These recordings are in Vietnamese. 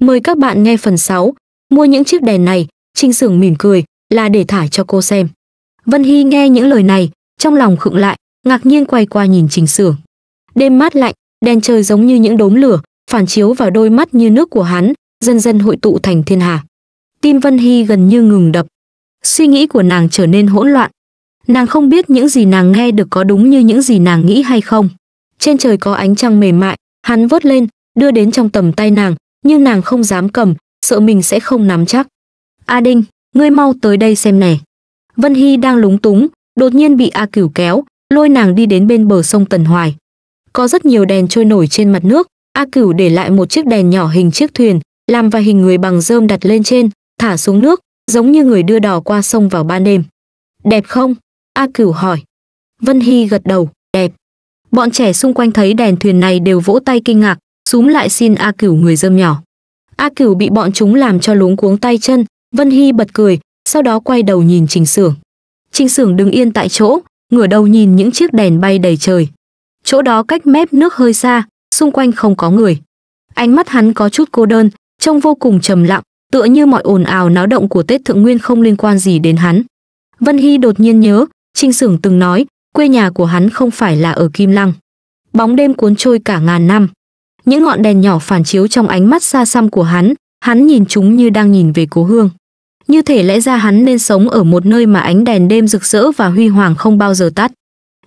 Mời các bạn nghe phần 6. Mua những chiếc đèn này, Trinh Sưởng mỉm cười, là để thả cho cô xem. Vân Hy nghe những lời này, trong lòng khựng lại, ngạc nhiên quay qua nhìn Trình Sưởng. Đêm mát lạnh, đèn trời giống như những đốm lửa, phản chiếu vào đôi mắt như nước của hắn, dần dần hội tụ thành thiên hà. Tim Vân Hy gần như ngừng đập. Suy nghĩ của nàng trở nên hỗn loạn. Nàng không biết những gì nàng nghe được có đúng như những gì nàng nghĩ hay không. Trên trời có ánh trăng mềm mại, hắn vớt lên, đưa đến trong tầm tay nàng, nhưng nàng không dám cầm, sợ mình sẽ không nắm chắc. A Đinh, ngươi mau tới đây xem này. Vân Hy đang lúng túng, đột nhiên bị A Cửu kéo, lôi nàng đi đến bên bờ sông Tần Hoài. Có rất nhiều đèn trôi nổi trên mặt nước, A Cửu để lại một chiếc đèn nhỏ hình chiếc thuyền, làm vài hình người bằng rơm đặt lên trên, thả xuống nước, giống như người đưa đò qua sông vào ban đêm. Đẹp không? A Cửu hỏi. Vân Hy gật đầu, đẹp. Bọn trẻ xung quanh thấy đèn thuyền này đều vỗ tay kinh ngạc, xúm lại xin A Cửu người dơm nhỏ. A Cửu bị bọn chúng làm cho luống cuống tay chân, Vân Hy bật cười, sau đó quay đầu nhìn Trình Sưởng. Trình Sưởng đứng yên tại chỗ, ngửa đầu nhìn những chiếc đèn bay đầy trời. Chỗ đó cách mép nước hơi xa, xung quanh không có người. Ánh mắt hắn có chút cô đơn, trông vô cùng trầm lặng, tựa như mọi ồn ào náo động của Tết Thượng Nguyên không liên quan gì đến hắn. Vân Hy đột nhiên nhớ, Trình Sưởng từng nói, quê nhà của hắn không phải là ở Kim Lăng. Bóng đêm cuốn trôi cả ngàn năm những ngọn đèn nhỏ phản chiếu trong ánh mắt xa xăm của hắn, hắn nhìn chúng như đang nhìn về cố hương. Như thể lẽ ra hắn nên sống ở một nơi mà ánh đèn đêm rực rỡ và huy hoàng không bao giờ tắt.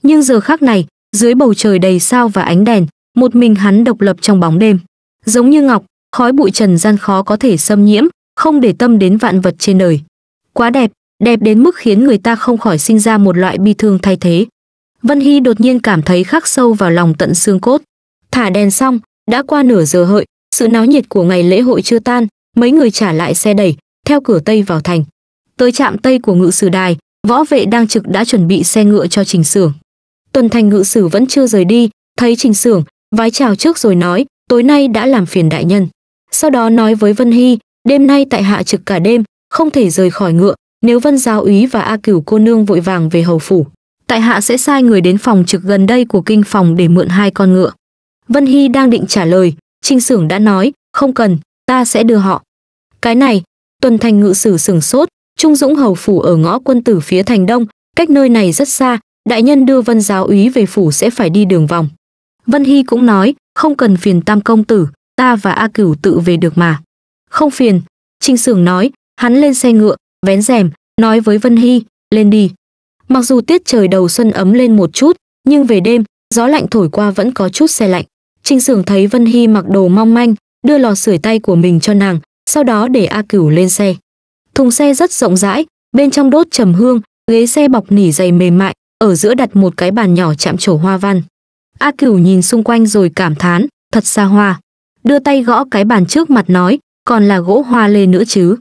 Nhưng giờ khác này, dưới bầu trời đầy sao và ánh đèn, một mình hắn độc lập trong bóng đêm. Giống như ngọc, khói bụi trần gian khó có thể xâm nhiễm, không để tâm đến vạn vật trên đời. Quá đẹp, đẹp đến mức khiến người ta không khỏi sinh ra một loại bi thương thay thế. Vân Hy đột nhiên cảm thấy khắc sâu vào lòng tận xương cốt. Thả đèn xong, đã qua nửa giờ hợi, sự náo nhiệt của ngày lễ hội chưa tan, mấy người trả lại xe đẩy, theo cửa Tây vào thành. Tới trạm Tây của ngự sử đài, võ vệ đang trực đã chuẩn bị xe ngựa cho trình xưởng. Tuần thành ngự sử vẫn chưa rời đi, thấy trình xưởng, vái chào trước rồi nói, tối nay đã làm phiền đại nhân. Sau đó nói với Vân Hy, đêm nay tại hạ trực cả đêm, không thể rời khỏi ngựa, nếu Vân Giáo úy và A Cửu cô nương vội vàng về hầu phủ. Tại hạ sẽ sai người đến phòng trực gần đây của kinh phòng để mượn hai con ngựa. Vân Hy đang định trả lời, Trinh Sưởng đã nói, không cần, ta sẽ đưa họ. Cái này, tuần thành ngự sử sửng sốt, Trung Dũng Hầu Phủ ở ngõ quân tử phía thành đông, cách nơi này rất xa, đại nhân đưa Vân Giáo úy về Phủ sẽ phải đi đường vòng. Vân Hy cũng nói, không cần phiền tam công tử, ta và A Cửu tự về được mà. Không phiền, Trinh Sưởng nói, hắn lên xe ngựa, vén rèm, nói với Vân Hy, lên đi. Mặc dù tiết trời đầu xuân ấm lên một chút, nhưng về đêm, gió lạnh thổi qua vẫn có chút xe lạnh. Trình Sưởng thấy Vân Hy mặc đồ mong manh, đưa lò sưởi tay của mình cho nàng, sau đó để A Cửu lên xe. Thùng xe rất rộng rãi, bên trong đốt trầm hương, ghế xe bọc nỉ dày mềm mại, ở giữa đặt một cái bàn nhỏ chạm trổ hoa văn. A Cửu nhìn xung quanh rồi cảm thán, thật xa hoa. Đưa tay gõ cái bàn trước mặt nói, còn là gỗ hoa lê nữa chứ.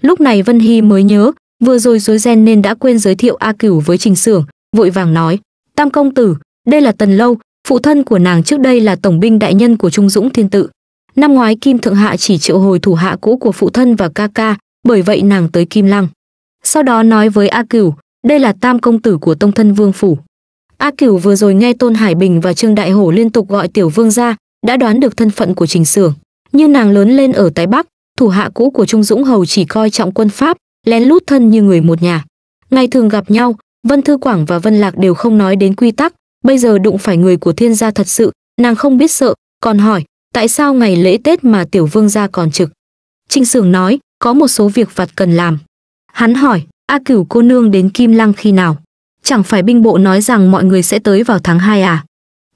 Lúc này Vân Hy mới nhớ, vừa rồi rối ren nên đã quên giới thiệu A Cửu với Trình Sưởng, vội vàng nói, Tam công tử, đây là Tần Lâu, phụ thân của nàng trước đây là tổng binh đại nhân của trung dũng thiên tự năm ngoái kim thượng hạ chỉ triệu hồi thủ hạ cũ của phụ thân và ca ca bởi vậy nàng tới kim lăng sau đó nói với a cửu đây là tam công tử của tông thân vương phủ a cửu vừa rồi nghe tôn hải bình và trương đại hổ liên tục gọi tiểu vương ra đã đoán được thân phận của trình sưởng như nàng lớn lên ở tái bắc thủ hạ cũ của trung dũng hầu chỉ coi trọng quân pháp lén lút thân như người một nhà ngày thường gặp nhau vân thư quảng và vân lạc đều không nói đến quy tắc bây giờ đụng phải người của thiên gia thật sự, nàng không biết sợ, còn hỏi, tại sao ngày lễ Tết mà tiểu vương gia còn trực? Trinh Sưởng nói, có một số việc vặt cần làm. Hắn hỏi, A Cửu cô nương đến Kim Lăng khi nào? Chẳng phải binh bộ nói rằng mọi người sẽ tới vào tháng 2 à?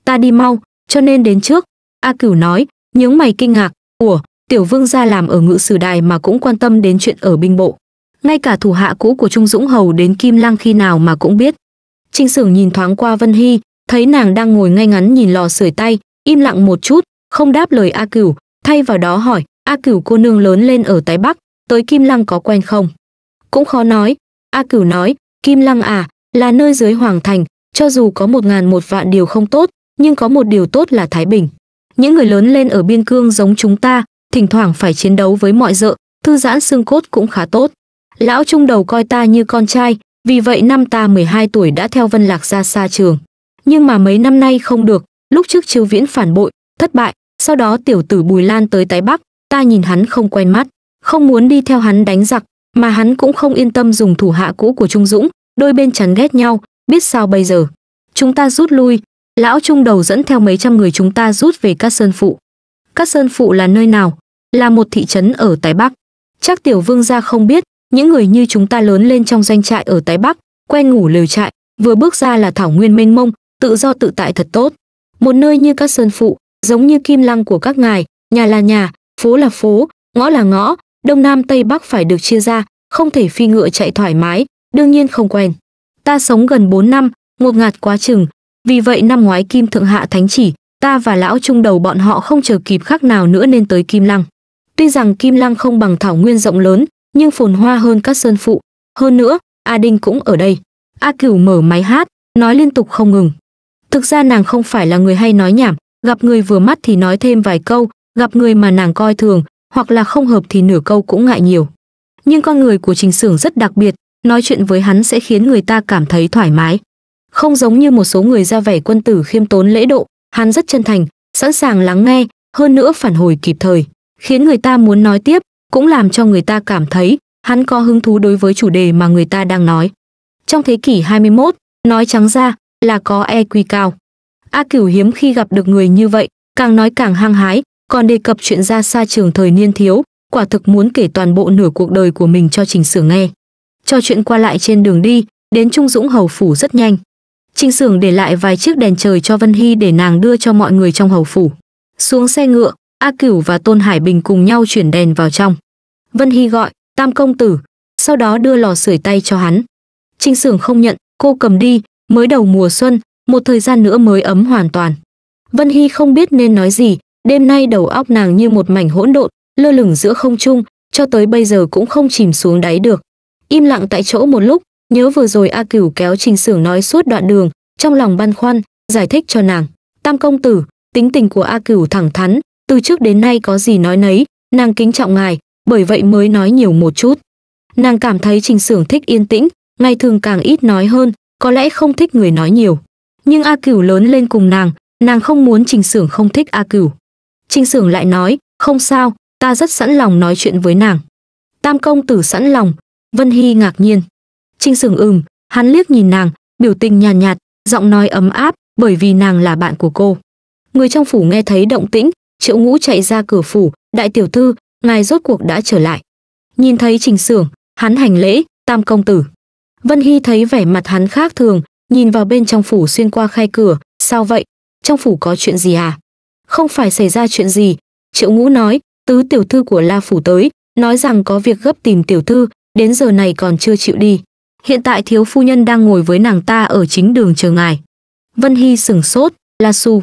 Ta đi mau, cho nên đến trước. A Cửu nói, nhướng mày kinh ngạc, ủa, tiểu vương gia làm ở ngự sử đài mà cũng quan tâm đến chuyện ở binh bộ. Ngay cả thủ hạ cũ của Trung Dũng Hầu đến Kim Lăng khi nào mà cũng biết. Trinh Sưởng nhìn thoáng qua Vân Hy, thấy nàng đang ngồi ngay ngắn nhìn lò sưởi tay, im lặng một chút, không đáp lời A Cửu, thay vào đó hỏi, A Cửu cô nương lớn lên ở Tái Bắc, tới Kim Lăng có quen không? Cũng khó nói, A Cửu nói, Kim Lăng à, là nơi dưới Hoàng Thành, cho dù có một ngàn một vạn điều không tốt, nhưng có một điều tốt là Thái Bình. Những người lớn lên ở biên cương giống chúng ta, thỉnh thoảng phải chiến đấu với mọi dợ, thư giãn xương cốt cũng khá tốt. Lão trung đầu coi ta như con trai, vì vậy năm ta 12 tuổi đã theo Vân Lạc ra xa trường nhưng mà mấy năm nay không được lúc trước chiêu viễn phản bội thất bại sau đó tiểu tử bùi lan tới tái bắc ta nhìn hắn không quen mắt không muốn đi theo hắn đánh giặc mà hắn cũng không yên tâm dùng thủ hạ cũ của trung dũng đôi bên chán ghét nhau biết sao bây giờ chúng ta rút lui lão trung đầu dẫn theo mấy trăm người chúng ta rút về các sơn phụ các sơn phụ là nơi nào là một thị trấn ở tái bắc chắc tiểu vương gia không biết những người như chúng ta lớn lên trong doanh trại ở tái bắc quen ngủ lều trại vừa bước ra là thảo nguyên mênh mông tự do tự tại thật tốt. Một nơi như các sơn phụ, giống như kim lăng của các ngài, nhà là nhà, phố là phố, ngõ là ngõ, đông nam tây bắc phải được chia ra, không thể phi ngựa chạy thoải mái, đương nhiên không quen. Ta sống gần 4 năm, ngột ngạt quá chừng, vì vậy năm ngoái Kim Thượng Hạ Thánh chỉ, ta và lão trung đầu bọn họ không chờ kịp khác nào nữa nên tới Kim Lăng. Tuy rằng Kim Lăng không bằng thảo nguyên rộng lớn, nhưng phồn hoa hơn các sơn phụ. Hơn nữa, A Đinh cũng ở đây. A Cửu mở máy hát, nói liên tục không ngừng thực ra nàng không phải là người hay nói nhảm gặp người vừa mắt thì nói thêm vài câu gặp người mà nàng coi thường hoặc là không hợp thì nửa câu cũng ngại nhiều nhưng con người của trình sưởng rất đặc biệt nói chuyện với hắn sẽ khiến người ta cảm thấy thoải mái không giống như một số người ra vẻ quân tử khiêm tốn lễ độ hắn rất chân thành sẵn sàng lắng nghe hơn nữa phản hồi kịp thời khiến người ta muốn nói tiếp cũng làm cho người ta cảm thấy hắn có hứng thú đối với chủ đề mà người ta đang nói trong thế kỷ 21, nói trắng ra là có EQ cao. A Cửu hiếm khi gặp được người như vậy, càng nói càng hăng hái, còn đề cập chuyện ra xa trường thời niên thiếu, quả thực muốn kể toàn bộ nửa cuộc đời của mình cho Trình Sưởng nghe. Cho chuyện qua lại trên đường đi, đến Trung Dũng Hầu phủ rất nhanh. Trình Sưởng để lại vài chiếc đèn trời cho Vân Hy để nàng đưa cho mọi người trong hầu phủ. Xuống xe ngựa, A Cửu và Tôn Hải Bình cùng nhau chuyển đèn vào trong. Vân Hy gọi, "Tam công tử." Sau đó đưa lò sưởi tay cho hắn. Trình Sưởng không nhận, cô cầm đi, mới đầu mùa xuân một thời gian nữa mới ấm hoàn toàn vân hy không biết nên nói gì đêm nay đầu óc nàng như một mảnh hỗn độn lơ lửng giữa không trung cho tới bây giờ cũng không chìm xuống đáy được im lặng tại chỗ một lúc nhớ vừa rồi a cửu kéo trình sưởng nói suốt đoạn đường trong lòng băn khoăn giải thích cho nàng tam công tử tính tình của a cửu thẳng thắn từ trước đến nay có gì nói nấy nàng kính trọng ngài bởi vậy mới nói nhiều một chút nàng cảm thấy trình sưởng thích yên tĩnh ngày thường càng ít nói hơn có lẽ không thích người nói nhiều nhưng a cửu lớn lên cùng nàng nàng không muốn trình sưởng không thích a cửu trình sưởng lại nói không sao ta rất sẵn lòng nói chuyện với nàng tam công tử sẵn lòng vân hy ngạc nhiên trình sưởng ừm hắn liếc nhìn nàng biểu tình nhàn nhạt, nhạt giọng nói ấm áp bởi vì nàng là bạn của cô người trong phủ nghe thấy động tĩnh triệu ngũ chạy ra cửa phủ đại tiểu thư ngài rốt cuộc đã trở lại nhìn thấy trình sưởng hắn hành lễ tam công tử Vân Hy thấy vẻ mặt hắn khác thường, nhìn vào bên trong phủ xuyên qua khai cửa, sao vậy? Trong phủ có chuyện gì à? Không phải xảy ra chuyện gì, Triệu Ngũ nói, tứ tiểu thư của La Phủ tới, nói rằng có việc gấp tìm tiểu thư, đến giờ này còn chưa chịu đi. Hiện tại thiếu phu nhân đang ngồi với nàng ta ở chính đường chờ ngài. Vân Hy sừng sốt, La Su.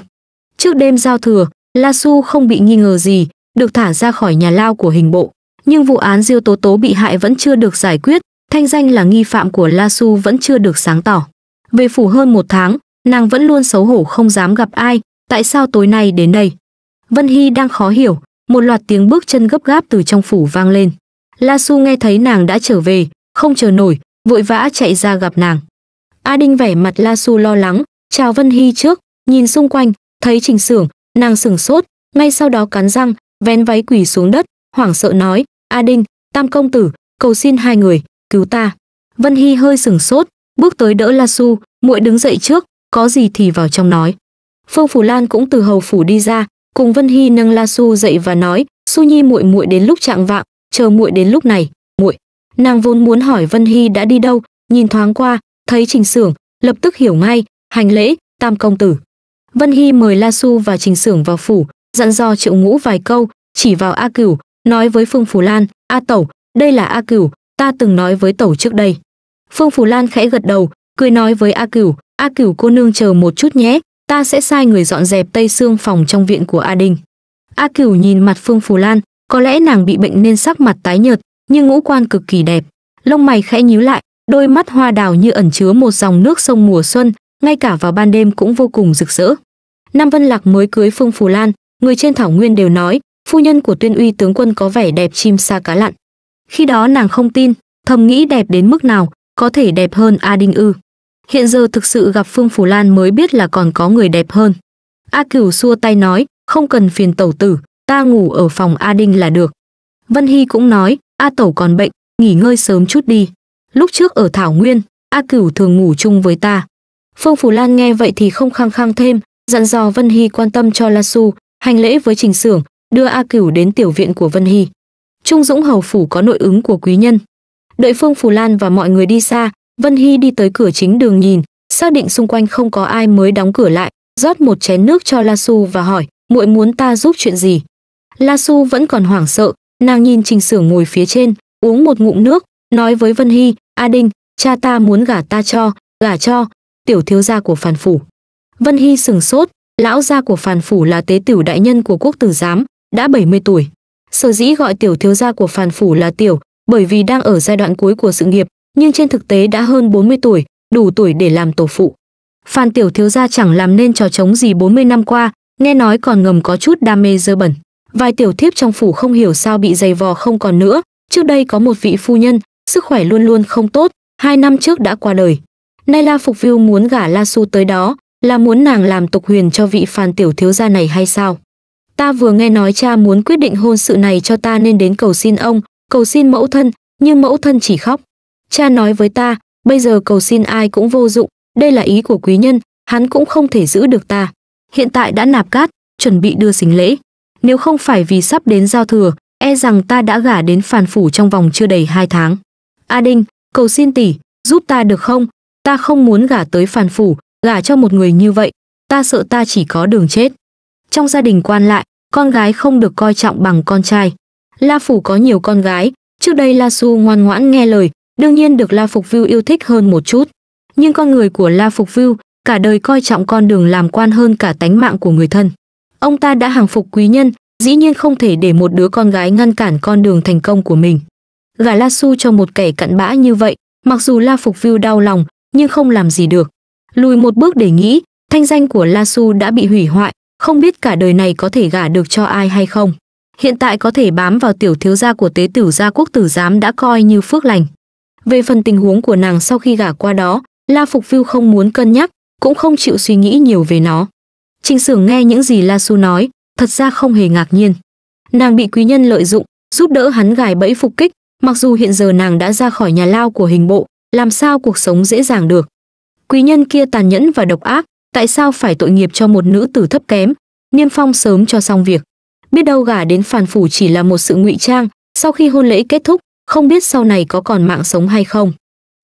Trước đêm giao thừa, La Su không bị nghi ngờ gì, được thả ra khỏi nhà lao của hình bộ. Nhưng vụ án Diêu Tố Tố bị hại vẫn chưa được giải quyết, thanh danh là nghi phạm của La Su vẫn chưa được sáng tỏ. Về phủ hơn một tháng, nàng vẫn luôn xấu hổ không dám gặp ai, tại sao tối nay đến đây? Vân Hy đang khó hiểu, một loạt tiếng bước chân gấp gáp từ trong phủ vang lên. La Su nghe thấy nàng đã trở về, không chờ nổi, vội vã chạy ra gặp nàng. A Đinh vẻ mặt La Su lo lắng, chào Vân Hy trước, nhìn xung quanh, thấy Trình Sưởng, nàng sửng sốt, ngay sau đó cắn răng, vén váy quỳ xuống đất, hoảng sợ nói, "A Đinh, Tam công tử, cầu xin hai người, cứu ta vân hy hơi sừng sốt bước tới đỡ la su muội đứng dậy trước có gì thì vào trong nói phương phủ lan cũng từ hầu phủ đi ra cùng vân hy nâng la su dậy và nói su nhi muội muội đến lúc trạng vạng chờ muội đến lúc này muội nàng vốn muốn hỏi vân hy đã đi đâu nhìn thoáng qua thấy trình xưởng lập tức hiểu ngay hành lễ tam công tử vân hy mời la su và trình xưởng vào phủ dặn dò triệu ngũ vài câu chỉ vào a cửu nói với phương phủ lan a tẩu đây là a cửu ta từng nói với tẩu trước đây phương phù lan khẽ gật đầu cười nói với a cửu a cửu cô nương chờ một chút nhé ta sẽ sai người dọn dẹp tây xương phòng trong viện của a Đình. a cửu nhìn mặt phương phù lan có lẽ nàng bị bệnh nên sắc mặt tái nhợt nhưng ngũ quan cực kỳ đẹp lông mày khẽ nhíu lại đôi mắt hoa đào như ẩn chứa một dòng nước sông mùa xuân ngay cả vào ban đêm cũng vô cùng rực rỡ nam vân lạc mới cưới phương phù lan người trên thảo nguyên đều nói phu nhân của tuyên uy tướng quân có vẻ đẹp chim sa cá lặn khi đó nàng không tin, thầm nghĩ đẹp đến mức nào, có thể đẹp hơn A Đinh Ư. Hiện giờ thực sự gặp Phương Phủ Lan mới biết là còn có người đẹp hơn. A Cửu xua tay nói, không cần phiền tẩu tử, ta ngủ ở phòng A Đinh là được. Vân Hy cũng nói, A Tẩu còn bệnh, nghỉ ngơi sớm chút đi. Lúc trước ở Thảo Nguyên, A Cửu thường ngủ chung với ta. Phương Phủ Lan nghe vậy thì không khăng khăng thêm, dặn dò Vân Hy quan tâm cho La Su, hành lễ với Trình Sưởng, đưa A Cửu đến tiểu viện của Vân Hy. Trung Dũng hầu phủ có nội ứng của quý nhân. Đợi Phương Phù Lan và mọi người đi xa, Vân Hy đi tới cửa chính đường nhìn, xác định xung quanh không có ai mới đóng cửa lại, rót một chén nước cho La Su và hỏi, muội muốn ta giúp chuyện gì? La Su vẫn còn hoảng sợ, nàng nhìn Trình Sưởng ngồi phía trên, uống một ngụm nước, nói với Vân Hy, A Đinh, cha ta muốn gả ta cho, gả cho, tiểu thiếu gia của Phàn phủ. Vân Hy sừng sốt, lão gia của Phàn phủ là tế tử đại nhân của quốc tử giám, đã 70 tuổi. Sở dĩ gọi tiểu thiếu gia của Phàn phủ là tiểu, bởi vì đang ở giai đoạn cuối của sự nghiệp, nhưng trên thực tế đã hơn 40 tuổi, đủ tuổi để làm tổ phụ. Phan tiểu thiếu gia chẳng làm nên trò trống gì 40 năm qua, nghe nói còn ngầm có chút đam mê dơ bẩn. Vài tiểu thiếp trong phủ không hiểu sao bị dày vò không còn nữa, trước đây có một vị phu nhân, sức khỏe luôn luôn không tốt, hai năm trước đã qua đời. Nay La Phục Viu muốn gả La Su tới đó, là muốn nàng làm tục huyền cho vị Phan tiểu thiếu gia này hay sao? Ta vừa nghe nói cha muốn quyết định hôn sự này cho ta nên đến cầu xin ông, cầu xin mẫu thân, nhưng mẫu thân chỉ khóc. Cha nói với ta, bây giờ cầu xin ai cũng vô dụng, đây là ý của quý nhân, hắn cũng không thể giữ được ta. Hiện tại đã nạp cát, chuẩn bị đưa sính lễ. Nếu không phải vì sắp đến giao thừa, e rằng ta đã gả đến phàn phủ trong vòng chưa đầy hai tháng. A Đinh, cầu xin tỷ, giúp ta được không? Ta không muốn gả tới phàn phủ, gả cho một người như vậy, ta sợ ta chỉ có đường chết trong gia đình quan lại, con gái không được coi trọng bằng con trai. La Phủ có nhiều con gái, trước đây La Su ngoan ngoãn nghe lời, đương nhiên được La Phục Vưu yêu thích hơn một chút. Nhưng con người của La Phục Vưu, cả đời coi trọng con đường làm quan hơn cả tánh mạng của người thân. Ông ta đã hàng phục quý nhân, dĩ nhiên không thể để một đứa con gái ngăn cản con đường thành công của mình. Gả La Su cho một kẻ cặn bã như vậy, mặc dù La Phục Vưu đau lòng, nhưng không làm gì được. Lùi một bước để nghĩ, thanh danh của La Su đã bị hủy hoại, không biết cả đời này có thể gả được cho ai hay không. Hiện tại có thể bám vào tiểu thiếu gia của tế tử gia quốc tử giám đã coi như phước lành. Về phần tình huống của nàng sau khi gả qua đó, La Phục Viu không muốn cân nhắc, cũng không chịu suy nghĩ nhiều về nó. Trình Sưởng nghe những gì La Su nói, thật ra không hề ngạc nhiên. Nàng bị quý nhân lợi dụng, giúp đỡ hắn gài bẫy phục kích, mặc dù hiện giờ nàng đã ra khỏi nhà lao của hình bộ, làm sao cuộc sống dễ dàng được. Quý nhân kia tàn nhẫn và độc ác, tại sao phải tội nghiệp cho một nữ tử thấp kém niêm phong sớm cho xong việc biết đâu gả đến phản phủ chỉ là một sự ngụy trang sau khi hôn lễ kết thúc không biết sau này có còn mạng sống hay không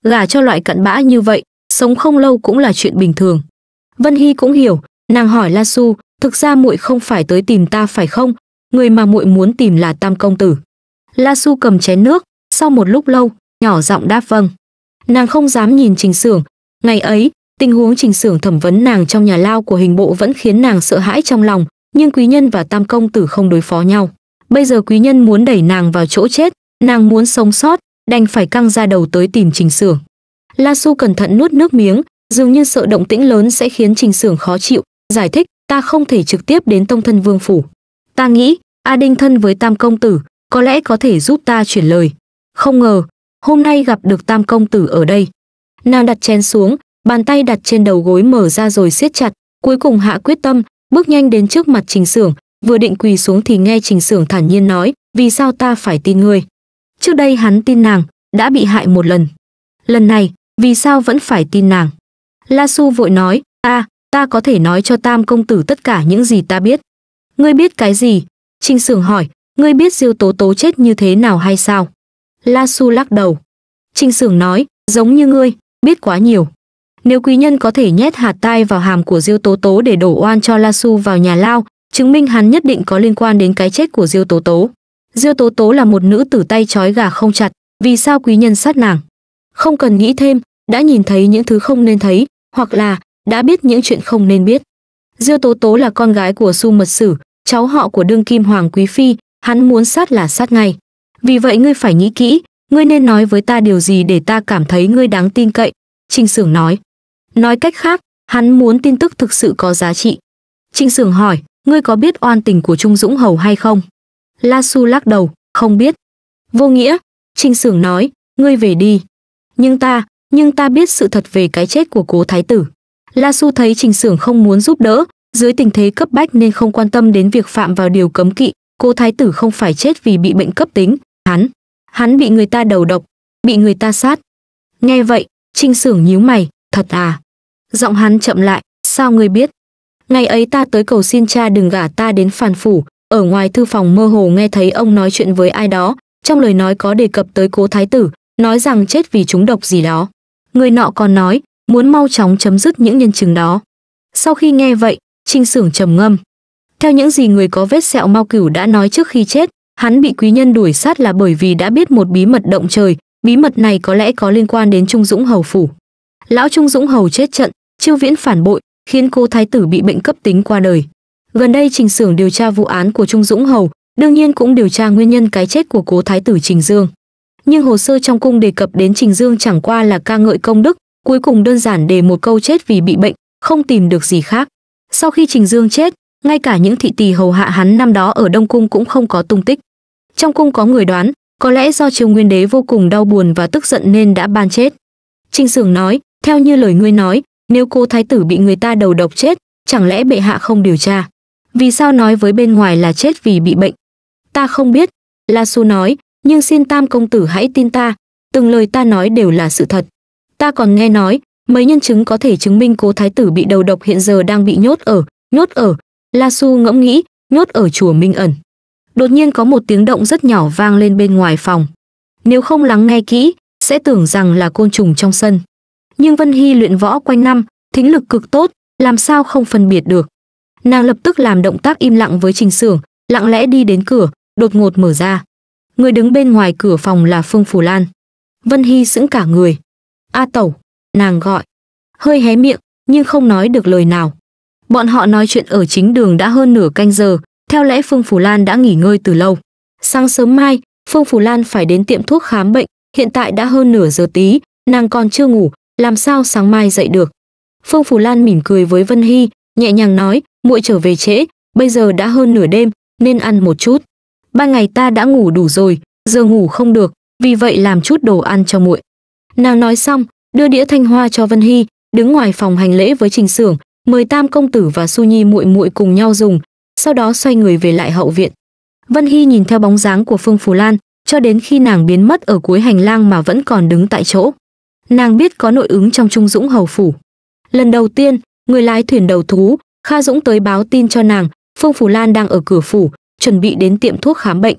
gả cho loại cặn bã như vậy sống không lâu cũng là chuyện bình thường vân hy cũng hiểu nàng hỏi la su thực ra muội không phải tới tìm ta phải không người mà muội muốn tìm là tam công tử la su cầm chén nước sau một lúc lâu nhỏ giọng đáp vâng nàng không dám nhìn trình sưởng ngày ấy Tình huống trình xưởng thẩm vấn nàng trong nhà lao của hình bộ vẫn khiến nàng sợ hãi trong lòng, nhưng quý nhân và tam công tử không đối phó nhau. Bây giờ quý nhân muốn đẩy nàng vào chỗ chết, nàng muốn sống sót, đành phải căng ra đầu tới tìm trình xưởng. La Su cẩn thận nuốt nước miếng, dường như sợ động tĩnh lớn sẽ khiến trình xưởng khó chịu, giải thích ta không thể trực tiếp đến tông thân vương phủ. Ta nghĩ, A Đinh thân với tam công tử, có lẽ có thể giúp ta chuyển lời. Không ngờ, hôm nay gặp được tam công tử ở đây. Nàng đặt chén xuống, bàn tay đặt trên đầu gối mở ra rồi siết chặt, cuối cùng hạ quyết tâm, bước nhanh đến trước mặt Trình Sưởng, vừa định quỳ xuống thì nghe Trình Sưởng thản nhiên nói, vì sao ta phải tin ngươi? Trước đây hắn tin nàng, đã bị hại một lần. Lần này, vì sao vẫn phải tin nàng? La Su vội nói, a, à, ta có thể nói cho Tam công tử tất cả những gì ta biết. Ngươi biết cái gì? Trình Sưởng hỏi, ngươi biết Diêu Tố Tố chết như thế nào hay sao? La Su lắc đầu. Trình Sưởng nói, giống như ngươi, biết quá nhiều. Nếu quý nhân có thể nhét hạt tai vào hàm của Diêu Tố Tố để đổ oan cho La Su vào nhà lao, chứng minh hắn nhất định có liên quan đến cái chết của Diêu Tố Tố. Diêu Tố Tố là một nữ tử tay trói gà không chặt, vì sao quý nhân sát nàng? Không cần nghĩ thêm, đã nhìn thấy những thứ không nên thấy, hoặc là đã biết những chuyện không nên biết. Diêu Tố Tố là con gái của Su Mật Sử, cháu họ của đương kim hoàng quý phi, hắn muốn sát là sát ngay. Vì vậy ngươi phải nghĩ kỹ, ngươi nên nói với ta điều gì để ta cảm thấy ngươi đáng tin cậy, Trình Sưởng nói. Nói cách khác, hắn muốn tin tức thực sự có giá trị. Trinh Sưởng hỏi, ngươi có biết oan tình của Trung Dũng Hầu hay không? La Su lắc đầu, không biết. Vô nghĩa, Trinh Sưởng nói, ngươi về đi. Nhưng ta, nhưng ta biết sự thật về cái chết của cố thái tử. La Su thấy Trình Sưởng không muốn giúp đỡ, dưới tình thế cấp bách nên không quan tâm đến việc phạm vào điều cấm kỵ, cố thái tử không phải chết vì bị bệnh cấp tính, hắn, hắn bị người ta đầu độc, bị người ta sát. Nghe vậy, Trình Sưởng nhíu mày, thật à? Giọng hắn chậm lại, sao ngươi biết? Ngày ấy ta tới cầu xin cha đừng gả ta đến phàn phủ, ở ngoài thư phòng mơ hồ nghe thấy ông nói chuyện với ai đó, trong lời nói có đề cập tới cố thái tử, nói rằng chết vì chúng độc gì đó. Người nọ còn nói, muốn mau chóng chấm dứt những nhân chứng đó. Sau khi nghe vậy, Trinh Sưởng trầm ngâm. Theo những gì người có vết sẹo mau Cửu đã nói trước khi chết, hắn bị quý nhân đuổi sát là bởi vì đã biết một bí mật động trời, bí mật này có lẽ có liên quan đến Trung Dũng Hầu phủ. Lão Trung Dũng Hầu chết trận, Trương Viễn phản bội, khiến cô thái tử bị bệnh cấp tính qua đời. Gần đây trình xưởng điều tra vụ án của Trung Dũng Hầu, đương nhiên cũng điều tra nguyên nhân cái chết của cố thái tử Trình Dương. Nhưng hồ sơ trong cung đề cập đến Trình Dương chẳng qua là ca ngợi công đức, cuối cùng đơn giản để một câu chết vì bị bệnh, không tìm được gì khác. Sau khi Trình Dương chết, ngay cả những thị tỳ hầu hạ hắn năm đó ở Đông cung cũng không có tung tích. Trong cung có người đoán, có lẽ do Triều Nguyên đế vô cùng đau buồn và tức giận nên đã ban chết. Trình Sưởng nói, theo như lời ngươi nói, nếu cô thái tử bị người ta đầu độc chết, chẳng lẽ bệ hạ không điều tra? Vì sao nói với bên ngoài là chết vì bị bệnh? Ta không biết, La Su nói, nhưng xin tam công tử hãy tin ta, từng lời ta nói đều là sự thật. Ta còn nghe nói, mấy nhân chứng có thể chứng minh cố thái tử bị đầu độc hiện giờ đang bị nhốt ở, nhốt ở. La Su ngẫm nghĩ, nhốt ở chùa Minh ẩn. Đột nhiên có một tiếng động rất nhỏ vang lên bên ngoài phòng. Nếu không lắng nghe kỹ, sẽ tưởng rằng là côn trùng trong sân nhưng Vân Hy luyện võ quanh năm, thính lực cực tốt, làm sao không phân biệt được. Nàng lập tức làm động tác im lặng với Trình Sưởng, lặng lẽ đi đến cửa, đột ngột mở ra. Người đứng bên ngoài cửa phòng là Phương Phù Lan. Vân Hy sững cả người. A Tẩu, nàng gọi. Hơi hé miệng, nhưng không nói được lời nào. Bọn họ nói chuyện ở chính đường đã hơn nửa canh giờ, theo lẽ Phương Phù Lan đã nghỉ ngơi từ lâu. Sáng sớm mai, Phương Phù Lan phải đến tiệm thuốc khám bệnh, hiện tại đã hơn nửa giờ tí, nàng còn chưa ngủ, làm sao sáng mai dậy được. Phương Phù Lan mỉm cười với Vân Hy, nhẹ nhàng nói, muội trở về trễ, bây giờ đã hơn nửa đêm, nên ăn một chút. Ba ngày ta đã ngủ đủ rồi, giờ ngủ không được, vì vậy làm chút đồ ăn cho muội. Nàng nói xong, đưa đĩa thanh hoa cho Vân Hy, đứng ngoài phòng hành lễ với Trình Sưởng, mời Tam công tử và Su Nhi muội muội cùng nhau dùng, sau đó xoay người về lại hậu viện. Vân Hy nhìn theo bóng dáng của Phương Phù Lan, cho đến khi nàng biến mất ở cuối hành lang mà vẫn còn đứng tại chỗ nàng biết có nội ứng trong trung dũng hầu phủ lần đầu tiên người lái thuyền đầu thú kha dũng tới báo tin cho nàng phương phủ lan đang ở cửa phủ chuẩn bị đến tiệm thuốc khám bệnh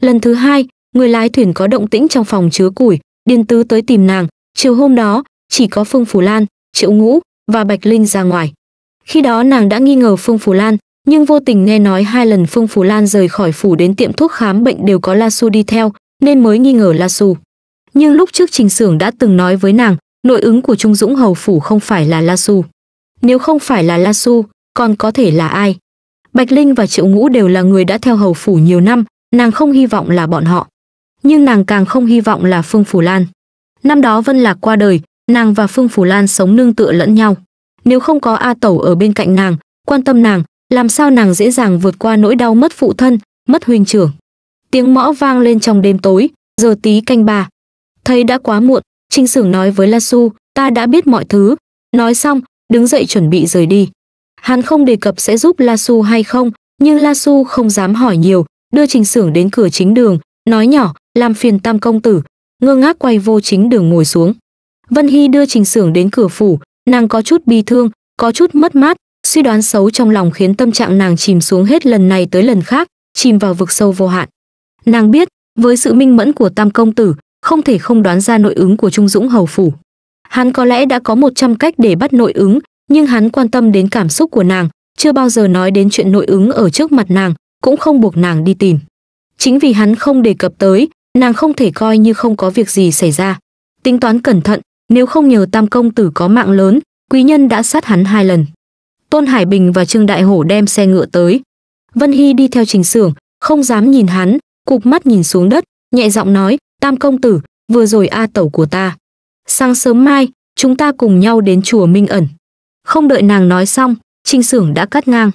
lần thứ hai người lái thuyền có động tĩnh trong phòng chứa củi điền tứ tới tìm nàng chiều hôm đó chỉ có phương phủ lan triệu ngũ và bạch linh ra ngoài khi đó nàng đã nghi ngờ phương phủ lan nhưng vô tình nghe nói hai lần phương phủ lan rời khỏi phủ đến tiệm thuốc khám bệnh đều có la su đi theo nên mới nghi ngờ la su nhưng lúc trước Trình Sưởng đã từng nói với nàng, nội ứng của Trung Dũng Hầu Phủ không phải là La Su. Nếu không phải là La Su, còn có thể là ai? Bạch Linh và Triệu Ngũ đều là người đã theo Hầu Phủ nhiều năm, nàng không hy vọng là bọn họ. Nhưng nàng càng không hy vọng là Phương Phủ Lan. Năm đó Vân Lạc qua đời, nàng và Phương Phủ Lan sống nương tựa lẫn nhau. Nếu không có A Tẩu ở bên cạnh nàng, quan tâm nàng, làm sao nàng dễ dàng vượt qua nỗi đau mất phụ thân, mất huynh trưởng. Tiếng mõ vang lên trong đêm tối, giờ tí canh ba, thấy đã quá muộn trinh sửng nói với la su ta đã biết mọi thứ nói xong đứng dậy chuẩn bị rời đi hắn không đề cập sẽ giúp la su hay không nhưng la su không dám hỏi nhiều đưa trình sưởng đến cửa chính đường nói nhỏ làm phiền tam công tử ngơ ngác quay vô chính đường ngồi xuống vân hy đưa trình sưởng đến cửa phủ nàng có chút bi thương có chút mất mát suy đoán xấu trong lòng khiến tâm trạng nàng chìm xuống hết lần này tới lần khác chìm vào vực sâu vô hạn nàng biết với sự minh mẫn của tam công tử không thể không đoán ra nội ứng của Trung Dũng Hầu Phủ. Hắn có lẽ đã có 100 cách để bắt nội ứng, nhưng hắn quan tâm đến cảm xúc của nàng, chưa bao giờ nói đến chuyện nội ứng ở trước mặt nàng, cũng không buộc nàng đi tìm. Chính vì hắn không đề cập tới, nàng không thể coi như không có việc gì xảy ra. Tính toán cẩn thận, nếu không nhờ tam công tử có mạng lớn, quý nhân đã sát hắn hai lần. Tôn Hải Bình và Trương Đại Hổ đem xe ngựa tới. Vân Hy đi theo trình sưởng, không dám nhìn hắn, cụp mắt nhìn xuống đất, nhẹ giọng nói, Tam công tử, vừa rồi A tẩu của ta. Sáng sớm mai, chúng ta cùng nhau đến chùa Minh ẩn. Không đợi nàng nói xong, Trinh Sưởng đã cắt ngang.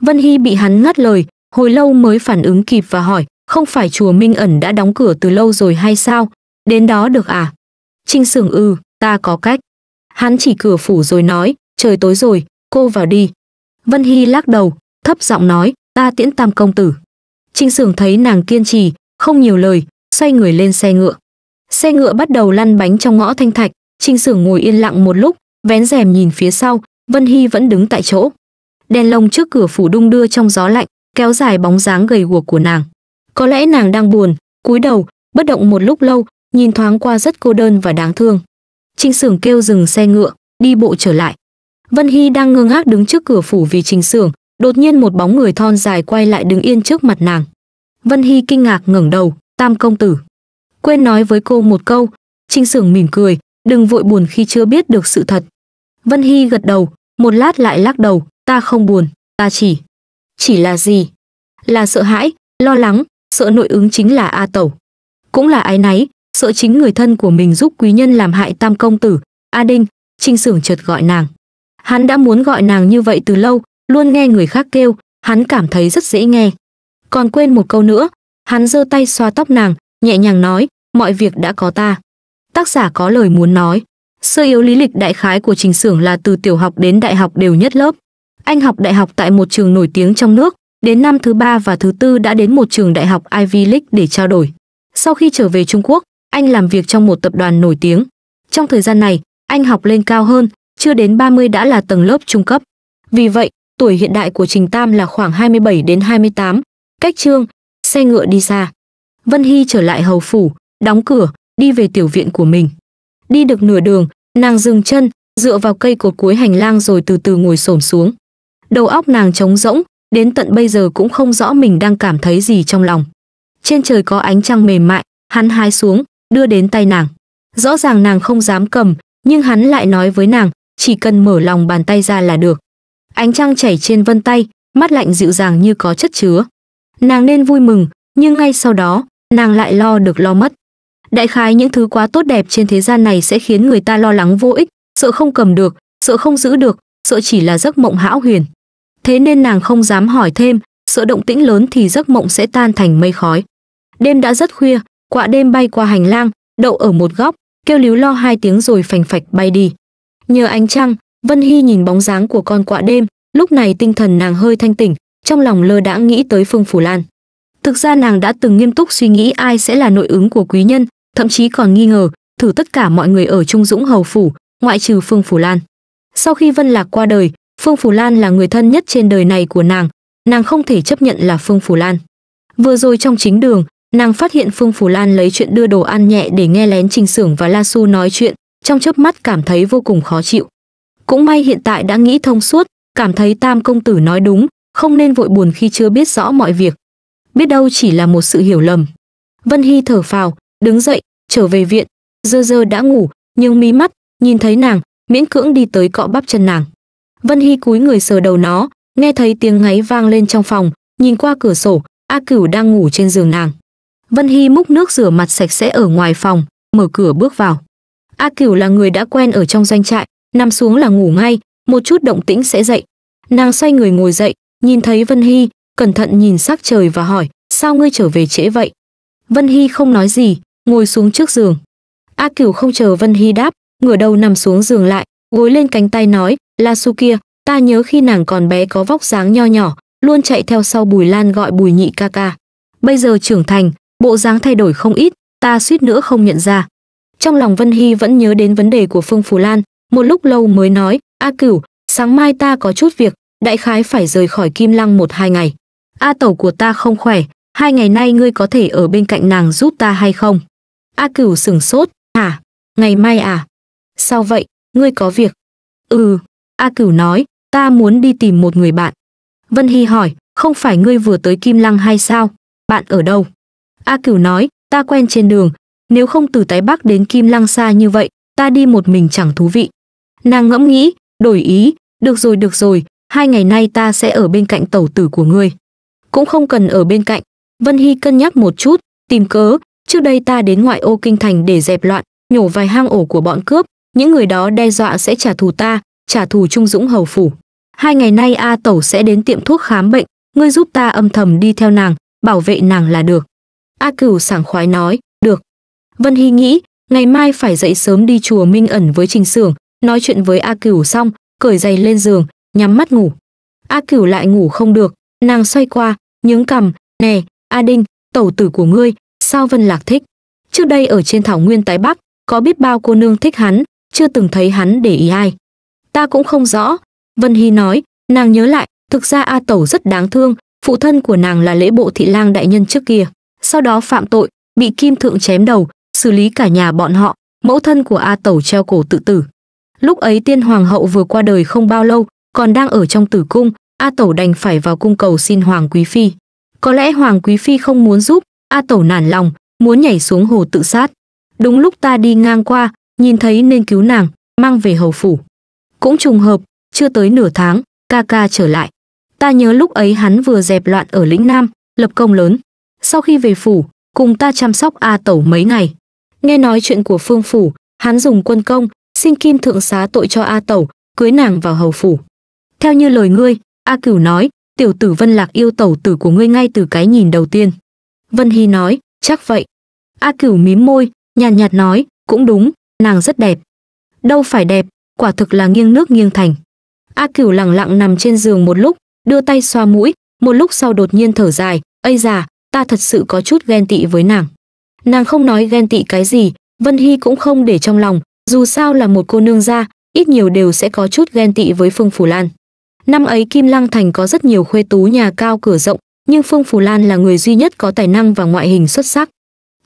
Vân Hy bị hắn ngắt lời, hồi lâu mới phản ứng kịp và hỏi, không phải chùa Minh ẩn đã đóng cửa từ lâu rồi hay sao? Đến đó được à? Trinh Sưởng ư, ừ, ta có cách. Hắn chỉ cửa phủ rồi nói, trời tối rồi, cô vào đi. Vân Hy lắc đầu, thấp giọng nói, ta tiễn tam công tử. Trinh Sưởng thấy nàng kiên trì, không nhiều lời, xoay người lên xe ngựa. Xe ngựa bắt đầu lăn bánh trong ngõ thanh thạch, Trình Sưởng ngồi yên lặng một lúc, vén rèm nhìn phía sau, Vân Hy vẫn đứng tại chỗ. Đèn lồng trước cửa phủ đung đưa trong gió lạnh, kéo dài bóng dáng gầy guộc của nàng. Có lẽ nàng đang buồn, cúi đầu, bất động một lúc lâu, nhìn thoáng qua rất cô đơn và đáng thương. Trình Sưởng kêu dừng xe ngựa, đi bộ trở lại. Vân Hy đang ngơ ngác đứng trước cửa phủ vì Trình Sưởng, đột nhiên một bóng người thon dài quay lại đứng yên trước mặt nàng. Vân Hy kinh ngạc ngẩng đầu, tam công tử quên nói với cô một câu trinh sưởng mỉm cười đừng vội buồn khi chưa biết được sự thật vân hy gật đầu một lát lại lắc đầu ta không buồn ta chỉ chỉ là gì là sợ hãi lo lắng sợ nội ứng chính là a tẩu cũng là ái náy sợ chính người thân của mình giúp quý nhân làm hại tam công tử a đinh trinh sưởng chợt gọi nàng hắn đã muốn gọi nàng như vậy từ lâu luôn nghe người khác kêu hắn cảm thấy rất dễ nghe còn quên một câu nữa hắn giơ tay xoa tóc nàng nhẹ nhàng nói mọi việc đã có ta tác giả có lời muốn nói sơ yếu lý lịch đại khái của trình xưởng là từ tiểu học đến đại học đều nhất lớp anh học đại học tại một trường nổi tiếng trong nước đến năm thứ ba và thứ tư đã đến một trường đại học ivy league để trao đổi sau khi trở về trung quốc anh làm việc trong một tập đoàn nổi tiếng trong thời gian này anh học lên cao hơn chưa đến 30 đã là tầng lớp trung cấp vì vậy tuổi hiện đại của trình tam là khoảng 27 đến 28 cách chương xe ngựa đi xa. Vân Hy trở lại hầu phủ, đóng cửa, đi về tiểu viện của mình. Đi được nửa đường, nàng dừng chân, dựa vào cây cột cuối hành lang rồi từ từ ngồi xổm xuống. Đầu óc nàng trống rỗng, đến tận bây giờ cũng không rõ mình đang cảm thấy gì trong lòng. Trên trời có ánh trăng mềm mại, hắn hái xuống, đưa đến tay nàng. Rõ ràng nàng không dám cầm, nhưng hắn lại nói với nàng, chỉ cần mở lòng bàn tay ra là được. Ánh trăng chảy trên vân tay, mắt lạnh dịu dàng như có chất chứa. Nàng nên vui mừng, nhưng ngay sau đó, nàng lại lo được lo mất. Đại khái những thứ quá tốt đẹp trên thế gian này sẽ khiến người ta lo lắng vô ích, sợ không cầm được, sợ không giữ được, sợ chỉ là giấc mộng hão huyền. Thế nên nàng không dám hỏi thêm, sợ động tĩnh lớn thì giấc mộng sẽ tan thành mây khói. Đêm đã rất khuya, quạ đêm bay qua hành lang, đậu ở một góc, kêu líu lo hai tiếng rồi phành phạch bay đi. Nhờ ánh trăng, Vân Hy nhìn bóng dáng của con quạ đêm, lúc này tinh thần nàng hơi thanh tỉnh, trong lòng lơ đã nghĩ tới phương phủ lan thực ra nàng đã từng nghiêm túc suy nghĩ ai sẽ là nội ứng của quý nhân thậm chí còn nghi ngờ thử tất cả mọi người ở trung dũng hầu phủ ngoại trừ phương phủ lan sau khi vân lạc qua đời phương phủ lan là người thân nhất trên đời này của nàng nàng không thể chấp nhận là phương phủ lan vừa rồi trong chính đường nàng phát hiện phương phủ lan lấy chuyện đưa đồ ăn nhẹ để nghe lén trình sưởng và la su nói chuyện trong chớp mắt cảm thấy vô cùng khó chịu cũng may hiện tại đã nghĩ thông suốt cảm thấy tam công tử nói đúng không nên vội buồn khi chưa biết rõ mọi việc. Biết đâu chỉ là một sự hiểu lầm. Vân Hy thở phào, đứng dậy, trở về viện, dơ dơ đã ngủ, nhưng mí mắt, nhìn thấy nàng, miễn cưỡng đi tới cọ bắp chân nàng. Vân Hy cúi người sờ đầu nó, nghe thấy tiếng ngáy vang lên trong phòng, nhìn qua cửa sổ, A Cửu đang ngủ trên giường nàng. Vân Hy múc nước rửa mặt sạch sẽ ở ngoài phòng, mở cửa bước vào. A Cửu là người đã quen ở trong doanh trại, nằm xuống là ngủ ngay, một chút động tĩnh sẽ dậy. Nàng xoay người ngồi dậy, Nhìn thấy Vân Hy, cẩn thận nhìn sắc trời và hỏi, sao ngươi trở về trễ vậy? Vân Hy không nói gì, ngồi xuống trước giường. A Cửu không chờ Vân Hy đáp, ngửa đầu nằm xuống giường lại, gối lên cánh tay nói, La Su kia, ta nhớ khi nàng còn bé có vóc dáng nho nhỏ, luôn chạy theo sau Bùi Lan gọi Bùi Nhị ca ca. Bây giờ trưởng thành, bộ dáng thay đổi không ít, ta suýt nữa không nhận ra. Trong lòng Vân Hy vẫn nhớ đến vấn đề của Phương Phù Lan, một lúc lâu mới nói, A Cửu, sáng mai ta có chút việc, đại khái phải rời khỏi Kim Lăng một hai ngày. A tẩu của ta không khỏe, hai ngày nay ngươi có thể ở bên cạnh nàng giúp ta hay không? A cửu sửng sốt, hả? À, ngày mai à? Sao vậy, ngươi có việc? Ừ, A cửu nói, ta muốn đi tìm một người bạn. Vân Hy hỏi, không phải ngươi vừa tới Kim Lăng hay sao? Bạn ở đâu? A cửu nói, ta quen trên đường, nếu không từ Tái Bắc đến Kim Lăng xa như vậy, ta đi một mình chẳng thú vị. Nàng ngẫm nghĩ, đổi ý, được rồi được rồi, hai ngày nay ta sẽ ở bên cạnh tẩu tử của ngươi. Cũng không cần ở bên cạnh, Vân Hy cân nhắc một chút, tìm cớ, trước đây ta đến ngoại ô kinh thành để dẹp loạn, nhổ vài hang ổ của bọn cướp, những người đó đe dọa sẽ trả thù ta, trả thù Trung Dũng Hầu Phủ. Hai ngày nay A Tẩu sẽ đến tiệm thuốc khám bệnh, ngươi giúp ta âm thầm đi theo nàng, bảo vệ nàng là được. A Cửu sảng khoái nói, được. Vân Hy nghĩ, ngày mai phải dậy sớm đi chùa Minh ẩn với Trình Sưởng, nói chuyện với A Cửu xong, cởi giày lên giường, nhắm mắt ngủ. A Cửu lại ngủ không được, nàng xoay qua, nhướng cằm, "Nè, A Đinh, tẩu tử của ngươi, sao Vân Lạc thích? Trước đây ở trên thảo nguyên tái Bắc, có biết bao cô nương thích hắn, chưa từng thấy hắn để ý ai." "Ta cũng không rõ." Vân Hy nói, nàng nhớ lại, thực ra A Tẩu rất đáng thương, phụ thân của nàng là lễ bộ thị lang đại nhân trước kia, sau đó phạm tội, bị Kim Thượng chém đầu, xử lý cả nhà bọn họ, mẫu thân của A Tẩu treo cổ tự tử. Lúc ấy tiên hoàng hậu vừa qua đời không bao lâu, còn đang ở trong tử cung, A Tẩu đành phải vào cung cầu xin Hoàng Quý Phi. Có lẽ Hoàng Quý Phi không muốn giúp, A Tẩu nản lòng, muốn nhảy xuống hồ tự sát. Đúng lúc ta đi ngang qua, nhìn thấy nên cứu nàng, mang về hầu phủ. Cũng trùng hợp, chưa tới nửa tháng, ca ca trở lại. Ta nhớ lúc ấy hắn vừa dẹp loạn ở lĩnh Nam, lập công lớn. Sau khi về phủ, cùng ta chăm sóc A Tẩu mấy ngày. Nghe nói chuyện của phương phủ, hắn dùng quân công, xin kim thượng xá tội cho A Tẩu, cưới nàng vào hầu phủ. Theo như lời ngươi, A Cửu nói, tiểu tử Vân Lạc yêu tẩu tử của ngươi ngay từ cái nhìn đầu tiên. Vân Hy nói, chắc vậy. A Cửu mím môi, nhàn nhạt, nhạt nói, cũng đúng, nàng rất đẹp. Đâu phải đẹp, quả thực là nghiêng nước nghiêng thành. A Cửu lặng lặng nằm trên giường một lúc, đưa tay xoa mũi, một lúc sau đột nhiên thở dài, "Ây già, ta thật sự có chút ghen tị với nàng." Nàng không nói ghen tị cái gì, Vân Hy cũng không để trong lòng, dù sao là một cô nương gia, ít nhiều đều sẽ có chút ghen tị với Phương Phủ Lan. Năm ấy Kim Lăng Thành có rất nhiều khuê tú nhà cao cửa rộng, nhưng Phương Phù Lan là người duy nhất có tài năng và ngoại hình xuất sắc.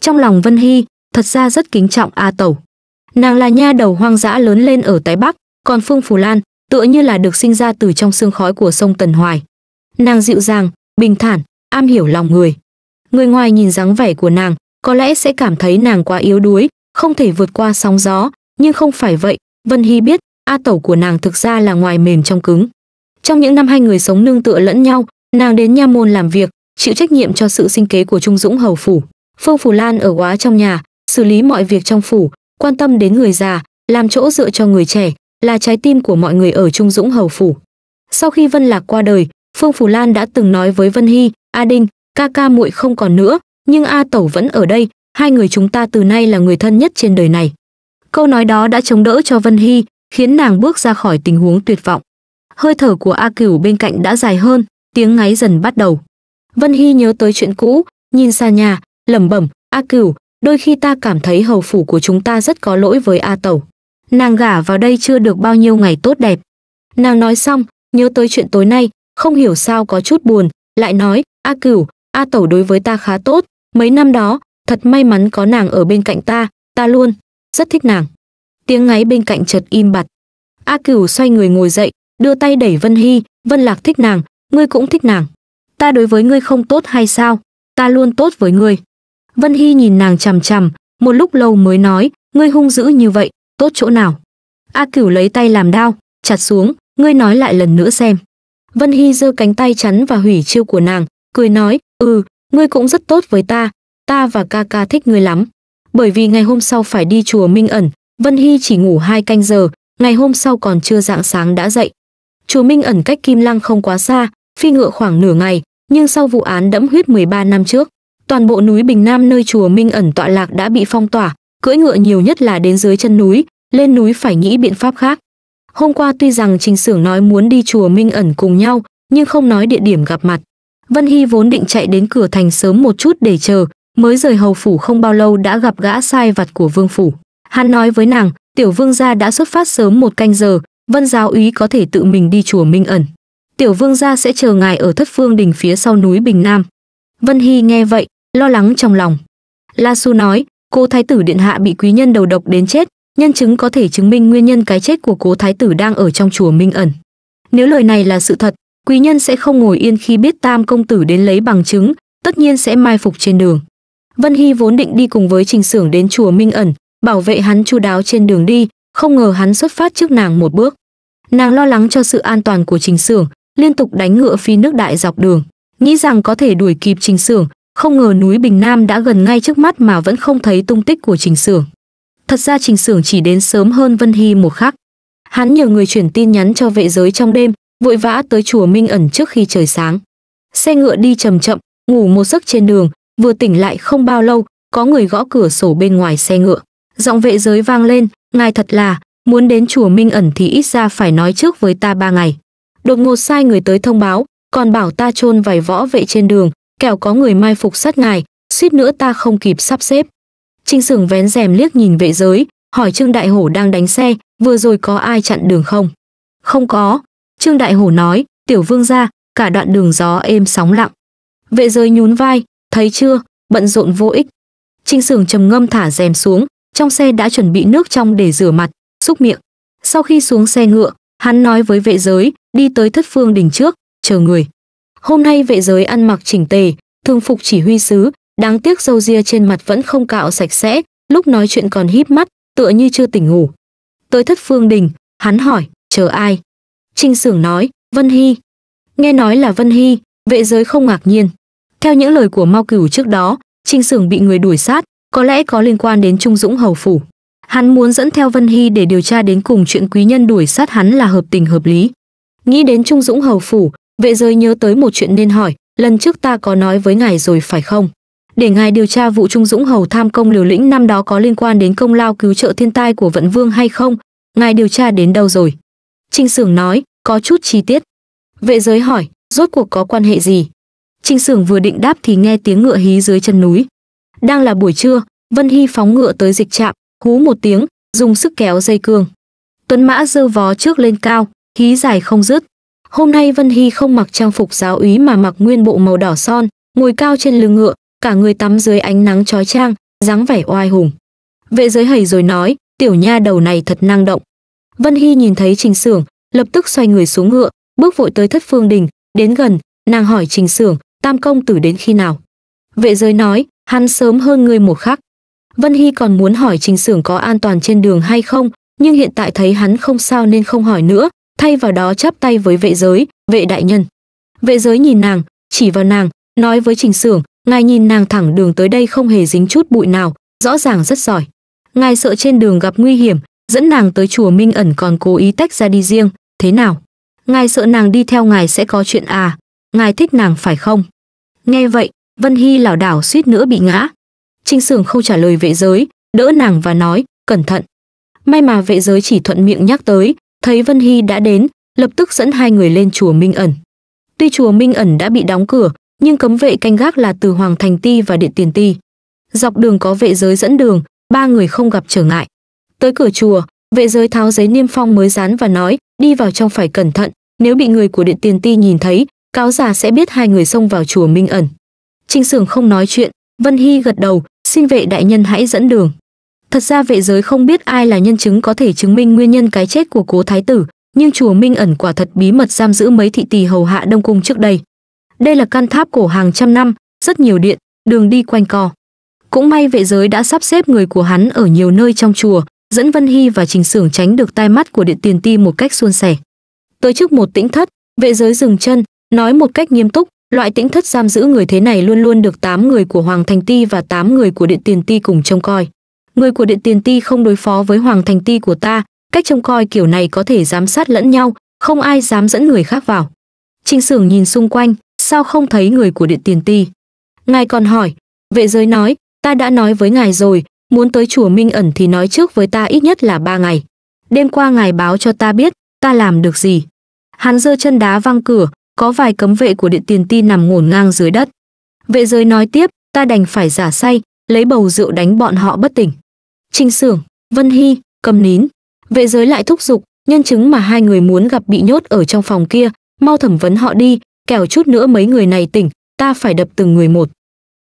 Trong lòng Vân Hy, thật ra rất kính trọng A Tẩu. Nàng là nha đầu hoang dã lớn lên ở tây Bắc, còn Phương Phù Lan tựa như là được sinh ra từ trong xương khói của sông Tần Hoài. Nàng dịu dàng, bình thản, am hiểu lòng người. Người ngoài nhìn dáng vẻ của nàng, có lẽ sẽ cảm thấy nàng quá yếu đuối, không thể vượt qua sóng gió, nhưng không phải vậy, Vân Hy biết, A Tẩu của nàng thực ra là ngoài mềm trong cứng. Trong những năm hai người sống nương tựa lẫn nhau, nàng đến nha môn làm việc, chịu trách nhiệm cho sự sinh kế của Trung Dũng hầu phủ. Phương Phủ Lan ở quá trong nhà, xử lý mọi việc trong phủ, quan tâm đến người già, làm chỗ dựa cho người trẻ, là trái tim của mọi người ở Trung Dũng hầu phủ. Sau khi Vân Lạc qua đời, Phương Phủ Lan đã từng nói với Vân Hy, A Đinh, ca ca muội không còn nữa, nhưng A Tẩu vẫn ở đây, hai người chúng ta từ nay là người thân nhất trên đời này. Câu nói đó đã chống đỡ cho Vân Hy, khiến nàng bước ra khỏi tình huống tuyệt vọng. Hơi thở của A Cửu bên cạnh đã dài hơn, tiếng ngáy dần bắt đầu. Vân Hy nhớ tới chuyện cũ, nhìn xa nhà, lẩm bẩm, "A Cửu, đôi khi ta cảm thấy hầu phủ của chúng ta rất có lỗi với A Tẩu. Nàng gả vào đây chưa được bao nhiêu ngày tốt đẹp." Nàng nói xong, nhớ tới chuyện tối nay, không hiểu sao có chút buồn, lại nói, "A Cửu, A Tẩu đối với ta khá tốt, mấy năm đó, thật may mắn có nàng ở bên cạnh ta, ta luôn rất thích nàng." Tiếng ngáy bên cạnh chợt im bặt. A Cửu xoay người ngồi dậy, đưa tay đẩy Vân Hy, Vân Lạc thích nàng, ngươi cũng thích nàng. Ta đối với ngươi không tốt hay sao? Ta luôn tốt với ngươi. Vân Hy nhìn nàng chằm chằm, một lúc lâu mới nói, ngươi hung dữ như vậy, tốt chỗ nào? A Cửu lấy tay làm đao, chặt xuống, ngươi nói lại lần nữa xem. Vân Hy giơ cánh tay chắn và hủy chiêu của nàng, cười nói, ừ, ngươi cũng rất tốt với ta, ta và ca ca thích ngươi lắm. Bởi vì ngày hôm sau phải đi chùa Minh ẩn, Vân Hy chỉ ngủ hai canh giờ, ngày hôm sau còn chưa rạng sáng đã dậy, Chùa Minh ẩn cách Kim Lăng không quá xa, phi ngựa khoảng nửa ngày, nhưng sau vụ án đẫm huyết 13 năm trước, toàn bộ núi Bình Nam nơi chùa Minh ẩn tọa lạc đã bị phong tỏa, cưỡi ngựa nhiều nhất là đến dưới chân núi, lên núi phải nghĩ biện pháp khác. Hôm qua tuy rằng Trình Sưởng nói muốn đi chùa Minh ẩn cùng nhau, nhưng không nói địa điểm gặp mặt. Vân Hy vốn định chạy đến cửa thành sớm một chút để chờ, mới rời hầu phủ không bao lâu đã gặp gã sai vặt của vương phủ. Hắn nói với nàng, tiểu vương gia đã xuất phát sớm một canh giờ, Vân giáo úy có thể tự mình đi chùa Minh ẩn. Tiểu vương gia sẽ chờ ngài ở thất phương đình phía sau núi Bình Nam. Vân Hy nghe vậy, lo lắng trong lòng. La Su nói, cô thái tử điện hạ bị quý nhân đầu độc đến chết, nhân chứng có thể chứng minh nguyên nhân cái chết của cố thái tử đang ở trong chùa Minh ẩn. Nếu lời này là sự thật, quý nhân sẽ không ngồi yên khi biết tam công tử đến lấy bằng chứng, tất nhiên sẽ mai phục trên đường. Vân Hy vốn định đi cùng với Trình Sưởng đến chùa Minh ẩn, bảo vệ hắn chu đáo trên đường đi, không ngờ hắn xuất phát trước nàng một bước. Nàng lo lắng cho sự an toàn của Trình Sưởng, liên tục đánh ngựa phi nước đại dọc đường, nghĩ rằng có thể đuổi kịp Trình Sưởng, không ngờ núi Bình Nam đã gần ngay trước mắt mà vẫn không thấy tung tích của Trình Sưởng. Thật ra Trình Sưởng chỉ đến sớm hơn Vân Hy một khắc. Hắn nhờ người chuyển tin nhắn cho vệ giới trong đêm, vội vã tới chùa Minh ẩn trước khi trời sáng. Xe ngựa đi chậm chậm, ngủ một giấc trên đường, vừa tỉnh lại không bao lâu, có người gõ cửa sổ bên ngoài xe ngựa. Giọng vệ giới vang lên, ngài thật là, Muốn đến chùa Minh ẩn thì ít ra phải nói trước với ta ba ngày. Đột ngột sai người tới thông báo, còn bảo ta chôn vài võ vệ trên đường, kẻo có người mai phục sát ngài, suýt nữa ta không kịp sắp xếp. Trinh Sưởng vén rèm liếc nhìn vệ giới, hỏi Trương Đại Hổ đang đánh xe, vừa rồi có ai chặn đường không? Không có, Trương Đại Hổ nói, tiểu vương ra, cả đoạn đường gió êm sóng lặng. Vệ giới nhún vai, thấy chưa, bận rộn vô ích. Trinh Sưởng trầm ngâm thả rèm xuống, trong xe đã chuẩn bị nước trong để rửa mặt, xúc miệng. Sau khi xuống xe ngựa, hắn nói với vệ giới, đi tới thất phương đỉnh trước, chờ người. Hôm nay vệ giới ăn mặc chỉnh tề, thường phục chỉ huy sứ, đáng tiếc râu ria trên mặt vẫn không cạo sạch sẽ, lúc nói chuyện còn híp mắt, tựa như chưa tỉnh ngủ. Tới thất phương đỉnh, hắn hỏi, chờ ai? Trinh Sưởng nói, Vân Hy. Nghe nói là Vân Hy, vệ giới không ngạc nhiên. Theo những lời của Mao Cửu trước đó, Trinh Sưởng bị người đuổi sát, có lẽ có liên quan đến Trung Dũng Hầu Phủ. Hắn muốn dẫn theo Vân Hy để điều tra đến cùng chuyện quý nhân đuổi sát hắn là hợp tình hợp lý. Nghĩ đến Trung Dũng Hầu Phủ, vệ giới nhớ tới một chuyện nên hỏi, lần trước ta có nói với ngài rồi phải không? Để ngài điều tra vụ Trung Dũng Hầu tham công liều lĩnh năm đó có liên quan đến công lao cứu trợ thiên tai của Vận Vương hay không? Ngài điều tra đến đâu rồi? Trinh Sưởng nói, có chút chi tiết. Vệ giới hỏi, rốt cuộc có quan hệ gì? Trinh Sưởng vừa định đáp thì nghe tiếng ngựa hí dưới chân núi. Đang là buổi trưa, Vân Hy phóng ngựa tới dịch trạm, hú một tiếng, dùng sức kéo dây cương. Tuấn Mã giơ vó trước lên cao, khí dài không dứt. Hôm nay Vân Hy không mặc trang phục giáo úy mà mặc nguyên bộ màu đỏ son, ngồi cao trên lưng ngựa, cả người tắm dưới ánh nắng chói chang, dáng vẻ oai hùng. Vệ giới hầy rồi nói, tiểu nha đầu này thật năng động. Vân Hy nhìn thấy Trình Sưởng, lập tức xoay người xuống ngựa, bước vội tới thất phương đình, đến gần, nàng hỏi Trình Sưởng, tam công tử đến khi nào? Vệ giới nói, hắn sớm hơn người một khắc. Vân Hy còn muốn hỏi Trình Sưởng có an toàn trên đường hay không, nhưng hiện tại thấy hắn không sao nên không hỏi nữa, thay vào đó chắp tay với vệ giới, vệ đại nhân. Vệ giới nhìn nàng, chỉ vào nàng, nói với Trình Sưởng, ngài nhìn nàng thẳng đường tới đây không hề dính chút bụi nào, rõ ràng rất giỏi. Ngài sợ trên đường gặp nguy hiểm, dẫn nàng tới chùa Minh ẩn còn cố ý tách ra đi riêng, thế nào? Ngài sợ nàng đi theo ngài sẽ có chuyện à? Ngài thích nàng phải không? Nghe vậy, Vân Hy lảo đảo suýt nữa bị ngã, Trinh Sưởng không trả lời vệ giới, đỡ nàng và nói, cẩn thận. May mà vệ giới chỉ thuận miệng nhắc tới, thấy Vân Hy đã đến, lập tức dẫn hai người lên chùa Minh Ẩn. Tuy chùa Minh Ẩn đã bị đóng cửa, nhưng cấm vệ canh gác là từ Hoàng Thành Ti và Điện Tiền Ti. Dọc đường có vệ giới dẫn đường, ba người không gặp trở ngại. Tới cửa chùa, vệ giới tháo giấy niêm phong mới dán và nói, đi vào trong phải cẩn thận, nếu bị người của Điện Tiền Ti nhìn thấy, cáo già sẽ biết hai người xông vào chùa Minh Ẩn. Trinh Sưởng không nói chuyện, Vân Hy gật đầu, xin vệ đại nhân hãy dẫn đường. Thật ra vệ giới không biết ai là nhân chứng có thể chứng minh nguyên nhân cái chết của cố thái tử, nhưng chùa Minh ẩn quả thật bí mật giam giữ mấy thị tỳ hầu hạ Đông cung trước đây. Đây là căn tháp cổ hàng trăm năm, rất nhiều điện, đường đi quanh co. Cũng may vệ giới đã sắp xếp người của hắn ở nhiều nơi trong chùa, dẫn Vân Hy và Trình Sưởng tránh được tai mắt của điện tiền ti một cách suôn sẻ. Tới trước một tĩnh thất, vệ giới dừng chân, nói một cách nghiêm túc, Loại tĩnh thất giam giữ người thế này luôn luôn được 8 người của Hoàng Thành Ti và 8 người của Điện Tiền Ti cùng trông coi. Người của Điện Tiền Ti không đối phó với Hoàng Thành Ti của ta, cách trông coi kiểu này có thể giám sát lẫn nhau, không ai dám dẫn người khác vào. Trình Sưởng nhìn xung quanh, sao không thấy người của Điện Tiền Ti? Ngài còn hỏi, vệ giới nói, ta đã nói với ngài rồi, muốn tới chùa Minh ẩn thì nói trước với ta ít nhất là ba ngày. Đêm qua ngài báo cho ta biết, ta làm được gì? Hắn giơ chân đá văng cửa, có vài cấm vệ của điện tiền ti nằm ngổn ngang dưới đất. Vệ giới nói tiếp, ta đành phải giả say, lấy bầu rượu đánh bọn họ bất tỉnh. Trinh Sưởng, Vân Hy, cầm nín. Vệ giới lại thúc giục, nhân chứng mà hai người muốn gặp bị nhốt ở trong phòng kia, mau thẩm vấn họ đi, kẻo chút nữa mấy người này tỉnh, ta phải đập từng người một.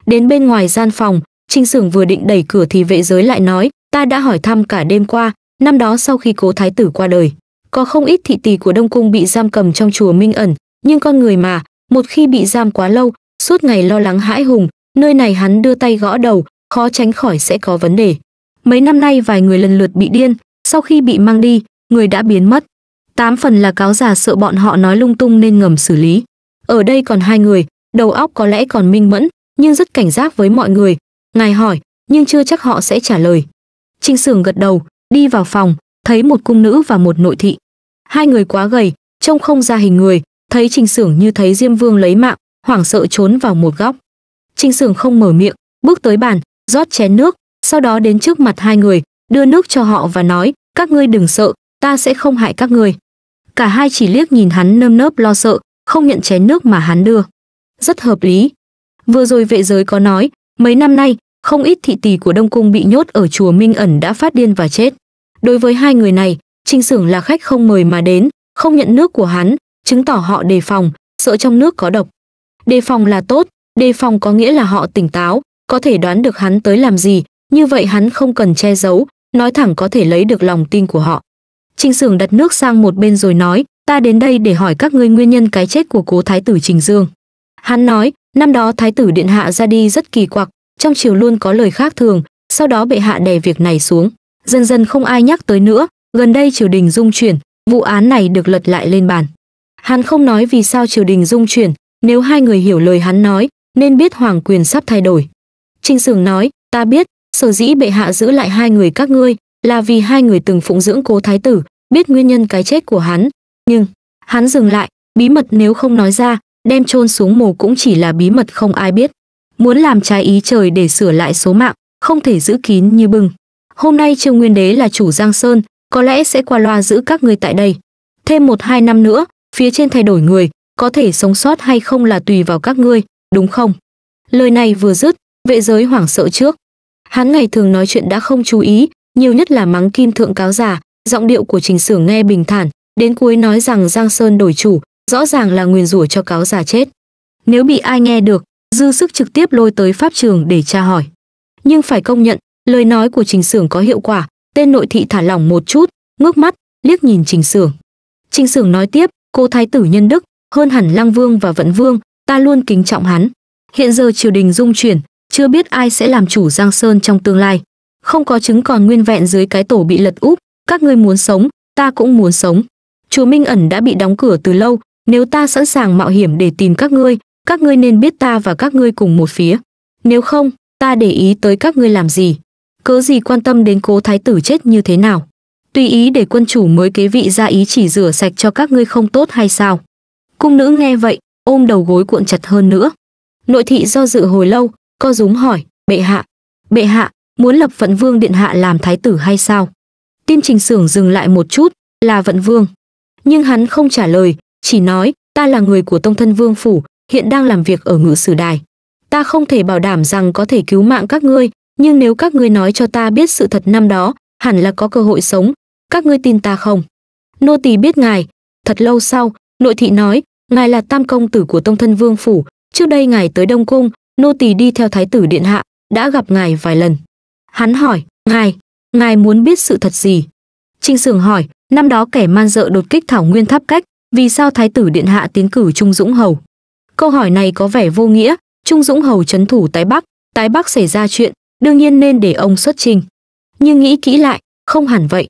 Đến bên ngoài gian phòng, Trinh Sưởng vừa định đẩy cửa thì vệ giới lại nói, ta đã hỏi thăm cả đêm qua, năm đó sau khi cố thái tử qua đời, có không ít thị tỷ của Đông Cung bị giam cầm trong chùa Minh Ẩn, nhưng con người mà một khi bị giam quá lâu suốt ngày lo lắng hãi hùng nơi này hắn đưa tay gõ đầu khó tránh khỏi sẽ có vấn đề mấy năm nay vài người lần lượt bị điên sau khi bị mang đi người đã biến mất tám phần là cáo già sợ bọn họ nói lung tung nên ngầm xử lý ở đây còn hai người đầu óc có lẽ còn minh mẫn nhưng rất cảnh giác với mọi người ngài hỏi nhưng chưa chắc họ sẽ trả lời trinh sưởng gật đầu đi vào phòng thấy một cung nữ và một nội thị hai người quá gầy trông không ra hình người thấy Trình Sưởng như thấy Diêm Vương lấy mạng, hoảng sợ trốn vào một góc. Trình Sưởng không mở miệng, bước tới bàn, rót chén nước, sau đó đến trước mặt hai người, đưa nước cho họ và nói, các ngươi đừng sợ, ta sẽ không hại các ngươi. Cả hai chỉ liếc nhìn hắn nơm nớp lo sợ, không nhận chén nước mà hắn đưa. Rất hợp lý. Vừa rồi vệ giới có nói, mấy năm nay, không ít thị tỷ của Đông Cung bị nhốt ở chùa Minh ẩn đã phát điên và chết. Đối với hai người này, Trình Sưởng là khách không mời mà đến, không nhận nước của hắn, chứng tỏ họ đề phòng, sợ trong nước có độc. Đề phòng là tốt, đề phòng có nghĩa là họ tỉnh táo, có thể đoán được hắn tới làm gì, như vậy hắn không cần che giấu, nói thẳng có thể lấy được lòng tin của họ. Trình Sưởng đặt nước sang một bên rồi nói, ta đến đây để hỏi các ngươi nguyên nhân cái chết của cố thái tử Trình Dương. Hắn nói, năm đó thái tử điện hạ ra đi rất kỳ quặc, trong triều luôn có lời khác thường, sau đó bệ hạ đè việc này xuống, dần dần không ai nhắc tới nữa, gần đây triều đình dung chuyển, vụ án này được lật lại lên bàn. Hắn không nói vì sao triều đình dung chuyển, nếu hai người hiểu lời hắn nói, nên biết hoàng quyền sắp thay đổi. Trinh Sường nói, ta biết, sở dĩ bệ hạ giữ lại hai người các ngươi, là vì hai người từng phụng dưỡng cố thái tử, biết nguyên nhân cái chết của hắn. Nhưng, hắn dừng lại, bí mật nếu không nói ra, đem chôn xuống mồ cũng chỉ là bí mật không ai biết. Muốn làm trái ý trời để sửa lại số mạng, không thể giữ kín như bừng. Hôm nay Trương Nguyên Đế là chủ Giang Sơn, có lẽ sẽ qua loa giữ các ngươi tại đây. Thêm một hai năm nữa, phía trên thay đổi người, có thể sống sót hay không là tùy vào các ngươi, đúng không? Lời này vừa dứt, vệ giới hoảng sợ trước. Hắn ngày thường nói chuyện đã không chú ý, nhiều nhất là mắng kim thượng cáo giả, giọng điệu của trình sử nghe bình thản, đến cuối nói rằng Giang Sơn đổi chủ, rõ ràng là nguyền rủa cho cáo giả chết. Nếu bị ai nghe được, dư sức trực tiếp lôi tới pháp trường để tra hỏi. Nhưng phải công nhận, lời nói của trình sưởng có hiệu quả, tên nội thị thả lỏng một chút, ngước mắt, liếc nhìn trình sưởng. Trình sưởng nói tiếp, cô thái tử nhân đức hơn hẳn lăng vương và vận vương ta luôn kính trọng hắn hiện giờ triều đình dung chuyển chưa biết ai sẽ làm chủ giang sơn trong tương lai không có chứng còn nguyên vẹn dưới cái tổ bị lật úp các ngươi muốn sống ta cũng muốn sống chùa minh ẩn đã bị đóng cửa từ lâu nếu ta sẵn sàng mạo hiểm để tìm các ngươi các ngươi nên biết ta và các ngươi cùng một phía nếu không ta để ý tới các ngươi làm gì cớ gì quan tâm đến cố thái tử chết như thế nào tùy ý để quân chủ mới kế vị ra ý chỉ rửa sạch cho các ngươi không tốt hay sao? Cung nữ nghe vậy, ôm đầu gối cuộn chặt hơn nữa. Nội thị do dự hồi lâu, co rúm hỏi, bệ hạ, bệ hạ, muốn lập vận vương điện hạ làm thái tử hay sao? Tim trình sưởng dừng lại một chút, là vận vương. Nhưng hắn không trả lời, chỉ nói, ta là người của tông thân vương phủ, hiện đang làm việc ở ngự sử đài. Ta không thể bảo đảm rằng có thể cứu mạng các ngươi, nhưng nếu các ngươi nói cho ta biết sự thật năm đó, hẳn là có cơ hội sống, các ngươi tin ta không nô tỳ biết ngài thật lâu sau nội thị nói ngài là tam công tử của tông thân vương phủ trước đây ngài tới đông cung nô tỳ đi theo thái tử điện hạ đã gặp ngài vài lần hắn hỏi ngài ngài muốn biết sự thật gì trinh sường hỏi năm đó kẻ man dợ đột kích thảo nguyên tháp cách vì sao thái tử điện hạ tiến cử trung dũng hầu câu hỏi này có vẻ vô nghĩa trung dũng hầu trấn thủ tái bắc tái bắc xảy ra chuyện đương nhiên nên để ông xuất trình nhưng nghĩ kỹ lại không hẳn vậy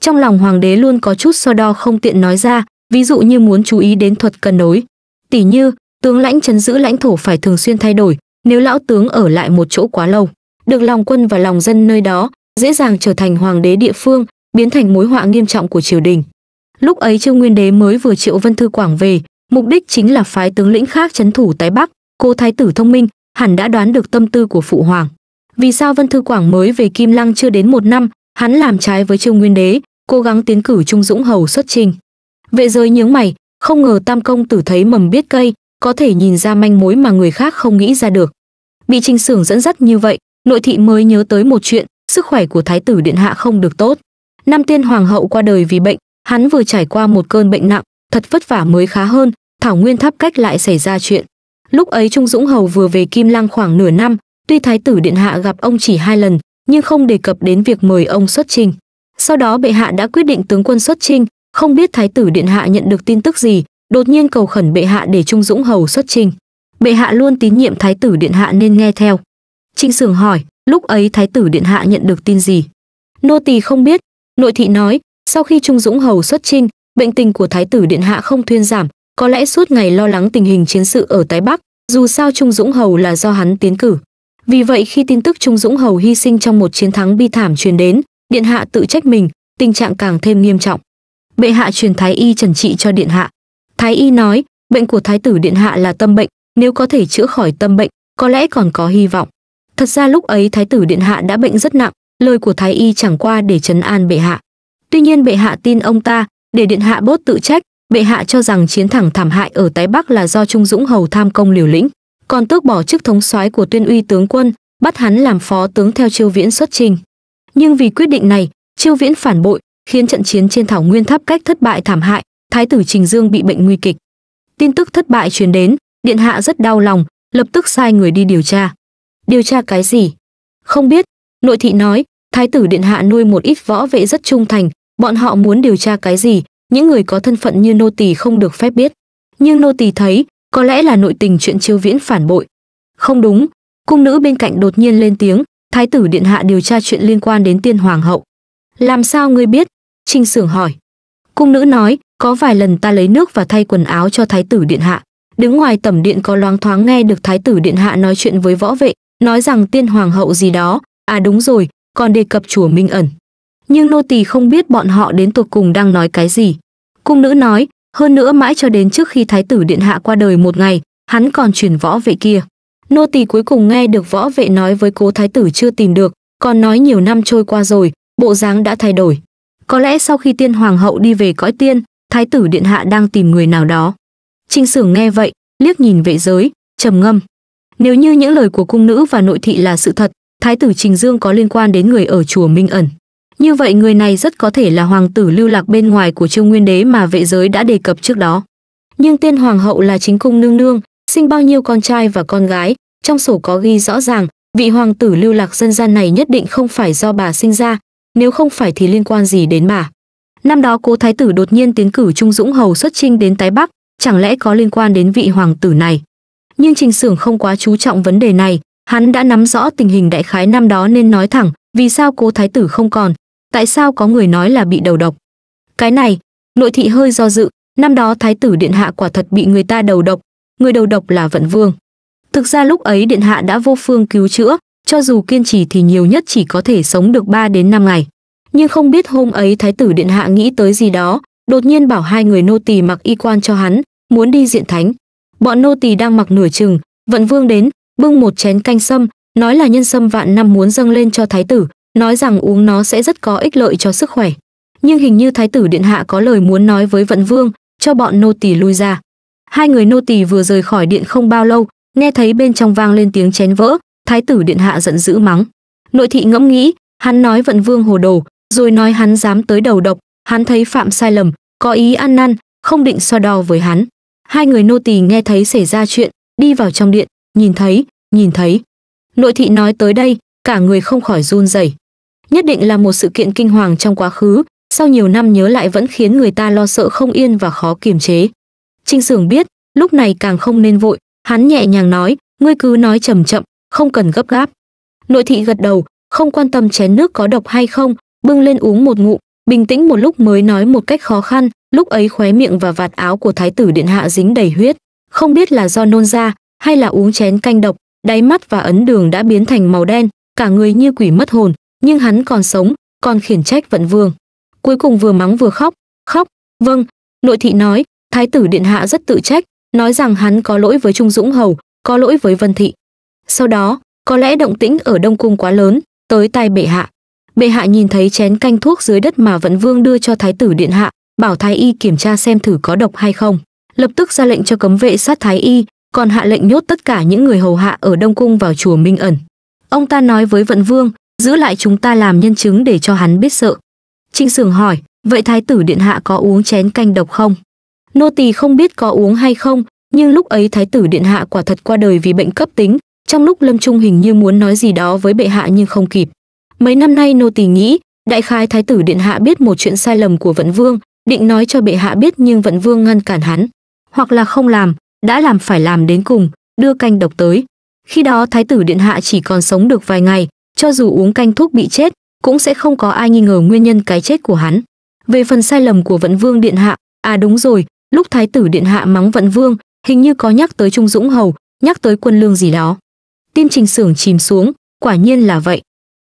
trong lòng hoàng đế luôn có chút so đo không tiện nói ra, ví dụ như muốn chú ý đến thuật cân đối. Tỷ như, tướng lãnh chấn giữ lãnh thổ phải thường xuyên thay đổi, nếu lão tướng ở lại một chỗ quá lâu, được lòng quân và lòng dân nơi đó, dễ dàng trở thành hoàng đế địa phương, biến thành mối họa nghiêm trọng của triều đình. Lúc ấy Trương Nguyên đế mới vừa triệu Vân Thư Quảng về, mục đích chính là phái tướng lĩnh khác chấn thủ tại Bắc, cô thái tử thông minh, hẳn đã đoán được tâm tư của phụ hoàng. Vì sao Vân Thư Quảng mới về Kim Lăng chưa đến một năm hắn làm trái với Trương Nguyên Đế, cố gắng tiến cử Trung Dũng Hầu xuất trình. Vệ giới nhướng mày, không ngờ Tam công tử thấy mầm biết cây, có thể nhìn ra manh mối mà người khác không nghĩ ra được. Bị Trình Sưởng dẫn dắt như vậy, nội thị mới nhớ tới một chuyện, sức khỏe của thái tử điện hạ không được tốt. Nam tiên hoàng hậu qua đời vì bệnh, hắn vừa trải qua một cơn bệnh nặng, thật vất vả mới khá hơn, Thảo Nguyên Tháp cách lại xảy ra chuyện. Lúc ấy Trung Dũng Hầu vừa về Kim Lăng khoảng nửa năm, tuy thái tử điện hạ gặp ông chỉ hai lần, nhưng không đề cập đến việc mời ông xuất trình. Sau đó bệ hạ đã quyết định tướng quân xuất trình, không biết thái tử điện hạ nhận được tin tức gì, đột nhiên cầu khẩn bệ hạ để Trung Dũng hầu xuất trình. Bệ hạ luôn tín nhiệm thái tử điện hạ nên nghe theo. Trinh Sưởng hỏi, lúc ấy thái tử điện hạ nhận được tin gì? Nô tỳ không biết, nội thị nói, sau khi Trung Dũng hầu xuất trình, bệnh tình của thái tử điện hạ không thuyên giảm, có lẽ suốt ngày lo lắng tình hình chiến sự ở Tái Bắc, dù sao Trung Dũng hầu là do hắn tiến cử. Vì vậy khi tin tức Trung Dũng Hầu hy sinh trong một chiến thắng bi thảm truyền đến, điện hạ tự trách mình, tình trạng càng thêm nghiêm trọng. Bệ hạ truyền thái y trần trị cho điện hạ. Thái y nói, bệnh của thái tử điện hạ là tâm bệnh, nếu có thể chữa khỏi tâm bệnh, có lẽ còn có hy vọng. Thật ra lúc ấy thái tử điện hạ đã bệnh rất nặng, lời của thái y chẳng qua để chấn an bệ hạ. Tuy nhiên bệ hạ tin ông ta, để điện hạ bớt tự trách, bệ hạ cho rằng chiến thẳng thảm hại ở Tái Bắc là do Trung Dũng Hầu tham công liều lĩnh còn tước bỏ chức thống soái của tuyên uy tướng quân bắt hắn làm phó tướng theo chiêu viễn xuất trình nhưng vì quyết định này chiêu viễn phản bội khiến trận chiến trên thảo nguyên tháp cách thất bại thảm hại thái tử trình dương bị bệnh nguy kịch tin tức thất bại truyền đến điện hạ rất đau lòng lập tức sai người đi điều tra điều tra cái gì không biết nội thị nói thái tử điện hạ nuôi một ít võ vệ rất trung thành bọn họ muốn điều tra cái gì những người có thân phận như nô tỳ không được phép biết nhưng nô tỳ thấy có lẽ là nội tình chuyện chiêu viễn phản bội không đúng cung nữ bên cạnh đột nhiên lên tiếng thái tử điện hạ điều tra chuyện liên quan đến tiên hoàng hậu làm sao ngươi biết trinh sưởng hỏi cung nữ nói có vài lần ta lấy nước và thay quần áo cho thái tử điện hạ đứng ngoài tẩm điện có loáng thoáng nghe được thái tử điện hạ nói chuyện với võ vệ nói rằng tiên hoàng hậu gì đó à đúng rồi còn đề cập chùa minh ẩn nhưng nô tỳ không biết bọn họ đến tột cùng đang nói cái gì cung nữ nói hơn nữa mãi cho đến trước khi thái tử điện hạ qua đời một ngày, hắn còn truyền võ vệ kia. Nô tỳ cuối cùng nghe được võ vệ nói với cố thái tử chưa tìm được, còn nói nhiều năm trôi qua rồi, bộ dáng đã thay đổi. Có lẽ sau khi tiên hoàng hậu đi về cõi tiên, thái tử điện hạ đang tìm người nào đó. Trinh Sưởng nghe vậy, liếc nhìn vệ giới, trầm ngâm. Nếu như những lời của cung nữ và nội thị là sự thật, thái tử Trình Dương có liên quan đến người ở chùa Minh ẩn. Như vậy người này rất có thể là hoàng tử lưu lạc bên ngoài của Trung Nguyên đế mà vệ giới đã đề cập trước đó. Nhưng tiên hoàng hậu là chính cung nương nương, sinh bao nhiêu con trai và con gái, trong sổ có ghi rõ ràng, vị hoàng tử lưu lạc dân gian này nhất định không phải do bà sinh ra, nếu không phải thì liên quan gì đến bà. Năm đó cố thái tử đột nhiên tiến cử Trung Dũng hầu xuất chinh đến tái Bắc, chẳng lẽ có liên quan đến vị hoàng tử này. Nhưng Trình Sưởng không quá chú trọng vấn đề này, hắn đã nắm rõ tình hình đại khái năm đó nên nói thẳng, vì sao cố thái tử không còn, tại sao có người nói là bị đầu độc cái này nội thị hơi do dự năm đó thái tử điện hạ quả thật bị người ta đầu độc người đầu độc là vận vương thực ra lúc ấy điện hạ đã vô phương cứu chữa cho dù kiên trì thì nhiều nhất chỉ có thể sống được 3 đến 5 ngày nhưng không biết hôm ấy thái tử điện hạ nghĩ tới gì đó đột nhiên bảo hai người nô tỳ mặc y quan cho hắn muốn đi diện thánh bọn nô tỳ đang mặc nửa chừng vận vương đến bưng một chén canh sâm nói là nhân sâm vạn năm muốn dâng lên cho thái tử nói rằng uống nó sẽ rất có ích lợi cho sức khỏe. Nhưng hình như thái tử điện hạ có lời muốn nói với vận vương, cho bọn nô tỳ lui ra. Hai người nô tỳ vừa rời khỏi điện không bao lâu, nghe thấy bên trong vang lên tiếng chén vỡ, thái tử điện hạ giận dữ mắng. Nội thị ngẫm nghĩ, hắn nói vận vương hồ đồ, rồi nói hắn dám tới đầu độc, hắn thấy phạm sai lầm, có ý ăn năn, không định so đo với hắn. Hai người nô tỳ nghe thấy xảy ra chuyện, đi vào trong điện, nhìn thấy, nhìn thấy. Nội thị nói tới đây, cả người không khỏi run rẩy. Nhất định là một sự kiện kinh hoàng trong quá khứ, sau nhiều năm nhớ lại vẫn khiến người ta lo sợ không yên và khó kiềm chế. Trinh Sưởng biết, lúc này càng không nên vội, hắn nhẹ nhàng nói, ngươi cứ nói chậm chậm, không cần gấp gáp. Nội thị gật đầu, không quan tâm chén nước có độc hay không, bưng lên uống một ngụm, bình tĩnh một lúc mới nói một cách khó khăn, lúc ấy khóe miệng và vạt áo của thái tử điện hạ dính đầy huyết, không biết là do nôn ra hay là uống chén canh độc, đáy mắt và ấn đường đã biến thành màu đen, cả người như quỷ mất hồn, nhưng hắn còn sống, còn khiển trách vận vương. Cuối cùng vừa mắng vừa khóc, khóc, vâng, nội thị nói, thái tử điện hạ rất tự trách, nói rằng hắn có lỗi với Trung Dũng Hầu, có lỗi với Vân Thị. Sau đó, có lẽ động tĩnh ở Đông Cung quá lớn, tới tai bệ hạ. Bệ hạ nhìn thấy chén canh thuốc dưới đất mà Vận Vương đưa cho thái tử điện hạ, bảo thái y kiểm tra xem thử có độc hay không. Lập tức ra lệnh cho cấm vệ sát thái y, còn hạ lệnh nhốt tất cả những người hầu hạ ở Đông Cung vào chùa Minh Ẩn. Ông ta nói với Vận Vương, giữ lại chúng ta làm nhân chứng để cho hắn biết sợ. Trinh Sường hỏi, vậy thái tử điện hạ có uống chén canh độc không? Nô tỳ không biết có uống hay không, nhưng lúc ấy thái tử điện hạ quả thật qua đời vì bệnh cấp tính, trong lúc Lâm Trung hình như muốn nói gì đó với bệ hạ nhưng không kịp. Mấy năm nay nô tỳ nghĩ, đại khái thái tử điện hạ biết một chuyện sai lầm của Vận Vương, định nói cho bệ hạ biết nhưng Vận Vương ngăn cản hắn, hoặc là không làm, đã làm phải làm đến cùng, đưa canh độc tới. Khi đó thái tử điện hạ chỉ còn sống được vài ngày, cho dù uống canh thuốc bị chết, cũng sẽ không có ai nghi ngờ nguyên nhân cái chết của hắn. Về phần sai lầm của Vận Vương điện hạ, à đúng rồi, lúc thái tử điện hạ mắng Vận Vương, hình như có nhắc tới Trung Dũng Hầu, nhắc tới quân lương gì đó. Tim Trình Sưởng chìm xuống, quả nhiên là vậy.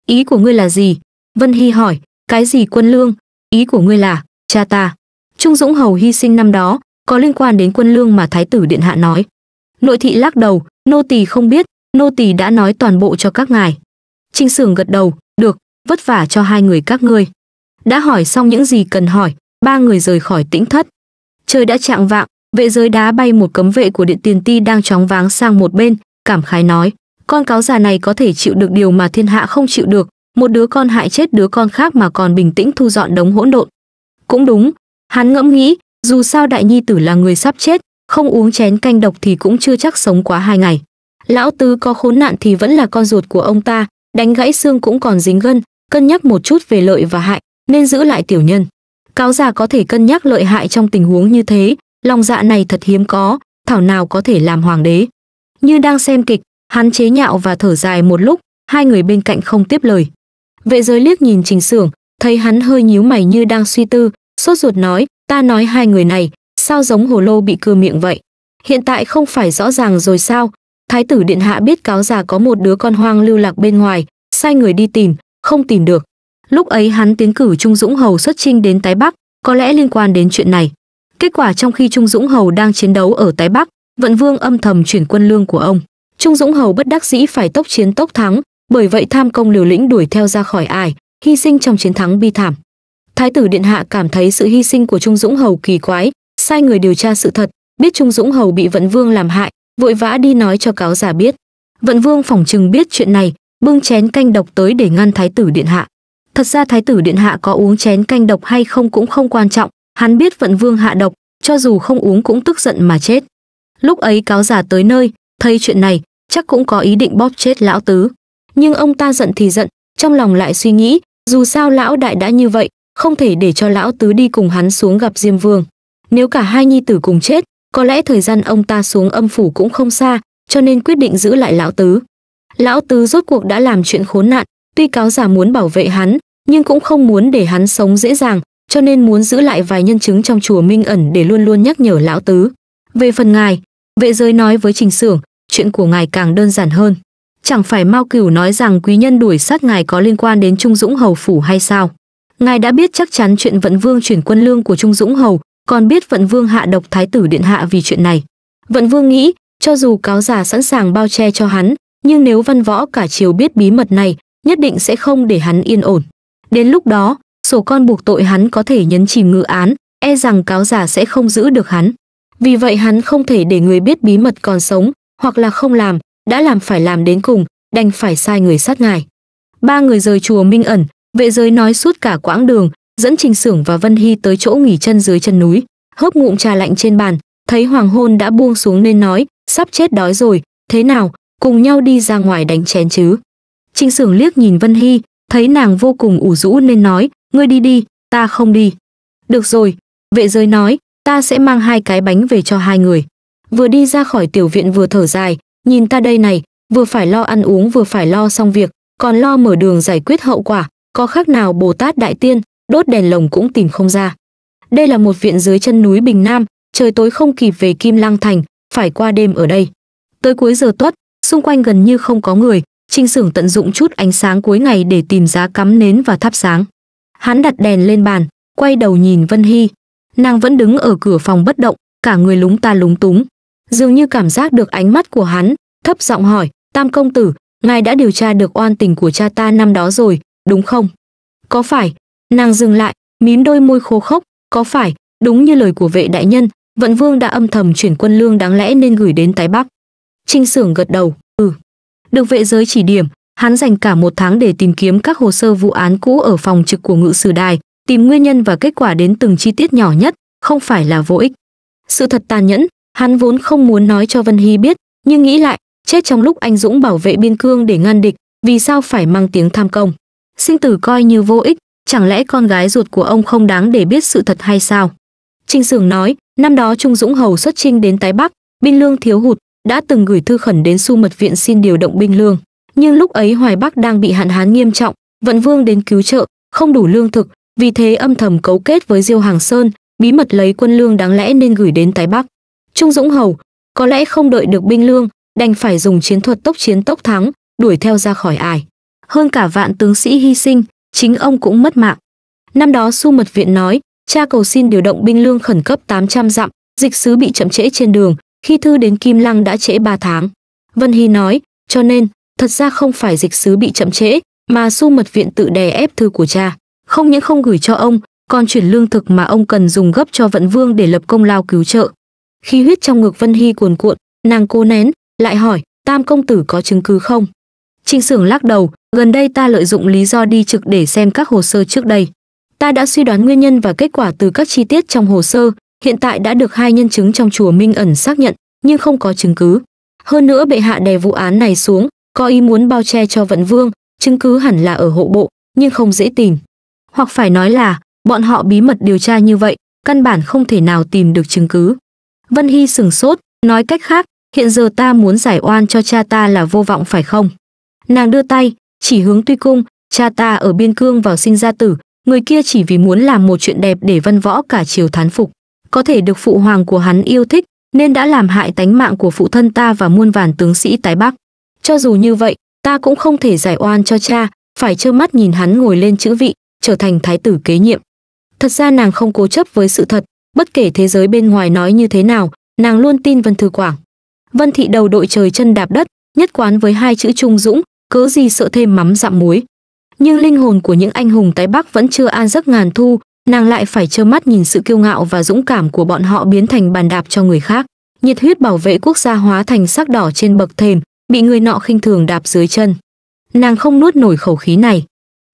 Ý của ngươi là gì? Vân Hy hỏi, cái gì quân lương? Ý của ngươi là, cha ta. Trung Dũng Hầu hy sinh năm đó, có liên quan đến quân lương mà Thái tử Điện Hạ nói. Nội thị lắc đầu, nô tỳ không biết nô tỳ đã nói toàn bộ cho các ngài trinh sưởng gật đầu được vất vả cho hai người các ngươi đã hỏi xong những gì cần hỏi ba người rời khỏi tĩnh thất trời đã chạng vạng vệ giới đá bay một cấm vệ của điện tiền ti đang chóng váng sang một bên cảm khái nói con cáo già này có thể chịu được điều mà thiên hạ không chịu được một đứa con hại chết đứa con khác mà còn bình tĩnh thu dọn đống hỗn độn cũng đúng hắn ngẫm nghĩ dù sao đại nhi tử là người sắp chết không uống chén canh độc thì cũng chưa chắc sống quá hai ngày. Lão Tứ có khốn nạn thì vẫn là con ruột của ông ta, đánh gãy xương cũng còn dính gân, cân nhắc một chút về lợi và hại, nên giữ lại tiểu nhân. Cáo già có thể cân nhắc lợi hại trong tình huống như thế, lòng dạ này thật hiếm có, thảo nào có thể làm hoàng đế. Như đang xem kịch, hắn chế nhạo và thở dài một lúc, hai người bên cạnh không tiếp lời. Vệ giới liếc nhìn trình sưởng, thấy hắn hơi nhíu mày như đang suy tư, sốt ruột nói, ta nói hai người này, sao giống hồ lô bị cưa miệng vậy? Hiện tại không phải rõ ràng rồi sao? Thái tử điện hạ biết cáo già có một đứa con hoang lưu lạc bên ngoài, sai người đi tìm, không tìm được. Lúc ấy hắn tiến cử Trung Dũng Hầu xuất chinh đến Tái Bắc, có lẽ liên quan đến chuyện này. Kết quả trong khi Trung Dũng Hầu đang chiến đấu ở Tái Bắc, Vận Vương âm thầm chuyển quân lương của ông. Trung Dũng Hầu bất đắc dĩ phải tốc chiến tốc thắng, bởi vậy tham công liều lĩnh đuổi theo ra khỏi ải, hy sinh trong chiến thắng bi thảm. Thái tử điện hạ cảm thấy sự hy sinh của Trung Dũng Hầu kỳ quái, sai người điều tra sự thật, biết Trung Dũng Hầu bị Vận Vương làm hại, vội vã đi nói cho cáo giả biết. Vận Vương phỏng chừng biết chuyện này, bưng chén canh độc tới để ngăn thái tử điện hạ. Thật ra thái tử điện hạ có uống chén canh độc hay không cũng không quan trọng, hắn biết Vận Vương hạ độc, cho dù không uống cũng tức giận mà chết. Lúc ấy cáo giả tới nơi, thấy chuyện này, chắc cũng có ý định bóp chết lão tứ. Nhưng ông ta giận thì giận, trong lòng lại suy nghĩ, dù sao lão đại đã như vậy, không thể để cho lão tứ đi cùng hắn xuống gặp Diêm Vương. Nếu cả hai nhi tử cùng chết, có lẽ thời gian ông ta xuống âm phủ cũng không xa, cho nên quyết định giữ lại lão tứ. Lão tứ rốt cuộc đã làm chuyện khốn nạn, tuy cáo giả muốn bảo vệ hắn, nhưng cũng không muốn để hắn sống dễ dàng, cho nên muốn giữ lại vài nhân chứng trong chùa Minh ẩn để luôn luôn nhắc nhở lão tứ. Về phần ngài, vệ giới nói với Trình Sưởng, chuyện của ngài càng đơn giản hơn. Chẳng phải Mao Cửu nói rằng quý nhân đuổi sát ngài có liên quan đến Trung Dũng Hầu phủ hay sao? Ngài đã biết chắc chắn chuyện vận vương chuyển quân lương của Trung Dũng Hầu, còn biết Vận Vương hạ độc Thái tử Điện Hạ vì chuyện này. Vận Vương nghĩ, cho dù cáo già sẵn sàng bao che cho hắn, nhưng nếu văn võ cả triều biết bí mật này, nhất định sẽ không để hắn yên ổn. Đến lúc đó, sổ con buộc tội hắn có thể nhấn chìm ngự án, e rằng cáo giả sẽ không giữ được hắn. Vì vậy hắn không thể để người biết bí mật còn sống, hoặc là không làm, đã làm phải làm đến cùng, đành phải sai người sát ngài. Ba người rời chùa Minh ẩn, vệ giới nói suốt cả quãng đường, dẫn Trình Sưởng và Vân Hy tới chỗ nghỉ chân dưới chân núi, hớp ngụm trà lạnh trên bàn, thấy hoàng hôn đã buông xuống nên nói, sắp chết đói rồi, thế nào, cùng nhau đi ra ngoài đánh chén chứ. Trình Sưởng liếc nhìn Vân Hy, thấy nàng vô cùng ủ rũ nên nói, ngươi đi đi, ta không đi. Được rồi, vệ giới nói, ta sẽ mang hai cái bánh về cho hai người. Vừa đi ra khỏi tiểu viện vừa thở dài, nhìn ta đây này, vừa phải lo ăn uống vừa phải lo xong việc, còn lo mở đường giải quyết hậu quả, có khác nào Bồ Tát Đại Tiên, đốt đèn lồng cũng tìm không ra. Đây là một viện dưới chân núi Bình Nam, trời tối không kịp về Kim Lăng Thành, phải qua đêm ở đây. Tới cuối giờ tuất, xung quanh gần như không có người, Trinh Sưởng tận dụng chút ánh sáng cuối ngày để tìm giá cắm nến và thắp sáng. Hắn đặt đèn lên bàn, quay đầu nhìn Vân Hy. Nàng vẫn đứng ở cửa phòng bất động, cả người lúng ta lúng túng. Dường như cảm giác được ánh mắt của hắn, thấp giọng hỏi, Tam công tử, ngài đã điều tra được oan tình của cha ta năm đó rồi, đúng không? Có phải, Nàng dừng lại, mím đôi môi khô khốc, có phải, đúng như lời của vệ đại nhân, vận vương đã âm thầm chuyển quân lương đáng lẽ nên gửi đến tái bắc. Trinh sưởng gật đầu, ừ. Được vệ giới chỉ điểm, hắn dành cả một tháng để tìm kiếm các hồ sơ vụ án cũ ở phòng trực của ngự sử đài, tìm nguyên nhân và kết quả đến từng chi tiết nhỏ nhất, không phải là vô ích. Sự thật tàn nhẫn, hắn vốn không muốn nói cho Vân Hy biết, nhưng nghĩ lại, chết trong lúc anh Dũng bảo vệ biên cương để ngăn địch, vì sao phải mang tiếng tham công. Sinh tử coi như vô ích, chẳng lẽ con gái ruột của ông không đáng để biết sự thật hay sao? Trình Sường nói, năm đó Trung Dũng Hầu xuất chinh đến tái Bắc, binh lương thiếu hụt, đã từng gửi thư khẩn đến Su Mật Viện xin điều động binh lương. Nhưng lúc ấy Hoài Bắc đang bị hạn hán nghiêm trọng, Vận Vương đến cứu trợ, không đủ lương thực, vì thế âm thầm cấu kết với Diêu Hàng Sơn, bí mật lấy quân lương đáng lẽ nên gửi đến tái Bắc. Trung Dũng Hầu có lẽ không đợi được binh lương, đành phải dùng chiến thuật tốc chiến tốc thắng, đuổi theo ra khỏi ải. Hơn cả vạn tướng sĩ hy sinh, chính ông cũng mất mạng. Năm đó Su Mật Viện nói, cha cầu xin điều động binh lương khẩn cấp 800 dặm, dịch sứ bị chậm trễ trên đường, khi thư đến Kim Lăng đã trễ 3 tháng. Vân Hy nói, cho nên, thật ra không phải dịch sứ bị chậm trễ, mà Su Mật Viện tự đè ép thư của cha. Không những không gửi cho ông, còn chuyển lương thực mà ông cần dùng gấp cho Vận Vương để lập công lao cứu trợ. Khi huyết trong ngực Vân Hy cuồn cuộn, nàng cô nén, lại hỏi, tam công tử có chứng cứ không? Trình Sưởng lắc đầu, gần đây ta lợi dụng lý do đi trực để xem các hồ sơ trước đây. Ta đã suy đoán nguyên nhân và kết quả từ các chi tiết trong hồ sơ, hiện tại đã được hai nhân chứng trong chùa Minh ẩn xác nhận, nhưng không có chứng cứ. Hơn nữa bệ hạ đè vụ án này xuống, có ý muốn bao che cho vận vương, chứng cứ hẳn là ở hộ bộ, nhưng không dễ tìm. Hoặc phải nói là, bọn họ bí mật điều tra như vậy, căn bản không thể nào tìm được chứng cứ. Vân Hy sừng sốt, nói cách khác, hiện giờ ta muốn giải oan cho cha ta là vô vọng phải không? nàng đưa tay chỉ hướng tuy cung cha ta ở biên cương vào sinh ra tử người kia chỉ vì muốn làm một chuyện đẹp để văn võ cả triều thán phục có thể được phụ hoàng của hắn yêu thích nên đã làm hại tánh mạng của phụ thân ta và muôn vàn tướng sĩ tái bắc cho dù như vậy ta cũng không thể giải oan cho cha phải trơ mắt nhìn hắn ngồi lên chữ vị trở thành thái tử kế nhiệm thật ra nàng không cố chấp với sự thật bất kể thế giới bên ngoài nói như thế nào nàng luôn tin vân thư quảng vân thị đầu đội trời chân đạp đất nhất quán với hai chữ trung dũng cớ gì sợ thêm mắm dặm muối nhưng linh hồn của những anh hùng tái bắc vẫn chưa an giấc ngàn thu nàng lại phải trơ mắt nhìn sự kiêu ngạo và dũng cảm của bọn họ biến thành bàn đạp cho người khác nhiệt huyết bảo vệ quốc gia hóa thành sắc đỏ trên bậc thềm bị người nọ khinh thường đạp dưới chân nàng không nuốt nổi khẩu khí này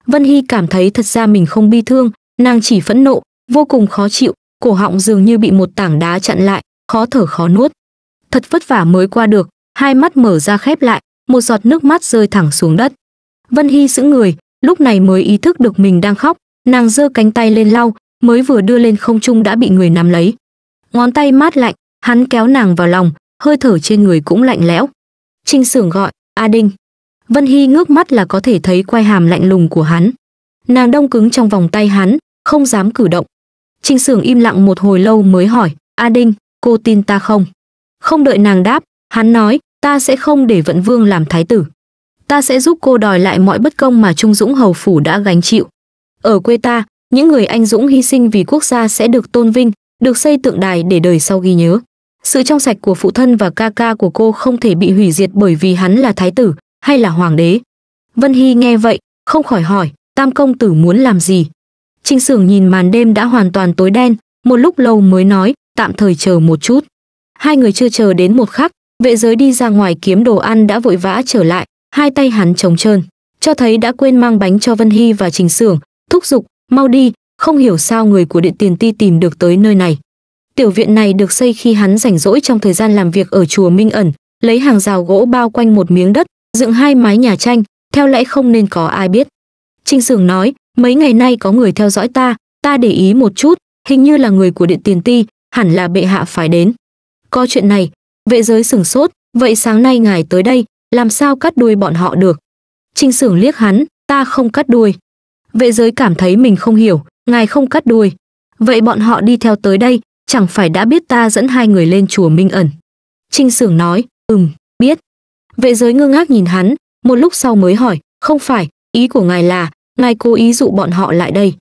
vân hy cảm thấy thật ra mình không bi thương nàng chỉ phẫn nộ vô cùng khó chịu cổ họng dường như bị một tảng đá chặn lại khó thở khó nuốt thật vất vả mới qua được hai mắt mở ra khép lại một giọt nước mắt rơi thẳng xuống đất. Vân Hy giữ người, lúc này mới ý thức được mình đang khóc, nàng giơ cánh tay lên lau, mới vừa đưa lên không trung đã bị người nắm lấy. Ngón tay mát lạnh, hắn kéo nàng vào lòng, hơi thở trên người cũng lạnh lẽo. Trinh Sưởng gọi, "A Đinh." Vân Hy ngước mắt là có thể thấy quai hàm lạnh lùng của hắn. Nàng đông cứng trong vòng tay hắn, không dám cử động. Trinh Sưởng im lặng một hồi lâu mới hỏi, "A Đinh, cô tin ta không?" Không đợi nàng đáp, hắn nói, ta sẽ không để vận vương làm thái tử. Ta sẽ giúp cô đòi lại mọi bất công mà Trung Dũng Hầu Phủ đã gánh chịu. Ở quê ta, những người anh Dũng hy sinh vì quốc gia sẽ được tôn vinh, được xây tượng đài để đời sau ghi nhớ. Sự trong sạch của phụ thân và ca ca của cô không thể bị hủy diệt bởi vì hắn là thái tử hay là hoàng đế. Vân Hy nghe vậy, không khỏi hỏi, tam công tử muốn làm gì? Trinh Sưởng nhìn màn đêm đã hoàn toàn tối đen, một lúc lâu mới nói, tạm thời chờ một chút. Hai người chưa chờ đến một khắc, Vệ giới đi ra ngoài kiếm đồ ăn đã vội vã trở lại, hai tay hắn trống trơn, cho thấy đã quên mang bánh cho Vân Hy và Trình Sưởng, thúc giục, mau đi, không hiểu sao người của điện tiền ti tìm được tới nơi này. Tiểu viện này được xây khi hắn rảnh rỗi trong thời gian làm việc ở chùa Minh ẩn, lấy hàng rào gỗ bao quanh một miếng đất, dựng hai mái nhà tranh, theo lẽ không nên có ai biết. Trình Sưởng nói, mấy ngày nay có người theo dõi ta, ta để ý một chút, hình như là người của điện tiền ti, hẳn là bệ hạ phải đến. Có chuyện này, Vệ giới sửng sốt, vậy sáng nay ngài tới đây, làm sao cắt đuôi bọn họ được? Trinh sưởng liếc hắn, ta không cắt đuôi. Vệ giới cảm thấy mình không hiểu, ngài không cắt đuôi. Vậy bọn họ đi theo tới đây, chẳng phải đã biết ta dẫn hai người lên chùa Minh ẩn. Trinh sưởng nói, ừm, biết. Vệ giới ngơ ngác nhìn hắn, một lúc sau mới hỏi, không phải, ý của ngài là, ngài cố ý dụ bọn họ lại đây.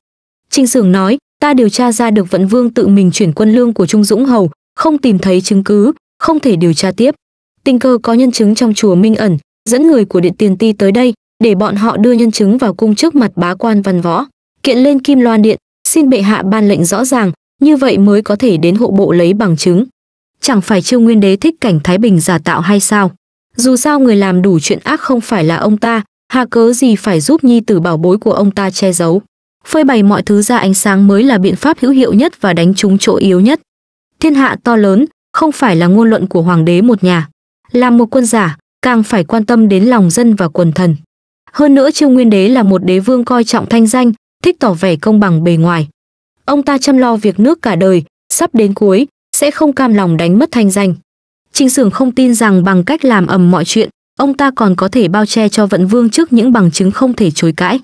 Trinh sưởng nói, ta điều tra ra được vận vương tự mình chuyển quân lương của Trung Dũng Hầu, không tìm thấy chứng cứ, không thể điều tra tiếp. Tình cơ có nhân chứng trong chùa Minh ẩn, dẫn người của điện tiền ti tới đây, để bọn họ đưa nhân chứng vào cung trước mặt bá quan văn võ, kiện lên Kim Loan điện, xin bệ hạ ban lệnh rõ ràng, như vậy mới có thể đến hộ bộ lấy bằng chứng. Chẳng phải trương Nguyên đế thích cảnh Thái Bình giả tạo hay sao? Dù sao người làm đủ chuyện ác không phải là ông ta, hà cớ gì phải giúp nhi tử bảo bối của ông ta che giấu phơi bày mọi thứ ra ánh sáng mới là biện pháp hữu hiệu nhất và đánh trúng chỗ yếu nhất thiên hạ to lớn không phải là ngôn luận của hoàng đế một nhà. Làm một quân giả, càng phải quan tâm đến lòng dân và quần thần. Hơn nữa trương Nguyên đế là một đế vương coi trọng thanh danh, thích tỏ vẻ công bằng bề ngoài. Ông ta chăm lo việc nước cả đời, sắp đến cuối sẽ không cam lòng đánh mất thanh danh. Trình Sưởng không tin rằng bằng cách làm ầm mọi chuyện, ông ta còn có thể bao che cho vận vương trước những bằng chứng không thể chối cãi.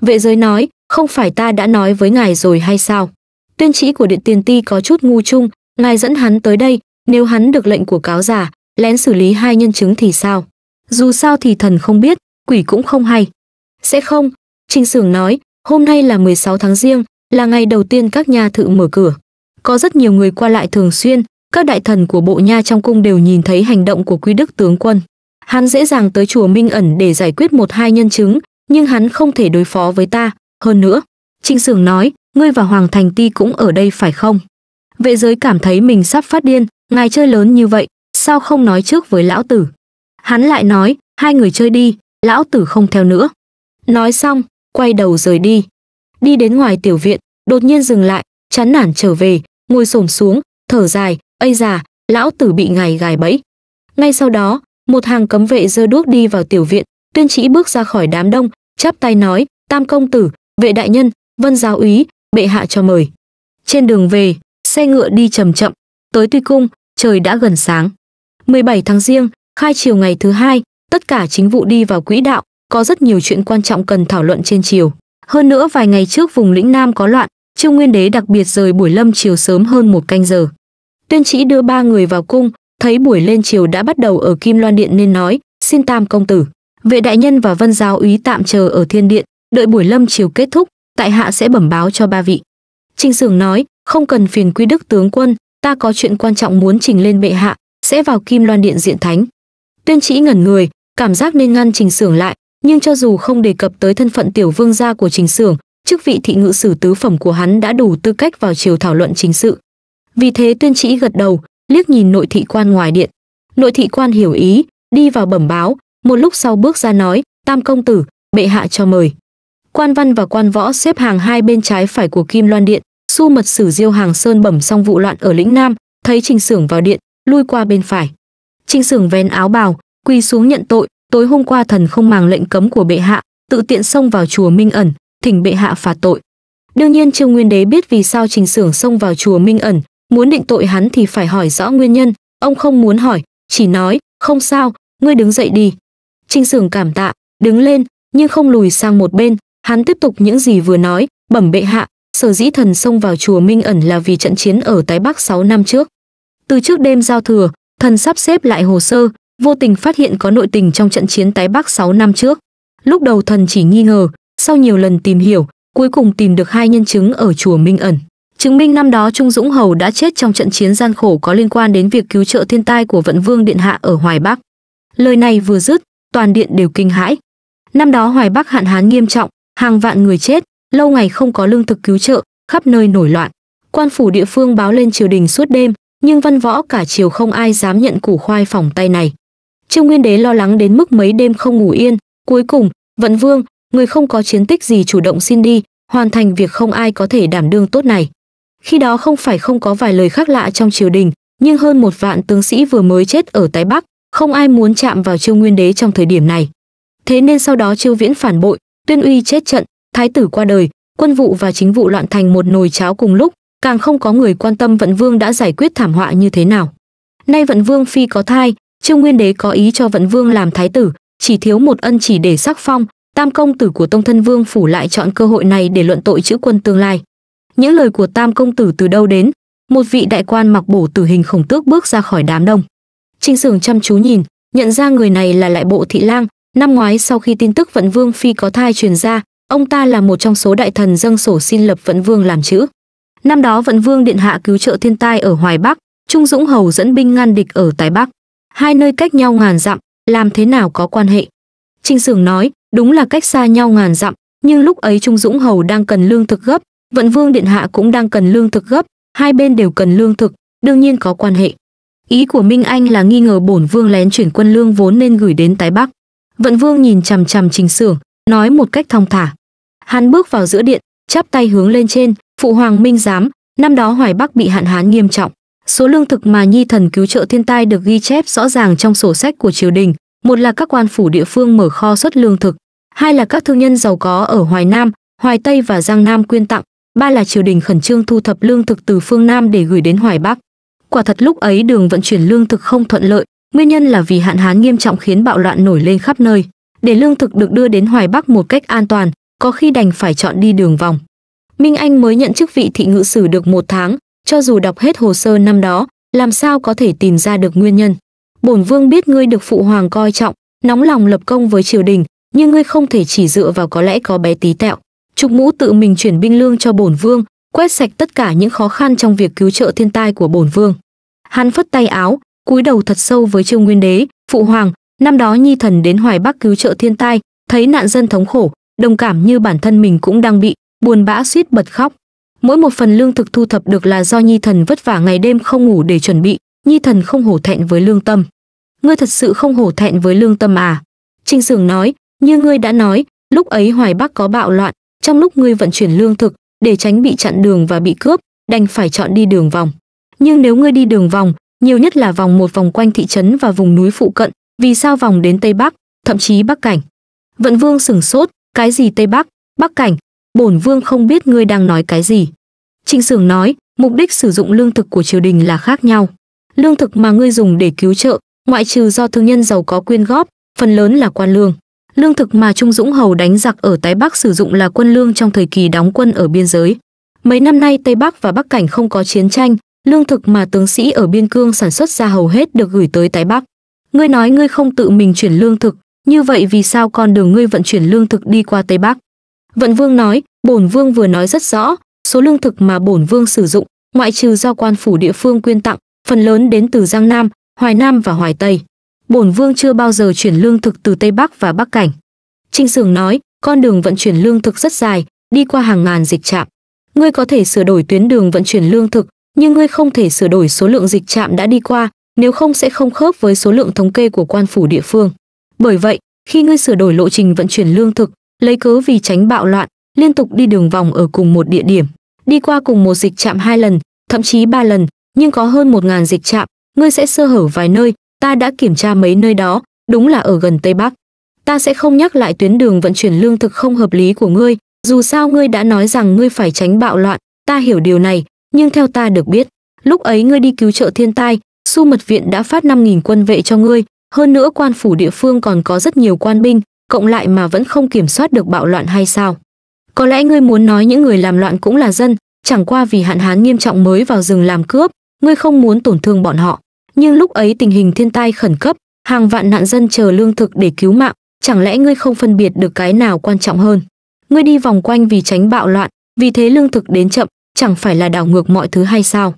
Vệ giới nói, không phải ta đã nói với ngài rồi hay sao? Tuyên chỉ của điện tiền ti có chút ngu chung, ngài dẫn hắn tới đây, nếu hắn được lệnh của cáo giả, lén xử lý hai nhân chứng thì sao? Dù sao thì thần không biết, quỷ cũng không hay. Sẽ không, Trình Sưởng nói, hôm nay là 16 tháng riêng, là ngày đầu tiên các nhà thự mở cửa. Có rất nhiều người qua lại thường xuyên, các đại thần của bộ nha trong cung đều nhìn thấy hành động của quý đức tướng quân. Hắn dễ dàng tới chùa Minh ẩn để giải quyết một hai nhân chứng, nhưng hắn không thể đối phó với ta, hơn nữa. Trịnh Sưởng nói, ngươi và Hoàng Thành Ti cũng ở đây phải không? Vệ giới cảm thấy mình sắp phát điên, ngài chơi lớn như vậy sao không nói trước với lão tử hắn lại nói hai người chơi đi lão tử không theo nữa nói xong quay đầu rời đi đi đến ngoài tiểu viện đột nhiên dừng lại chán nản trở về ngồi xổm xuống thở dài ây già lão tử bị ngài gài bẫy ngay sau đó một hàng cấm vệ giơ đuốc đi vào tiểu viện tuyên trĩ bước ra khỏi đám đông chắp tay nói tam công tử vệ đại nhân vân giáo úy bệ hạ cho mời trên đường về xe ngựa đi chậm chậm tới tuy cung trời đã gần sáng. 17 tháng riêng, khai chiều ngày thứ hai, tất cả chính vụ đi vào quỹ đạo, có rất nhiều chuyện quan trọng cần thảo luận trên chiều. Hơn nữa vài ngày trước vùng lĩnh Nam có loạn, Trương Nguyên Đế đặc biệt rời buổi lâm chiều sớm hơn một canh giờ. Tuyên Chỉ đưa ba người vào cung, thấy buổi lên chiều đã bắt đầu ở Kim Loan Điện nên nói, xin tam công tử. Vệ đại nhân và vân giáo úy tạm chờ ở thiên điện, đợi buổi lâm chiều kết thúc, tại hạ sẽ bẩm báo cho ba vị. Trinh Sường nói, không cần phiền quý đức tướng quân, ta có chuyện quan trọng muốn trình lên bệ hạ, sẽ vào Kim Loan Điện diện thánh. Tuyên Chỉ ngẩn người, cảm giác nên ngăn Trình Sưởng lại, nhưng cho dù không đề cập tới thân phận tiểu vương gia của Trình Sưởng, chức vị thị ngự sử tứ phẩm của hắn đã đủ tư cách vào chiều thảo luận chính sự. Vì thế Tuyên Chỉ gật đầu, liếc nhìn nội thị quan ngoài điện. Nội thị quan hiểu ý, đi vào bẩm báo, một lúc sau bước ra nói, "Tam công tử, bệ hạ cho mời." Quan Văn và Quan Võ xếp hàng hai bên trái phải của Kim Loan Điện, Su mật sử Diêu Hàng Sơn bẩm xong vụ loạn ở lĩnh Nam, thấy Trình Sưởng vào điện, lui qua bên phải. Trình Sưởng vén áo bào, quỳ xuống nhận tội, tối hôm qua thần không màng lệnh cấm của bệ hạ, tự tiện xông vào chùa Minh ẩn, thỉnh bệ hạ phạt tội. Đương nhiên Trương Nguyên Đế biết vì sao Trình Sưởng xông vào chùa Minh ẩn, muốn định tội hắn thì phải hỏi rõ nguyên nhân, ông không muốn hỏi, chỉ nói, "Không sao, ngươi đứng dậy đi." Trình Sưởng cảm tạ, đứng lên, nhưng không lùi sang một bên, hắn tiếp tục những gì vừa nói, bẩm bệ hạ, Sở dĩ thần xông vào chùa Minh ẩn là vì trận chiến ở Tái Bắc 6 năm trước. Từ trước đêm giao thừa, thần sắp xếp lại hồ sơ, vô tình phát hiện có nội tình trong trận chiến Tái Bắc 6 năm trước. Lúc đầu thần chỉ nghi ngờ, sau nhiều lần tìm hiểu, cuối cùng tìm được hai nhân chứng ở chùa Minh ẩn. Chứng minh năm đó Trung Dũng Hầu đã chết trong trận chiến gian khổ có liên quan đến việc cứu trợ thiên tai của Vận Vương Điện Hạ ở Hoài Bắc. Lời này vừa dứt, toàn điện đều kinh hãi. Năm đó Hoài Bắc hạn hán nghiêm trọng, hàng vạn người chết, lâu ngày không có lương thực cứu trợ, khắp nơi nổi loạn. Quan phủ địa phương báo lên triều đình suốt đêm, nhưng văn võ cả triều không ai dám nhận củ khoai phòng tay này. Trương Nguyên Đế lo lắng đến mức mấy đêm không ngủ yên, cuối cùng, Vận Vương, người không có chiến tích gì chủ động xin đi, hoàn thành việc không ai có thể đảm đương tốt này. Khi đó không phải không có vài lời khác lạ trong triều đình, nhưng hơn một vạn tướng sĩ vừa mới chết ở tây Bắc, không ai muốn chạm vào Trương Nguyên Đế trong thời điểm này. Thế nên sau đó Trương Viễn phản bội, Tuyên Uy chết trận, thái tử qua đời, quân vụ và chính vụ loạn thành một nồi cháo cùng lúc, càng không có người quan tâm vận vương đã giải quyết thảm họa như thế nào. Nay vận vương phi có thai, Trương Nguyên đế có ý cho vận vương làm thái tử, chỉ thiếu một ân chỉ để sắc phong, tam công tử của tông thân vương phủ lại chọn cơ hội này để luận tội chữ quân tương lai. Những lời của tam công tử từ đâu đến? Một vị đại quan mặc bổ tử hình khổng tước bước ra khỏi đám đông. Trinh Sưởng chăm chú nhìn, nhận ra người này là lại bộ thị lang, năm ngoái sau khi tin tức vận vương phi có thai truyền ra, Ông ta là một trong số đại thần dâng sổ xin lập Vận Vương làm chữ. Năm đó Vận Vương điện hạ cứu trợ thiên tai ở Hoài Bắc, Trung Dũng Hầu dẫn binh ngăn địch ở Tái Bắc. Hai nơi cách nhau ngàn dặm, làm thế nào có quan hệ? Trinh Sưởng nói, đúng là cách xa nhau ngàn dặm, nhưng lúc ấy Trung Dũng Hầu đang cần lương thực gấp, Vận Vương điện hạ cũng đang cần lương thực gấp, hai bên đều cần lương thực, đương nhiên có quan hệ. Ý của Minh Anh là nghi ngờ bổn vương lén chuyển quân lương vốn nên gửi đến Tái Bắc. Vận Vương nhìn chằm chằm Trình Sưởng, nói một cách thong thả hắn bước vào giữa điện chắp tay hướng lên trên phụ hoàng minh giám năm đó hoài bắc bị hạn hán nghiêm trọng số lương thực mà nhi thần cứu trợ thiên tai được ghi chép rõ ràng trong sổ sách của triều đình một là các quan phủ địa phương mở kho xuất lương thực hai là các thương nhân giàu có ở hoài nam hoài tây và giang nam quyên tặng ba là triều đình khẩn trương thu thập lương thực từ phương nam để gửi đến hoài bắc quả thật lúc ấy đường vận chuyển lương thực không thuận lợi nguyên nhân là vì hạn hán nghiêm trọng khiến bạo loạn nổi lên khắp nơi để lương thực được đưa đến hoài bắc một cách an toàn có khi đành phải chọn đi đường vòng. Minh Anh mới nhận chức vị thị ngự sử được một tháng, cho dù đọc hết hồ sơ năm đó, làm sao có thể tìm ra được nguyên nhân. Bổn vương biết ngươi được phụ hoàng coi trọng, nóng lòng lập công với triều đình, nhưng ngươi không thể chỉ dựa vào có lẽ có bé tí tẹo. Trục Mũ tự mình chuyển binh lương cho bổn vương, quét sạch tất cả những khó khăn trong việc cứu trợ thiên tai của bổn vương. Hắn phất tay áo, cúi đầu thật sâu với Trương Nguyên Đế, phụ hoàng, năm đó nhi thần đến Hoài Bắc cứu trợ thiên tai, thấy nạn dân thống khổ, đồng cảm như bản thân mình cũng đang bị, buồn bã suýt bật khóc. Mỗi một phần lương thực thu thập được là do Nhi Thần vất vả ngày đêm không ngủ để chuẩn bị, Nhi Thần không hổ thẹn với lương tâm. Ngươi thật sự không hổ thẹn với lương tâm à? Trinh Sường nói, như ngươi đã nói, lúc ấy Hoài Bắc có bạo loạn, trong lúc ngươi vận chuyển lương thực, để tránh bị chặn đường và bị cướp, đành phải chọn đi đường vòng. Nhưng nếu ngươi đi đường vòng, nhiều nhất là vòng một vòng quanh thị trấn và vùng núi phụ cận, vì sao vòng đến Tây Bắc, thậm chí Bắc Cảnh. Vận Vương sửng sốt, cái gì Tây Bắc, Bắc Cảnh, bổn vương không biết ngươi đang nói cái gì. Trịnh Sưởng nói, mục đích sử dụng lương thực của triều đình là khác nhau. Lương thực mà ngươi dùng để cứu trợ, ngoại trừ do thương nhân giàu có quyên góp, phần lớn là quan lương. Lương thực mà Trung Dũng Hầu đánh giặc ở Tái Bắc sử dụng là quân lương trong thời kỳ đóng quân ở biên giới. Mấy năm nay Tây Bắc và Bắc Cảnh không có chiến tranh, lương thực mà tướng sĩ ở biên cương sản xuất ra hầu hết được gửi tới Tái Bắc. Ngươi nói ngươi không tự mình chuyển lương thực, như vậy vì sao con đường ngươi vận chuyển lương thực đi qua Tây Bắc? Vận Vương nói, Bổn Vương vừa nói rất rõ, số lương thực mà Bổn Vương sử dụng, ngoại trừ do quan phủ địa phương quyên tặng, phần lớn đến từ Giang Nam, Hoài Nam và Hoài Tây. Bổn Vương chưa bao giờ chuyển lương thực từ Tây Bắc và Bắc Cảnh. Trinh Sường nói, con đường vận chuyển lương thực rất dài, đi qua hàng ngàn dịch trạm. Ngươi có thể sửa đổi tuyến đường vận chuyển lương thực, nhưng ngươi không thể sửa đổi số lượng dịch trạm đã đi qua, nếu không sẽ không khớp với số lượng thống kê của quan phủ địa phương bởi vậy khi ngươi sửa đổi lộ trình vận chuyển lương thực lấy cớ vì tránh bạo loạn liên tục đi đường vòng ở cùng một địa điểm đi qua cùng một dịch trạm hai lần thậm chí ba lần nhưng có hơn một ngàn dịch trạm ngươi sẽ sơ hở vài nơi ta đã kiểm tra mấy nơi đó đúng là ở gần tây bắc ta sẽ không nhắc lại tuyến đường vận chuyển lương thực không hợp lý của ngươi dù sao ngươi đã nói rằng ngươi phải tránh bạo loạn ta hiểu điều này nhưng theo ta được biết lúc ấy ngươi đi cứu trợ thiên tai su mật viện đã phát 5.000 quân vệ cho ngươi hơn nữa quan phủ địa phương còn có rất nhiều quan binh, cộng lại mà vẫn không kiểm soát được bạo loạn hay sao? Có lẽ ngươi muốn nói những người làm loạn cũng là dân, chẳng qua vì hạn hán nghiêm trọng mới vào rừng làm cướp, ngươi không muốn tổn thương bọn họ. Nhưng lúc ấy tình hình thiên tai khẩn cấp, hàng vạn nạn dân chờ lương thực để cứu mạng, chẳng lẽ ngươi không phân biệt được cái nào quan trọng hơn? Ngươi đi vòng quanh vì tránh bạo loạn, vì thế lương thực đến chậm, chẳng phải là đảo ngược mọi thứ hay sao?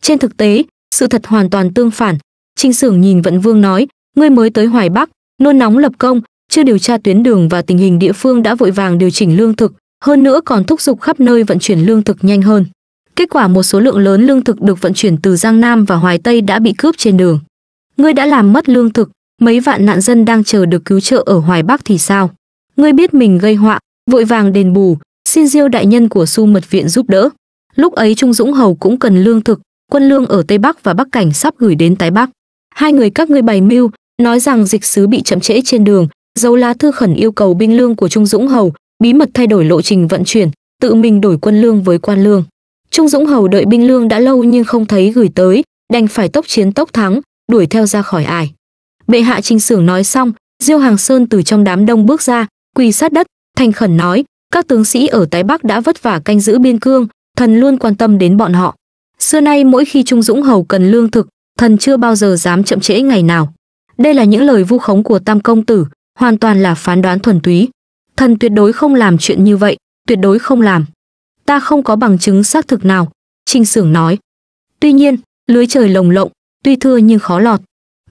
Trên thực tế, sự thật hoàn toàn tương phản. Trinh Sưởng nhìn Vận Vương nói, ngươi mới tới hoài bắc nôn nóng lập công chưa điều tra tuyến đường và tình hình địa phương đã vội vàng điều chỉnh lương thực hơn nữa còn thúc giục khắp nơi vận chuyển lương thực nhanh hơn kết quả một số lượng lớn lương thực được vận chuyển từ giang nam và hoài tây đã bị cướp trên đường ngươi đã làm mất lương thực mấy vạn nạn dân đang chờ được cứu trợ ở hoài bắc thì sao ngươi biết mình gây họa vội vàng đền bù xin diêu đại nhân của su mật viện giúp đỡ lúc ấy trung dũng hầu cũng cần lương thực quân lương ở tây bắc và bắc cảnh sắp gửi đến tái bắc hai người các ngươi bày mưu nói rằng dịch sứ bị chậm trễ trên đường, dấu lá thư khẩn yêu cầu binh lương của Trung Dũng Hầu bí mật thay đổi lộ trình vận chuyển, tự mình đổi quân lương với quan lương. Trung Dũng Hầu đợi binh lương đã lâu nhưng không thấy gửi tới, đành phải tốc chiến tốc thắng, đuổi theo ra khỏi ải. Bệ hạ Trình Sưởng nói xong, Diêu Hàng Sơn từ trong đám đông bước ra, quỳ sát đất, thành khẩn nói, các tướng sĩ ở Tái Bắc đã vất vả canh giữ biên cương, thần luôn quan tâm đến bọn họ. Xưa nay mỗi khi Trung Dũng Hầu cần lương thực, thần chưa bao giờ dám chậm trễ ngày nào. Đây là những lời vu khống của Tam công tử, hoàn toàn là phán đoán thuần túy. Thần tuyệt đối không làm chuyện như vậy, tuyệt đối không làm. Ta không có bằng chứng xác thực nào, Trình Sưởng nói. Tuy nhiên, lưới trời lồng lộng, tuy thưa nhưng khó lọt.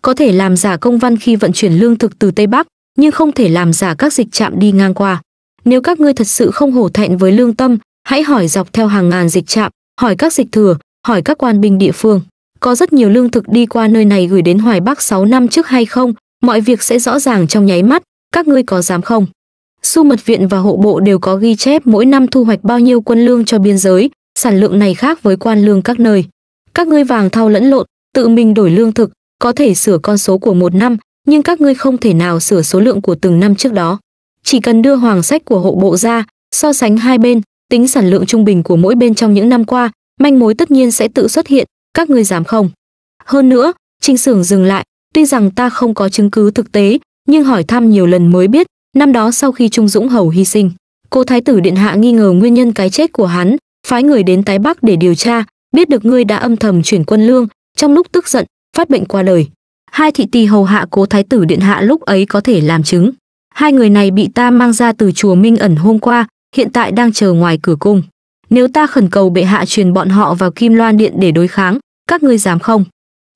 Có thể làm giả công văn khi vận chuyển lương thực từ Tây Bắc, nhưng không thể làm giả các dịch trạm đi ngang qua. Nếu các ngươi thật sự không hổ thẹn với lương tâm, hãy hỏi dọc theo hàng ngàn dịch trạm, hỏi các dịch thừa, hỏi các quan binh địa phương có rất nhiều lương thực đi qua nơi này gửi đến Hoài Bắc 6 năm trước hay không, mọi việc sẽ rõ ràng trong nháy mắt, các ngươi có dám không? Su mật viện và hộ bộ đều có ghi chép mỗi năm thu hoạch bao nhiêu quân lương cho biên giới, sản lượng này khác với quan lương các nơi. Các ngươi vàng thao lẫn lộn, tự mình đổi lương thực, có thể sửa con số của một năm, nhưng các ngươi không thể nào sửa số lượng của từng năm trước đó. Chỉ cần đưa hoàng sách của hộ bộ ra, so sánh hai bên, tính sản lượng trung bình của mỗi bên trong những năm qua, manh mối tất nhiên sẽ tự xuất hiện, các ngươi dám không? Hơn nữa, Trình Sưởng dừng lại, tuy rằng ta không có chứng cứ thực tế, nhưng hỏi thăm nhiều lần mới biết, năm đó sau khi Trung Dũng Hầu hy sinh, cô thái tử điện hạ nghi ngờ nguyên nhân cái chết của hắn, phái người đến tái Bắc để điều tra, biết được ngươi đã âm thầm chuyển quân lương, trong lúc tức giận, phát bệnh qua đời. Hai thị tỳ hầu hạ cố thái tử điện hạ lúc ấy có thể làm chứng. Hai người này bị ta mang ra từ chùa Minh ẩn hôm qua, hiện tại đang chờ ngoài cửa cung nếu ta khẩn cầu bệ hạ truyền bọn họ vào Kim Loan Điện để đối kháng, các ngươi dám không?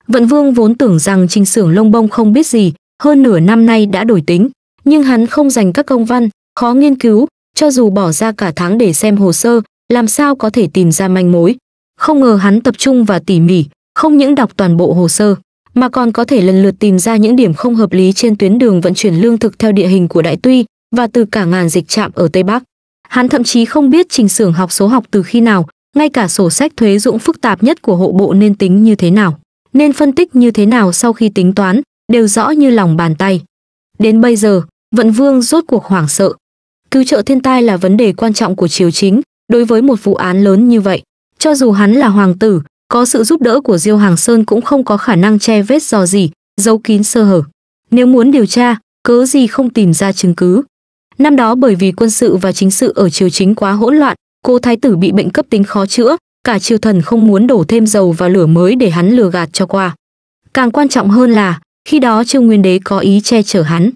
Vận Vương vốn tưởng rằng Trình Sưởng Lông Bông không biết gì, hơn nửa năm nay đã đổi tính, nhưng hắn không dành các công văn, khó nghiên cứu, cho dù bỏ ra cả tháng để xem hồ sơ, làm sao có thể tìm ra manh mối. Không ngờ hắn tập trung và tỉ mỉ, không những đọc toàn bộ hồ sơ, mà còn có thể lần lượt tìm ra những điểm không hợp lý trên tuyến đường vận chuyển lương thực theo địa hình của Đại Tuy và từ cả ngàn dịch trạm ở Tây Bắc. Hắn thậm chí không biết trình xưởng học số học từ khi nào, ngay cả sổ sách thuế dụng phức tạp nhất của hộ bộ nên tính như thế nào, nên phân tích như thế nào sau khi tính toán, đều rõ như lòng bàn tay. Đến bây giờ, vận vương rốt cuộc hoảng sợ. Cứu trợ thiên tai là vấn đề quan trọng của triều chính, đối với một vụ án lớn như vậy. Cho dù hắn là hoàng tử, có sự giúp đỡ của Diêu Hàng Sơn cũng không có khả năng che vết dò gì, giấu kín sơ hở. Nếu muốn điều tra, cớ gì không tìm ra chứng cứ. Năm đó bởi vì quân sự và chính sự ở triều chính quá hỗn loạn, cô thái tử bị bệnh cấp tính khó chữa, cả triều thần không muốn đổ thêm dầu vào lửa mới để hắn lừa gạt cho qua. Càng quan trọng hơn là, khi đó Trương Nguyên Đế có ý che chở hắn.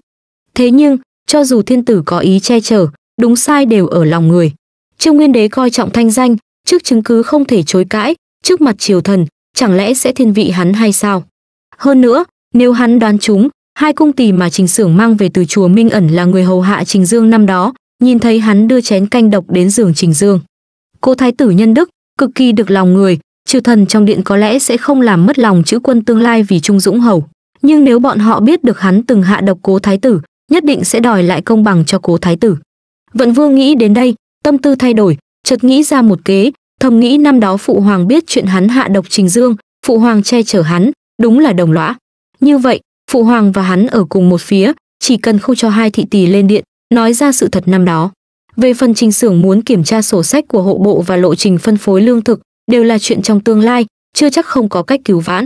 Thế nhưng, cho dù thiên tử có ý che chở, đúng sai đều ở lòng người. Trương Nguyên Đế coi trọng thanh danh, trước chứng cứ không thể chối cãi, trước mặt triều thần, chẳng lẽ sẽ thiên vị hắn hay sao? Hơn nữa, nếu hắn đoán chúng, Hai cung tỷ mà Trình Sưởng mang về từ chùa Minh ẩn là người hầu hạ Trình Dương năm đó, nhìn thấy hắn đưa chén canh độc đến giường Trình Dương. Cô thái tử nhân đức, cực kỳ được lòng người, triều thần trong điện có lẽ sẽ không làm mất lòng chữ quân tương lai vì Trung Dũng hầu, nhưng nếu bọn họ biết được hắn từng hạ độc cố thái tử, nhất định sẽ đòi lại công bằng cho cố thái tử. Vận Vương nghĩ đến đây, tâm tư thay đổi, chợt nghĩ ra một kế, thầm nghĩ năm đó phụ hoàng biết chuyện hắn hạ độc Trình Dương, phụ hoàng che chở hắn, đúng là đồng lõa. Như vậy, phụ hoàng và hắn ở cùng một phía, chỉ cần không cho hai thị tỷ lên điện, nói ra sự thật năm đó. Về phần trình xưởng muốn kiểm tra sổ sách của hộ bộ và lộ trình phân phối lương thực, đều là chuyện trong tương lai, chưa chắc không có cách cứu vãn.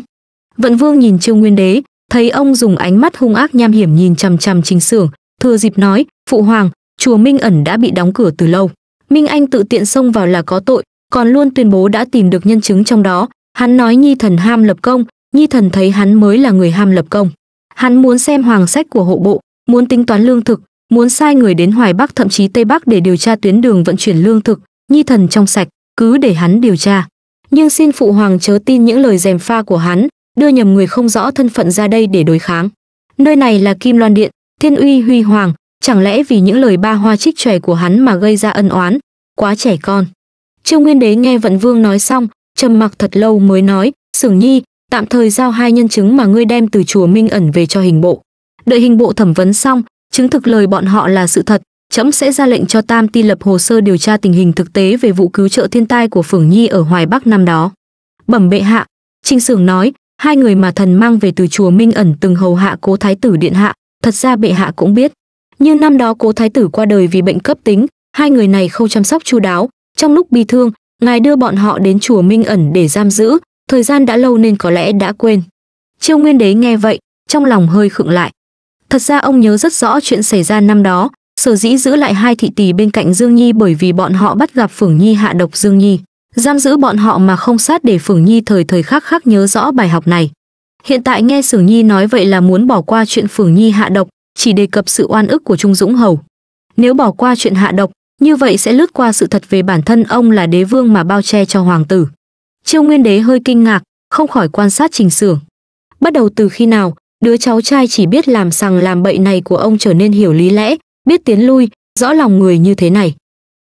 Vận Vương nhìn Trương Nguyên Đế, thấy ông dùng ánh mắt hung ác nham hiểm nhìn chằm chằm Trình Sưởng, thừa dịp nói, "Phụ hoàng, chùa Minh ẩn đã bị đóng cửa từ lâu. Minh Anh tự tiện xông vào là có tội, còn luôn tuyên bố đã tìm được nhân chứng trong đó." Hắn nói Nhi thần ham lập công, Nhi thần thấy hắn mới là người ham lập công. Hắn muốn xem hoàng sách của hộ bộ, muốn tính toán lương thực, muốn sai người đến Hoài Bắc thậm chí Tây Bắc để điều tra tuyến đường vận chuyển lương thực, nhi thần trong sạch, cứ để hắn điều tra. Nhưng xin phụ hoàng chớ tin những lời dèm pha của hắn, đưa nhầm người không rõ thân phận ra đây để đối kháng. Nơi này là Kim Loan Điện, Thiên Uy Huy Hoàng, chẳng lẽ vì những lời ba hoa trích chòe của hắn mà gây ra ân oán, quá trẻ con. Trương Nguyên Đế nghe Vận Vương nói xong, trầm mặc thật lâu mới nói, sửng Nhi, tạm thời giao hai nhân chứng mà ngươi đem từ chùa Minh ẩn về cho hình bộ. Đợi hình bộ thẩm vấn xong, chứng thực lời bọn họ là sự thật, chấm sẽ ra lệnh cho Tam Ti lập hồ sơ điều tra tình hình thực tế về vụ cứu trợ thiên tai của Phường Nhi ở Hoài Bắc năm đó. Bẩm bệ hạ, Trinh Sưởng nói, hai người mà thần mang về từ chùa Minh ẩn từng hầu hạ cố thái tử điện hạ, thật ra bệ hạ cũng biết. Như năm đó cố thái tử qua đời vì bệnh cấp tính, hai người này không chăm sóc chu đáo, trong lúc bi thương, ngài đưa bọn họ đến chùa Minh ẩn để giam giữ, thời gian đã lâu nên có lẽ đã quên. Chiêu Nguyên Đế nghe vậy, trong lòng hơi khựng lại. Thật ra ông nhớ rất rõ chuyện xảy ra năm đó, sở dĩ giữ lại hai thị tỷ bên cạnh Dương Nhi bởi vì bọn họ bắt gặp Phượng Nhi hạ độc Dương Nhi, giam giữ bọn họ mà không sát để Phượng Nhi thời thời khắc khắc nhớ rõ bài học này. Hiện tại nghe sử Nhi nói vậy là muốn bỏ qua chuyện Phượng Nhi hạ độc, chỉ đề cập sự oan ức của Trung Dũng Hầu. Nếu bỏ qua chuyện hạ độc, như vậy sẽ lướt qua sự thật về bản thân ông là đế vương mà bao che cho hoàng tử. Chiêu Nguyên Đế hơi kinh ngạc, không khỏi quan sát Trình Sưởng. Bắt đầu từ khi nào, đứa cháu trai chỉ biết làm sằng làm bậy này của ông trở nên hiểu lý lẽ, biết tiến lui, rõ lòng người như thế này.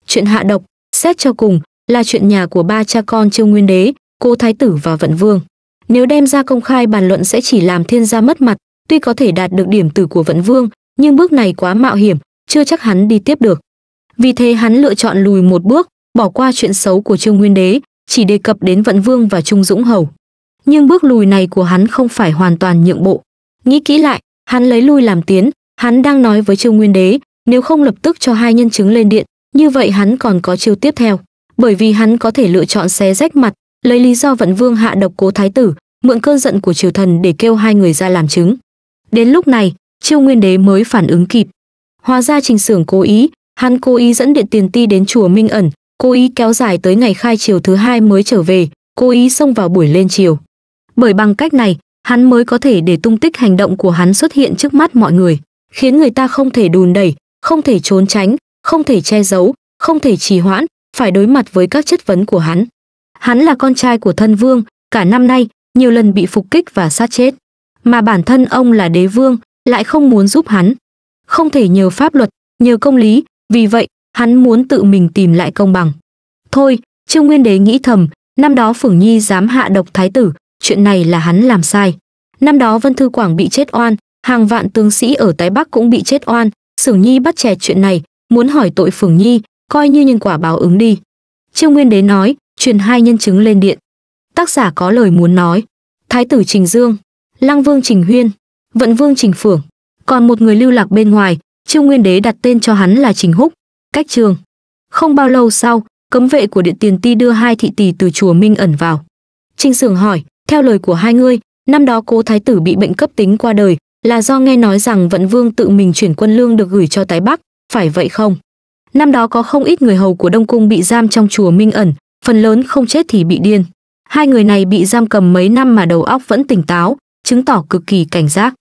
Chuyện hạ độc, xét cho cùng, là chuyện nhà của ba cha con Chiêu Nguyên Đế, cô Thái Tử và Vận Vương. Nếu đem ra công khai bàn luận sẽ chỉ làm thiên gia mất mặt, tuy có thể đạt được điểm tử của Vận Vương, nhưng bước này quá mạo hiểm, chưa chắc hắn đi tiếp được. Vì thế hắn lựa chọn lùi một bước, bỏ qua chuyện xấu của Trương Nguyên Đế, chỉ đề cập đến Vận Vương và Trung Dũng Hầu. Nhưng bước lùi này của hắn không phải hoàn toàn nhượng bộ. Nghĩ kỹ lại, hắn lấy lui làm tiến, hắn đang nói với Trương Nguyên Đế, nếu không lập tức cho hai nhân chứng lên điện, như vậy hắn còn có chiêu tiếp theo, bởi vì hắn có thể lựa chọn xé rách mặt, lấy lý do Vận Vương hạ độc Cố Thái tử, mượn cơn giận của triều thần để kêu hai người ra làm chứng. Đến lúc này, Trương Nguyên Đế mới phản ứng kịp. Hóa ra Trình Sưởng cố ý, hắn cố ý dẫn Điện Tiền Ti đến chùa Minh ẩn, cố ý kéo dài tới ngày khai chiều thứ hai mới trở về, cố ý xông vào buổi lên chiều. Bởi bằng cách này, hắn mới có thể để tung tích hành động của hắn xuất hiện trước mắt mọi người, khiến người ta không thể đùn đẩy, không thể trốn tránh, không thể che giấu, không thể trì hoãn, phải đối mặt với các chất vấn của hắn. Hắn là con trai của thân vương, cả năm nay, nhiều lần bị phục kích và sát chết. Mà bản thân ông là đế vương, lại không muốn giúp hắn. Không thể nhờ pháp luật, nhờ công lý, vì vậy, hắn muốn tự mình tìm lại công bằng. Thôi, Trương Nguyên Đế nghĩ thầm, năm đó phượng Nhi dám hạ độc thái tử, chuyện này là hắn làm sai. Năm đó Vân Thư Quảng bị chết oan, hàng vạn tướng sĩ ở Tái Bắc cũng bị chết oan, Sửng Nhi bắt chè chuyện này, muốn hỏi tội phượng Nhi, coi như nhân quả báo ứng đi. Trương Nguyên Đế nói, truyền hai nhân chứng lên điện. Tác giả có lời muốn nói. Thái tử Trình Dương, Lăng Vương Trình Huyên, Vận Vương Trình phượng, còn một người lưu lạc bên ngoài, Trương Nguyên Đế đặt tên cho hắn là Trình Húc, cách trường. Không bao lâu sau, cấm vệ của điện tiền ti đưa hai thị tỷ từ chùa Minh ẩn vào. Trinh Sưởng hỏi, theo lời của hai ngươi, năm đó cố thái tử bị bệnh cấp tính qua đời, là do nghe nói rằng vận vương tự mình chuyển quân lương được gửi cho tái bắc, phải vậy không? Năm đó có không ít người hầu của Đông Cung bị giam trong chùa Minh ẩn, phần lớn không chết thì bị điên. Hai người này bị giam cầm mấy năm mà đầu óc vẫn tỉnh táo, chứng tỏ cực kỳ cảnh giác.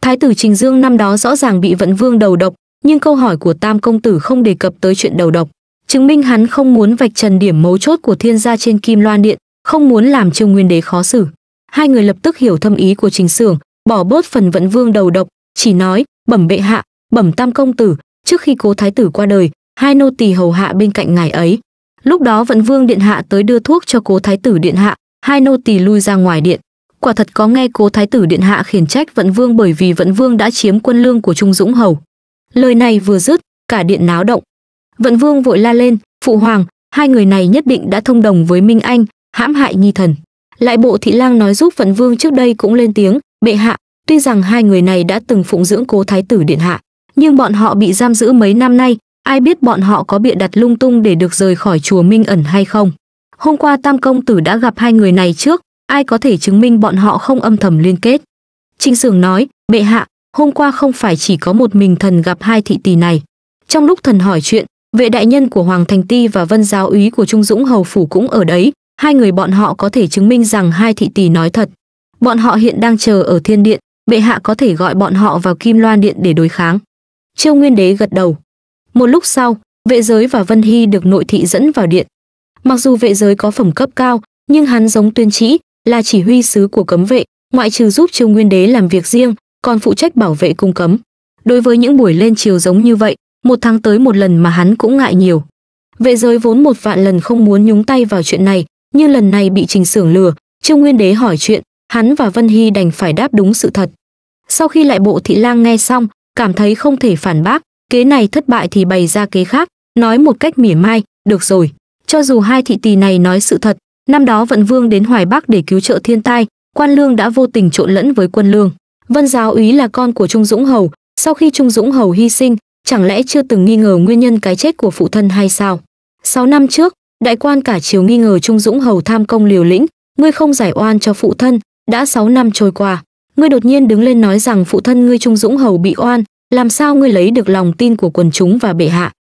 Thái tử Trình Dương năm đó rõ ràng bị vận vương đầu độc, nhưng câu hỏi của Tam công tử không đề cập tới chuyện đầu độc, chứng minh hắn không muốn vạch trần điểm mấu chốt của thiên gia trên Kim Loan Điện, không muốn làm Trương Nguyên Đế khó xử. Hai người lập tức hiểu thâm ý của Trình Sưởng, bỏ bớt phần vận vương đầu độc, chỉ nói, bẩm bệ hạ, bẩm Tam công tử, trước khi cố thái tử qua đời, hai nô tỳ hầu hạ bên cạnh ngài ấy. Lúc đó vận vương điện hạ tới đưa thuốc cho cố thái tử điện hạ, hai nô tỳ lui ra ngoài điện. Quả thật có nghe cố thái tử điện hạ khiển trách vận vương bởi vì vận vương đã chiếm quân lương của Trung Dũng hầu. Lời này vừa dứt, cả điện náo động. Vận Vương vội la lên, "Phụ hoàng, hai người này nhất định đã thông đồng với Minh Anh, hãm hại nhi thần." Lại Bộ thị lang nói giúp Vận Vương trước đây cũng lên tiếng, "Bệ hạ, tuy rằng hai người này đã từng phụng dưỡng Cố thái tử điện hạ, nhưng bọn họ bị giam giữ mấy năm nay, ai biết bọn họ có bịa đặt lung tung để được rời khỏi chùa Minh ẩn hay không?" Hôm qua Tam công tử đã gặp hai người này trước, ai có thể chứng minh bọn họ không âm thầm liên kết. Trinh Sưởng nói, bệ hạ, hôm qua không phải chỉ có một mình thần gặp hai thị tỷ này. Trong lúc thần hỏi chuyện, vệ đại nhân của Hoàng Thành Ti và vân giáo úy của Trung Dũng Hầu Phủ cũng ở đấy, hai người bọn họ có thể chứng minh rằng hai thị tỷ nói thật. Bọn họ hiện đang chờ ở thiên điện, bệ hạ có thể gọi bọn họ vào kim loan điện để đối kháng. Chiêu Nguyên Đế gật đầu. Một lúc sau, vệ giới và Vân Hy được nội thị dẫn vào điện. Mặc dù vệ giới có phẩm cấp cao, nhưng hắn giống tuyên trĩ, là chỉ huy sứ của cấm vệ, ngoại trừ giúp Chiêu Nguyên Đế làm việc riêng, còn phụ trách bảo vệ cung cấm. Đối với những buổi lên chiều giống như vậy, một tháng tới một lần mà hắn cũng ngại nhiều. Vệ giới vốn một vạn lần không muốn nhúng tay vào chuyện này, nhưng lần này bị trình sưởng lừa, Trương Nguyên Đế hỏi chuyện, hắn và Vân Hy đành phải đáp đúng sự thật. Sau khi lại bộ thị lang nghe xong, cảm thấy không thể phản bác, kế này thất bại thì bày ra kế khác, nói một cách mỉa mai, được rồi. Cho dù hai thị tỳ này nói sự thật, năm đó vận vương đến Hoài Bắc để cứu trợ thiên tai, quan lương đã vô tình trộn lẫn với quân lương. Vân giáo úy là con của Trung Dũng Hầu, sau khi Trung Dũng Hầu hy sinh, chẳng lẽ chưa từng nghi ngờ nguyên nhân cái chết của phụ thân hay sao? 6 năm trước, đại quan cả triều nghi ngờ Trung Dũng Hầu tham công liều lĩnh, ngươi không giải oan cho phụ thân, đã 6 năm trôi qua, ngươi đột nhiên đứng lên nói rằng phụ thân ngươi Trung Dũng Hầu bị oan, làm sao ngươi lấy được lòng tin của quần chúng và bệ hạ?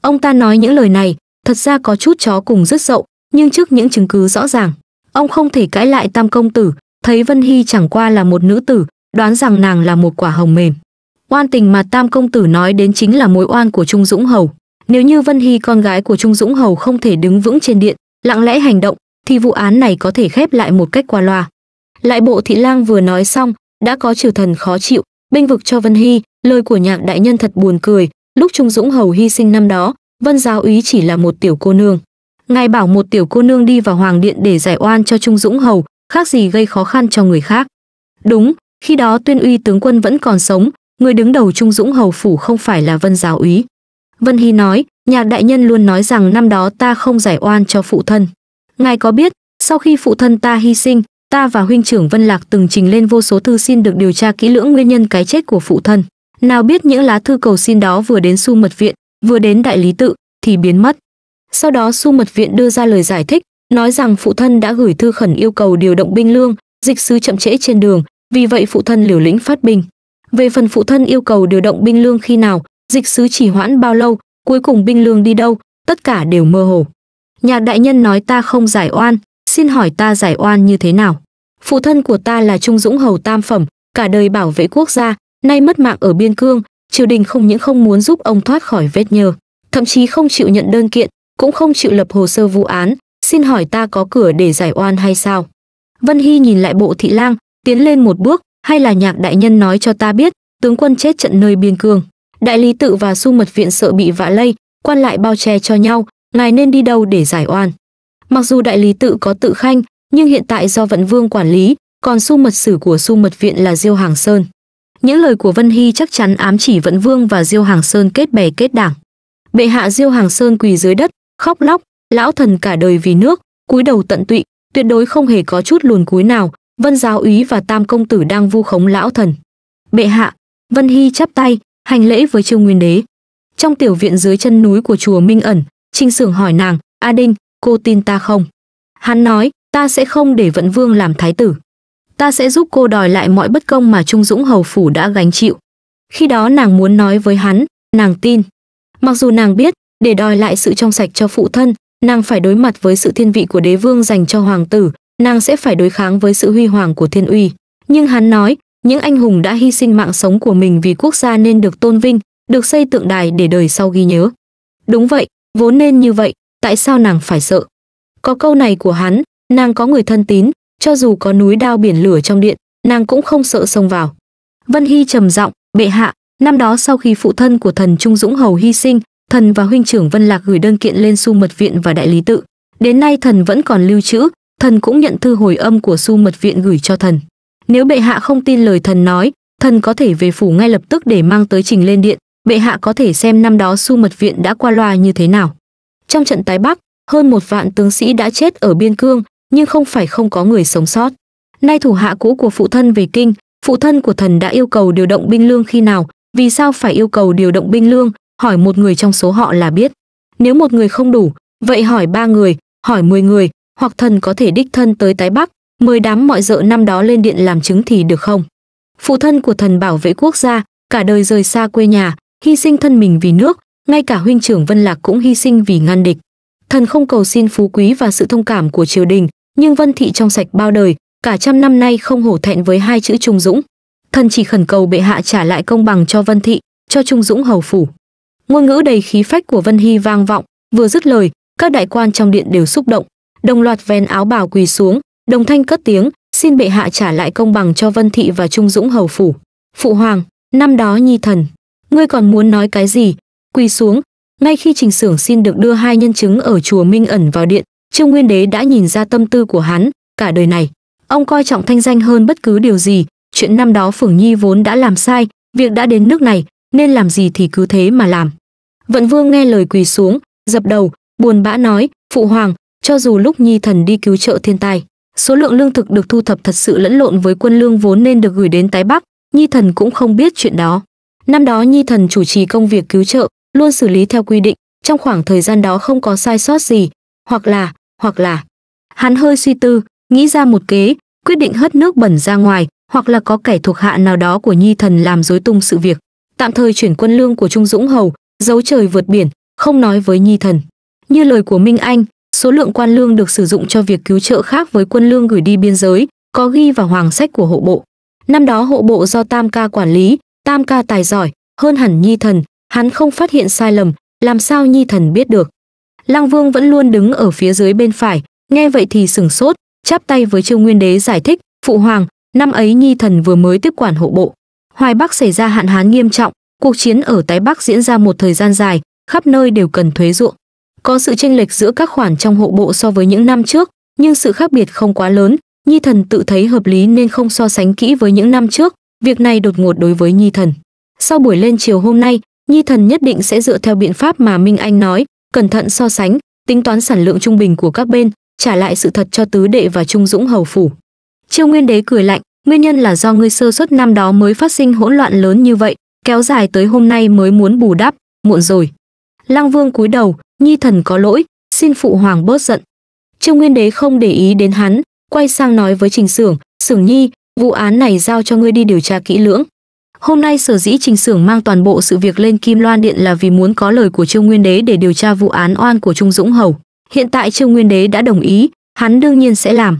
Ông ta nói những lời này, thật ra có chút chó cùng rất dậu, nhưng trước những chứng cứ rõ ràng, ông không thể cãi lại Tam công tử, thấy Vân Hy chẳng qua là một nữ tử, đoán rằng nàng là một quả hồng mềm. Oan tình mà Tam công tử nói đến chính là mối oan của Trung Dũng Hầu. Nếu như Vân Hy con gái của Trung Dũng Hầu không thể đứng vững trên điện, lặng lẽ hành động, thì vụ án này có thể khép lại một cách qua loa. Lại bộ thị lang vừa nói xong, đã có trừ thần khó chịu, binh vực cho Vân Hy, lời của nhạc đại nhân thật buồn cười, lúc Trung Dũng Hầu hy sinh năm đó, Vân giáo úy chỉ là một tiểu cô nương. Ngài bảo một tiểu cô nương đi vào hoàng điện để giải oan cho Trung Dũng Hầu, khác gì gây khó khăn cho người khác. Đúng, khi đó tuyên uy tướng quân vẫn còn sống người đứng đầu trung dũng hầu phủ không phải là vân giáo úy vân hy nói nhạc đại nhân luôn nói rằng năm đó ta không giải oan cho phụ thân ngài có biết sau khi phụ thân ta hy sinh ta và huynh trưởng vân lạc từng trình lên vô số thư xin được điều tra kỹ lưỡng nguyên nhân cái chết của phụ thân nào biết những lá thư cầu xin đó vừa đến su mật viện vừa đến đại lý tự thì biến mất sau đó su mật viện đưa ra lời giải thích nói rằng phụ thân đã gửi thư khẩn yêu cầu điều động binh lương dịch sứ chậm trễ trên đường vì vậy phụ thân Liều Lĩnh phát binh. Về phần phụ thân yêu cầu điều động binh lương khi nào, dịch sứ chỉ hoãn bao lâu, cuối cùng binh lương đi đâu, tất cả đều mơ hồ. Nhà đại nhân nói ta không giải oan, xin hỏi ta giải oan như thế nào? Phụ thân của ta là Trung Dũng Hầu Tam Phẩm, cả đời bảo vệ quốc gia, nay mất mạng ở biên cương, triều đình không những không muốn giúp ông thoát khỏi vết nhơ, thậm chí không chịu nhận đơn kiện, cũng không chịu lập hồ sơ vụ án, xin hỏi ta có cửa để giải oan hay sao? Vân Hy nhìn lại bộ thị lang, tiến lên một bước hay là nhạc đại nhân nói cho ta biết tướng quân chết trận nơi biên cương đại lý tự và su mật viện sợ bị vạ lây quan lại bao che cho nhau ngài nên đi đâu để giải oan mặc dù đại lý tự có tự khanh nhưng hiện tại do vận vương quản lý còn su mật sử của su mật viện là diêu hàng sơn những lời của vân hy chắc chắn ám chỉ vận vương và diêu hàng sơn kết bè kết đảng bệ hạ diêu hàng sơn quỳ dưới đất khóc lóc lão thần cả đời vì nước cúi đầu tận tụy tuyệt đối không hề có chút luồn cúi nào vân giáo úy và tam công tử đang vu khống lão thần bệ hạ vân hy chắp tay hành lễ với trương nguyên đế trong tiểu viện dưới chân núi của chùa minh ẩn trinh sưởng hỏi nàng a đinh cô tin ta không hắn nói ta sẽ không để vận vương làm thái tử ta sẽ giúp cô đòi lại mọi bất công mà trung dũng hầu phủ đã gánh chịu khi đó nàng muốn nói với hắn nàng tin mặc dù nàng biết để đòi lại sự trong sạch cho phụ thân nàng phải đối mặt với sự thiên vị của đế vương dành cho hoàng tử nàng sẽ phải đối kháng với sự huy hoàng của thiên uy nhưng hắn nói những anh hùng đã hy sinh mạng sống của mình vì quốc gia nên được tôn vinh được xây tượng đài để đời sau ghi nhớ đúng vậy vốn nên như vậy tại sao nàng phải sợ có câu này của hắn nàng có người thân tín cho dù có núi đao biển lửa trong điện nàng cũng không sợ xông vào vân hy trầm giọng bệ hạ năm đó sau khi phụ thân của thần trung dũng hầu hy sinh thần và huynh trưởng vân lạc gửi đơn kiện lên su mật viện và đại lý tự đến nay thần vẫn còn lưu trữ thần cũng nhận thư hồi âm của su mật viện gửi cho thần nếu bệ hạ không tin lời thần nói thần có thể về phủ ngay lập tức để mang tới trình lên điện bệ hạ có thể xem năm đó su mật viện đã qua loa như thế nào trong trận tái bắc hơn một vạn tướng sĩ đã chết ở biên cương nhưng không phải không có người sống sót nay thủ hạ cũ của phụ thân về kinh phụ thân của thần đã yêu cầu điều động binh lương khi nào vì sao phải yêu cầu điều động binh lương hỏi một người trong số họ là biết nếu một người không đủ vậy hỏi ba người hỏi mười người hoặc thần có thể đích thân tới tái bắc mời đám mọi dợ năm đó lên điện làm chứng thì được không phụ thân của thần bảo vệ quốc gia cả đời rời xa quê nhà hy sinh thân mình vì nước ngay cả huynh trưởng vân lạc cũng hy sinh vì ngăn địch thần không cầu xin phú quý và sự thông cảm của triều đình nhưng vân thị trong sạch bao đời cả trăm năm nay không hổ thẹn với hai chữ trung dũng thần chỉ khẩn cầu bệ hạ trả lại công bằng cho vân thị cho trung dũng hầu phủ ngôn ngữ đầy khí phách của vân hy vang vọng vừa dứt lời các đại quan trong điện đều xúc động đồng loạt vén áo bào quỳ xuống đồng thanh cất tiếng xin bệ hạ trả lại công bằng cho vân thị và trung dũng hầu phủ phụ hoàng năm đó nhi thần ngươi còn muốn nói cái gì quỳ xuống ngay khi trình sưởng xin được đưa hai nhân chứng ở chùa minh ẩn vào điện trương nguyên đế đã nhìn ra tâm tư của hắn cả đời này ông coi trọng thanh danh hơn bất cứ điều gì chuyện năm đó phượng nhi vốn đã làm sai việc đã đến nước này nên làm gì thì cứ thế mà làm vận vương nghe lời quỳ xuống dập đầu buồn bã nói phụ hoàng cho dù lúc nhi thần đi cứu trợ thiên tai số lượng lương thực được thu thập thật sự lẫn lộn với quân lương vốn nên được gửi đến tái bắc nhi thần cũng không biết chuyện đó năm đó nhi thần chủ trì công việc cứu trợ luôn xử lý theo quy định trong khoảng thời gian đó không có sai sót gì hoặc là hoặc là hắn hơi suy tư nghĩ ra một kế quyết định hất nước bẩn ra ngoài hoặc là có kẻ thuộc hạ nào đó của nhi thần làm rối tung sự việc tạm thời chuyển quân lương của trung dũng hầu giấu trời vượt biển không nói với nhi thần như lời của minh anh số lượng quan lương được sử dụng cho việc cứu trợ khác với quân lương gửi đi biên giới, có ghi vào hoàng sách của hộ bộ. Năm đó hộ bộ do Tam Ca quản lý, Tam Ca tài giỏi, hơn hẳn Nhi Thần, hắn không phát hiện sai lầm, làm sao Nhi Thần biết được. Lăng Vương vẫn luôn đứng ở phía dưới bên phải, nghe vậy thì sửng sốt, chắp tay với Trương Nguyên Đế giải thích, "Phụ hoàng, năm ấy Nhi Thần vừa mới tiếp quản hộ bộ. Hoài Bắc xảy ra hạn hán nghiêm trọng, cuộc chiến ở Tái Bắc diễn ra một thời gian dài, khắp nơi đều cần thuế ruộng. Có sự chênh lệch giữa các khoản trong hộ bộ so với những năm trước, nhưng sự khác biệt không quá lớn, Nhi Thần tự thấy hợp lý nên không so sánh kỹ với những năm trước, việc này đột ngột đối với Nhi Thần. Sau buổi lên chiều hôm nay, Nhi Thần nhất định sẽ dựa theo biện pháp mà Minh Anh nói, cẩn thận so sánh, tính toán sản lượng trung bình của các bên, trả lại sự thật cho tứ đệ và trung dũng hầu phủ. Triều Nguyên Đế cười lạnh, nguyên nhân là do ngươi sơ suất năm đó mới phát sinh hỗn loạn lớn như vậy, kéo dài tới hôm nay mới muốn bù đắp, muộn rồi. Lang Vương cúi đầu, nhi thần có lỗi, xin phụ hoàng bớt giận. Trương Nguyên Đế không để ý đến hắn, quay sang nói với Trình Sưởng, "Sưởng Nhi, vụ án này giao cho ngươi đi điều tra kỹ lưỡng." Hôm nay sở dĩ Trình Sưởng mang toàn bộ sự việc lên Kim Loan Điện là vì muốn có lời của Trương Nguyên Đế để điều tra vụ án oan của Trung Dũng Hầu. Hiện tại Trương Nguyên Đế đã đồng ý, hắn đương nhiên sẽ làm.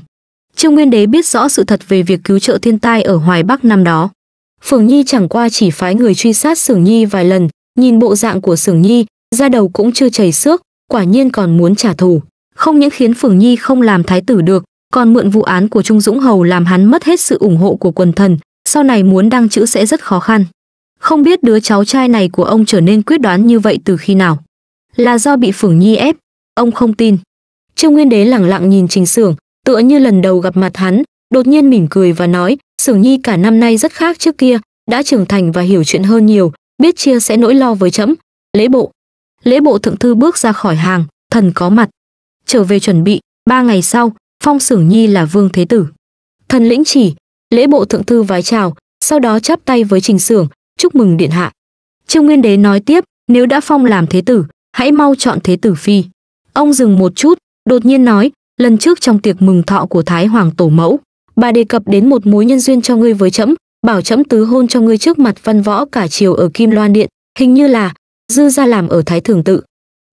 Trương Nguyên Đế biết rõ sự thật về việc cứu trợ thiên tai ở Hoài Bắc năm đó. Phường Nhi chẳng qua chỉ phái người truy sát Sưởng Nhi vài lần, nhìn bộ dạng của Sưởng Nhi, ra đầu cũng chưa chảy xước, quả nhiên còn muốn trả thù. Không những khiến Phường Nhi không làm thái tử được, còn mượn vụ án của Trung Dũng Hầu làm hắn mất hết sự ủng hộ của quần thần, sau này muốn đăng chữ sẽ rất khó khăn. Không biết đứa cháu trai này của ông trở nên quyết đoán như vậy từ khi nào. Là do bị Phường Nhi ép, ông không tin. Trương Nguyên Đế lẳng lặng nhìn Trình Sưởng, tựa như lần đầu gặp mặt hắn, đột nhiên mỉm cười và nói, Sưởng Nhi cả năm nay rất khác trước kia, đã trưởng thành và hiểu chuyện hơn nhiều, biết chia sẻ nỗi lo với chấm, Lễ bộ, lễ bộ thượng thư bước ra khỏi hàng thần có mặt trở về chuẩn bị ba ngày sau phong sửng nhi là vương thế tử thần lĩnh chỉ lễ bộ thượng thư vái chào sau đó chắp tay với trình sưởng chúc mừng điện hạ trương nguyên đế nói tiếp nếu đã phong làm thế tử hãy mau chọn thế tử phi ông dừng một chút đột nhiên nói lần trước trong tiệc mừng thọ của thái hoàng tổ mẫu bà đề cập đến một mối nhân duyên cho ngươi với trẫm bảo trẫm tứ hôn cho ngươi trước mặt văn võ cả triều ở kim loan điện hình như là dư ra làm ở thái thường tự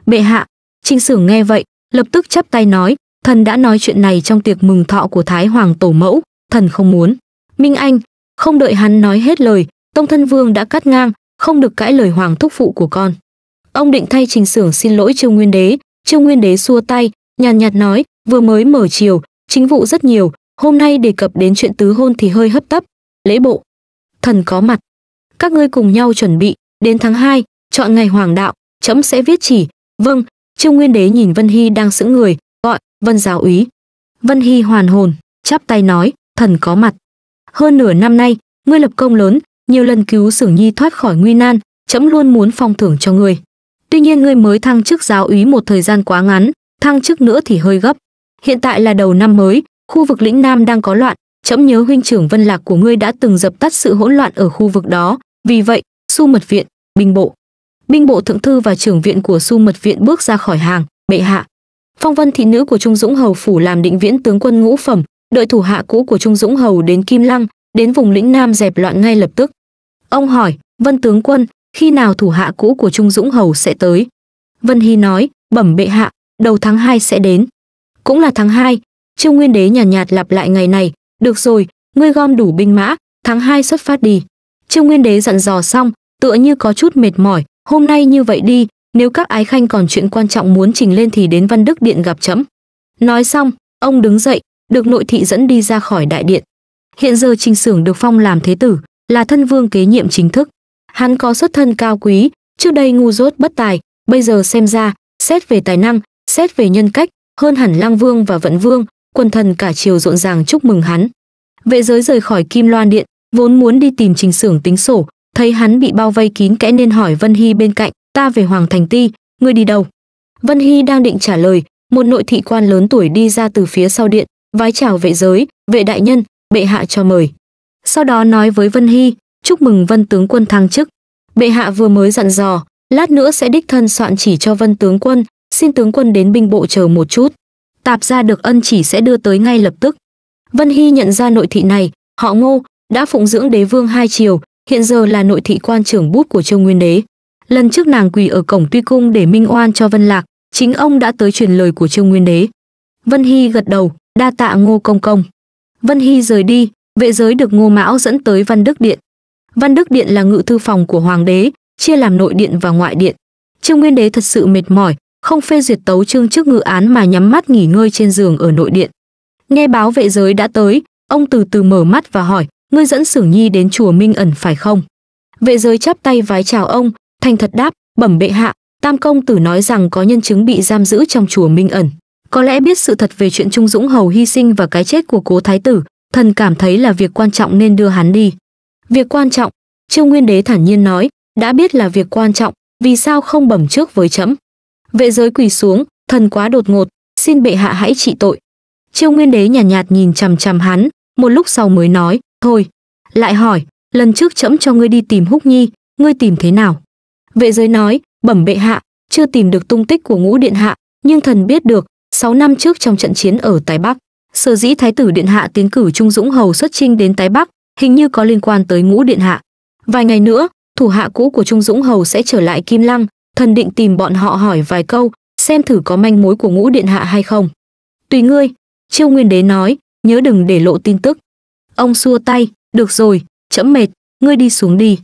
bệ hạ trinh sử nghe vậy lập tức chắp tay nói thần đã nói chuyện này trong tiệc mừng thọ của thái hoàng tổ mẫu thần không muốn minh anh không đợi hắn nói hết lời tông thân vương đã cắt ngang không được cãi lời hoàng thúc phụ của con ông định thay trình sưởng xin lỗi trương nguyên đế trương nguyên đế xua tay nhàn nhạt nói vừa mới mở chiều chính vụ rất nhiều hôm nay đề cập đến chuyện tứ hôn thì hơi hấp tấp lễ bộ thần có mặt các ngươi cùng nhau chuẩn bị đến tháng 2, chọn ngày hoàng đạo trẫm sẽ viết chỉ vâng trương nguyên đế nhìn vân hy đang sững người gọi vân giáo úy vân hy hoàn hồn chắp tay nói thần có mặt hơn nửa năm nay ngươi lập công lớn nhiều lần cứu sưởng nhi thoát khỏi nguy nan trẫm luôn muốn phong thưởng cho ngươi tuy nhiên ngươi mới thăng chức giáo úy một thời gian quá ngắn thăng chức nữa thì hơi gấp hiện tại là đầu năm mới khu vực lĩnh nam đang có loạn trẫm nhớ huynh trưởng vân lạc của ngươi đã từng dập tắt sự hỗn loạn ở khu vực đó vì vậy su mật viện bình bộ binh bộ thượng thư và trưởng viện của su mật viện bước ra khỏi hàng bệ hạ phong vân thị nữ của trung dũng hầu phủ làm định viễn tướng quân ngũ phẩm đợi thủ hạ cũ của trung dũng hầu đến kim lăng đến vùng lĩnh nam dẹp loạn ngay lập tức ông hỏi vân tướng quân khi nào thủ hạ cũ của trung dũng hầu sẽ tới vân hy nói bẩm bệ hạ đầu tháng 2 sẽ đến cũng là tháng 2, trương nguyên đế nhàn nhạt, nhạt lặp lại ngày này được rồi ngươi gom đủ binh mã tháng 2 xuất phát đi trương nguyên đế dặn dò xong tựa như có chút mệt mỏi hôm nay như vậy đi nếu các ái khanh còn chuyện quan trọng muốn trình lên thì đến văn đức điện gặp chấm. nói xong ông đứng dậy được nội thị dẫn đi ra khỏi đại điện hiện giờ trình sưởng được phong làm thế tử là thân vương kế nhiệm chính thức hắn có xuất thân cao quý trước đây ngu dốt bất tài bây giờ xem ra xét về tài năng xét về nhân cách hơn hẳn lang vương và vận vương quần thần cả triều rộn ràng chúc mừng hắn vệ giới rời khỏi kim loan điện vốn muốn đi tìm trình sưởng tính sổ thấy hắn bị bao vây kín kẽ nên hỏi Vân Hy bên cạnh, ta về Hoàng Thành Ti, ngươi đi đâu? Vân Hy đang định trả lời, một nội thị quan lớn tuổi đi ra từ phía sau điện, vái chào vệ giới, vệ đại nhân, bệ hạ cho mời. Sau đó nói với Vân Hy, chúc mừng Vân tướng quân thăng chức. Bệ hạ vừa mới dặn dò, lát nữa sẽ đích thân soạn chỉ cho Vân tướng quân, xin tướng quân đến binh bộ chờ một chút. Tạp ra được ân chỉ sẽ đưa tới ngay lập tức. Vân Hy nhận ra nội thị này, họ Ngô, đã phụng dưỡng đế vương hai triều, hiện giờ là nội thị quan trưởng bút của Châu Nguyên Đế. Lần trước nàng quỳ ở cổng Tuy cung để minh oan cho Vân Lạc, chính ông đã tới truyền lời của Châu Nguyên Đế. Vân Hy gật đầu, đa tạ Ngô công công. Vân Hy rời đi, vệ giới được Ngô Mão dẫn tới Văn Đức Điện. Văn Đức Điện là ngự thư phòng của hoàng đế, chia làm nội điện và ngoại điện. Trương Nguyên Đế thật sự mệt mỏi, không phê duyệt tấu chương trước ngự án mà nhắm mắt nghỉ ngơi trên giường ở nội điện. Nghe báo vệ giới đã tới, ông từ từ mở mắt và hỏi, ngươi dẫn Sử Nhi đến chùa Minh ẩn phải không? Vệ giới chắp tay vái chào ông, thành thật đáp, bẩm bệ hạ, Tam công tử nói rằng có nhân chứng bị giam giữ trong chùa Minh ẩn. Có lẽ biết sự thật về chuyện Trung Dũng Hầu hy sinh và cái chết của cố thái tử, thần cảm thấy là việc quan trọng nên đưa hắn đi. Việc quan trọng, Chiêu Nguyên Đế thản nhiên nói, đã biết là việc quan trọng, vì sao không bẩm trước với trẫm? Vệ giới quỳ xuống, thần quá đột ngột, xin bệ hạ hãy trị tội. Chiêu Nguyên Đế nhàn nhạt, nhạt nhìn chằm chằm hắn, một lúc sau mới nói, Thôi, lại hỏi, lần trước trẫm cho ngươi đi tìm Húc Nhi, ngươi tìm thế nào? Vệ giới nói, bẩm bệ hạ, chưa tìm được tung tích của ngũ điện hạ, nhưng thần biết được, 6 năm trước trong trận chiến ở Tái Bắc, sở dĩ thái tử điện hạ tiến cử Trung Dũng Hầu xuất chinh đến Tái Bắc, hình như có liên quan tới ngũ điện hạ. Vài ngày nữa, thủ hạ cũ của Trung Dũng Hầu sẽ trở lại Kim Lăng, thần định tìm bọn họ hỏi vài câu, xem thử có manh mối của ngũ điện hạ hay không. Tùy ngươi, Chiêu Nguyên Đế nói, nhớ đừng để lộ tin tức. Ông xua tay, được rồi, chẫm mệt, ngươi đi xuống đi.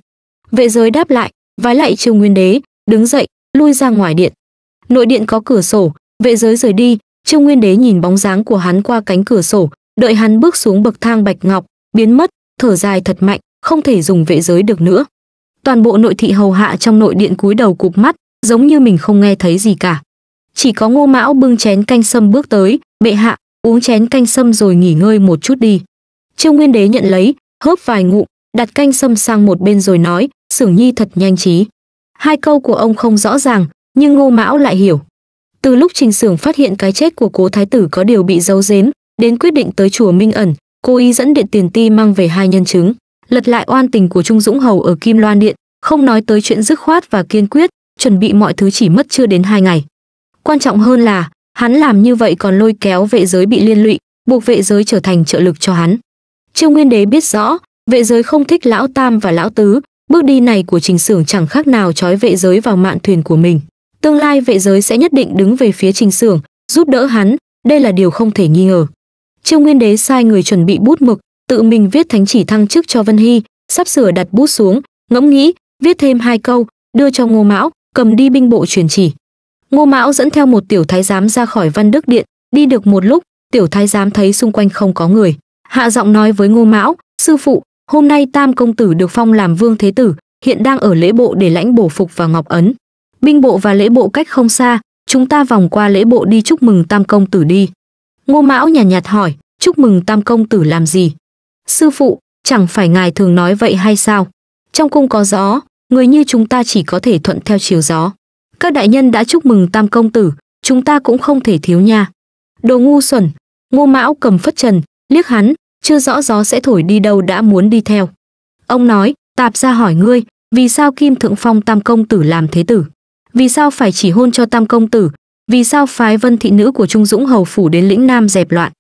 Vệ giới đáp lại, vái lại trương nguyên đế, đứng dậy, lui ra ngoài điện. Nội điện có cửa sổ, vệ giới rời đi, trương nguyên đế nhìn bóng dáng của hắn qua cánh cửa sổ, đợi hắn bước xuống bậc thang bạch ngọc, biến mất, thở dài thật mạnh, không thể dùng vệ giới được nữa. Toàn bộ nội thị hầu hạ trong nội điện cúi đầu cụp mắt, giống như mình không nghe thấy gì cả. Chỉ có Ngô Mão bưng chén canh sâm bước tới, "Bệ hạ, uống chén canh sâm rồi nghỉ ngơi một chút đi." Trương Nguyên Đế nhận lấy, hớp vài ngụm, đặt canh sâm sang một bên rồi nói, Sưởng Nhi thật nhanh trí. Hai câu của ông không rõ ràng, nhưng Ngô Mão lại hiểu. Từ lúc Trình Sưởng phát hiện cái chết của Cố Thái tử có điều bị giấu giếm, đến quyết định tới chùa Minh ẩn, cố ý dẫn điện tiền ti mang về hai nhân chứng, lật lại oan tình của Trung Dũng Hầu ở Kim Loan Điện, không nói tới chuyện dứt khoát và kiên quyết, chuẩn bị mọi thứ chỉ mất chưa đến hai ngày. Quan trọng hơn là, hắn làm như vậy còn lôi kéo vệ giới bị liên lụy, buộc vệ giới trở thành trợ lực cho hắn. Trương Nguyên Đế biết rõ, vệ giới không thích lão tam và lão tứ, bước đi này của Trình Sưởng chẳng khác nào trói vệ giới vào mạn thuyền của mình. Tương lai vệ giới sẽ nhất định đứng về phía Trình Sưởng, giúp đỡ hắn, đây là điều không thể nghi ngờ. Trương Nguyên Đế sai người chuẩn bị bút mực, tự mình viết thánh chỉ thăng chức cho Vân Hy, sắp sửa đặt bút xuống, ngẫm nghĩ, viết thêm hai câu, đưa cho Ngô Mão, cầm đi binh bộ truyền chỉ. Ngô Mão dẫn theo một tiểu thái giám ra khỏi Văn Đức Điện, đi được một lúc, tiểu thái giám thấy xung quanh không có người, hạ giọng nói với ngô mão sư phụ hôm nay tam công tử được phong làm vương thế tử hiện đang ở lễ bộ để lãnh bổ phục và ngọc ấn binh bộ và lễ bộ cách không xa chúng ta vòng qua lễ bộ đi chúc mừng tam công tử đi ngô mão nhàn nhạt, nhạt hỏi chúc mừng tam công tử làm gì sư phụ chẳng phải ngài thường nói vậy hay sao trong cung có gió người như chúng ta chỉ có thể thuận theo chiều gió các đại nhân đã chúc mừng tam công tử chúng ta cũng không thể thiếu nha đồ ngu xuẩn ngô mão cầm phất trần liếc hắn chưa rõ gió sẽ thổi đi đâu đã muốn đi theo. Ông nói, tạp ra hỏi ngươi, vì sao Kim Thượng Phong Tam Công Tử làm thế tử? Vì sao phải chỉ hôn cho Tam Công Tử? Vì sao phái vân thị nữ của Trung Dũng Hầu Phủ đến lĩnh Nam dẹp loạn?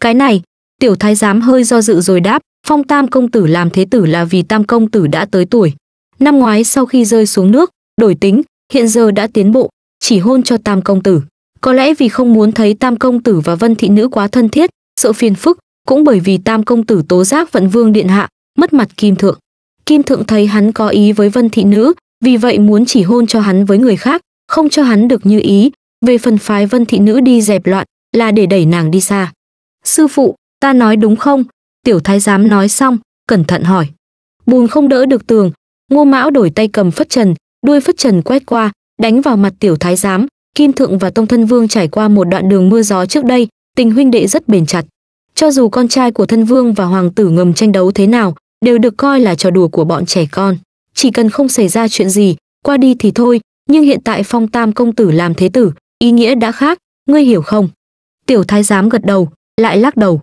Cái này, tiểu thái giám hơi do dự rồi đáp, phong tam công tử làm thế tử là vì tam công tử đã tới tuổi. Năm ngoái sau khi rơi xuống nước, đổi tính, hiện giờ đã tiến bộ, chỉ hôn cho tam công tử. Có lẽ vì không muốn thấy tam công tử và vân thị nữ quá thân thiết, sợ phiền phức, cũng bởi vì tam công tử tố giác vận vương điện hạ mất mặt kim thượng kim thượng thấy hắn có ý với vân thị nữ vì vậy muốn chỉ hôn cho hắn với người khác không cho hắn được như ý về phần phái vân thị nữ đi dẹp loạn là để đẩy nàng đi xa sư phụ ta nói đúng không tiểu thái giám nói xong cẩn thận hỏi bùn không đỡ được tường ngô mão đổi tay cầm phất trần đuôi phất trần quét qua đánh vào mặt tiểu thái giám kim thượng và tông thân vương trải qua một đoạn đường mưa gió trước đây tình huynh đệ rất bền chặt cho dù con trai của thân vương và hoàng tử ngầm tranh đấu thế nào, đều được coi là trò đùa của bọn trẻ con. Chỉ cần không xảy ra chuyện gì, qua đi thì thôi, nhưng hiện tại phong tam công tử làm thế tử, ý nghĩa đã khác, ngươi hiểu không? Tiểu thái giám gật đầu, lại lắc đầu.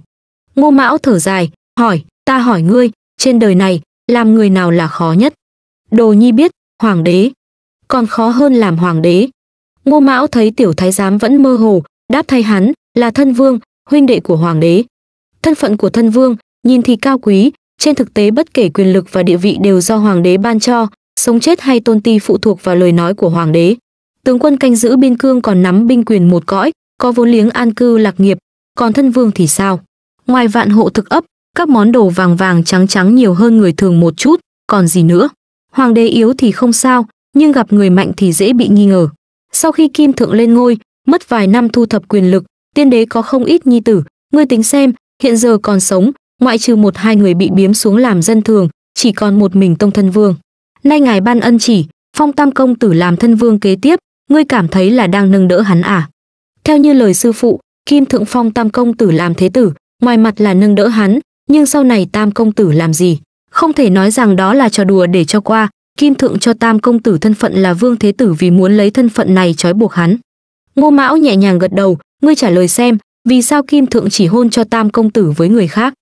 Ngô Mão thở dài, hỏi, ta hỏi ngươi, trên đời này, làm người nào là khó nhất? Đồ nhi biết, hoàng đế. Còn khó hơn làm hoàng đế. Ngô Mão thấy tiểu thái giám vẫn mơ hồ, đáp thay hắn, là thân vương, huynh đệ của hoàng đế, Thân phận của thân vương, nhìn thì cao quý, trên thực tế bất kể quyền lực và địa vị đều do hoàng đế ban cho, sống chết hay tôn ti phụ thuộc vào lời nói của hoàng đế. Tướng quân canh giữ biên cương còn nắm binh quyền một cõi, có vốn liếng an cư lạc nghiệp, còn thân vương thì sao? Ngoài vạn hộ thực ấp, các món đồ vàng vàng trắng trắng nhiều hơn người thường một chút, còn gì nữa? Hoàng đế yếu thì không sao, nhưng gặp người mạnh thì dễ bị nghi ngờ. Sau khi Kim Thượng lên ngôi, mất vài năm thu thập quyền lực, tiên đế có không ít nhi tử, ngươi tính xem, hiện giờ còn sống ngoại trừ một hai người bị biếm xuống làm dân thường chỉ còn một mình tông thân vương nay ngài ban ân chỉ phong tam công tử làm thân vương kế tiếp ngươi cảm thấy là đang nâng đỡ hắn à theo như lời sư phụ kim thượng phong tam công tử làm thế tử ngoài mặt là nâng đỡ hắn nhưng sau này tam công tử làm gì không thể nói rằng đó là trò đùa để cho qua kim thượng cho tam công tử thân phận là vương thế tử vì muốn lấy thân phận này trói buộc hắn ngô mão nhẹ nhàng gật đầu ngươi trả lời xem vì sao kim thượng chỉ hôn cho tam công tử với người khác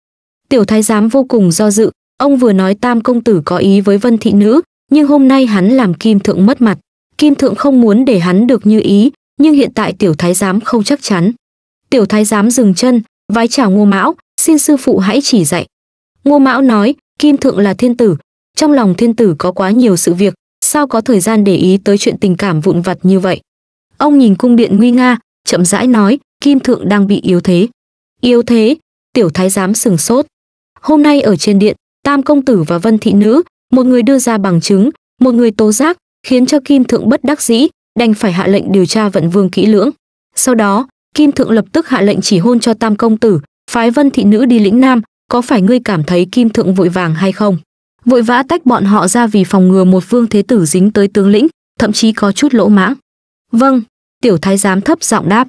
tiểu thái giám vô cùng do dự ông vừa nói tam công tử có ý với vân thị nữ nhưng hôm nay hắn làm kim thượng mất mặt kim thượng không muốn để hắn được như ý nhưng hiện tại tiểu thái giám không chắc chắn tiểu thái giám dừng chân vái chào ngô mão xin sư phụ hãy chỉ dạy ngô mão nói kim thượng là thiên tử trong lòng thiên tử có quá nhiều sự việc sao có thời gian để ý tới chuyện tình cảm vụn vặt như vậy ông nhìn cung điện nguy nga chậm rãi nói Kim Thượng đang bị yếu thế. Yếu thế, tiểu thái giám sừng sốt. Hôm nay ở trên điện, Tam Công Tử và Vân Thị Nữ, một người đưa ra bằng chứng, một người tố giác, khiến cho Kim Thượng bất đắc dĩ, đành phải hạ lệnh điều tra vận vương kỹ lưỡng. Sau đó, Kim Thượng lập tức hạ lệnh chỉ hôn cho Tam Công Tử, phái Vân Thị Nữ đi lĩnh Nam, có phải ngươi cảm thấy Kim Thượng vội vàng hay không? Vội vã tách bọn họ ra vì phòng ngừa một vương thế tử dính tới tướng lĩnh, thậm chí có chút lỗ mãng. Vâng, tiểu thái giám thấp giọng đáp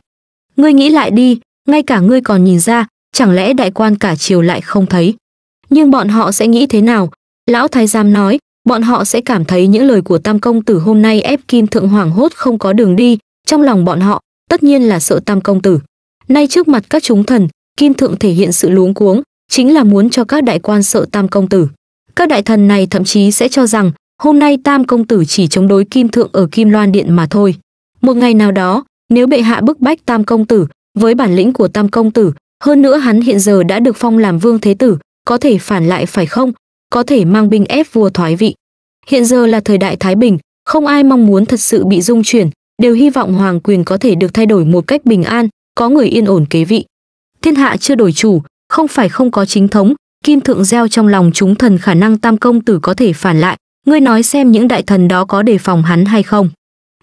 ngươi nghĩ lại đi ngay cả ngươi còn nhìn ra chẳng lẽ đại quan cả triều lại không thấy nhưng bọn họ sẽ nghĩ thế nào lão thái giám nói bọn họ sẽ cảm thấy những lời của tam công tử hôm nay ép kim thượng hoàng hốt không có đường đi trong lòng bọn họ tất nhiên là sợ tam công tử nay trước mặt các chúng thần kim thượng thể hiện sự luống cuống chính là muốn cho các đại quan sợ tam công tử các đại thần này thậm chí sẽ cho rằng hôm nay tam công tử chỉ chống đối kim thượng ở kim loan điện mà thôi một ngày nào đó nếu bệ hạ bức bách tam công tử với bản lĩnh của tam công tử hơn nữa hắn hiện giờ đã được phong làm vương thế tử có thể phản lại phải không có thể mang binh ép vua thoái vị hiện giờ là thời đại thái bình không ai mong muốn thật sự bị dung chuyển đều hy vọng hoàng quyền có thể được thay đổi một cách bình an có người yên ổn kế vị thiên hạ chưa đổi chủ không phải không có chính thống kim thượng gieo trong lòng chúng thần khả năng tam công tử có thể phản lại ngươi nói xem những đại thần đó có đề phòng hắn hay không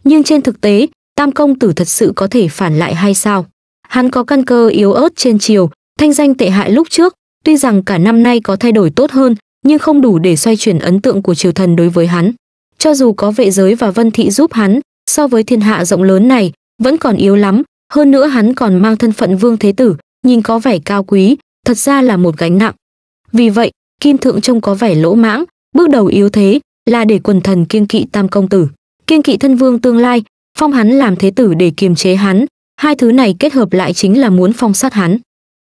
nhưng trên thực tế tam công tử thật sự có thể phản lại hay sao? Hắn có căn cơ yếu ớt trên chiều, thanh danh tệ hại lúc trước, tuy rằng cả năm nay có thay đổi tốt hơn, nhưng không đủ để xoay chuyển ấn tượng của triều thần đối với hắn. Cho dù có vệ giới và vân thị giúp hắn, so với thiên hạ rộng lớn này, vẫn còn yếu lắm, hơn nữa hắn còn mang thân phận vương thế tử, nhìn có vẻ cao quý, thật ra là một gánh nặng. Vì vậy, Kim Thượng trông có vẻ lỗ mãng, bước đầu yếu thế là để quần thần kiên kỵ tam công tử, kiên kỵ thân vương tương lai, phong hắn làm thế tử để kiềm chế hắn hai thứ này kết hợp lại chính là muốn phong sát hắn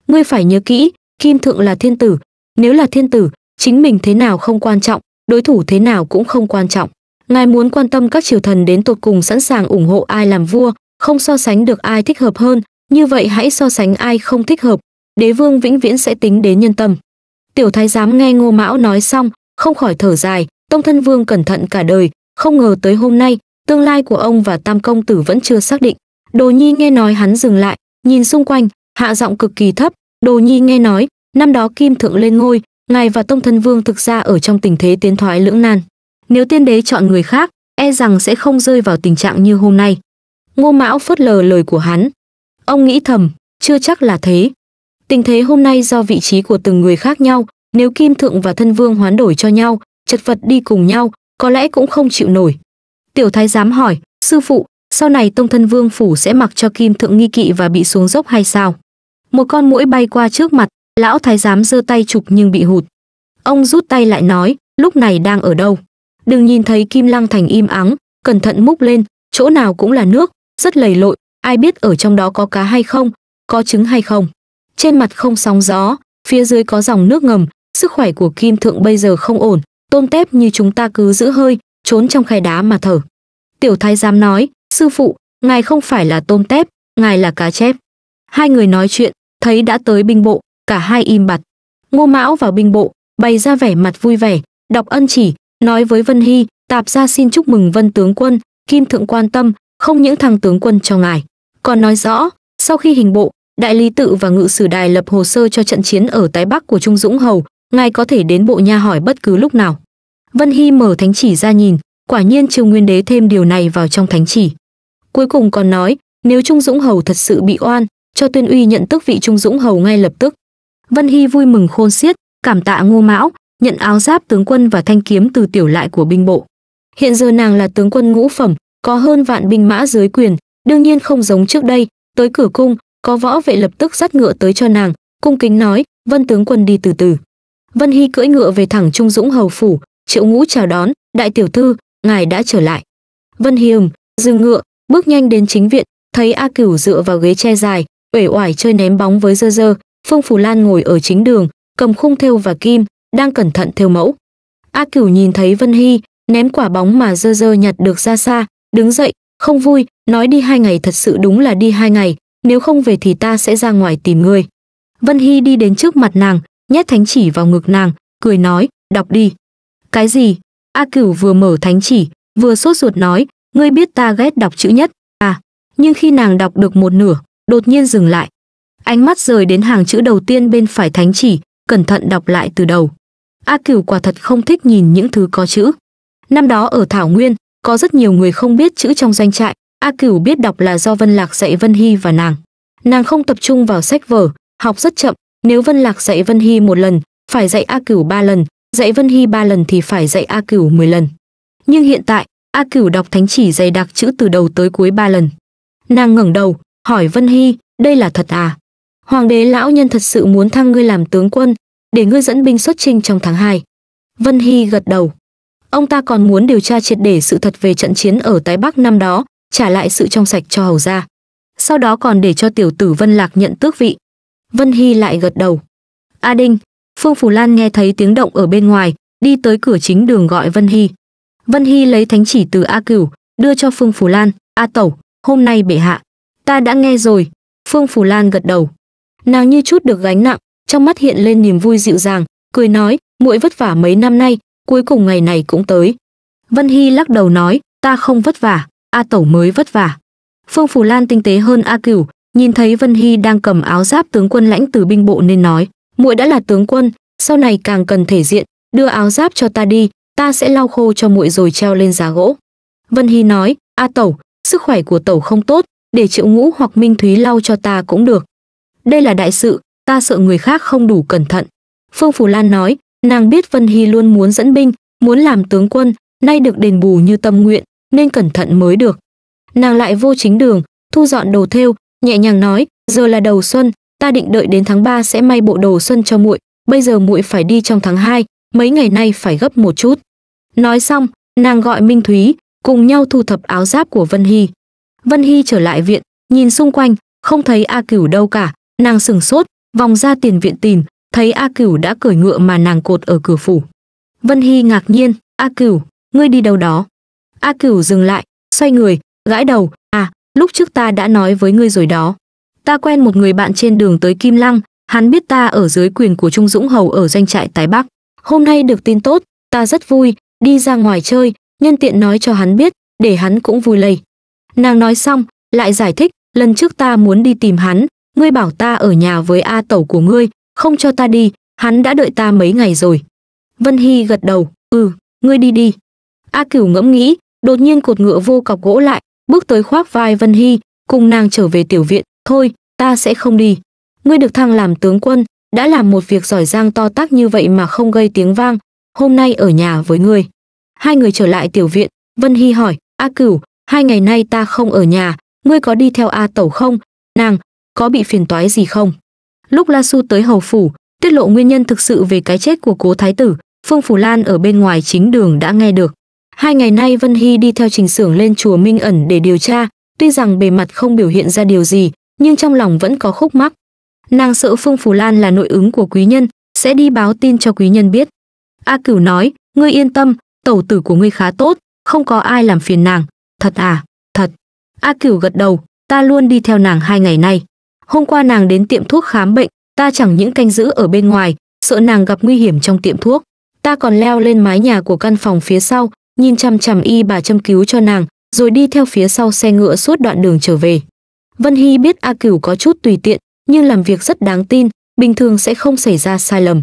ngươi phải nhớ kỹ kim thượng là thiên tử nếu là thiên tử chính mình thế nào không quan trọng đối thủ thế nào cũng không quan trọng ngài muốn quan tâm các triều thần đến tột cùng sẵn sàng ủng hộ ai làm vua không so sánh được ai thích hợp hơn như vậy hãy so sánh ai không thích hợp đế vương vĩnh viễn sẽ tính đến nhân tâm tiểu thái giám nghe ngô mão nói xong không khỏi thở dài tông thân vương cẩn thận cả đời không ngờ tới hôm nay tương lai của ông và tam công tử vẫn chưa xác định đồ nhi nghe nói hắn dừng lại nhìn xung quanh hạ giọng cực kỳ thấp đồ nhi nghe nói năm đó kim thượng lên ngôi ngài và tông thân vương thực ra ở trong tình thế tiến thoái lưỡng nan nếu tiên đế chọn người khác e rằng sẽ không rơi vào tình trạng như hôm nay ngô mão phớt lờ lời của hắn ông nghĩ thầm chưa chắc là thế tình thế hôm nay do vị trí của từng người khác nhau nếu kim thượng và thân vương hoán đổi cho nhau chật vật đi cùng nhau có lẽ cũng không chịu nổi Tiểu thái giám hỏi, sư phụ, sau này tông thân vương phủ sẽ mặc cho kim thượng nghi kỵ và bị xuống dốc hay sao? Một con mũi bay qua trước mặt, lão thái giám giơ tay chụp nhưng bị hụt. Ông rút tay lại nói, lúc này đang ở đâu? Đừng nhìn thấy kim lăng thành im ắng, cẩn thận múc lên, chỗ nào cũng là nước, rất lầy lội, ai biết ở trong đó có cá hay không, có trứng hay không. Trên mặt không sóng gió, phía dưới có dòng nước ngầm, sức khỏe của kim thượng bây giờ không ổn, tôm tép như chúng ta cứ giữ hơi, trốn trong khay đá mà thở. Tiểu thái giám nói, sư phụ, ngài không phải là tôm tép, ngài là cá chép. Hai người nói chuyện, thấy đã tới binh bộ, cả hai im bặt. Ngô Mão vào binh bộ, bày ra vẻ mặt vui vẻ, đọc ân chỉ, nói với Vân Hy, tạp ra xin chúc mừng Vân tướng quân, Kim thượng quan tâm, không những thằng tướng quân cho ngài. Còn nói rõ, sau khi hình bộ, đại lý tự và ngự sử đài lập hồ sơ cho trận chiến ở tái bắc của Trung Dũng Hầu, ngài có thể đến bộ nha hỏi bất cứ lúc nào. Vân Hy mở thánh chỉ ra nhìn, quả nhiên Triều Nguyên Đế thêm điều này vào trong thánh chỉ. Cuối cùng còn nói, nếu Trung Dũng Hầu thật sự bị oan, cho Tuyên Uy nhận tức vị Trung Dũng Hầu ngay lập tức. Vân Hy vui mừng khôn xiết, cảm tạ Ngô Mão, nhận áo giáp tướng quân và thanh kiếm từ tiểu lại của binh bộ. Hiện giờ nàng là tướng quân ngũ phẩm, có hơn vạn binh mã dưới quyền, đương nhiên không giống trước đây, tới cửa cung, có võ vệ lập tức dắt ngựa tới cho nàng, cung kính nói, "Vân tướng quân đi từ từ." Vân Hy cưỡi ngựa về thẳng Trung Dũng hầu phủ, triệu ngũ chào đón đại tiểu thư ngài đã trở lại vân hiềm dừng ngựa bước nhanh đến chính viện thấy a cửu dựa vào ghế che dài uể oải chơi ném bóng với dơ dơ phương phù lan ngồi ở chính đường cầm khung thêu và kim đang cẩn thận thêu mẫu a cửu nhìn thấy vân hy ném quả bóng mà dơ dơ nhặt được ra xa đứng dậy không vui nói đi hai ngày thật sự đúng là đi hai ngày nếu không về thì ta sẽ ra ngoài tìm người vân hy đi đến trước mặt nàng nhét thánh chỉ vào ngực nàng cười nói đọc đi cái gì? A Cửu vừa mở thánh chỉ, vừa sốt ruột nói, ngươi biết ta ghét đọc chữ nhất, à. Nhưng khi nàng đọc được một nửa, đột nhiên dừng lại. Ánh mắt rời đến hàng chữ đầu tiên bên phải thánh chỉ, cẩn thận đọc lại từ đầu. A Cửu quả thật không thích nhìn những thứ có chữ. Năm đó ở Thảo Nguyên, có rất nhiều người không biết chữ trong doanh trại, A Cửu biết đọc là do Vân Lạc dạy Vân Hy và nàng. Nàng không tập trung vào sách vở, học rất chậm, nếu Vân Lạc dạy Vân Hy một lần, phải dạy A Cửu ba lần, dạy Vân Hy ba lần thì phải dạy A Cửu 10 lần. Nhưng hiện tại, A Cửu đọc thánh chỉ dày đặc chữ từ đầu tới cuối ba lần. Nàng ngẩng đầu, hỏi Vân Hy, đây là thật à? Hoàng đế lão nhân thật sự muốn thăng ngươi làm tướng quân, để ngươi dẫn binh xuất chinh trong tháng 2. Vân Hy gật đầu. Ông ta còn muốn điều tra triệt để sự thật về trận chiến ở Tái Bắc năm đó, trả lại sự trong sạch cho hầu gia. Sau đó còn để cho tiểu tử Vân Lạc nhận tước vị. Vân Hy lại gật đầu. A Đinh, phương phù lan nghe thấy tiếng động ở bên ngoài đi tới cửa chính đường gọi vân hy vân hy lấy thánh chỉ từ a cửu đưa cho phương phù lan a tẩu hôm nay bệ hạ ta đã nghe rồi phương phù lan gật đầu nàng như chút được gánh nặng trong mắt hiện lên niềm vui dịu dàng cười nói muội vất vả mấy năm nay cuối cùng ngày này cũng tới vân hy lắc đầu nói ta không vất vả a tẩu mới vất vả phương phù lan tinh tế hơn a cửu nhìn thấy vân hy đang cầm áo giáp tướng quân lãnh từ binh bộ nên nói muội đã là tướng quân sau này càng cần thể diện đưa áo giáp cho ta đi ta sẽ lau khô cho muội rồi treo lên giá gỗ vân hy nói a tẩu sức khỏe của tẩu không tốt để triệu ngũ hoặc minh thúy lau cho ta cũng được đây là đại sự ta sợ người khác không đủ cẩn thận phương phù lan nói nàng biết vân hy luôn muốn dẫn binh muốn làm tướng quân nay được đền bù như tâm nguyện nên cẩn thận mới được nàng lại vô chính đường thu dọn đồ thêu nhẹ nhàng nói giờ là đầu xuân ta định đợi đến tháng 3 sẽ may bộ đồ xuân cho muội, bây giờ muội phải đi trong tháng 2, mấy ngày nay phải gấp một chút. Nói xong, nàng gọi Minh Thúy, cùng nhau thu thập áo giáp của Vân Hy. Vân Hy trở lại viện, nhìn xung quanh, không thấy A Cửu đâu cả, nàng sừng sốt, vòng ra tiền viện tìm, thấy A Cửu đã cởi ngựa mà nàng cột ở cửa phủ. Vân Hy ngạc nhiên, A Cửu, ngươi đi đâu đó? A Cửu dừng lại, xoay người, gãi đầu, à, lúc trước ta đã nói với ngươi rồi đó ta quen một người bạn trên đường tới Kim Lăng, hắn biết ta ở dưới quyền của Trung Dũng Hầu ở doanh trại Tái Bắc. Hôm nay được tin tốt, ta rất vui, đi ra ngoài chơi, nhân tiện nói cho hắn biết, để hắn cũng vui lây. Nàng nói xong, lại giải thích, lần trước ta muốn đi tìm hắn, ngươi bảo ta ở nhà với A tẩu của ngươi, không cho ta đi, hắn đã đợi ta mấy ngày rồi. Vân Hy gật đầu, ừ, ngươi đi đi. A cửu ngẫm nghĩ, đột nhiên cột ngựa vô cọc gỗ lại, bước tới khoác vai Vân Hy, cùng nàng trở về tiểu viện, thôi ta sẽ không đi ngươi được thăng làm tướng quân đã làm một việc giỏi giang to tác như vậy mà không gây tiếng vang hôm nay ở nhà với ngươi hai người trở lại tiểu viện vân hy hỏi a cửu hai ngày nay ta không ở nhà ngươi có đi theo a tẩu không nàng có bị phiền toái gì không lúc la su tới hầu phủ tiết lộ nguyên nhân thực sự về cái chết của cố thái tử phương phủ lan ở bên ngoài chính đường đã nghe được hai ngày nay vân hy đi theo trình xưởng lên chùa minh ẩn để điều tra tuy rằng bề mặt không biểu hiện ra điều gì nhưng trong lòng vẫn có khúc mắc. Nàng sợ Phương Phù Lan là nội ứng của quý nhân, sẽ đi báo tin cho quý nhân biết. A Cửu nói, ngươi yên tâm, tẩu tử của ngươi khá tốt, không có ai làm phiền nàng. Thật à, thật. A Cửu gật đầu, ta luôn đi theo nàng hai ngày nay. Hôm qua nàng đến tiệm thuốc khám bệnh, ta chẳng những canh giữ ở bên ngoài, sợ nàng gặp nguy hiểm trong tiệm thuốc. Ta còn leo lên mái nhà của căn phòng phía sau, nhìn chăm chằm y bà châm cứu cho nàng, rồi đi theo phía sau xe ngựa suốt đoạn đường trở về. Vân Hy biết A Cửu có chút tùy tiện, nhưng làm việc rất đáng tin, bình thường sẽ không xảy ra sai lầm.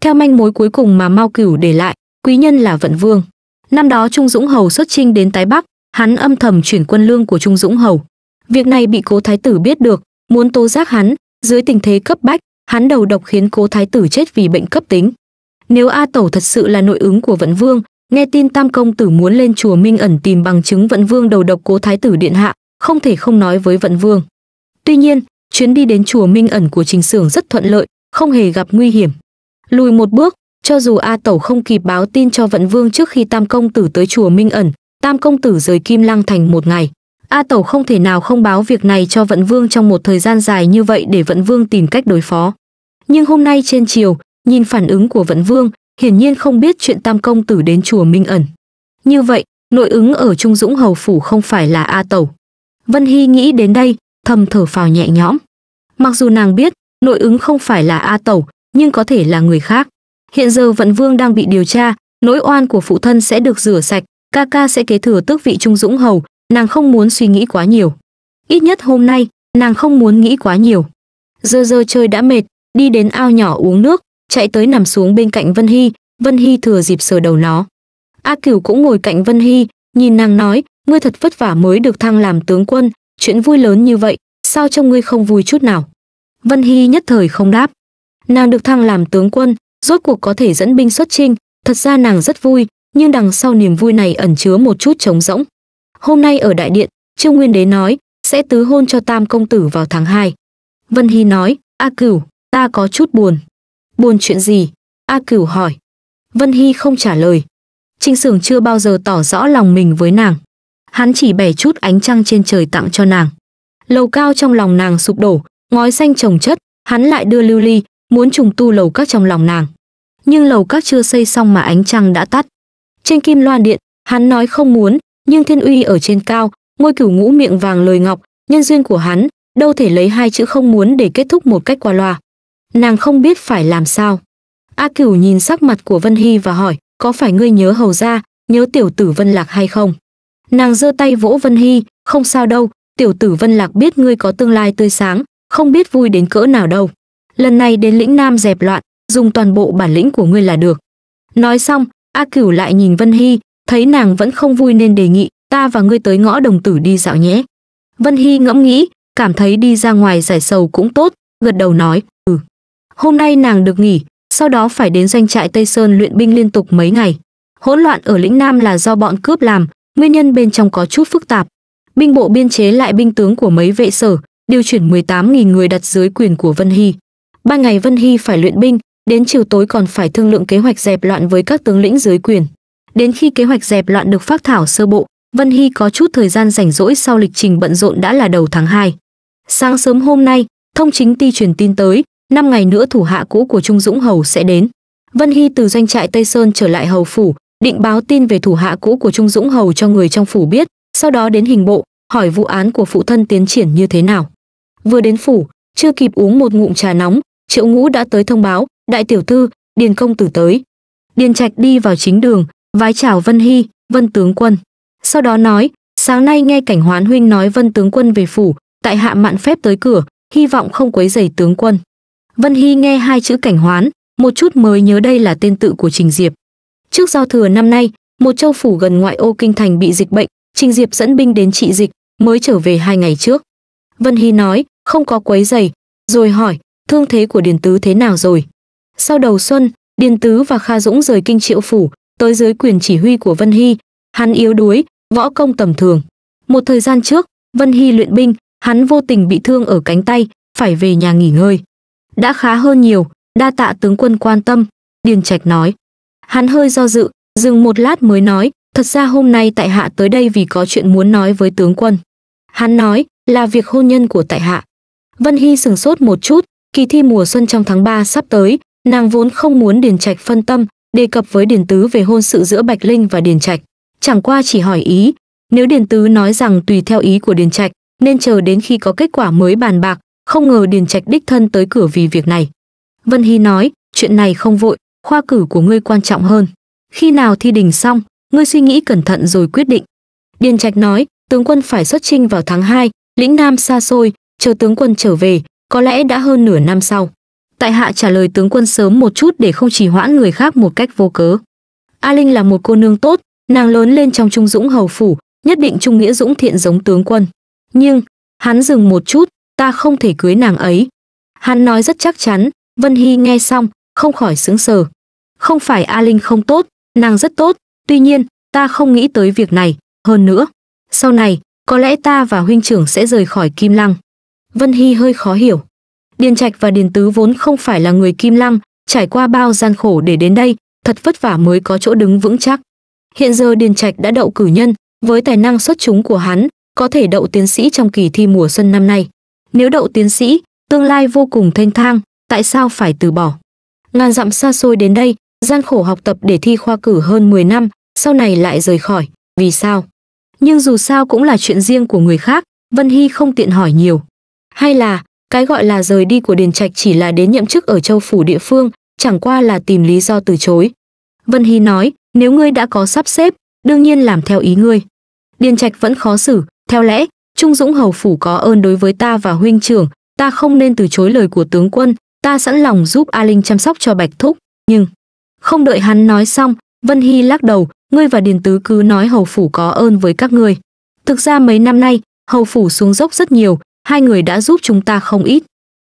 Theo manh mối cuối cùng mà Mao Cửu để lại, quý nhân là Vận Vương. Năm đó Trung Dũng Hầu xuất chinh đến Tái Bắc, hắn âm thầm chuyển quân lương của Trung Dũng Hầu. Việc này bị Cố Thái tử biết được, muốn tố giác hắn, dưới tình thế cấp bách, hắn đầu độc khiến Cố Thái tử chết vì bệnh cấp tính. Nếu A Tẩu thật sự là nội ứng của Vận Vương, nghe tin Tam công tử muốn lên chùa Minh ẩn tìm bằng chứng Vận Vương đầu độc Cố Thái tử điện hạ, không thể không nói với vận vương. Tuy nhiên, chuyến đi đến chùa Minh ẩn của Trình Sưởng rất thuận lợi, không hề gặp nguy hiểm. Lùi một bước, cho dù A Tẩu không kịp báo tin cho vận vương trước khi Tam Công Tử tới chùa Minh ẩn, Tam Công Tử rời Kim Lăng Thành một ngày. A Tẩu không thể nào không báo việc này cho vận vương trong một thời gian dài như vậy để vận vương tìm cách đối phó. Nhưng hôm nay trên chiều, nhìn phản ứng của vận vương, hiển nhiên không biết chuyện Tam Công Tử đến chùa Minh ẩn. Như vậy, nội ứng ở Trung Dũng Hầu Phủ không phải là A Tẩu. Vân Hy nghĩ đến đây, thầm thở phào nhẹ nhõm. Mặc dù nàng biết, nội ứng không phải là A Tẩu, nhưng có thể là người khác. Hiện giờ Vận Vương đang bị điều tra, nỗi oan của phụ thân sẽ được rửa sạch, ca ca sẽ kế thừa tước vị Trung Dũng Hầu, nàng không muốn suy nghĩ quá nhiều. Ít nhất hôm nay, nàng không muốn nghĩ quá nhiều. Dơ dơ chơi đã mệt, đi đến ao nhỏ uống nước, chạy tới nằm xuống bên cạnh Vân Hy, Vân Hy thừa dịp sờ đầu nó. A Cửu cũng ngồi cạnh Vân Hy, nhìn nàng nói, ngươi thật vất vả mới được thăng làm tướng quân chuyện vui lớn như vậy sao trong ngươi không vui chút nào vân hy nhất thời không đáp nàng được thăng làm tướng quân rốt cuộc có thể dẫn binh xuất chinh thật ra nàng rất vui nhưng đằng sau niềm vui này ẩn chứa một chút trống rỗng hôm nay ở đại điện trương nguyên đế nói sẽ tứ hôn cho tam công tử vào tháng 2. vân hy nói a cửu ta có chút buồn buồn chuyện gì a cửu hỏi vân hy không trả lời trinh sưởng chưa bao giờ tỏ rõ lòng mình với nàng hắn chỉ bẻ chút ánh trăng trên trời tặng cho nàng. Lầu cao trong lòng nàng sụp đổ, ngói xanh trồng chất, hắn lại đưa lưu ly, muốn trùng tu lầu các trong lòng nàng. Nhưng lầu các chưa xây xong mà ánh trăng đã tắt. Trên kim loan điện, hắn nói không muốn, nhưng thiên uy ở trên cao, ngôi cửu ngũ miệng vàng lời ngọc, nhân duyên của hắn, đâu thể lấy hai chữ không muốn để kết thúc một cách qua loa. Nàng không biết phải làm sao. A Cửu nhìn sắc mặt của Vân Hy và hỏi, có phải ngươi nhớ hầu ra, nhớ tiểu tử Vân Lạc hay không? Nàng giơ tay vỗ Vân Hy, không sao đâu, tiểu tử Vân Lạc biết ngươi có tương lai tươi sáng, không biết vui đến cỡ nào đâu. Lần này đến lĩnh Nam dẹp loạn, dùng toàn bộ bản lĩnh của ngươi là được. Nói xong, A Cửu lại nhìn Vân Hy, thấy nàng vẫn không vui nên đề nghị, ta và ngươi tới ngõ đồng tử đi dạo nhé. Vân Hy ngẫm nghĩ, cảm thấy đi ra ngoài giải sầu cũng tốt, gật đầu nói, ừ. Hôm nay nàng được nghỉ, sau đó phải đến doanh trại Tây Sơn luyện binh liên tục mấy ngày. Hỗn loạn ở lĩnh Nam là do bọn cướp làm, Nguyên nhân bên trong có chút phức tạp. Binh bộ biên chế lại binh tướng của mấy vệ sở, điều chuyển 18.000 người đặt dưới quyền của Vân Hy. Ba ngày Vân Hy phải luyện binh, đến chiều tối còn phải thương lượng kế hoạch dẹp loạn với các tướng lĩnh dưới quyền. Đến khi kế hoạch dẹp loạn được phát thảo sơ bộ, Vân Hy có chút thời gian rảnh rỗi sau lịch trình bận rộn đã là đầu tháng 2. Sáng sớm hôm nay, thông chính ti truyền tin tới, 5 ngày nữa thủ hạ cũ của Trung Dũng Hầu sẽ đến. Vân Hy từ doanh trại Tây Sơn trở lại Hầu Phủ, định báo tin về thủ hạ cũ của Trung Dũng Hầu cho người trong phủ biết, sau đó đến hình bộ, hỏi vụ án của phụ thân tiến triển như thế nào. Vừa đến phủ, chưa kịp uống một ngụm trà nóng, Triệu Ngũ đã tới thông báo, đại tiểu thư, Điền công tử tới. Điền Trạch đi vào chính đường, vái chào Vân Hy, Vân tướng quân. Sau đó nói, sáng nay nghe cảnh hoán huynh nói Vân tướng quân về phủ, tại hạ mạn phép tới cửa, hy vọng không quấy rầy tướng quân. Vân Hy nghe hai chữ cảnh hoán, một chút mới nhớ đây là tên tự của Trình Diệp. Trước giao thừa năm nay, một châu phủ gần ngoại ô kinh thành bị dịch bệnh, Trình Diệp dẫn binh đến trị dịch, mới trở về hai ngày trước. Vân Hy nói, không có quấy giày, rồi hỏi, thương thế của Điền Tứ thế nào rồi? Sau đầu xuân, Điền Tứ và Kha Dũng rời kinh triệu phủ, tới dưới quyền chỉ huy của Vân Hy, hắn yếu đuối, võ công tầm thường. Một thời gian trước, Vân Hy luyện binh, hắn vô tình bị thương ở cánh tay, phải về nhà nghỉ ngơi. Đã khá hơn nhiều, đa tạ tướng quân quan tâm, Điền Trạch nói. Hắn hơi do dự, dừng một lát mới nói, thật ra hôm nay tại hạ tới đây vì có chuyện muốn nói với tướng quân. Hắn nói, là việc hôn nhân của tại hạ. Vân Hy sừng sốt một chút, kỳ thi mùa xuân trong tháng 3 sắp tới, nàng vốn không muốn Điền Trạch phân tâm, đề cập với Điền Tứ về hôn sự giữa Bạch Linh và Điền Trạch, chẳng qua chỉ hỏi ý, nếu Điền Tứ nói rằng tùy theo ý của Điền Trạch, nên chờ đến khi có kết quả mới bàn bạc, không ngờ Điền Trạch đích thân tới cửa vì việc này. Vân Hy nói, chuyện này không vội, khoa cử của ngươi quan trọng hơn. Khi nào thi đình xong, ngươi suy nghĩ cẩn thận rồi quyết định. Điền Trạch nói, tướng quân phải xuất chinh vào tháng 2, lĩnh Nam xa xôi, chờ tướng quân trở về, có lẽ đã hơn nửa năm sau. Tại hạ trả lời tướng quân sớm một chút để không chỉ hoãn người khác một cách vô cớ. A Linh là một cô nương tốt, nàng lớn lên trong trung dũng hầu phủ, nhất định trung nghĩa dũng thiện giống tướng quân. Nhưng, hắn dừng một chút, ta không thể cưới nàng ấy. Hắn nói rất chắc chắn, Vân Hy nghe xong, không khỏi sững sờ. Không phải A Linh không tốt, nàng rất tốt, tuy nhiên, ta không nghĩ tới việc này, hơn nữa, sau này, có lẽ ta và huynh trưởng sẽ rời khỏi Kim Lăng. Vân Hy hơi khó hiểu. Điền Trạch và Điền Tứ vốn không phải là người Kim Lăng, trải qua bao gian khổ để đến đây, thật vất vả mới có chỗ đứng vững chắc. Hiện giờ Điền Trạch đã đậu cử nhân, với tài năng xuất chúng của hắn, có thể đậu tiến sĩ trong kỳ thi mùa xuân năm nay. Nếu đậu tiến sĩ, tương lai vô cùng thanh thang, tại sao phải từ bỏ? ngàn dặm xa xôi đến đây, gian khổ học tập để thi khoa cử hơn 10 năm, sau này lại rời khỏi, vì sao? Nhưng dù sao cũng là chuyện riêng của người khác, Vân Hy không tiện hỏi nhiều. Hay là, cái gọi là rời đi của Điền Trạch chỉ là đến nhậm chức ở châu phủ địa phương, chẳng qua là tìm lý do từ chối. Vân Hy nói, nếu ngươi đã có sắp xếp, đương nhiên làm theo ý ngươi. Điền Trạch vẫn khó xử, theo lẽ, Trung Dũng Hầu Phủ có ơn đối với ta và huynh trưởng, ta không nên từ chối lời của tướng quân, ta sẵn lòng giúp A Linh chăm sóc cho Bạch Thúc, nhưng... Không đợi hắn nói xong, Vân Hy lắc đầu, ngươi và Điền Tứ cứ nói hầu phủ có ơn với các ngươi. Thực ra mấy năm nay, hầu phủ xuống dốc rất nhiều, hai người đã giúp chúng ta không ít.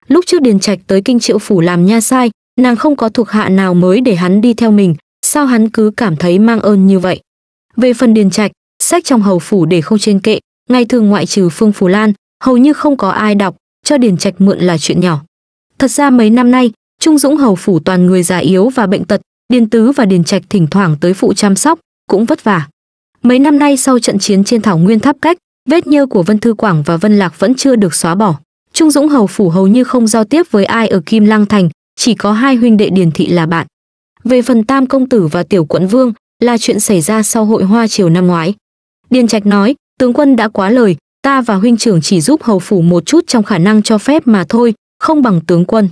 Lúc trước Điền Trạch tới kinh triệu phủ làm nha sai, nàng không có thuộc hạ nào mới để hắn đi theo mình, sao hắn cứ cảm thấy mang ơn như vậy. Về phần Điền Trạch, sách trong hầu phủ để không trên kệ, ngay thường ngoại trừ Phương Phù Lan, hầu như không có ai đọc, cho Điền Trạch mượn là chuyện nhỏ. Thật ra mấy năm nay, Trung Dũng hầu phủ toàn người già yếu và bệnh tật, Điền Tứ và Điền Trạch thỉnh thoảng tới phụ chăm sóc, cũng vất vả. Mấy năm nay sau trận chiến trên thảo nguyên tháp cách, vết nhơ của Vân Thư Quảng và Vân Lạc vẫn chưa được xóa bỏ. Trung Dũng hầu phủ hầu như không giao tiếp với ai ở Kim Lăng thành, chỉ có hai huynh đệ Điền thị là bạn. Về phần Tam công tử và Tiểu quận vương là chuyện xảy ra sau hội hoa chiều năm ngoái. Điền Trạch nói, tướng quân đã quá lời, ta và huynh trưởng chỉ giúp hầu phủ một chút trong khả năng cho phép mà thôi, không bằng tướng quân.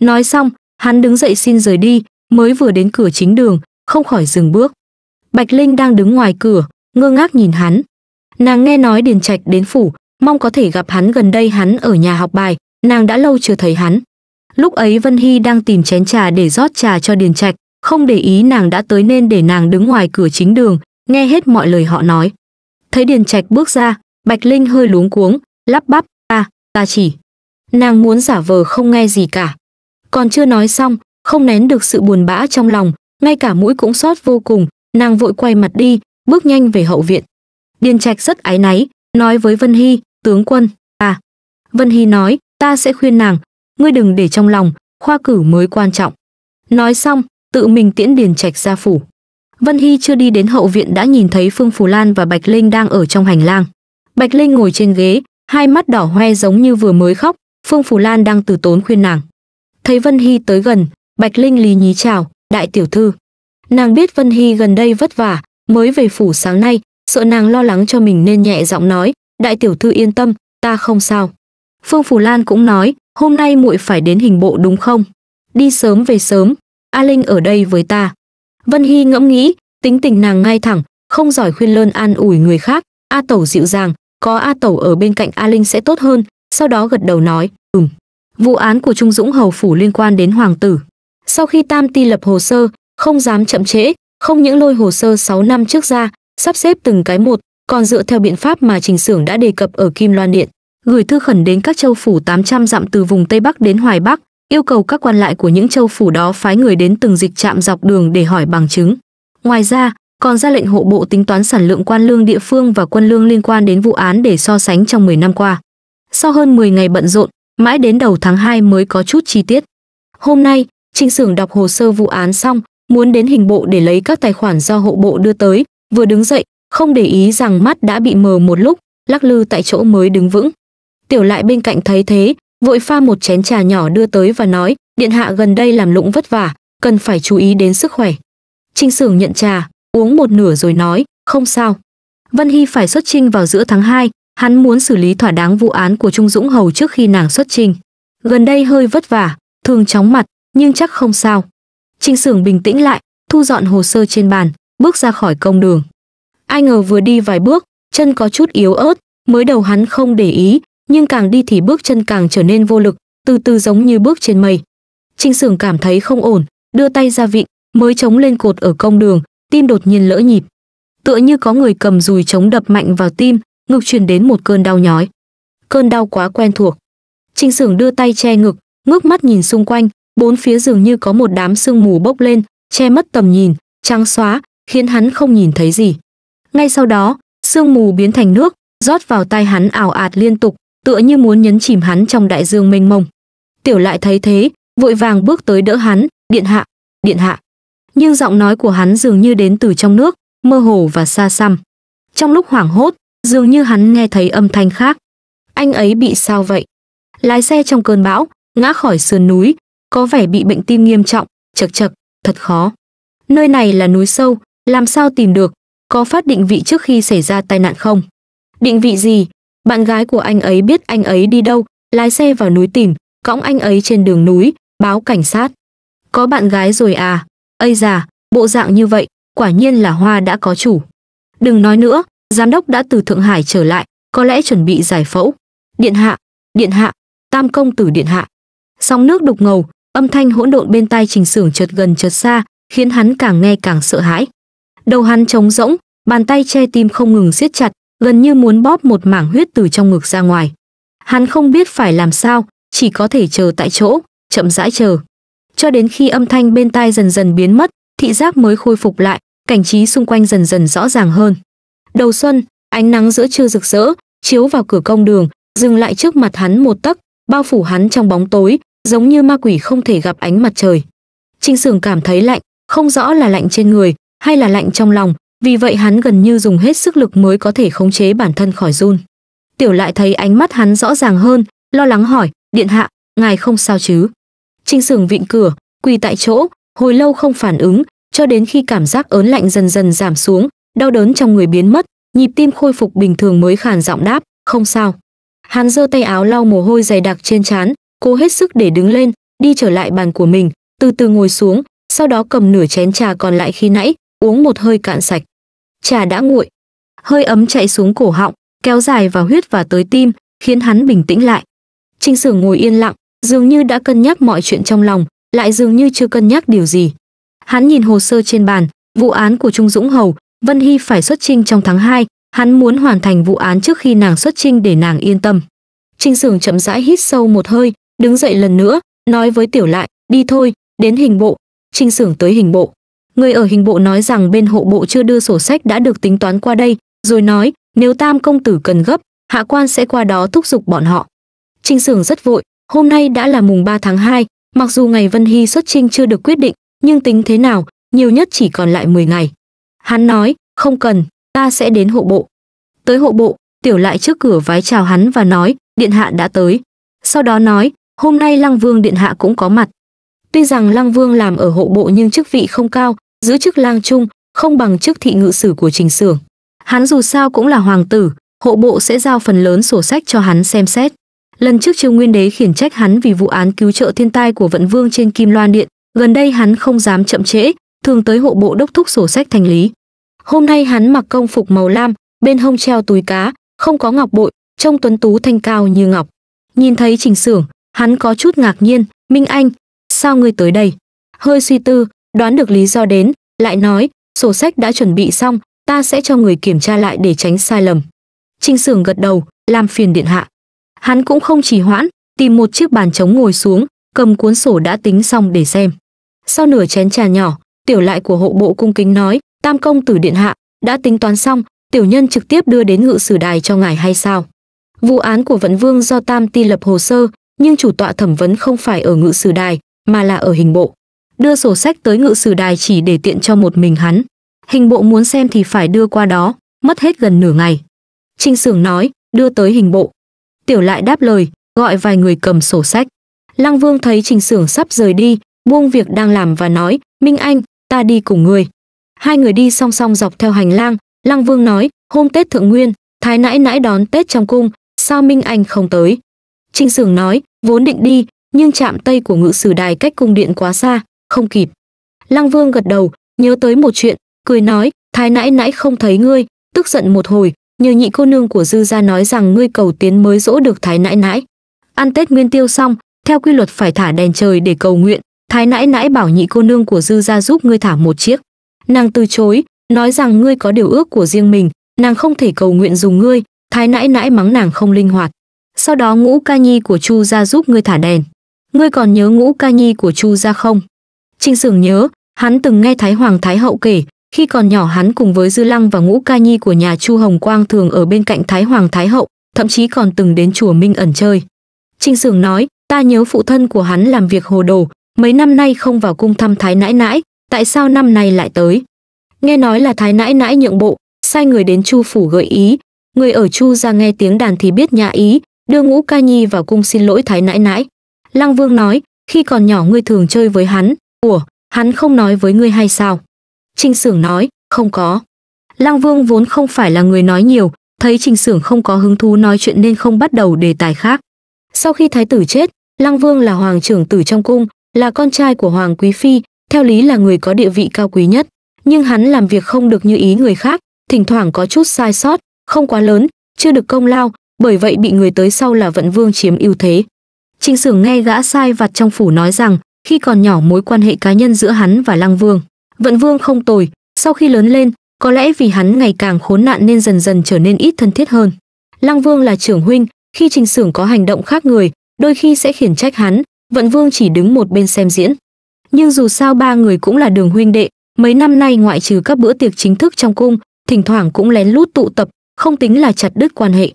Nói xong, hắn đứng dậy xin rời đi, mới vừa đến cửa chính đường, không khỏi dừng bước. Bạch Linh đang đứng ngoài cửa, ngơ ngác nhìn hắn. Nàng nghe nói Điền Trạch đến phủ, mong có thể gặp hắn gần đây hắn ở nhà học bài, nàng đã lâu chưa thấy hắn. Lúc ấy Vân Hy đang tìm chén trà để rót trà cho Điền Trạch, không để ý nàng đã tới nên để nàng đứng ngoài cửa chính đường, nghe hết mọi lời họ nói. Thấy Điền Trạch bước ra, Bạch Linh hơi luống cuống, lắp bắp, ta, ta chỉ nàng muốn giả vờ không nghe gì cả còn chưa nói xong không nén được sự buồn bã trong lòng ngay cả mũi cũng xót vô cùng nàng vội quay mặt đi bước nhanh về hậu viện điền trạch rất áy náy nói với vân hy tướng quân à vân hy nói ta sẽ khuyên nàng ngươi đừng để trong lòng khoa cử mới quan trọng nói xong tự mình tiễn điền trạch ra phủ vân hy chưa đi đến hậu viện đã nhìn thấy phương phù lan và bạch linh đang ở trong hành lang bạch linh ngồi trên ghế hai mắt đỏ hoe giống như vừa mới khóc Phương Phù Lan đang từ tốn khuyên nàng. Thấy Vân Hy tới gần, Bạch Linh lý nhí chào, đại tiểu thư. Nàng biết Vân Hy gần đây vất vả, mới về phủ sáng nay, sợ nàng lo lắng cho mình nên nhẹ giọng nói, đại tiểu thư yên tâm, ta không sao. Phương Phù Lan cũng nói, hôm nay muội phải đến hình bộ đúng không? Đi sớm về sớm, A Linh ở đây với ta. Vân Hy ngẫm nghĩ, tính tình nàng ngay thẳng, không giỏi khuyên lơn an ủi người khác, A Tẩu dịu dàng, có A Tẩu ở bên cạnh A Linh sẽ tốt hơn, sau đó gật đầu nói ừm vụ án của trung dũng hầu phủ liên quan đến hoàng tử sau khi tam ti lập hồ sơ không dám chậm trễ không những lôi hồ sơ 6 năm trước ra sắp xếp từng cái một còn dựa theo biện pháp mà trình xưởng đã đề cập ở kim loan điện gửi thư khẩn đến các châu phủ 800 dặm từ vùng tây bắc đến hoài bắc yêu cầu các quan lại của những châu phủ đó phái người đến từng dịch trạm dọc đường để hỏi bằng chứng ngoài ra còn ra lệnh hộ bộ tính toán sản lượng quan lương địa phương và quân lương liên quan đến vụ án để so sánh trong 10 năm qua. Sau hơn 10 ngày bận rộn, mãi đến đầu tháng 2 mới có chút chi tiết. Hôm nay, Trịnh Sưởng đọc hồ sơ vụ án xong, muốn đến hình bộ để lấy các tài khoản do hộ bộ đưa tới, vừa đứng dậy, không để ý rằng mắt đã bị mờ một lúc, lắc lư tại chỗ mới đứng vững. Tiểu lại bên cạnh thấy thế, vội pha một chén trà nhỏ đưa tới và nói, điện hạ gần đây làm lũng vất vả, cần phải chú ý đến sức khỏe. Trinh Sưởng nhận trà, uống một nửa rồi nói, không sao. Vân Hy phải xuất trinh vào giữa tháng 2, Hắn muốn xử lý thỏa đáng vụ án của Trung Dũng Hầu trước khi nàng xuất trình. Gần đây hơi vất vả, thường chóng mặt, nhưng chắc không sao. Trình Sưởng bình tĩnh lại, thu dọn hồ sơ trên bàn, bước ra khỏi công đường. Ai ngờ vừa đi vài bước, chân có chút yếu ớt, mới đầu hắn không để ý, nhưng càng đi thì bước chân càng trở nên vô lực, từ từ giống như bước trên mây. Trình Sưởng cảm thấy không ổn, đưa tay ra vịn, mới chống lên cột ở công đường, tim đột nhiên lỡ nhịp. Tựa như có người cầm dùi chống đập mạnh vào tim, ngực truyền đến một cơn đau nhói. Cơn đau quá quen thuộc. Trình Sưởng đưa tay che ngực, ngước mắt nhìn xung quanh, bốn phía dường như có một đám sương mù bốc lên, che mất tầm nhìn, trắng xóa, khiến hắn không nhìn thấy gì. Ngay sau đó, sương mù biến thành nước, rót vào tai hắn ảo ạt liên tục, tựa như muốn nhấn chìm hắn trong đại dương mênh mông. Tiểu lại thấy thế, vội vàng bước tới đỡ hắn, điện hạ, điện hạ. Nhưng giọng nói của hắn dường như đến từ trong nước, mơ hồ và xa xăm. Trong lúc hoảng hốt, dường như hắn nghe thấy âm thanh khác. Anh ấy bị sao vậy? Lái xe trong cơn bão, ngã khỏi sườn núi, có vẻ bị bệnh tim nghiêm trọng, chật chật, thật khó. Nơi này là núi sâu, làm sao tìm được, có phát định vị trước khi xảy ra tai nạn không? Định vị gì? Bạn gái của anh ấy biết anh ấy đi đâu, lái xe vào núi tìm, cõng anh ấy trên đường núi, báo cảnh sát. Có bạn gái rồi à? Ây già, bộ dạng như vậy, quả nhiên là hoa đã có chủ. Đừng nói nữa, giám đốc đã từ thượng hải trở lại có lẽ chuẩn bị giải phẫu điện hạ điện hạ tam công tử điện hạ sóng nước đục ngầu âm thanh hỗn độn bên tai trình sưởng chợt gần chợt xa khiến hắn càng nghe càng sợ hãi đầu hắn trống rỗng bàn tay che tim không ngừng siết chặt gần như muốn bóp một mảng huyết từ trong ngực ra ngoài hắn không biết phải làm sao chỉ có thể chờ tại chỗ chậm rãi chờ cho đến khi âm thanh bên tai dần dần biến mất thị giác mới khôi phục lại cảnh trí xung quanh dần dần rõ ràng hơn Đầu xuân, ánh nắng giữa trưa rực rỡ, chiếu vào cửa công đường, dừng lại trước mặt hắn một tấc, bao phủ hắn trong bóng tối, giống như ma quỷ không thể gặp ánh mặt trời. Trinh Sưởng cảm thấy lạnh, không rõ là lạnh trên người hay là lạnh trong lòng, vì vậy hắn gần như dùng hết sức lực mới có thể khống chế bản thân khỏi run. Tiểu lại thấy ánh mắt hắn rõ ràng hơn, lo lắng hỏi, điện hạ, ngài không sao chứ? Trinh Sưởng vịn cửa, quỳ tại chỗ, hồi lâu không phản ứng, cho đến khi cảm giác ớn lạnh dần dần giảm xuống, đau đớn trong người biến mất nhịp tim khôi phục bình thường mới khàn giọng đáp không sao hắn giơ tay áo lau mồ hôi dày đặc trên trán cố hết sức để đứng lên đi trở lại bàn của mình từ từ ngồi xuống sau đó cầm nửa chén trà còn lại khi nãy uống một hơi cạn sạch trà đã nguội hơi ấm chạy xuống cổ họng kéo dài vào huyết và tới tim khiến hắn bình tĩnh lại trinh sử ngồi yên lặng dường như đã cân nhắc mọi chuyện trong lòng lại dường như chưa cân nhắc điều gì hắn nhìn hồ sơ trên bàn vụ án của trung dũng hầu Vân Hy phải xuất trinh trong tháng 2, hắn muốn hoàn thành vụ án trước khi nàng xuất trinh để nàng yên tâm. Trinh Sưởng chậm rãi hít sâu một hơi, đứng dậy lần nữa, nói với Tiểu Lại, đi thôi, đến hình bộ. Trinh Sưởng tới hình bộ. Người ở hình bộ nói rằng bên hộ bộ chưa đưa sổ sách đã được tính toán qua đây, rồi nói, nếu Tam công tử cần gấp, hạ quan sẽ qua đó thúc giục bọn họ. Trinh Sưởng rất vội, hôm nay đã là mùng 3 tháng 2, mặc dù ngày Vân Hy xuất trinh chưa được quyết định, nhưng tính thế nào, nhiều nhất chỉ còn lại 10 ngày. Hắn nói, không cần, ta sẽ đến hộ bộ. Tới hộ bộ, tiểu lại trước cửa vái chào hắn và nói, điện hạ đã tới. Sau đó nói, hôm nay Lăng Vương điện hạ cũng có mặt. Tuy rằng Lăng Vương làm ở hộ bộ nhưng chức vị không cao, giữ chức lang trung, không bằng chức thị ngự sử của trình xưởng. Hắn dù sao cũng là hoàng tử, hộ bộ sẽ giao phần lớn sổ sách cho hắn xem xét. Lần trước Triều Nguyên Đế khiển trách hắn vì vụ án cứu trợ thiên tai của Vận Vương trên Kim Loan Điện, gần đây hắn không dám chậm trễ, thường tới hộ bộ đốc thúc sổ sách thành lý. Hôm nay hắn mặc công phục màu lam, bên hông treo túi cá, không có ngọc bội, trông tuấn tú thanh cao như ngọc. Nhìn thấy Trình Sưởng, hắn có chút ngạc nhiên, "Minh Anh, sao ngươi tới đây?" Hơi suy tư, đoán được lý do đến, lại nói, "Sổ sách đã chuẩn bị xong, ta sẽ cho người kiểm tra lại để tránh sai lầm." Trình Sưởng gật đầu, làm phiền điện hạ. Hắn cũng không trì hoãn, tìm một chiếc bàn trống ngồi xuống, cầm cuốn sổ đã tính xong để xem. Sau nửa chén trà nhỏ, tiểu lại của hộ bộ cung kính nói, tam công tử điện hạ đã tính toán xong tiểu nhân trực tiếp đưa đến ngự sử đài cho ngài hay sao vụ án của vận vương do tam ti lập hồ sơ nhưng chủ tọa thẩm vấn không phải ở ngự sử đài mà là ở hình bộ đưa sổ sách tới ngự sử đài chỉ để tiện cho một mình hắn hình bộ muốn xem thì phải đưa qua đó mất hết gần nửa ngày trinh sưởng nói đưa tới hình bộ tiểu lại đáp lời gọi vài người cầm sổ sách lăng vương thấy trình sưởng sắp rời đi buông việc đang làm và nói minh anh ta đi cùng người hai người đi song song dọc theo hành lang lăng vương nói hôm tết thượng nguyên thái nãi nãi đón tết trong cung sao minh anh không tới trinh sưởng nói vốn định đi nhưng chạm tây của ngự sử đài cách cung điện quá xa không kịp lăng vương gật đầu nhớ tới một chuyện cười nói thái nãi nãi không thấy ngươi tức giận một hồi nhờ nhị cô nương của dư gia nói rằng ngươi cầu tiến mới dỗ được thái nãi nãi ăn tết nguyên tiêu xong theo quy luật phải thả đèn trời để cầu nguyện thái nãi nãi bảo nhị cô nương của dư gia giúp ngươi thả một chiếc Nàng từ chối, nói rằng ngươi có điều ước của riêng mình, nàng không thể cầu nguyện dùng ngươi, thái nãi nãi mắng nàng không linh hoạt. Sau đó ngũ ca nhi của Chu ra giúp ngươi thả đèn. Ngươi còn nhớ ngũ ca nhi của Chu ra không? Trinh Sưởng nhớ, hắn từng nghe Thái Hoàng Thái Hậu kể, khi còn nhỏ hắn cùng với Dư Lăng và ngũ ca nhi của nhà Chu Hồng Quang thường ở bên cạnh Thái Hoàng Thái Hậu, thậm chí còn từng đến chùa Minh ẩn chơi. Trinh Sưởng nói, ta nhớ phụ thân của hắn làm việc hồ đồ, mấy năm nay không vào cung thăm Thái nãi nãi, tại sao năm nay lại tới? Nghe nói là thái nãi nãi nhượng bộ, sai người đến Chu phủ gợi ý, người ở Chu ra nghe tiếng đàn thì biết nhà ý, đưa Ngũ Ca Nhi vào cung xin lỗi thái nãi nãi. Lăng Vương nói, khi còn nhỏ ngươi thường chơi với hắn, ủa, hắn không nói với ngươi hay sao? Trình Sưởng nói, không có. Lăng Vương vốn không phải là người nói nhiều, thấy Trình Sưởng không có hứng thú nói chuyện nên không bắt đầu đề tài khác. Sau khi thái tử chết, Lăng Vương là hoàng trưởng tử trong cung, là con trai của hoàng quý phi, theo lý là người có địa vị cao quý nhất, nhưng hắn làm việc không được như ý người khác, thỉnh thoảng có chút sai sót, không quá lớn, chưa được công lao, bởi vậy bị người tới sau là vận vương chiếm ưu thế. Trình Sưởng nghe gã sai vặt trong phủ nói rằng, khi còn nhỏ mối quan hệ cá nhân giữa hắn và Lăng Vương, Vận Vương không tồi, sau khi lớn lên, có lẽ vì hắn ngày càng khốn nạn nên dần dần trở nên ít thân thiết hơn. Lăng Vương là trưởng huynh, khi Trình Sưởng có hành động khác người, đôi khi sẽ khiển trách hắn, Vận Vương chỉ đứng một bên xem diễn nhưng dù sao ba người cũng là đường huynh đệ, mấy năm nay ngoại trừ các bữa tiệc chính thức trong cung, thỉnh thoảng cũng lén lút tụ tập, không tính là chặt đứt quan hệ.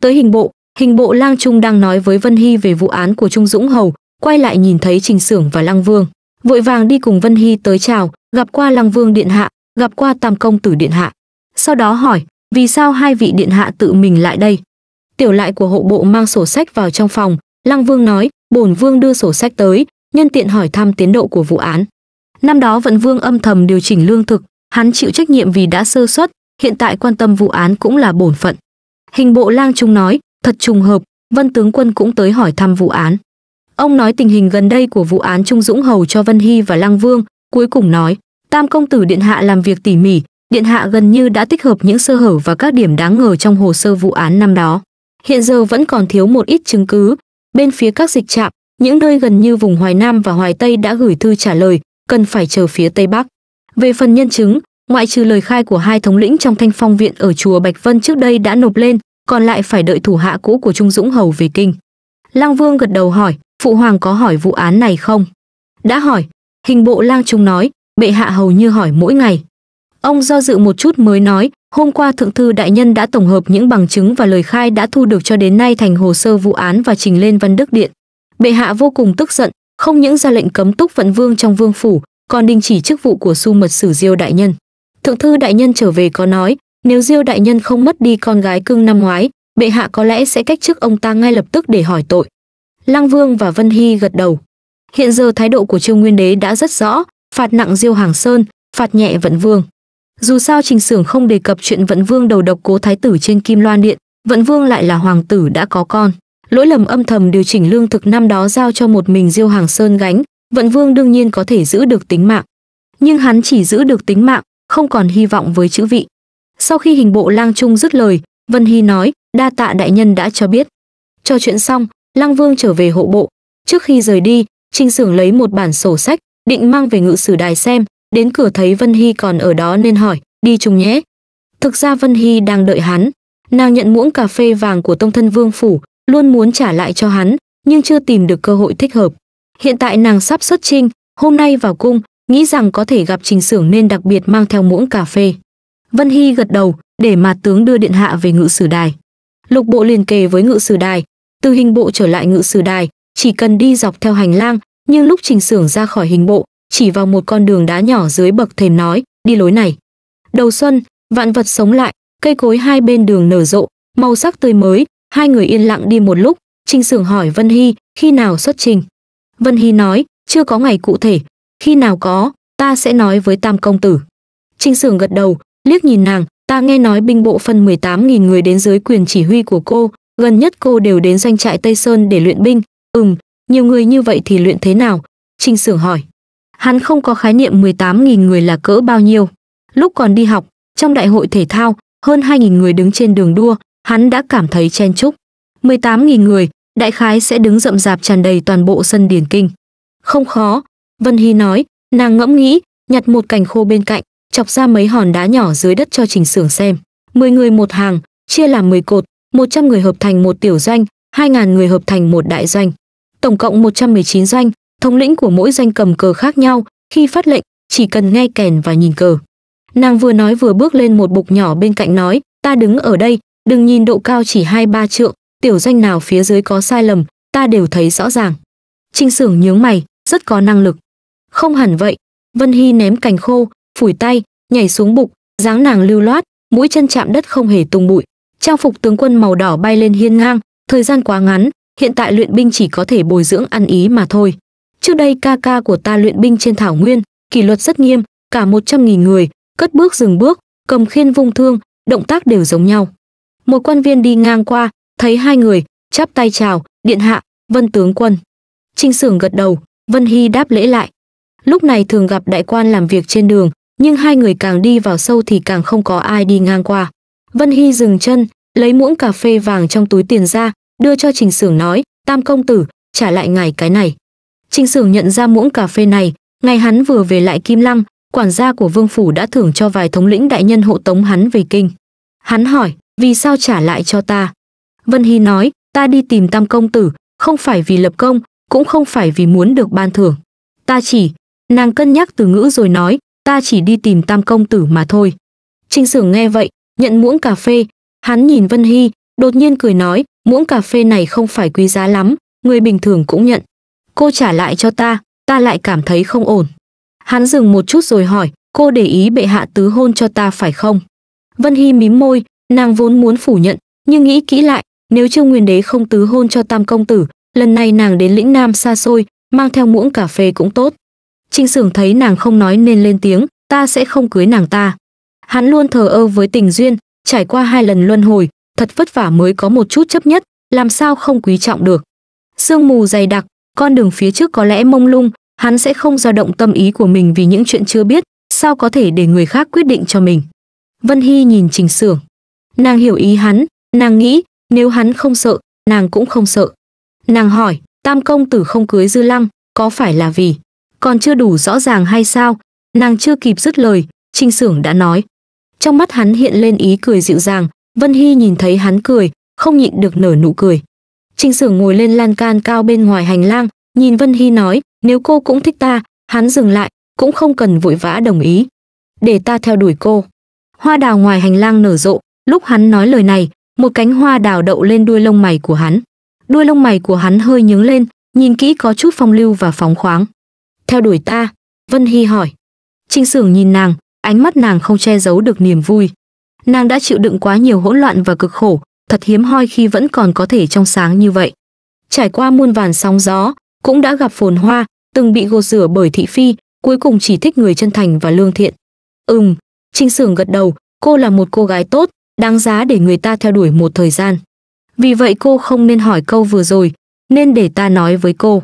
Tới hình bộ, hình bộ Lang Trung đang nói với Vân Hy về vụ án của Trung Dũng Hầu, quay lại nhìn thấy Trình Sưởng và Lăng Vương, vội vàng đi cùng Vân Hy tới chào, gặp qua Lăng Vương điện hạ, gặp qua Tam công tử điện hạ. Sau đó hỏi, vì sao hai vị điện hạ tự mình lại đây? Tiểu lại của hộ bộ mang sổ sách vào trong phòng, Lăng Vương nói, bổn vương đưa sổ sách tới, nhân tiện hỏi thăm tiến độ của vụ án. Năm đó Vận Vương âm thầm điều chỉnh lương thực, hắn chịu trách nhiệm vì đã sơ suất, hiện tại quan tâm vụ án cũng là bổn phận. Hình bộ lang trung nói, thật trùng hợp, Vân tướng quân cũng tới hỏi thăm vụ án. Ông nói tình hình gần đây của vụ án Trung Dũng Hầu cho Vân Hy và Lang Vương, cuối cùng nói, Tam công tử điện hạ làm việc tỉ mỉ, điện hạ gần như đã tích hợp những sơ hở và các điểm đáng ngờ trong hồ sơ vụ án năm đó. Hiện giờ vẫn còn thiếu một ít chứng cứ, bên phía các dịch trạm, những nơi gần như vùng Hoài Nam và Hoài Tây đã gửi thư trả lời, cần phải chờ phía Tây Bắc. Về phần nhân chứng, ngoại trừ lời khai của hai thống lĩnh trong thanh phong viện ở chùa Bạch Vân trước đây đã nộp lên, còn lại phải đợi thủ hạ cũ của Trung Dũng Hầu về kinh. Lang Vương gật đầu hỏi, phụ hoàng có hỏi vụ án này không? Đã hỏi, hình bộ lang trung nói, bệ hạ hầu như hỏi mỗi ngày. Ông do dự một chút mới nói, hôm qua thượng thư đại nhân đã tổng hợp những bằng chứng và lời khai đã thu được cho đến nay thành hồ sơ vụ án và trình lên văn đức điện bệ hạ vô cùng tức giận không những ra lệnh cấm túc vận vương trong vương phủ còn đình chỉ chức vụ của su mật sử diêu đại nhân thượng thư đại nhân trở về có nói nếu diêu đại nhân không mất đi con gái cưng năm ngoái bệ hạ có lẽ sẽ cách chức ông ta ngay lập tức để hỏi tội lăng vương và vân hy gật đầu hiện giờ thái độ của trương nguyên đế đã rất rõ phạt nặng diêu hàng sơn phạt nhẹ vận vương dù sao trình sưởng không đề cập chuyện vận vương đầu độc cố thái tử trên kim loan điện vận vương lại là hoàng tử đã có con lỗi lầm âm thầm điều chỉnh lương thực năm đó giao cho một mình diêu hàng sơn gánh vận vương đương nhiên có thể giữ được tính mạng nhưng hắn chỉ giữ được tính mạng không còn hy vọng với chữ vị sau khi hình bộ lang trung dứt lời vân hy nói đa tạ đại nhân đã cho biết trò chuyện xong lang vương trở về hộ bộ trước khi rời đi trinh sưởng lấy một bản sổ sách định mang về ngự sử đài xem đến cửa thấy vân hy còn ở đó nên hỏi đi chung nhé thực ra vân hy đang đợi hắn nàng nhận muỗng cà phê vàng của tông thân vương phủ luôn muốn trả lại cho hắn, nhưng chưa tìm được cơ hội thích hợp. Hiện tại nàng sắp xuất trinh, hôm nay vào cung, nghĩ rằng có thể gặp trình sưởng nên đặc biệt mang theo muỗng cà phê. Vân Hy gật đầu, để mà tướng đưa điện hạ về ngự sử đài. Lục bộ liền kề với ngự sử đài, từ hình bộ trở lại ngự sử đài, chỉ cần đi dọc theo hành lang, nhưng lúc trình sưởng ra khỏi hình bộ, chỉ vào một con đường đá nhỏ dưới bậc thềm nói, đi lối này. Đầu xuân, vạn vật sống lại, cây cối hai bên đường nở rộ, màu sắc tươi mới, Hai người yên lặng đi một lúc, Trình Sưởng hỏi Vân Hy, khi nào xuất trình? Vân Hy nói, chưa có ngày cụ thể, khi nào có, ta sẽ nói với Tam công tử. Trình Sưởng gật đầu, liếc nhìn nàng, ta nghe nói binh bộ phân 18.000 người đến dưới quyền chỉ huy của cô, gần nhất cô đều đến doanh trại Tây Sơn để luyện binh, ừm, nhiều người như vậy thì luyện thế nào? Trình Sưởng hỏi. Hắn không có khái niệm 18.000 người là cỡ bao nhiêu. Lúc còn đi học, trong đại hội thể thao, hơn 2.000 người đứng trên đường đua, hắn đã cảm thấy chen chúc. 18.000 người, đại khái sẽ đứng rậm rạp tràn đầy toàn bộ sân điển kinh. Không khó, Vân Hy nói, nàng ngẫm nghĩ, nhặt một cành khô bên cạnh, chọc ra mấy hòn đá nhỏ dưới đất cho chỉnh xưởng xem. 10 người một hàng, chia làm 10 cột, 100 người hợp thành một tiểu doanh, 2.000 người hợp thành một đại doanh. Tổng cộng 119 doanh, thống lĩnh của mỗi doanh cầm cờ khác nhau, khi phát lệnh, chỉ cần nghe kèn và nhìn cờ. Nàng vừa nói vừa bước lên một bục nhỏ bên cạnh nói, ta đứng ở đây, Đừng nhìn độ cao chỉ hai ba trượng, tiểu doanh nào phía dưới có sai lầm, ta đều thấy rõ ràng. Trinh Sưởng nhướng mày, rất có năng lực. Không hẳn vậy, Vân Hy ném cành khô, phủi tay, nhảy xuống bục, dáng nàng lưu loát, mũi chân chạm đất không hề tung bụi. Trang phục tướng quân màu đỏ bay lên hiên ngang, thời gian quá ngắn, hiện tại luyện binh chỉ có thể bồi dưỡng ăn ý mà thôi. Trước đây ca ca của ta luyện binh trên thảo nguyên, kỷ luật rất nghiêm, cả 100.000 người, cất bước dừng bước, cầm khiên vung thương, động tác đều giống nhau một quan viên đi ngang qua thấy hai người chắp tay chào điện hạ vân tướng quân trinh sưởng gật đầu vân hy đáp lễ lại lúc này thường gặp đại quan làm việc trên đường nhưng hai người càng đi vào sâu thì càng không có ai đi ngang qua vân hy dừng chân lấy muỗng cà phê vàng trong túi tiền ra đưa cho trình sưởng nói tam công tử trả lại ngài cái này trình sưởng nhận ra muỗng cà phê này ngày hắn vừa về lại kim lăng quản gia của vương phủ đã thưởng cho vài thống lĩnh đại nhân hộ tống hắn về kinh hắn hỏi vì sao trả lại cho ta? Vân Hy nói, ta đi tìm tam công tử, không phải vì lập công, cũng không phải vì muốn được ban thưởng. Ta chỉ, nàng cân nhắc từ ngữ rồi nói, ta chỉ đi tìm tam công tử mà thôi. Trình Sưởng nghe vậy, nhận muỗng cà phê, hắn nhìn Vân Hy, đột nhiên cười nói, muỗng cà phê này không phải quý giá lắm, người bình thường cũng nhận. Cô trả lại cho ta, ta lại cảm thấy không ổn. Hắn dừng một chút rồi hỏi, cô để ý bệ hạ tứ hôn cho ta phải không? Vân Hy mím môi, Nàng vốn muốn phủ nhận, nhưng nghĩ kỹ lại, nếu Trương Nguyên Đế không tứ hôn cho Tam công tử, lần này nàng đến lĩnh Nam xa xôi, mang theo muỗng cà phê cũng tốt. Trinh Sưởng thấy nàng không nói nên lên tiếng, ta sẽ không cưới nàng ta. Hắn luôn thờ ơ với tình duyên, trải qua hai lần luân hồi, thật vất vả mới có một chút chấp nhất, làm sao không quý trọng được. Sương mù dày đặc, con đường phía trước có lẽ mông lung, hắn sẽ không dao động tâm ý của mình vì những chuyện chưa biết, sao có thể để người khác quyết định cho mình. Vân Hy nhìn Trình Sưởng, Nàng hiểu ý hắn, nàng nghĩ, nếu hắn không sợ, nàng cũng không sợ. Nàng hỏi, tam công tử không cưới dư lăng, có phải là vì? Còn chưa đủ rõ ràng hay sao? Nàng chưa kịp dứt lời, Trinh Sưởng đã nói. Trong mắt hắn hiện lên ý cười dịu dàng, Vân Hy nhìn thấy hắn cười, không nhịn được nở nụ cười. Trinh Sưởng ngồi lên lan can cao bên ngoài hành lang, nhìn Vân Hy nói, nếu cô cũng thích ta, hắn dừng lại, cũng không cần vội vã đồng ý. Để ta theo đuổi cô. Hoa đào ngoài hành lang nở rộ, Lúc hắn nói lời này, một cánh hoa đào đậu lên đuôi lông mày của hắn. Đuôi lông mày của hắn hơi nhướng lên, nhìn kỹ có chút phong lưu và phóng khoáng. Theo đuổi ta, Vân Hy hỏi. Trinh Sưởng nhìn nàng, ánh mắt nàng không che giấu được niềm vui. Nàng đã chịu đựng quá nhiều hỗn loạn và cực khổ, thật hiếm hoi khi vẫn còn có thể trong sáng như vậy. Trải qua muôn vàn sóng gió, cũng đã gặp phồn hoa, từng bị gột rửa bởi thị phi, cuối cùng chỉ thích người chân thành và lương thiện. Ừm, Trinh Sưởng gật đầu, cô là một cô gái tốt, đáng giá để người ta theo đuổi một thời gian. Vì vậy cô không nên hỏi câu vừa rồi, nên để ta nói với cô.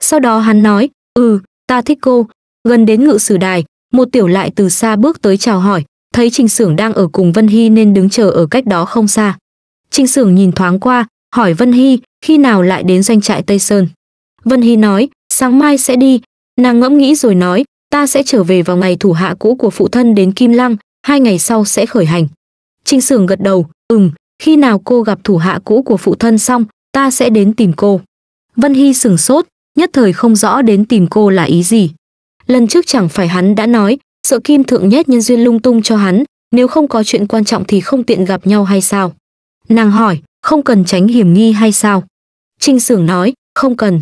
Sau đó hắn nói, ừ, ta thích cô. Gần đến ngự sử đài, một tiểu lại từ xa bước tới chào hỏi, thấy Trình Sưởng đang ở cùng Vân Hy nên đứng chờ ở cách đó không xa. Trình Sưởng nhìn thoáng qua, hỏi Vân Hy khi nào lại đến doanh trại Tây Sơn. Vân Hy nói, sáng mai sẽ đi. Nàng ngẫm nghĩ rồi nói, ta sẽ trở về vào ngày thủ hạ cũ của phụ thân đến Kim Lăng, hai ngày sau sẽ khởi hành. Trinh Sưởng gật đầu, "Ừm, khi nào cô gặp thủ hạ cũ của phụ thân xong, ta sẽ đến tìm cô." Vân Hy sửng sốt, nhất thời không rõ đến tìm cô là ý gì. Lần trước chẳng phải hắn đã nói, sợ Kim Thượng nhét nhân duyên lung tung cho hắn, nếu không có chuyện quan trọng thì không tiện gặp nhau hay sao? Nàng hỏi, không cần tránh hiểm nghi hay sao? Trinh Sưởng nói, không cần.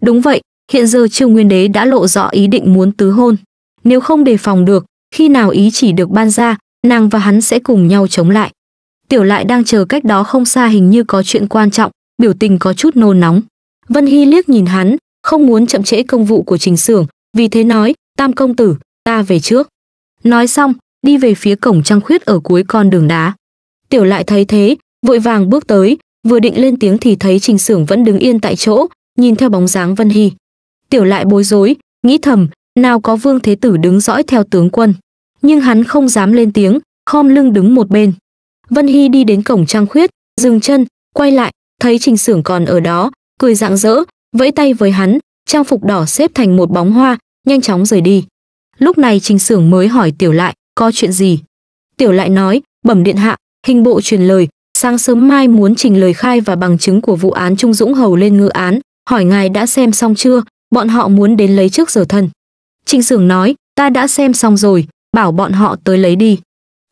Đúng vậy, hiện giờ Trương Nguyên Đế đã lộ rõ ý định muốn tứ hôn. Nếu không đề phòng được, khi nào ý chỉ được ban ra, nàng và hắn sẽ cùng nhau chống lại tiểu lại đang chờ cách đó không xa hình như có chuyện quan trọng biểu tình có chút nôn nóng vân hy liếc nhìn hắn không muốn chậm trễ công vụ của trình xưởng vì thế nói tam công tử ta về trước nói xong đi về phía cổng trăng khuyết ở cuối con đường đá tiểu lại thấy thế vội vàng bước tới vừa định lên tiếng thì thấy trình xưởng vẫn đứng yên tại chỗ nhìn theo bóng dáng vân hy tiểu lại bối rối nghĩ thầm nào có vương thế tử đứng dõi theo tướng quân nhưng hắn không dám lên tiếng, khom lưng đứng một bên. Vân Hy đi đến cổng trang khuyết, dừng chân, quay lại, thấy Trình Sưởng còn ở đó, cười rạng rỡ, vẫy tay với hắn, trang phục đỏ xếp thành một bóng hoa, nhanh chóng rời đi. Lúc này Trình Sưởng mới hỏi Tiểu Lại, có chuyện gì? Tiểu Lại nói, bẩm điện hạ, hình bộ truyền lời, sáng sớm mai muốn trình lời khai và bằng chứng của vụ án Trung Dũng Hầu lên ngự án, hỏi ngài đã xem xong chưa, bọn họ muốn đến lấy trước giờ thân. Trình Sưởng nói, ta đã xem xong rồi, bảo bọn họ tới lấy đi.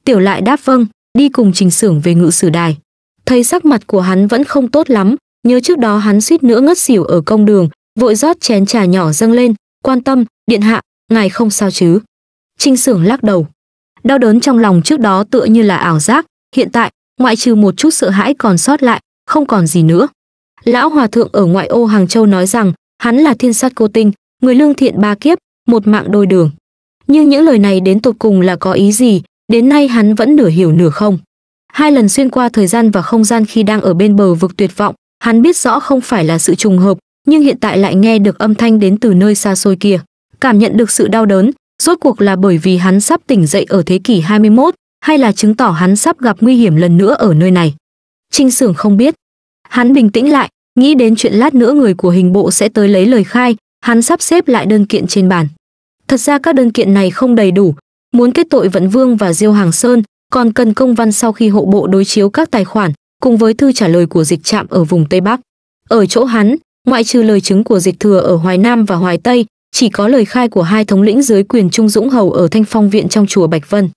Tiểu lại đáp vâng, đi cùng trình xưởng về ngự sử đài. Thấy sắc mặt của hắn vẫn không tốt lắm, nhớ trước đó hắn suýt nữa ngất xỉu ở công đường, vội rót chén trà nhỏ dâng lên, quan tâm, điện hạ, ngài không sao chứ. Trình sưởng lắc đầu. Đau đớn trong lòng trước đó tựa như là ảo giác, hiện tại, ngoại trừ một chút sợ hãi còn sót lại, không còn gì nữa. Lão Hòa Thượng ở ngoại ô Hàng Châu nói rằng, hắn là thiên sát cô tinh, người lương thiện ba kiếp, một mạng đôi đường. Nhưng những lời này đến tột cùng là có ý gì, đến nay hắn vẫn nửa hiểu nửa không. Hai lần xuyên qua thời gian và không gian khi đang ở bên bờ vực tuyệt vọng, hắn biết rõ không phải là sự trùng hợp, nhưng hiện tại lại nghe được âm thanh đến từ nơi xa xôi kia, cảm nhận được sự đau đớn, rốt cuộc là bởi vì hắn sắp tỉnh dậy ở thế kỷ 21, hay là chứng tỏ hắn sắp gặp nguy hiểm lần nữa ở nơi này. Trinh Sưởng không biết. Hắn bình tĩnh lại, nghĩ đến chuyện lát nữa người của hình bộ sẽ tới lấy lời khai, hắn sắp xếp lại đơn kiện trên bàn. Thật ra các đơn kiện này không đầy đủ, muốn kết tội Vận Vương và Diêu Hàng Sơn, còn cần công văn sau khi hộ bộ đối chiếu các tài khoản, cùng với thư trả lời của dịch trạm ở vùng Tây Bắc. Ở chỗ hắn, ngoại trừ lời chứng của dịch thừa ở Hoài Nam và Hoài Tây, chỉ có lời khai của hai thống lĩnh dưới quyền Trung Dũng Hầu ở Thanh Phong Viện trong chùa Bạch Vân.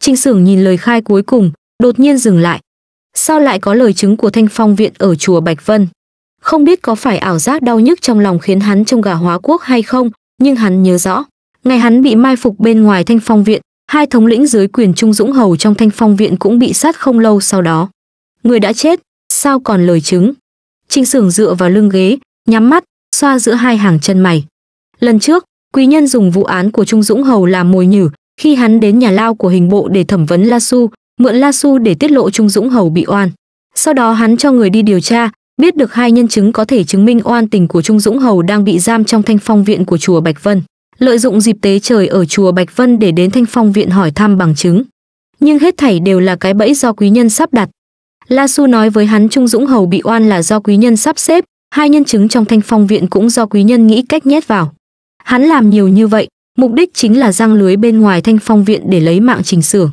Trinh Sưởng nhìn lời khai cuối cùng, đột nhiên dừng lại. Sao lại có lời chứng của Thanh Phong Viện ở chùa Bạch Vân? Không biết có phải ảo giác đau nhức trong lòng khiến hắn trông gà hóa quốc hay không, nhưng hắn nhớ rõ. Ngày hắn bị mai phục bên ngoài Thanh Phong viện, hai thống lĩnh dưới quyền Trung Dũng Hầu trong Thanh Phong viện cũng bị sát không lâu sau đó. Người đã chết, sao còn lời chứng? Trình Sưởng dựa vào lưng ghế, nhắm mắt, xoa giữa hai hàng chân mày. Lần trước, quý nhân dùng vụ án của Trung Dũng Hầu làm mồi nhử, khi hắn đến nhà lao của hình bộ để thẩm vấn La Su, mượn La Su để tiết lộ Trung Dũng Hầu bị oan. Sau đó hắn cho người đi điều tra, biết được hai nhân chứng có thể chứng minh oan tình của Trung Dũng Hầu đang bị giam trong thanh phong viện của chùa Bạch Vân lợi dụng dịp tế trời ở chùa Bạch Vân để đến Thanh Phong viện hỏi thăm bằng chứng. Nhưng hết thảy đều là cái bẫy do quý nhân sắp đặt. La Su nói với hắn Trung Dũng Hầu bị oan là do quý nhân sắp xếp, hai nhân chứng trong Thanh Phong viện cũng do quý nhân nghĩ cách nhét vào. Hắn làm nhiều như vậy, mục đích chính là răng lưới bên ngoài Thanh Phong viện để lấy mạng Trình Xưởng.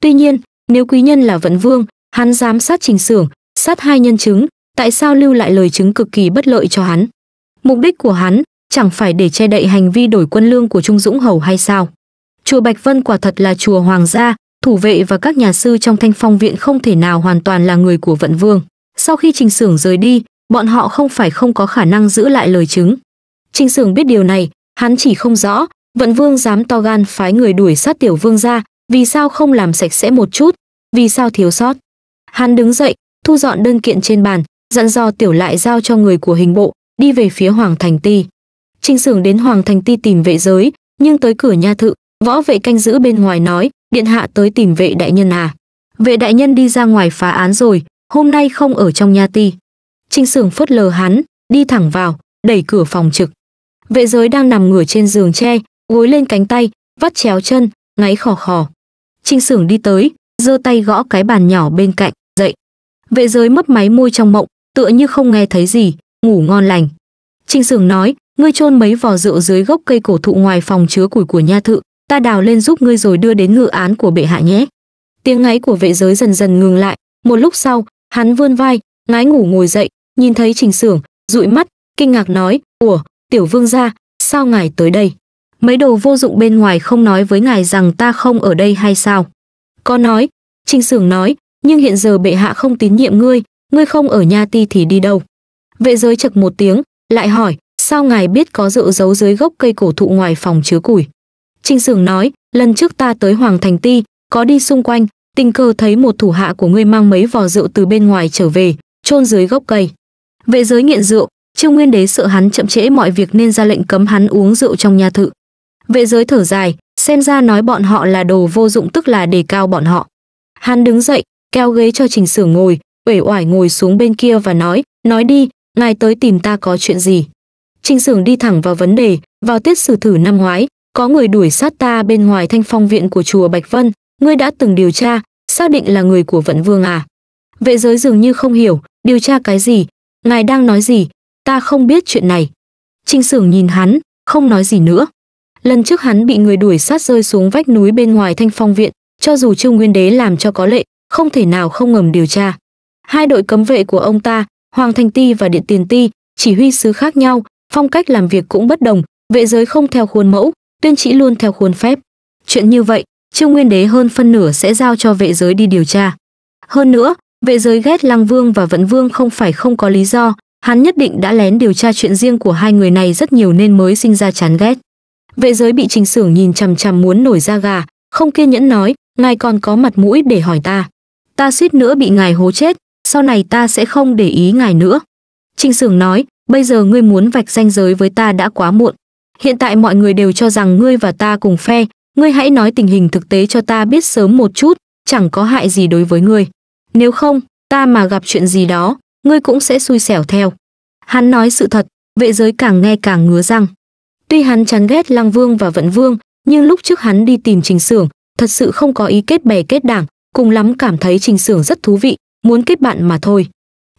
Tuy nhiên, nếu quý nhân là vận vương, hắn giám sát Trình Xưởng, sát hai nhân chứng, tại sao lưu lại lời chứng cực kỳ bất lợi cho hắn? Mục đích của hắn chẳng phải để che đậy hành vi đổi quân lương của Trung Dũng Hầu hay sao? Chùa Bạch Vân quả thật là chùa hoàng gia, thủ vệ và các nhà sư trong Thanh Phong viện không thể nào hoàn toàn là người của Vận Vương. Sau khi Trình Sưởng rời đi, bọn họ không phải không có khả năng giữ lại lời chứng. Trình Sưởng biết điều này, hắn chỉ không rõ, Vận Vương dám to gan phái người đuổi sát tiểu vương ra, vì sao không làm sạch sẽ một chút, vì sao thiếu sót. Hắn đứng dậy, thu dọn đơn kiện trên bàn, dặn dò tiểu lại giao cho người của hình bộ, đi về phía Hoàng Thành Ti. Trinh Sưởng đến Hoàng Thành Ti tìm vệ giới, nhưng tới cửa nha thự, võ vệ canh giữ bên ngoài nói, điện hạ tới tìm vệ đại nhân à. Vệ đại nhân đi ra ngoài phá án rồi, hôm nay không ở trong nha ti. Trinh Sưởng phớt lờ hắn, đi thẳng vào, đẩy cửa phòng trực. Vệ giới đang nằm ngửa trên giường tre, gối lên cánh tay, vắt chéo chân, ngáy khò khò. Trinh Sưởng đi tới, giơ tay gõ cái bàn nhỏ bên cạnh, dậy. Vệ giới mấp máy môi trong mộng, tựa như không nghe thấy gì, ngủ ngon lành. Trinh Sưởng nói, ngươi chôn mấy vò rượu dưới gốc cây cổ thụ ngoài phòng chứa củi của nha thự ta đào lên giúp ngươi rồi đưa đến ngự án của bệ hạ nhé tiếng ngáy của vệ giới dần dần ngừng lại một lúc sau hắn vươn vai ngái ngủ ngồi dậy nhìn thấy trình sưởng dụi mắt kinh ngạc nói ủa tiểu vương gia sao ngài tới đây mấy đồ vô dụng bên ngoài không nói với ngài rằng ta không ở đây hay sao có nói trình sưởng nói nhưng hiện giờ bệ hạ không tín nhiệm ngươi ngươi không ở nha ti thì đi đâu vệ giới chực một tiếng lại hỏi Sao ngài biết có rượu giấu dưới gốc cây cổ thụ ngoài phòng chứa củi? Trinh Sường nói, lần trước ta tới Hoàng Thành Ti, có đi xung quanh, tình cờ thấy một thủ hạ của ngươi mang mấy vò rượu từ bên ngoài trở về, chôn dưới gốc cây. Về giới nghiện rượu, Trương Nguyên Đế sợ hắn chậm trễ mọi việc nên ra lệnh cấm hắn uống rượu trong nhà thự. Vệ giới thở dài, xem ra nói bọn họ là đồ vô dụng tức là đề cao bọn họ. Hắn đứng dậy, kéo ghế cho Trình Sưởng ngồi, uể oải ngồi xuống bên kia và nói, nói đi, ngài tới tìm ta có chuyện gì. Trình Sưởng đi thẳng vào vấn đề, vào tiết sử thử năm ngoái, có người đuổi sát ta bên ngoài thanh phong viện của chùa Bạch Vân, ngươi đã từng điều tra, xác định là người của Vận Vương à? Vệ giới dường như không hiểu, điều tra cái gì, ngài đang nói gì, ta không biết chuyện này. Trình Sưởng nhìn hắn, không nói gì nữa. Lần trước hắn bị người đuổi sát rơi xuống vách núi bên ngoài thanh phong viện, cho dù Trung Nguyên Đế làm cho có lệ, không thể nào không ngầm điều tra. Hai đội cấm vệ của ông ta, Hoàng Thành Ti và Điện Tiền Ti, chỉ huy sứ khác nhau, phong cách làm việc cũng bất đồng, vệ giới không theo khuôn mẫu, tuyên chỉ luôn theo khuôn phép. Chuyện như vậy, Trương Nguyên Đế hơn phân nửa sẽ giao cho vệ giới đi điều tra. Hơn nữa, vệ giới ghét Lăng Vương và Vận Vương không phải không có lý do, hắn nhất định đã lén điều tra chuyện riêng của hai người này rất nhiều nên mới sinh ra chán ghét. Vệ giới bị trình sưởng nhìn chằm chằm muốn nổi da gà, không kiên nhẫn nói, ngài còn có mặt mũi để hỏi ta. Ta suýt nữa bị ngài hố chết, sau này ta sẽ không để ý ngài nữa. Trinh Sưởng nói, bây giờ ngươi muốn vạch ranh giới với ta đã quá muộn. Hiện tại mọi người đều cho rằng ngươi và ta cùng phe, ngươi hãy nói tình hình thực tế cho ta biết sớm một chút, chẳng có hại gì đối với ngươi. Nếu không, ta mà gặp chuyện gì đó, ngươi cũng sẽ xui xẻo theo. Hắn nói sự thật, vệ giới càng nghe càng ngứa răng. Tuy hắn chán ghét Lăng Vương và Vận Vương, nhưng lúc trước hắn đi tìm Trình Sưởng, thật sự không có ý kết bè kết đảng, cùng lắm cảm thấy Trình Sưởng rất thú vị, muốn kết bạn mà thôi.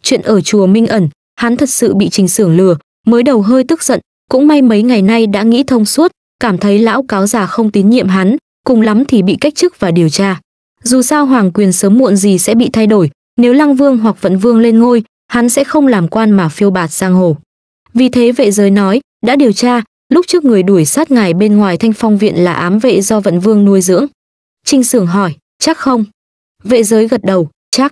Chuyện ở chùa Minh ẩn, hắn thật sự bị trình xưởng lừa, mới đầu hơi tức giận, cũng may mấy ngày nay đã nghĩ thông suốt, cảm thấy lão cáo già không tín nhiệm hắn, cùng lắm thì bị cách chức và điều tra. Dù sao hoàng quyền sớm muộn gì sẽ bị thay đổi, nếu Lăng Vương hoặc Vận Vương lên ngôi, hắn sẽ không làm quan mà phiêu bạt giang hồ. Vì thế vệ giới nói, đã điều tra, lúc trước người đuổi sát ngài bên ngoài thanh phong viện là ám vệ do Vận Vương nuôi dưỡng. Trinh Sưởng hỏi, chắc không? Vệ giới gật đầu, chắc.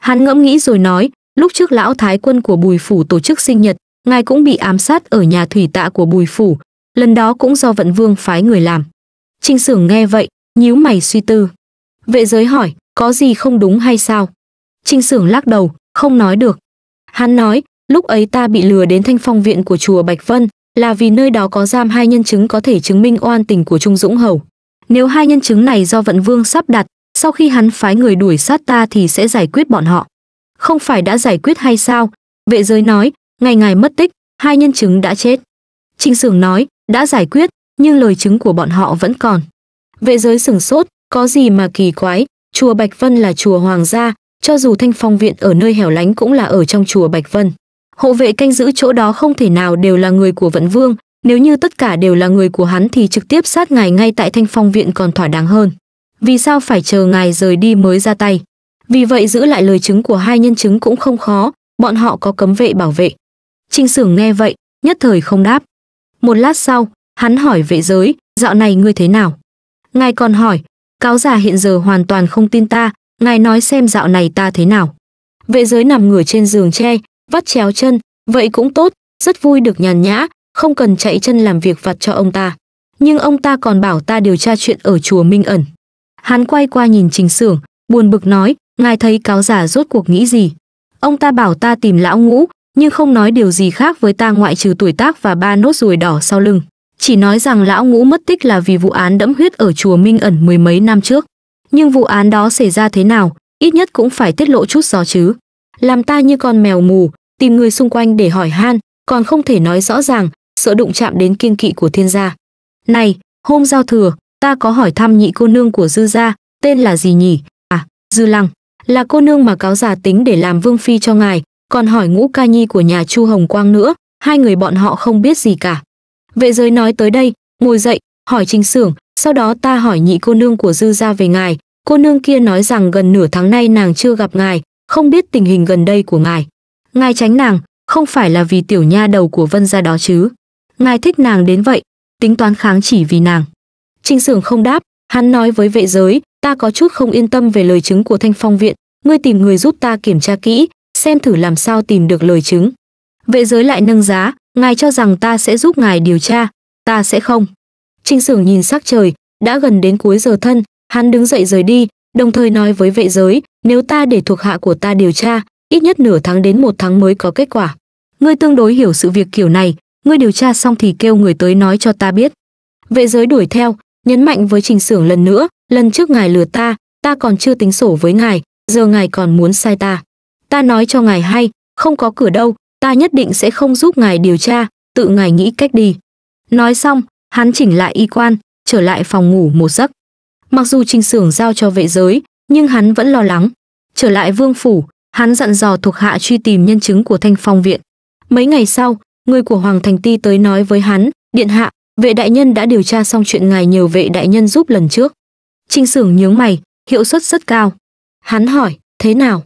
Hắn ngẫm nghĩ rồi nói, lúc trước lão thái quân của bùi phủ tổ chức sinh nhật ngài cũng bị ám sát ở nhà thủy tạ của bùi phủ lần đó cũng do vận vương phái người làm trinh sưởng nghe vậy nhíu mày suy tư vệ giới hỏi có gì không đúng hay sao trinh sưởng lắc đầu không nói được hắn nói lúc ấy ta bị lừa đến thanh phong viện của chùa bạch vân là vì nơi đó có giam hai nhân chứng có thể chứng minh oan tình của trung dũng hầu nếu hai nhân chứng này do vận vương sắp đặt sau khi hắn phái người đuổi sát ta thì sẽ giải quyết bọn họ không phải đã giải quyết hay sao? Vệ giới nói, ngày ngày mất tích, hai nhân chứng đã chết. Trịnh Sưởng nói, đã giải quyết, nhưng lời chứng của bọn họ vẫn còn. Vệ giới sửng sốt, có gì mà kỳ quái, chùa Bạch Vân là chùa hoàng gia, cho dù thanh phong viện ở nơi hẻo lánh cũng là ở trong chùa Bạch Vân. Hộ vệ canh giữ chỗ đó không thể nào đều là người của Vận Vương, nếu như tất cả đều là người của hắn thì trực tiếp sát ngài ngay tại thanh phong viện còn thỏa đáng hơn. Vì sao phải chờ ngài rời đi mới ra tay? vì vậy giữ lại lời chứng của hai nhân chứng cũng không khó bọn họ có cấm vệ bảo vệ trinh sưởng nghe vậy nhất thời không đáp một lát sau hắn hỏi vệ giới dạo này ngươi thế nào ngài còn hỏi cáo già hiện giờ hoàn toàn không tin ta ngài nói xem dạo này ta thế nào vệ giới nằm ngửa trên giường tre vắt chéo chân vậy cũng tốt rất vui được nhàn nhã không cần chạy chân làm việc vặt cho ông ta nhưng ông ta còn bảo ta điều tra chuyện ở chùa minh ẩn hắn quay qua nhìn trình sưởng buồn bực nói ngài thấy cáo giả rốt cuộc nghĩ gì ông ta bảo ta tìm lão ngũ nhưng không nói điều gì khác với ta ngoại trừ tuổi tác và ba nốt ruồi đỏ sau lưng chỉ nói rằng lão ngũ mất tích là vì vụ án đẫm huyết ở chùa minh ẩn mười mấy năm trước nhưng vụ án đó xảy ra thế nào ít nhất cũng phải tiết lộ chút gió chứ làm ta như con mèo mù tìm người xung quanh để hỏi han còn không thể nói rõ ràng sợ đụng chạm đến kiên kỵ của thiên gia này hôm giao thừa ta có hỏi thăm nhị cô nương của dư gia tên là gì nhỉ à dư lăng là cô nương mà cáo già tính để làm vương phi cho ngài, còn hỏi ngũ ca nhi của nhà Chu Hồng Quang nữa, hai người bọn họ không biết gì cả. Vệ giới nói tới đây, ngồi dậy, hỏi trình sưởng, sau đó ta hỏi nhị cô nương của dư gia về ngài, cô nương kia nói rằng gần nửa tháng nay nàng chưa gặp ngài, không biết tình hình gần đây của ngài. Ngài tránh nàng, không phải là vì tiểu nha đầu của vân gia đó chứ. Ngài thích nàng đến vậy, tính toán kháng chỉ vì nàng. Trình sưởng không đáp, Hắn nói với vệ giới, ta có chút không yên tâm về lời chứng của thanh phong viện, ngươi tìm người giúp ta kiểm tra kỹ, xem thử làm sao tìm được lời chứng. Vệ giới lại nâng giá, ngài cho rằng ta sẽ giúp ngài điều tra, ta sẽ không. Trinh Sưởng nhìn sắc trời, đã gần đến cuối giờ thân, hắn đứng dậy rời đi, đồng thời nói với vệ giới, nếu ta để thuộc hạ của ta điều tra, ít nhất nửa tháng đến một tháng mới có kết quả. Ngươi tương đối hiểu sự việc kiểu này, ngươi điều tra xong thì kêu người tới nói cho ta biết. Vệ giới đuổi theo, nhấn mạnh với trình xưởng lần nữa lần trước ngài lừa ta ta còn chưa tính sổ với ngài giờ ngài còn muốn sai ta ta nói cho ngài hay không có cửa đâu ta nhất định sẽ không giúp ngài điều tra tự ngài nghĩ cách đi nói xong hắn chỉnh lại y quan trở lại phòng ngủ một giấc mặc dù trình xưởng giao cho vệ giới nhưng hắn vẫn lo lắng trở lại vương phủ hắn dặn dò thuộc hạ truy tìm nhân chứng của thanh phong viện mấy ngày sau người của hoàng thành ti tới nói với hắn điện hạ Vệ đại nhân đã điều tra xong chuyện ngài nhờ vệ đại nhân giúp lần trước. Trinh Sưởng nhướng mày, hiệu suất rất cao. Hắn hỏi, thế nào?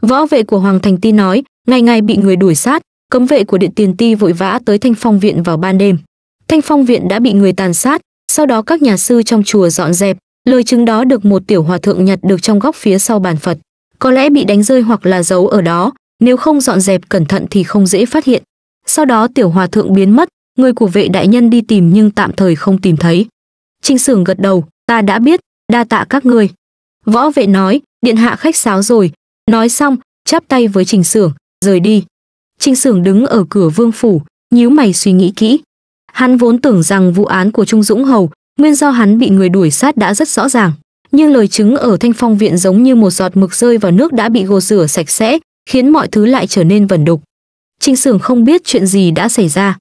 Võ vệ của Hoàng Thành Ti nói, ngày ngày bị người đuổi sát, cấm vệ của Điện Tiền Ti vội vã tới Thanh Phong Viện vào ban đêm. Thanh Phong Viện đã bị người tàn sát, sau đó các nhà sư trong chùa dọn dẹp, lời chứng đó được một tiểu hòa thượng nhặt được trong góc phía sau bàn Phật. Có lẽ bị đánh rơi hoặc là giấu ở đó, nếu không dọn dẹp cẩn thận thì không dễ phát hiện. Sau đó tiểu hòa thượng biến mất, người của vệ đại nhân đi tìm nhưng tạm thời không tìm thấy trinh sưởng gật đầu ta đã biết đa tạ các ngươi võ vệ nói điện hạ khách sáo rồi nói xong chắp tay với trình sưởng rời đi trinh sưởng đứng ở cửa vương phủ nhíu mày suy nghĩ kỹ hắn vốn tưởng rằng vụ án của trung dũng hầu nguyên do hắn bị người đuổi sát đã rất rõ ràng nhưng lời chứng ở thanh phong viện giống như một giọt mực rơi vào nước đã bị gột rửa sạch sẽ khiến mọi thứ lại trở nên vẩn đục trinh sưởng không biết chuyện gì đã xảy ra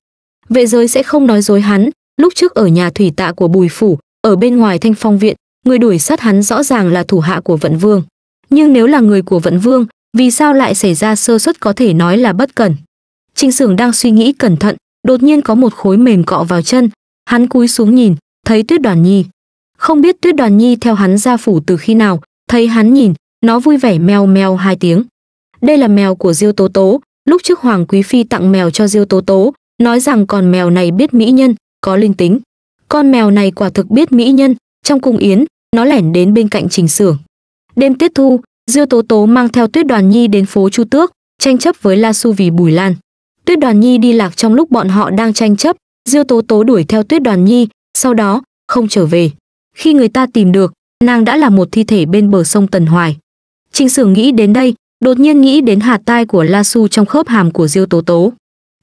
vệ giới sẽ không nói dối hắn lúc trước ở nhà thủy tạ của bùi phủ ở bên ngoài thanh phong viện người đuổi sát hắn rõ ràng là thủ hạ của vận vương nhưng nếu là người của vận vương vì sao lại xảy ra sơ suất có thể nói là bất cẩn trinh sưởng đang suy nghĩ cẩn thận đột nhiên có một khối mềm cọ vào chân hắn cúi xuống nhìn thấy tuyết đoàn nhi không biết tuyết đoàn nhi theo hắn ra phủ từ khi nào thấy hắn nhìn nó vui vẻ meo meo hai tiếng đây là mèo của diêu tố tố lúc trước hoàng quý phi tặng mèo cho diêu tố tố nói rằng con mèo này biết mỹ nhân, có linh tính. Con mèo này quả thực biết mỹ nhân, trong cung yến, nó lẻn đến bên cạnh Trình Sưởng. Đêm tiết thu, Diêu Tố Tố mang theo Tuyết Đoàn Nhi đến phố Chu Tước, tranh chấp với La Su vì Bùi Lan. Tuyết Đoàn Nhi đi lạc trong lúc bọn họ đang tranh chấp, Diêu Tố Tố đuổi theo Tuyết Đoàn Nhi, sau đó không trở về. Khi người ta tìm được, nàng đã là một thi thể bên bờ sông Tần Hoài. Trình Sưởng nghĩ đến đây, đột nhiên nghĩ đến hạt tai của La Su trong khớp hàm của Diêu Tố Tố.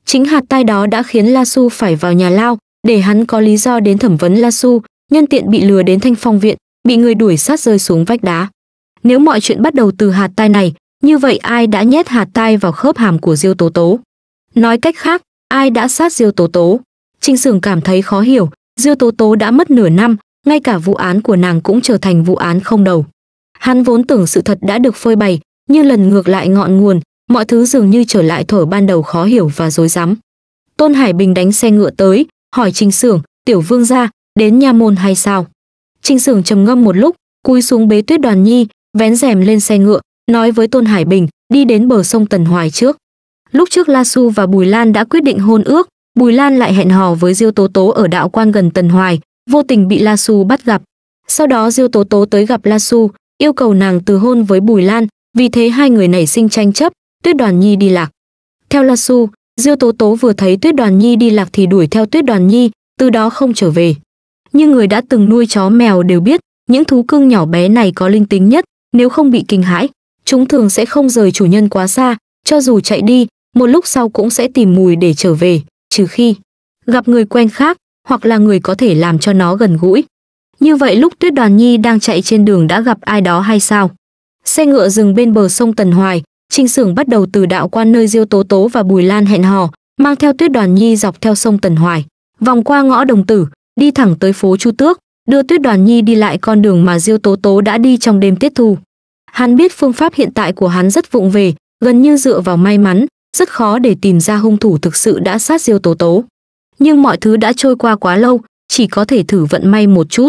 Chính hạt tai đó đã khiến La Su phải vào nhà lao, để hắn có lý do đến thẩm vấn La Su, nhân tiện bị lừa đến thanh phong viện, bị người đuổi sát rơi xuống vách đá. Nếu mọi chuyện bắt đầu từ hạt tai này, như vậy ai đã nhét hạt tai vào khớp hàm của Diêu Tố Tố? Nói cách khác, ai đã sát Diêu Tố Tố? Trình Sưởng cảm thấy khó hiểu, Diêu Tố Tố đã mất nửa năm, ngay cả vụ án của nàng cũng trở thành vụ án không đầu. Hắn vốn tưởng sự thật đã được phơi bày, nhưng lần ngược lại ngọn nguồn, mọi thứ dường như trở lại thổi ban đầu khó hiểu và rối rắm. Tôn Hải Bình đánh xe ngựa tới, hỏi Trình Sưởng, "Tiểu Vương gia, đến nha môn hay sao?" Trình Sưởng trầm ngâm một lúc, cúi xuống bế Tuyết Đoàn Nhi, vén rèm lên xe ngựa, nói với Tôn Hải Bình, "Đi đến bờ sông Tần Hoài trước." Lúc trước La Su và Bùi Lan đã quyết định hôn ước, Bùi Lan lại hẹn hò với Diêu Tố Tố ở đạo quan gần Tần Hoài, vô tình bị La Su bắt gặp. Sau đó Diêu Tố Tố tới gặp La Su, yêu cầu nàng từ hôn với Bùi Lan, vì thế hai người nảy sinh tranh chấp, Tuyết Đoàn Nhi đi lạc. Theo La Su, Diêu Tố Tố vừa thấy Tuyết Đoàn Nhi đi lạc thì đuổi theo Tuyết Đoàn Nhi, từ đó không trở về. Như người đã từng nuôi chó mèo đều biết, những thú cưng nhỏ bé này có linh tính nhất, nếu không bị kinh hãi, chúng thường sẽ không rời chủ nhân quá xa, cho dù chạy đi, một lúc sau cũng sẽ tìm mùi để trở về, trừ khi gặp người quen khác hoặc là người có thể làm cho nó gần gũi. Như vậy lúc Tuyết Đoàn Nhi đang chạy trên đường đã gặp ai đó hay sao? Xe ngựa dừng bên bờ sông Tần Hoài, Trinh Sưởng bắt đầu từ đạo quan nơi Diêu Tố Tố và Bùi Lan hẹn hò, mang theo Tuyết Đoàn Nhi dọc theo sông Tần Hoài, vòng qua ngõ Đồng Tử, đi thẳng tới phố Chu Tước, đưa Tuyết Đoàn Nhi đi lại con đường mà Diêu Tố Tố đã đi trong đêm tiết thu. Hắn biết phương pháp hiện tại của hắn rất vụng về, gần như dựa vào may mắn, rất khó để tìm ra hung thủ thực sự đã sát Diêu Tố Tố. Nhưng mọi thứ đã trôi qua quá lâu, chỉ có thể thử vận may một chút.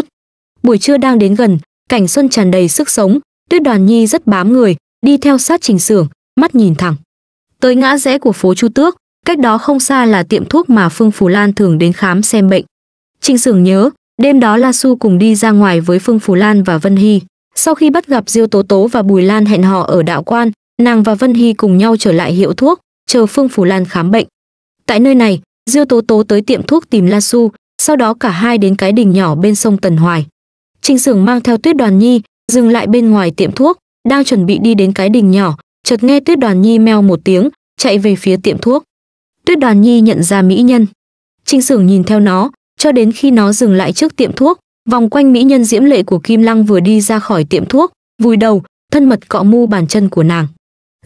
Buổi trưa đang đến gần, cảnh xuân tràn đầy sức sống, Tuyết Đoàn Nhi rất bám người, đi theo sát Trình Sưởng, mắt nhìn thẳng. Tới ngã rẽ của phố Chu Tước, cách đó không xa là tiệm thuốc mà Phương Phù Lan thường đến khám xem bệnh. Trinh Sưởng nhớ, đêm đó La Su cùng đi ra ngoài với Phương Phù Lan và Vân Hy. Sau khi bắt gặp Diêu Tố Tố và Bùi Lan hẹn họ ở đạo quan, nàng và Vân Hy cùng nhau trở lại hiệu thuốc, chờ Phương Phù Lan khám bệnh. Tại nơi này, Diêu Tố Tố tới tiệm thuốc tìm La Su, sau đó cả hai đến cái đình nhỏ bên sông Tần Hoài. Trình Sưởng mang theo Tuyết Đoàn Nhi, dừng lại bên ngoài tiệm thuốc, đang chuẩn bị đi đến cái đình nhỏ chợt nghe tuyết đoàn nhi meo một tiếng chạy về phía tiệm thuốc tuyết đoàn nhi nhận ra mỹ nhân trinh sưởng nhìn theo nó cho đến khi nó dừng lại trước tiệm thuốc vòng quanh mỹ nhân diễm lệ của kim lăng vừa đi ra khỏi tiệm thuốc vùi đầu thân mật cọ mu bàn chân của nàng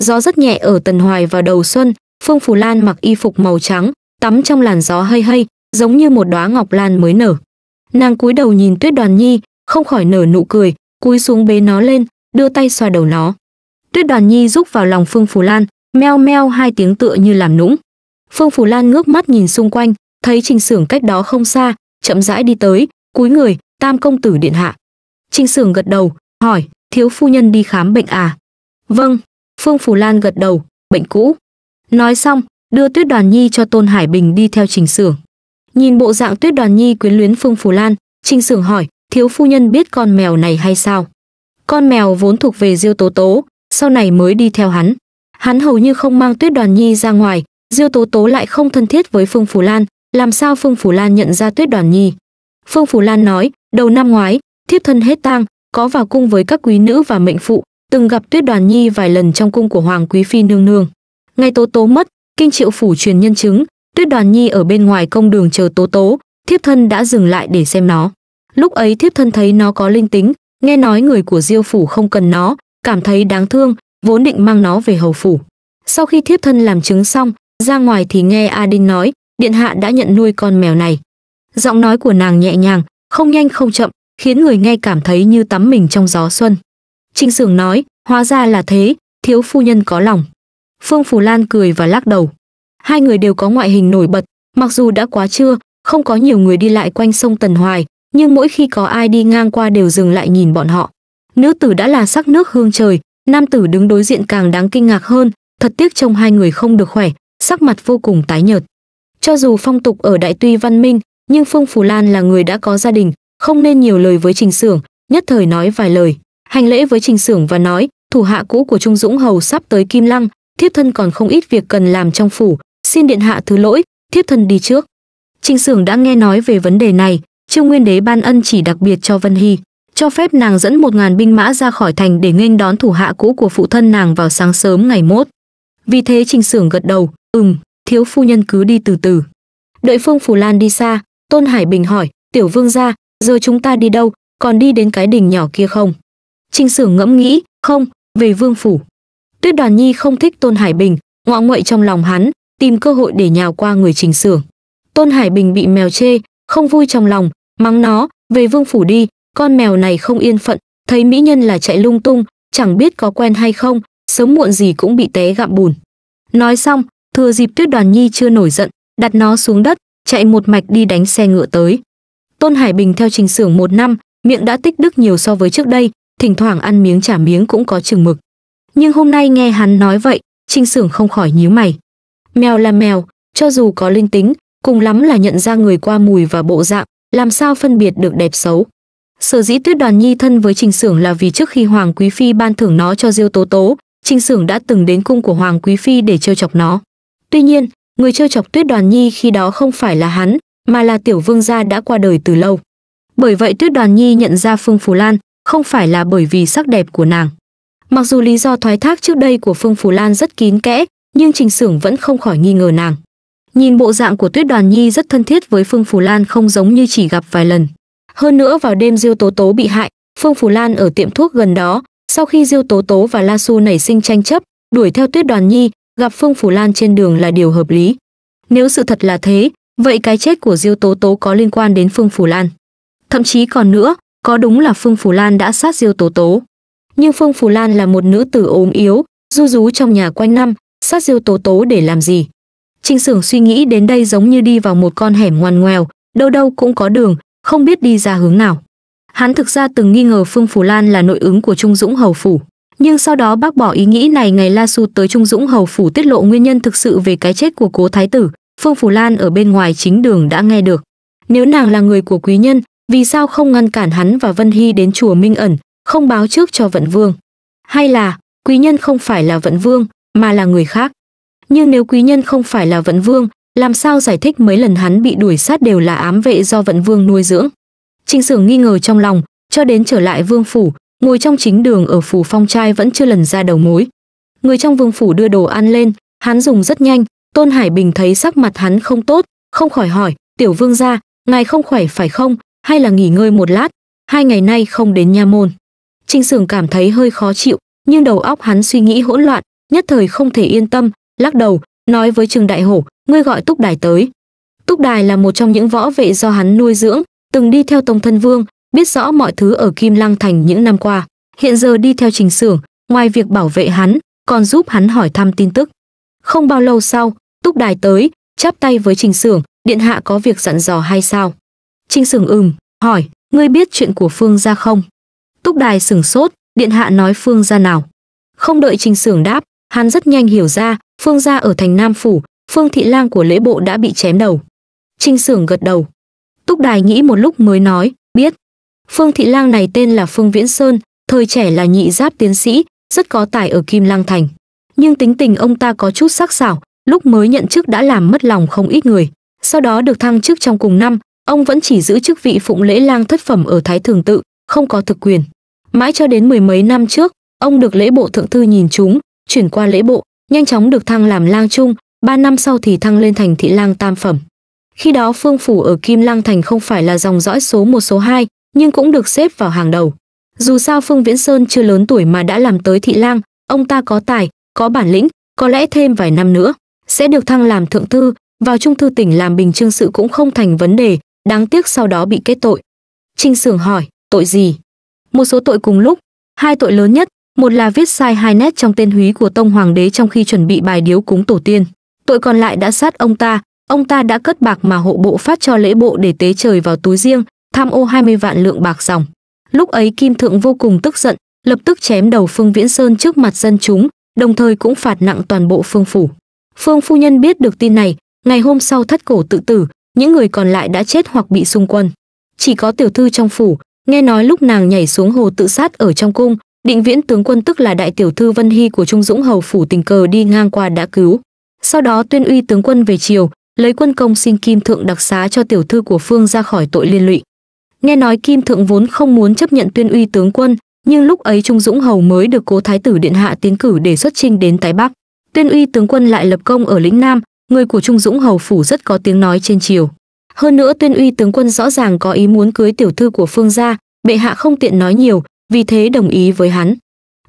gió rất nhẹ ở tần hoài vào đầu xuân phương phù lan mặc y phục màu trắng tắm trong làn gió hây hây giống như một đóa ngọc lan mới nở nàng cúi đầu nhìn tuyết đoàn nhi không khỏi nở nụ cười cúi xuống bế nó lên đưa tay xoa đầu nó Tuyết Đoàn Nhi rúc vào lòng Phương Phù Lan, meo meo hai tiếng tựa như làm nũng. Phương Phù Lan ngước mắt nhìn xung quanh, thấy Trình Sưởng cách đó không xa, chậm rãi đi tới, cúi người, "Tam công tử điện hạ." Trình Sưởng gật đầu, hỏi, "Thiếu phu nhân đi khám bệnh à?" "Vâng." Phương Phù Lan gật đầu, "Bệnh cũ." Nói xong, đưa Tuyết Đoàn Nhi cho Tôn Hải Bình đi theo Trình Sưởng. Nhìn bộ dạng Tuyết Đoàn Nhi quyến luyến Phương Phù Lan, Trình Sưởng hỏi, "Thiếu phu nhân biết con mèo này hay sao?" Con mèo vốn thuộc về Diêu Tố Tố, sau này mới đi theo hắn. Hắn hầu như không mang Tuyết Đoàn Nhi ra ngoài, Diêu Tố Tố lại không thân thiết với Phương Phủ Lan, làm sao Phương Phủ Lan nhận ra Tuyết Đoàn Nhi? Phương Phủ Lan nói, đầu năm ngoái, thiếp thân hết tang, có vào cung với các quý nữ và mệnh phụ, từng gặp Tuyết Đoàn Nhi vài lần trong cung của hoàng quý phi nương nương. Ngày Tố Tố mất, kinh triệu phủ truyền nhân chứng, Tuyết Đoàn Nhi ở bên ngoài công đường chờ Tố Tố, thiếp thân đã dừng lại để xem nó. Lúc ấy thiếp thân thấy nó có linh tính, nghe nói người của Diêu phủ không cần nó, cảm thấy đáng thương, vốn định mang nó về hầu phủ. Sau khi thiếp thân làm chứng xong, ra ngoài thì nghe A Đinh nói, điện hạ đã nhận nuôi con mèo này. Giọng nói của nàng nhẹ nhàng, không nhanh không chậm, khiến người nghe cảm thấy như tắm mình trong gió xuân. Trinh Sưởng nói, hóa ra là thế, thiếu phu nhân có lòng. Phương Phù Lan cười và lắc đầu. Hai người đều có ngoại hình nổi bật, mặc dù đã quá trưa, không có nhiều người đi lại quanh sông Tần Hoài, nhưng mỗi khi có ai đi ngang qua đều dừng lại nhìn bọn họ. Nữ tử đã là sắc nước hương trời, nam tử đứng đối diện càng đáng kinh ngạc hơn, thật tiếc trong hai người không được khỏe, sắc mặt vô cùng tái nhợt. Cho dù phong tục ở Đại Tuy văn minh, nhưng Phương Phù Lan là người đã có gia đình, không nên nhiều lời với Trình Sưởng, nhất thời nói vài lời, hành lễ với Trình Sưởng và nói, thủ hạ cũ của Trung Dũng Hầu sắp tới Kim Lăng, thiếp thân còn không ít việc cần làm trong phủ, xin điện hạ thứ lỗi, thiếp thân đi trước. Trình Sưởng đã nghe nói về vấn đề này, Trương Nguyên Đế ban ân chỉ đặc biệt cho Vân Hy cho phép nàng dẫn một ngàn binh mã ra khỏi thành để nghênh đón thủ hạ cũ của phụ thân nàng vào sáng sớm ngày mốt. Vì thế Trình Sưởng gật đầu, "Ừm, thiếu phu nhân cứ đi từ từ." Đợi Phương Phù Lan đi xa, Tôn Hải Bình hỏi, "Tiểu vương gia, giờ chúng ta đi đâu, còn đi đến cái đỉnh nhỏ kia không?" Trình Sưởng ngẫm nghĩ, "Không, về vương phủ." Tuyết Đoàn Nhi không thích Tôn Hải Bình, ngọ nguậy trong lòng hắn, tìm cơ hội để nhào qua người Trình Sưởng. Tôn Hải Bình bị mèo chê, không vui trong lòng, mắng nó, về vương phủ đi, con mèo này không yên phận, thấy mỹ nhân là chạy lung tung, chẳng biết có quen hay không, sớm muộn gì cũng bị té gặm bùn. Nói xong, thừa dịp Tuyết Đoàn Nhi chưa nổi giận, đặt nó xuống đất, chạy một mạch đi đánh xe ngựa tới. Tôn Hải Bình theo trình xưởng một năm, miệng đã tích đức nhiều so với trước đây, thỉnh thoảng ăn miếng trả miếng cũng có chừng mực. Nhưng hôm nay nghe hắn nói vậy, Trình Sưởng không khỏi nhíu mày. Mèo là mèo, cho dù có linh tính, cùng lắm là nhận ra người qua mùi và bộ dạng, làm sao phân biệt được đẹp xấu. Sở dĩ Tuyết Đoàn Nhi thân với Trình Sưởng là vì trước khi Hoàng Quý Phi ban thưởng nó cho Diêu Tố Tố, Trình Sưởng đã từng đến cung của Hoàng Quý Phi để trêu chọc nó. Tuy nhiên, người trêu chọc Tuyết Đoàn Nhi khi đó không phải là hắn, mà là tiểu vương gia đã qua đời từ lâu. Bởi vậy Tuyết Đoàn Nhi nhận ra Phương Phù Lan, không phải là bởi vì sắc đẹp của nàng. Mặc dù lý do thoái thác trước đây của Phương Phù Lan rất kín kẽ, nhưng Trình Sưởng vẫn không khỏi nghi ngờ nàng. Nhìn bộ dạng của Tuyết Đoàn Nhi rất thân thiết với Phương Phù Lan không giống như chỉ gặp vài lần. Hơn nữa vào đêm Diêu Tố Tố bị hại, Phương Phù Lan ở tiệm thuốc gần đó, sau khi Diêu Tố Tố và La Su nảy sinh tranh chấp, đuổi theo Tuyết Đoàn Nhi, gặp Phương Phù Lan trên đường là điều hợp lý. Nếu sự thật là thế, vậy cái chết của Diêu Tố Tố có liên quan đến Phương Phù Lan. Thậm chí còn nữa, có đúng là Phương Phù Lan đã sát Diêu Tố Tố. Nhưng Phương Phù Lan là một nữ tử ốm yếu, du rú trong nhà quanh năm, sát Diêu Tố Tố để làm gì? Trinh Sưởng suy nghĩ đến đây giống như đi vào một con hẻm ngoằn ngoèo, đâu đâu cũng có đường, không biết đi ra hướng nào. Hắn thực ra từng nghi ngờ Phương Phù Lan là nội ứng của Trung Dũng Hầu Phủ, nhưng sau đó bác bỏ ý nghĩ này ngày La Su tới Trung Dũng Hầu Phủ tiết lộ nguyên nhân thực sự về cái chết của cố thái tử, Phương Phù Lan ở bên ngoài chính đường đã nghe được. Nếu nàng là người của quý nhân, vì sao không ngăn cản hắn và Vân Hy đến chùa Minh ẩn, không báo trước cho Vận Vương? Hay là, quý nhân không phải là Vận Vương, mà là người khác? Nhưng nếu quý nhân không phải là Vận Vương, làm sao giải thích mấy lần hắn bị đuổi sát đều là ám vệ do vận vương nuôi dưỡng. Trình Sưởng nghi ngờ trong lòng, cho đến trở lại vương phủ, ngồi trong chính đường ở phủ phong trai vẫn chưa lần ra đầu mối. Người trong vương phủ đưa đồ ăn lên, hắn dùng rất nhanh, Tôn Hải Bình thấy sắc mặt hắn không tốt, không khỏi hỏi, tiểu vương gia, ngài không khỏe phải không, hay là nghỉ ngơi một lát, hai ngày nay không đến nha môn. Trình Sưởng cảm thấy hơi khó chịu, nhưng đầu óc hắn suy nghĩ hỗn loạn, nhất thời không thể yên tâm, lắc đầu, nói với Trừng Đại Hổ, ngươi gọi Túc Đài tới. Túc Đài là một trong những võ vệ do hắn nuôi dưỡng, từng đi theo Tông Thân Vương, biết rõ mọi thứ ở Kim Lăng Thành những năm qua. Hiện giờ đi theo trình xưởng, ngoài việc bảo vệ hắn, còn giúp hắn hỏi thăm tin tức. Không bao lâu sau, Túc Đài tới, chắp tay với trình xưởng, điện hạ có việc dặn dò hay sao? Trình xưởng ừm, hỏi, ngươi biết chuyện của Phương gia không? Túc Đài sửng sốt, điện hạ nói Phương gia nào? Không đợi trình xưởng đáp, hắn rất nhanh hiểu ra, Phương gia ở thành Nam Phủ, Phương Thị Lang của lễ bộ đã bị chém đầu. Trinh Sưởng gật đầu. Túc Đài nghĩ một lúc mới nói, biết. Phương Thị Lang này tên là Phương Viễn Sơn, thời trẻ là nhị giáp tiến sĩ, rất có tài ở Kim Lang Thành. Nhưng tính tình ông ta có chút sắc sảo, lúc mới nhận chức đã làm mất lòng không ít người. Sau đó được thăng chức trong cùng năm, ông vẫn chỉ giữ chức vị phụng lễ lang thất phẩm ở Thái Thường Tự, không có thực quyền. Mãi cho đến mười mấy năm trước, ông được lễ bộ thượng thư nhìn chúng, chuyển qua lễ bộ, nhanh chóng được thăng làm lang trung, ba năm sau thì thăng lên thành thị lang tam phẩm. Khi đó Phương Phủ ở Kim Lang Thành không phải là dòng dõi số một số 2, nhưng cũng được xếp vào hàng đầu. Dù sao Phương Viễn Sơn chưa lớn tuổi mà đã làm tới thị lang, ông ta có tài, có bản lĩnh, có lẽ thêm vài năm nữa, sẽ được thăng làm thượng thư, vào trung thư tỉnh làm bình chương sự cũng không thành vấn đề, đáng tiếc sau đó bị kết tội. Trinh Sường hỏi, tội gì? Một số tội cùng lúc, hai tội lớn nhất, một là viết sai hai nét trong tên húy của Tông Hoàng đế trong khi chuẩn bị bài điếu cúng tổ tiên tội còn lại đã sát ông ta ông ta đã cất bạc mà hộ bộ phát cho lễ bộ để tế trời vào túi riêng tham ô 20 vạn lượng bạc dòng lúc ấy kim thượng vô cùng tức giận lập tức chém đầu phương viễn sơn trước mặt dân chúng đồng thời cũng phạt nặng toàn bộ phương phủ phương phu nhân biết được tin này ngày hôm sau thắt cổ tự tử những người còn lại đã chết hoặc bị xung quân chỉ có tiểu thư trong phủ nghe nói lúc nàng nhảy xuống hồ tự sát ở trong cung định viễn tướng quân tức là đại tiểu thư vân hy của trung dũng hầu phủ tình cờ đi ngang qua đã cứu sau đó tuyên uy tướng quân về triều lấy quân công xin kim thượng đặc xá cho tiểu thư của phương ra khỏi tội liên lụy nghe nói kim thượng vốn không muốn chấp nhận tuyên uy tướng quân nhưng lúc ấy trung dũng hầu mới được cố thái tử điện hạ tiến cử để xuất chinh đến tái bắc tuyên uy tướng quân lại lập công ở lĩnh nam người của trung dũng hầu phủ rất có tiếng nói trên triều hơn nữa tuyên uy tướng quân rõ ràng có ý muốn cưới tiểu thư của phương gia bệ hạ không tiện nói nhiều vì thế đồng ý với hắn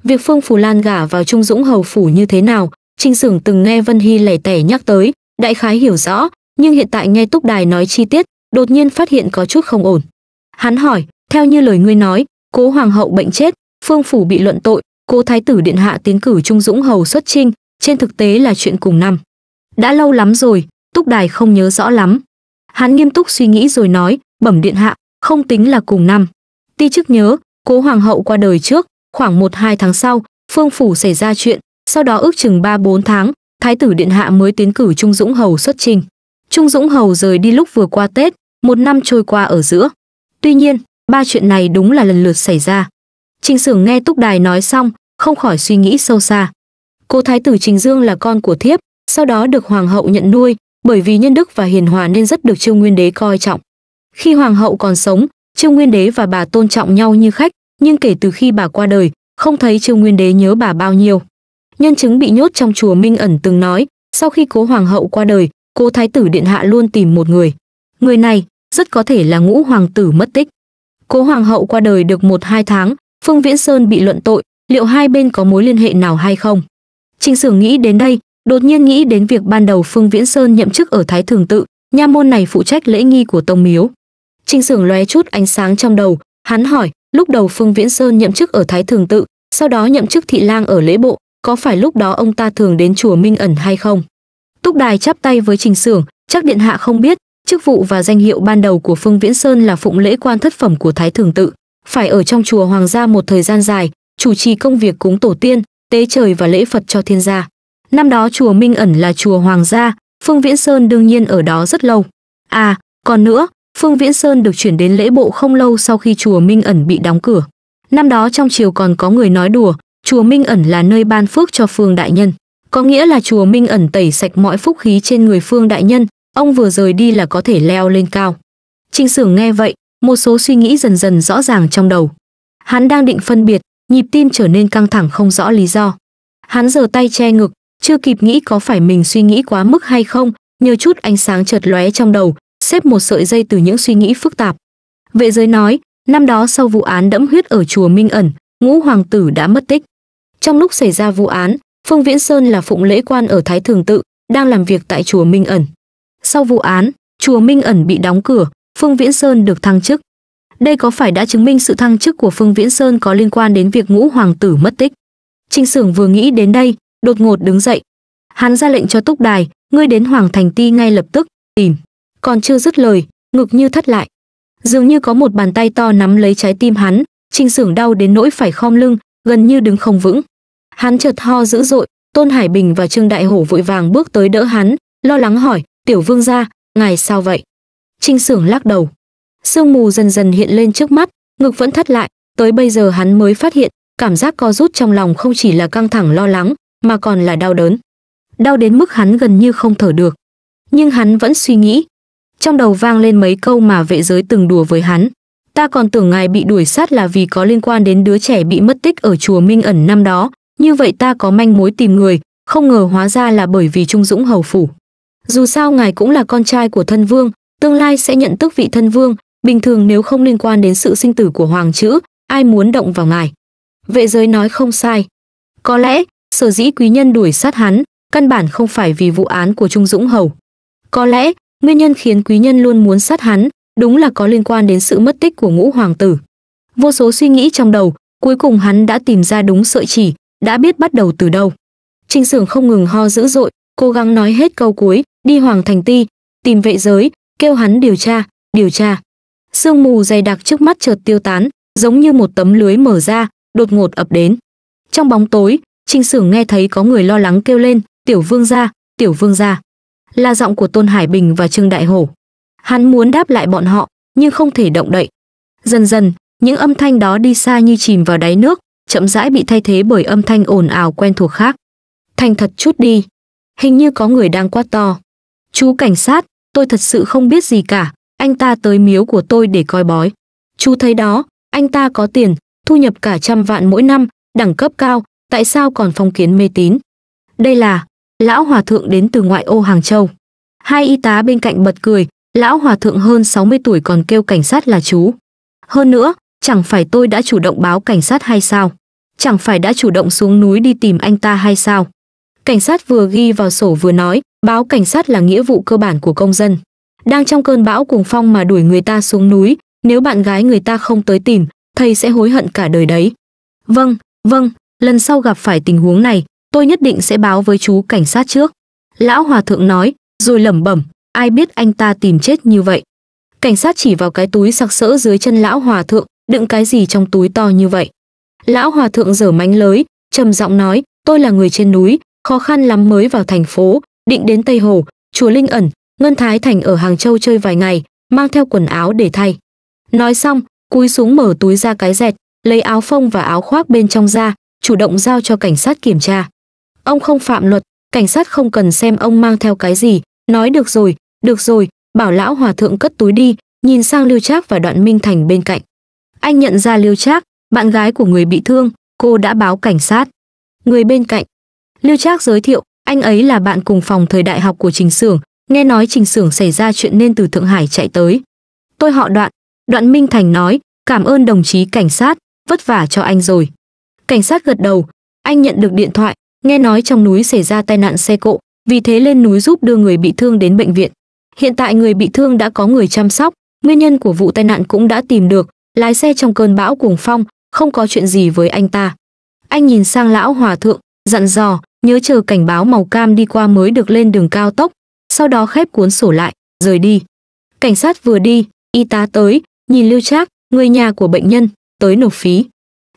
việc phương phù lan gả vào trung dũng hầu phủ như thế nào Trinh Sửng từng nghe Vân Hy lẻ tẻ nhắc tới, đại khái hiểu rõ, nhưng hiện tại nghe Túc Đài nói chi tiết, đột nhiên phát hiện có chút không ổn. Hắn hỏi, theo như lời ngươi nói, cố hoàng hậu bệnh chết, phương phủ bị luận tội, cố thái tử điện hạ tiến cử Trung Dũng hầu xuất trinh, trên thực tế là chuyện cùng năm. Đã lâu lắm rồi, Túc Đài không nhớ rõ lắm. Hắn nghiêm túc suy nghĩ rồi nói, bẩm điện hạ, không tính là cùng năm. Ti chức nhớ, cố hoàng hậu qua đời trước, khoảng 1-2 tháng sau, phương phủ xảy ra chuyện, sau đó ước chừng 3-4 tháng, thái tử điện hạ mới tiến cử Trung Dũng Hầu xuất trình. Trung Dũng Hầu rời đi lúc vừa qua Tết, một năm trôi qua ở giữa. Tuy nhiên, ba chuyện này đúng là lần lượt xảy ra. Trình Sưởng nghe Túc Đài nói xong, không khỏi suy nghĩ sâu xa. Cô thái tử Trình Dương là con của thiếp, sau đó được hoàng hậu nhận nuôi, bởi vì nhân đức và hiền hòa nên rất được trương Nguyên đế coi trọng. Khi hoàng hậu còn sống, trương Nguyên đế và bà tôn trọng nhau như khách, nhưng kể từ khi bà qua đời, không thấy trương Nguyên đế nhớ bà bao nhiêu. Nhân chứng bị nhốt trong chùa Minh ẩn từng nói, sau khi cố hoàng hậu qua đời, cố thái tử điện hạ luôn tìm một người. Người này rất có thể là ngũ hoàng tử mất tích. Cố hoàng hậu qua đời được một hai tháng, Phương Viễn Sơn bị luận tội, liệu hai bên có mối liên hệ nào hay không? Trình Sưởng nghĩ đến đây, đột nhiên nghĩ đến việc ban đầu Phương Viễn Sơn nhậm chức ở Thái Thường Tự, nha môn này phụ trách lễ nghi của tông miếu. Trình Sưởng lóe chút ánh sáng trong đầu, hắn hỏi, lúc đầu Phương Viễn Sơn nhậm chức ở Thái Thường Tự, sau đó nhậm chức thị lang ở lễ bộ, có phải lúc đó ông ta thường đến chùa Minh ẩn hay không? Túc Đài chắp tay với Trình Sưởng, chắc điện hạ không biết, chức vụ và danh hiệu ban đầu của Phương Viễn Sơn là phụng lễ quan thất phẩm của Thái Thường Tự, phải ở trong chùa hoàng gia một thời gian dài, chủ trì công việc cúng tổ tiên, tế trời và lễ Phật cho thiên gia. Năm đó chùa Minh ẩn là chùa hoàng gia, Phương Viễn Sơn đương nhiên ở đó rất lâu. À, còn nữa, Phương Viễn Sơn được chuyển đến lễ bộ không lâu sau khi chùa Minh ẩn bị đóng cửa. Năm đó trong triều còn có người nói đùa, Chùa Minh ẩn là nơi ban phước cho Phương đại nhân, có nghĩa là chùa Minh ẩn tẩy sạch mọi phúc khí trên người Phương đại nhân, ông vừa rời đi là có thể leo lên cao. Trình Sưởng nghe vậy, một số suy nghĩ dần dần rõ ràng trong đầu. Hắn đang định phân biệt, nhịp tim trở nên căng thẳng không rõ lý do. Hắn giờ tay che ngực, chưa kịp nghĩ có phải mình suy nghĩ quá mức hay không, nhờ chút ánh sáng chợt lóe trong đầu, xếp một sợi dây từ những suy nghĩ phức tạp. Vệ giới nói, năm đó sau vụ án đẫm huyết ở chùa Minh ẩn, ngũ hoàng tử đã mất tích. Trong lúc xảy ra vụ án, Phương Viễn Sơn là phụng lễ quan ở Thái Thường Tự, đang làm việc tại chùa Minh Ẩn. Sau vụ án, chùa Minh Ẩn bị đóng cửa, Phương Viễn Sơn được thăng chức. Đây có phải đã chứng minh sự thăng chức của Phương Viễn Sơn có liên quan đến việc ngũ hoàng tử mất tích? Trinh Sưởng vừa nghĩ đến đây, đột ngột đứng dậy. Hắn ra lệnh cho Túc Đài, ngươi đến Hoàng Thành Ti ngay lập tức, tìm. Còn chưa dứt lời, ngực như thắt lại. Dường như có một bàn tay to nắm lấy trái tim hắn, Trinh Sưởng đau đến nỗi phải khom lưng, gần như đứng không vững. Hắn chợt ho dữ dội, Tôn Hải Bình và Trương Đại Hổ vội vàng bước tới đỡ hắn, lo lắng hỏi, "Tiểu vương gia, ngài sao vậy?" Trinh Sưởng lắc đầu. Sương mù dần dần hiện lên trước mắt, ngực vẫn thắt lại, tới bây giờ hắn mới phát hiện, cảm giác co rút trong lòng không chỉ là căng thẳng lo lắng, mà còn là đau đớn. Đau đến mức hắn gần như không thở được. Nhưng hắn vẫn suy nghĩ. Trong đầu vang lên mấy câu mà vệ giới từng đùa với hắn. Ta còn tưởng ngài bị đuổi sát là vì có liên quan đến đứa trẻ bị mất tích ở chùa Minh ẩn năm đó, như vậy ta có manh mối tìm người không ngờ hóa ra là bởi vì trung dũng hầu phủ dù sao ngài cũng là con trai của thân vương tương lai sẽ nhận tức vị thân vương bình thường nếu không liên quan đến sự sinh tử của hoàng chữ ai muốn động vào ngài vệ giới nói không sai có lẽ sở dĩ quý nhân đuổi sát hắn căn bản không phải vì vụ án của trung dũng hầu có lẽ nguyên nhân khiến quý nhân luôn muốn sát hắn đúng là có liên quan đến sự mất tích của ngũ hoàng tử vô số suy nghĩ trong đầu cuối cùng hắn đã tìm ra đúng sợi chỉ đã biết bắt đầu từ đâu. Trình Sưởng không ngừng ho dữ dội, cố gắng nói hết câu cuối, đi Hoàng Thành Ti, tìm vệ giới, kêu hắn điều tra, điều tra. Sương mù dày đặc trước mắt chợt tiêu tán, giống như một tấm lưới mở ra, đột ngột ập đến. Trong bóng tối, Trình Sưởng nghe thấy có người lo lắng kêu lên, "Tiểu Vương gia, Tiểu Vương gia." Là giọng của Tôn Hải Bình và Trương Đại Hổ. Hắn muốn đáp lại bọn họ, nhưng không thể động đậy. Dần dần, những âm thanh đó đi xa như chìm vào đáy nước, chậm rãi bị thay thế bởi âm thanh ồn ào quen thuộc khác. Thành thật chút đi. Hình như có người đang quát to. Chú cảnh sát, tôi thật sự không biết gì cả. Anh ta tới miếu của tôi để coi bói. Chú thấy đó, anh ta có tiền, thu nhập cả trăm vạn mỗi năm, đẳng cấp cao, tại sao còn phong kiến mê tín? Đây là, lão hòa thượng đến từ ngoại ô Hàng Châu. Hai y tá bên cạnh bật cười, lão hòa thượng hơn 60 tuổi còn kêu cảnh sát là chú. Hơn nữa, Chẳng phải tôi đã chủ động báo cảnh sát hay sao? Chẳng phải đã chủ động xuống núi đi tìm anh ta hay sao? Cảnh sát vừa ghi vào sổ vừa nói, báo cảnh sát là nghĩa vụ cơ bản của công dân. Đang trong cơn bão cuồng phong mà đuổi người ta xuống núi, nếu bạn gái người ta không tới tìm, thầy sẽ hối hận cả đời đấy. Vâng, vâng, lần sau gặp phải tình huống này, tôi nhất định sẽ báo với chú cảnh sát trước. Lão Hòa Thượng nói, rồi lẩm bẩm, ai biết anh ta tìm chết như vậy. Cảnh sát chỉ vào cái túi sặc sỡ dưới chân Lão Hòa Thượng, đựng cái gì trong túi to như vậy lão hòa thượng dở mánh lới trầm giọng nói tôi là người trên núi khó khăn lắm mới vào thành phố định đến tây hồ chùa linh ẩn ngân thái thành ở hàng châu chơi vài ngày mang theo quần áo để thay nói xong cúi xuống mở túi ra cái dẹt lấy áo phông và áo khoác bên trong ra chủ động giao cho cảnh sát kiểm tra ông không phạm luật cảnh sát không cần xem ông mang theo cái gì nói được rồi được rồi bảo lão hòa thượng cất túi đi nhìn sang lưu trác và đoạn minh thành bên cạnh anh nhận ra Lưu Trác, bạn gái của người bị thương, cô đã báo cảnh sát. Người bên cạnh, Lưu Trác giới thiệu, anh ấy là bạn cùng phòng thời đại học của Trình Sưởng, nghe nói Trình Sưởng xảy ra chuyện nên từ Thượng Hải chạy tới. Tôi họ Đoạn, Đoạn Minh Thành nói, cảm ơn đồng chí cảnh sát, vất vả cho anh rồi. Cảnh sát gật đầu, anh nhận được điện thoại, nghe nói trong núi xảy ra tai nạn xe cộ, vì thế lên núi giúp đưa người bị thương đến bệnh viện. Hiện tại người bị thương đã có người chăm sóc, nguyên nhân của vụ tai nạn cũng đã tìm được, lái xe trong cơn bão cuồng phong không có chuyện gì với anh ta anh nhìn sang lão hòa thượng dặn dò nhớ chờ cảnh báo màu cam đi qua mới được lên đường cao tốc sau đó khép cuốn sổ lại rời đi cảnh sát vừa đi y tá tới nhìn lưu trác người nhà của bệnh nhân tới nộp phí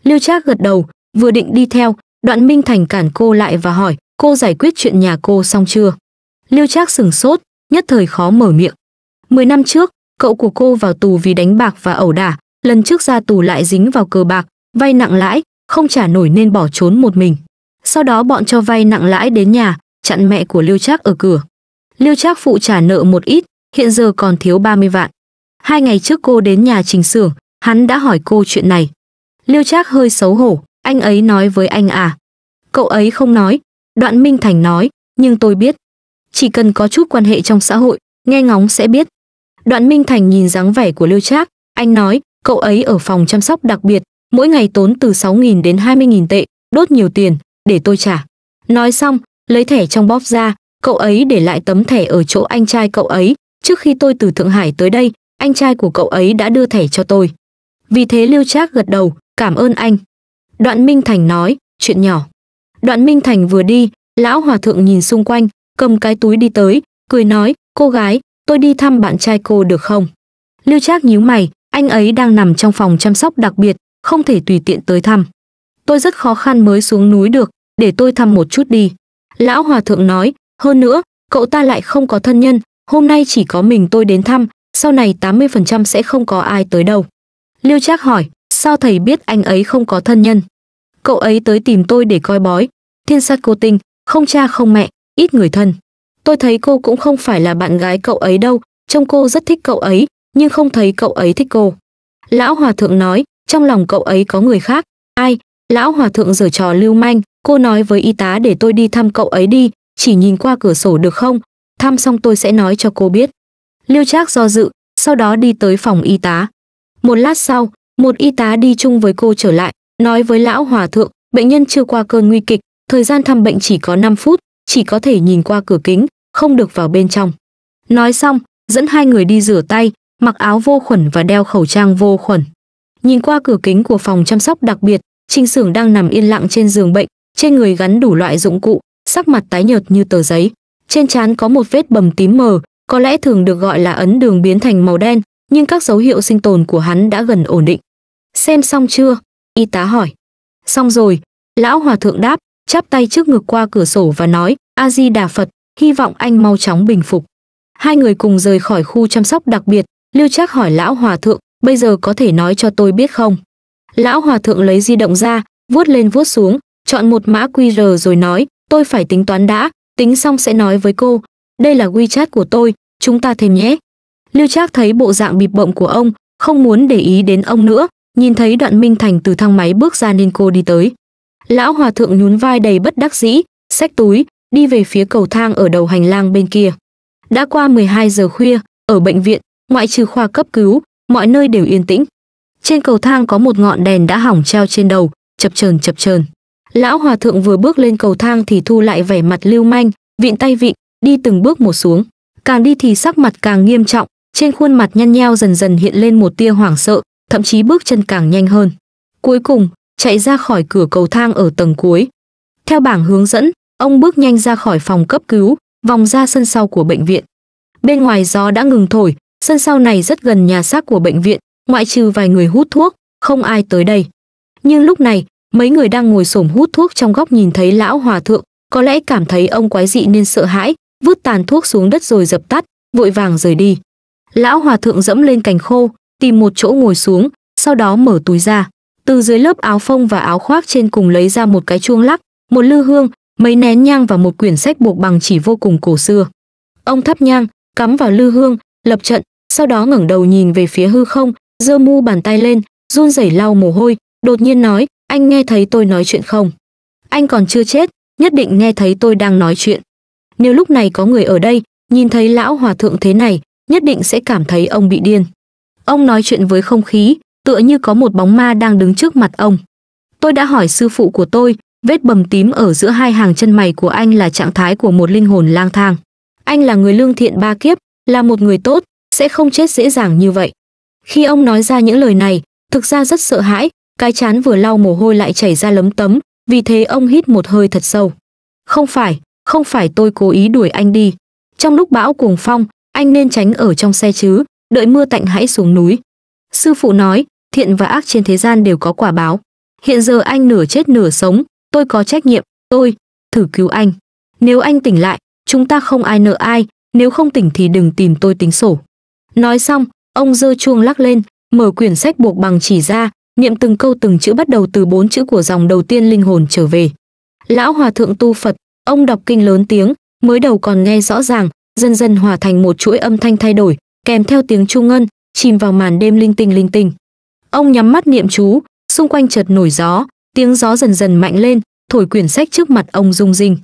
lưu trác gật đầu vừa định đi theo đoạn minh thành cản cô lại và hỏi cô giải quyết chuyện nhà cô xong chưa lưu trác sửng sốt nhất thời khó mở miệng mười năm trước cậu của cô vào tù vì đánh bạc và ẩu đả lần trước ra tù lại dính vào cờ bạc, vay nặng lãi, không trả nổi nên bỏ trốn một mình. Sau đó bọn cho vay nặng lãi đến nhà, chặn mẹ của Lưu Trác ở cửa. Lưu Trác phụ trả nợ một ít, hiện giờ còn thiếu 30 vạn. Hai ngày trước cô đến nhà trình xưởng, hắn đã hỏi cô chuyện này. Lưu Trác hơi xấu hổ, anh ấy nói với anh à. Cậu ấy không nói, Đoạn Minh Thành nói, nhưng tôi biết. Chỉ cần có chút quan hệ trong xã hội, nghe ngóng sẽ biết. Đoạn Minh Thành nhìn dáng vẻ của Lưu Trác, anh nói, Cậu ấy ở phòng chăm sóc đặc biệt, mỗi ngày tốn từ 6.000 đến 20.000 tệ, đốt nhiều tiền, để tôi trả. Nói xong, lấy thẻ trong bóp ra, cậu ấy để lại tấm thẻ ở chỗ anh trai cậu ấy. Trước khi tôi từ Thượng Hải tới đây, anh trai của cậu ấy đã đưa thẻ cho tôi. Vì thế Lưu Trác gật đầu, cảm ơn anh. Đoạn Minh Thành nói, chuyện nhỏ. Đoạn Minh Thành vừa đi, lão hòa thượng nhìn xung quanh, cầm cái túi đi tới, cười nói, cô gái, tôi đi thăm bạn trai cô được không? Lưu Trác nhíu mày, anh ấy đang nằm trong phòng chăm sóc đặc biệt, không thể tùy tiện tới thăm. Tôi rất khó khăn mới xuống núi được, để tôi thăm một chút đi. Lão Hòa Thượng nói, hơn nữa, cậu ta lại không có thân nhân, hôm nay chỉ có mình tôi đến thăm, sau này 80% sẽ không có ai tới đâu. Liêu Trác hỏi, sao thầy biết anh ấy không có thân nhân? Cậu ấy tới tìm tôi để coi bói, thiên sát cô tinh, không cha không mẹ, ít người thân. Tôi thấy cô cũng không phải là bạn gái cậu ấy đâu, trông cô rất thích cậu ấy, nhưng không thấy cậu ấy thích cô lão hòa thượng nói trong lòng cậu ấy có người khác ai lão hòa thượng giở trò lưu manh cô nói với y tá để tôi đi thăm cậu ấy đi chỉ nhìn qua cửa sổ được không thăm xong tôi sẽ nói cho cô biết Lưu trác do dự sau đó đi tới phòng y tá một lát sau một y tá đi chung với cô trở lại nói với lão hòa thượng bệnh nhân chưa qua cơn nguy kịch thời gian thăm bệnh chỉ có 5 phút chỉ có thể nhìn qua cửa kính không được vào bên trong nói xong dẫn hai người đi rửa tay mặc áo vô khuẩn và đeo khẩu trang vô khuẩn. Nhìn qua cửa kính của phòng chăm sóc đặc biệt, Trình Sưởng đang nằm yên lặng trên giường bệnh, trên người gắn đủ loại dụng cụ, sắc mặt tái nhợt như tờ giấy. Trên trán có một vết bầm tím mờ, có lẽ thường được gọi là ấn đường biến thành màu đen, nhưng các dấu hiệu sinh tồn của hắn đã gần ổn định. Xem xong chưa? Y tá hỏi. Xong rồi, lão hòa thượng đáp, chắp tay trước ngực qua cửa sổ và nói, A Di Đà Phật, hy vọng anh mau chóng bình phục. Hai người cùng rời khỏi khu chăm sóc đặc biệt, Lưu Trác hỏi lão hòa thượng, bây giờ có thể nói cho tôi biết không? Lão hòa thượng lấy di động ra, vuốt lên vuốt xuống, chọn một mã QR rồi nói, tôi phải tính toán đã, tính xong sẽ nói với cô. Đây là WeChat của tôi, chúng ta thêm nhé. Lưu Trác thấy bộ dạng bịp bộng của ông, không muốn để ý đến ông nữa, nhìn thấy đoạn Minh Thành từ thang máy bước ra nên cô đi tới. Lão hòa thượng nhún vai đầy bất đắc dĩ, xách túi, đi về phía cầu thang ở đầu hành lang bên kia. Đã qua 12 giờ khuya, ở bệnh viện, ngoại trừ khoa cấp cứu, mọi nơi đều yên tĩnh. Trên cầu thang có một ngọn đèn đã hỏng treo trên đầu, chập chờn chập chờn. Lão hòa thượng vừa bước lên cầu thang thì thu lại vẻ mặt lưu manh, vịn tay vịn, đi từng bước một xuống. Càng đi thì sắc mặt càng nghiêm trọng, trên khuôn mặt nhăn nheo dần dần hiện lên một tia hoảng sợ, thậm chí bước chân càng nhanh hơn. Cuối cùng, chạy ra khỏi cửa cầu thang ở tầng cuối. Theo bảng hướng dẫn, ông bước nhanh ra khỏi phòng cấp cứu, vòng ra sân sau của bệnh viện. Bên ngoài gió đã ngừng thổi, Sân sau này rất gần nhà xác của bệnh viện, ngoại trừ vài người hút thuốc, không ai tới đây. Nhưng lúc này, mấy người đang ngồi xổm hút thuốc trong góc nhìn thấy lão hòa thượng, có lẽ cảm thấy ông quái dị nên sợ hãi, vứt tàn thuốc xuống đất rồi dập tắt, vội vàng rời đi. Lão hòa thượng dẫm lên cành khô, tìm một chỗ ngồi xuống, sau đó mở túi ra, từ dưới lớp áo phông và áo khoác trên cùng lấy ra một cái chuông lắc, một lư hương, mấy nén nhang và một quyển sách buộc bằng chỉ vô cùng cổ xưa. Ông thắp nhang, cắm vào lư hương, lập trận, sau đó ngẩng đầu nhìn về phía hư không, giơ mu bàn tay lên, run rẩy lau mồ hôi, đột nhiên nói, anh nghe thấy tôi nói chuyện không? Anh còn chưa chết, nhất định nghe thấy tôi đang nói chuyện. Nếu lúc này có người ở đây, nhìn thấy lão hòa thượng thế này, nhất định sẽ cảm thấy ông bị điên. Ông nói chuyện với không khí, tựa như có một bóng ma đang đứng trước mặt ông. Tôi đã hỏi sư phụ của tôi, vết bầm tím ở giữa hai hàng chân mày của anh là trạng thái của một linh hồn lang thang. Anh là người lương thiện ba kiếp, là một người tốt, sẽ không chết dễ dàng như vậy. Khi ông nói ra những lời này, thực ra rất sợ hãi, cái chán vừa lau mồ hôi lại chảy ra lấm tấm, vì thế ông hít một hơi thật sâu. Không phải, không phải tôi cố ý đuổi anh đi. Trong lúc bão cuồng phong, anh nên tránh ở trong xe chứ, đợi mưa tạnh hãy xuống núi. Sư phụ nói, thiện và ác trên thế gian đều có quả báo. Hiện giờ anh nửa chết nửa sống, tôi có trách nhiệm, tôi, thử cứu anh. Nếu anh tỉnh lại, chúng ta không ai nợ ai, nếu không tỉnh thì đừng tìm tôi tính sổ. Nói xong, ông dơ chuông lắc lên, mở quyển sách buộc bằng chỉ ra, niệm từng câu từng chữ bắt đầu từ bốn chữ của dòng đầu tiên linh hồn trở về. Lão hòa thượng tu Phật, ông đọc kinh lớn tiếng, mới đầu còn nghe rõ ràng, dần dần hòa thành một chuỗi âm thanh thay đổi, kèm theo tiếng trung ngân, chìm vào màn đêm linh tinh linh tinh. Ông nhắm mắt niệm chú, xung quanh chợt nổi gió, tiếng gió dần dần mạnh lên, thổi quyển sách trước mặt ông rung rinh.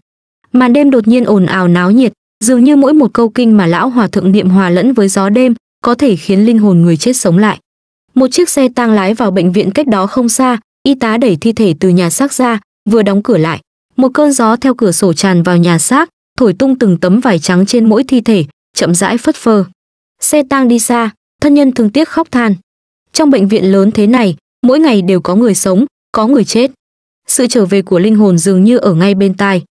Màn đêm đột nhiên ồn ào náo nhiệt, dường như mỗi một câu kinh mà lão hòa thượng niệm hòa lẫn với gió đêm có thể khiến linh hồn người chết sống lại một chiếc xe tang lái vào bệnh viện cách đó không xa y tá đẩy thi thể từ nhà xác ra vừa đóng cửa lại một cơn gió theo cửa sổ tràn vào nhà xác thổi tung từng tấm vải trắng trên mỗi thi thể chậm rãi phất phơ xe tang đi xa thân nhân thương tiếc khóc than trong bệnh viện lớn thế này mỗi ngày đều có người sống có người chết sự trở về của linh hồn dường như ở ngay bên tai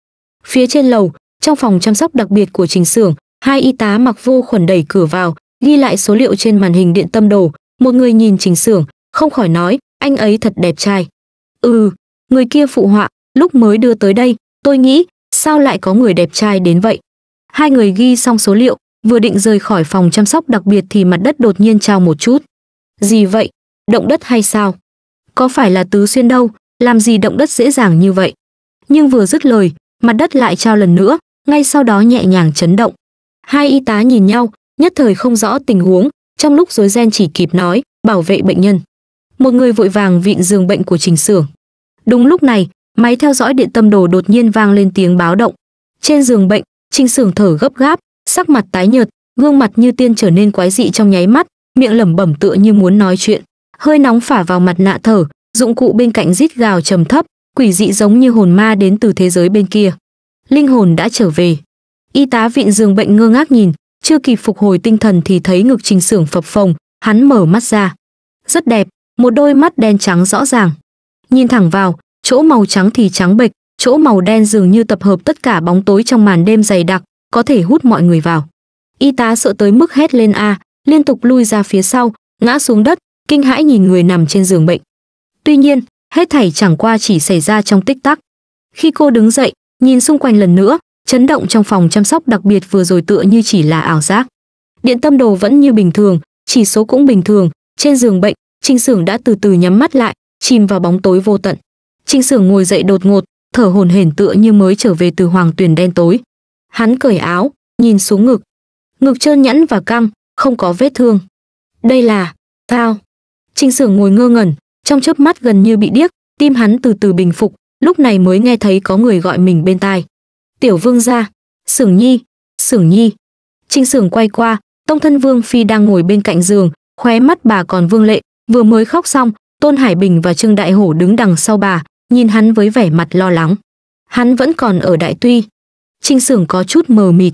phía trên lầu trong phòng chăm sóc đặc biệt của trình xưởng, hai y tá mặc vô khuẩn đẩy cửa vào, ghi lại số liệu trên màn hình điện tâm đồ. Một người nhìn trình xưởng, không khỏi nói, anh ấy thật đẹp trai. Ừ, người kia phụ họa, lúc mới đưa tới đây, tôi nghĩ, sao lại có người đẹp trai đến vậy? Hai người ghi xong số liệu, vừa định rời khỏi phòng chăm sóc đặc biệt thì mặt đất đột nhiên trao một chút. Gì vậy? Động đất hay sao? Có phải là tứ xuyên đâu, làm gì động đất dễ dàng như vậy? Nhưng vừa dứt lời, mặt đất lại trao lần nữa, ngay sau đó nhẹ nhàng chấn động. Hai y tá nhìn nhau, nhất thời không rõ tình huống, trong lúc rối ren chỉ kịp nói, bảo vệ bệnh nhân. Một người vội vàng vịn giường bệnh của Trình Sưởng. Đúng lúc này, máy theo dõi điện tâm đồ đột nhiên vang lên tiếng báo động. Trên giường bệnh, Trình Sưởng thở gấp gáp, sắc mặt tái nhợt, gương mặt như tiên trở nên quái dị trong nháy mắt, miệng lẩm bẩm tựa như muốn nói chuyện, hơi nóng phả vào mặt nạ thở, dụng cụ bên cạnh rít gào trầm thấp, quỷ dị giống như hồn ma đến từ thế giới bên kia linh hồn đã trở về. Y tá viện giường bệnh ngơ ngác nhìn, chưa kịp phục hồi tinh thần thì thấy ngực Trình Sưởng phập phồng, hắn mở mắt ra. Rất đẹp, một đôi mắt đen trắng rõ ràng. Nhìn thẳng vào, chỗ màu trắng thì trắng bệch, chỗ màu đen dường như tập hợp tất cả bóng tối trong màn đêm dày đặc, có thể hút mọi người vào. Y tá sợ tới mức hét lên a, liên tục lui ra phía sau, ngã xuống đất, kinh hãi nhìn người nằm trên giường bệnh. Tuy nhiên, hết thảy chẳng qua chỉ xảy ra trong tích tắc. Khi cô đứng dậy, nhìn xung quanh lần nữa chấn động trong phòng chăm sóc đặc biệt vừa rồi tựa như chỉ là ảo giác điện tâm đồ vẫn như bình thường chỉ số cũng bình thường trên giường bệnh trinh sưởng đã từ từ nhắm mắt lại chìm vào bóng tối vô tận trinh sưởng ngồi dậy đột ngột thở hổn hển tựa như mới trở về từ hoàng tuyền đen tối hắn cởi áo nhìn xuống ngực ngực trơn nhẵn và căng không có vết thương đây là thao trinh sưởng ngồi ngơ ngẩn trong chớp mắt gần như bị điếc tim hắn từ từ bình phục lúc này mới nghe thấy có người gọi mình bên tai. Tiểu vương ra, sửng nhi, sửng nhi. Trinh sửng quay qua, tông thân vương phi đang ngồi bên cạnh giường, khóe mắt bà còn vương lệ, vừa mới khóc xong, Tôn Hải Bình và Trương Đại Hổ đứng đằng sau bà, nhìn hắn với vẻ mặt lo lắng. Hắn vẫn còn ở Đại Tuy. Trinh sửng có chút mờ mịt.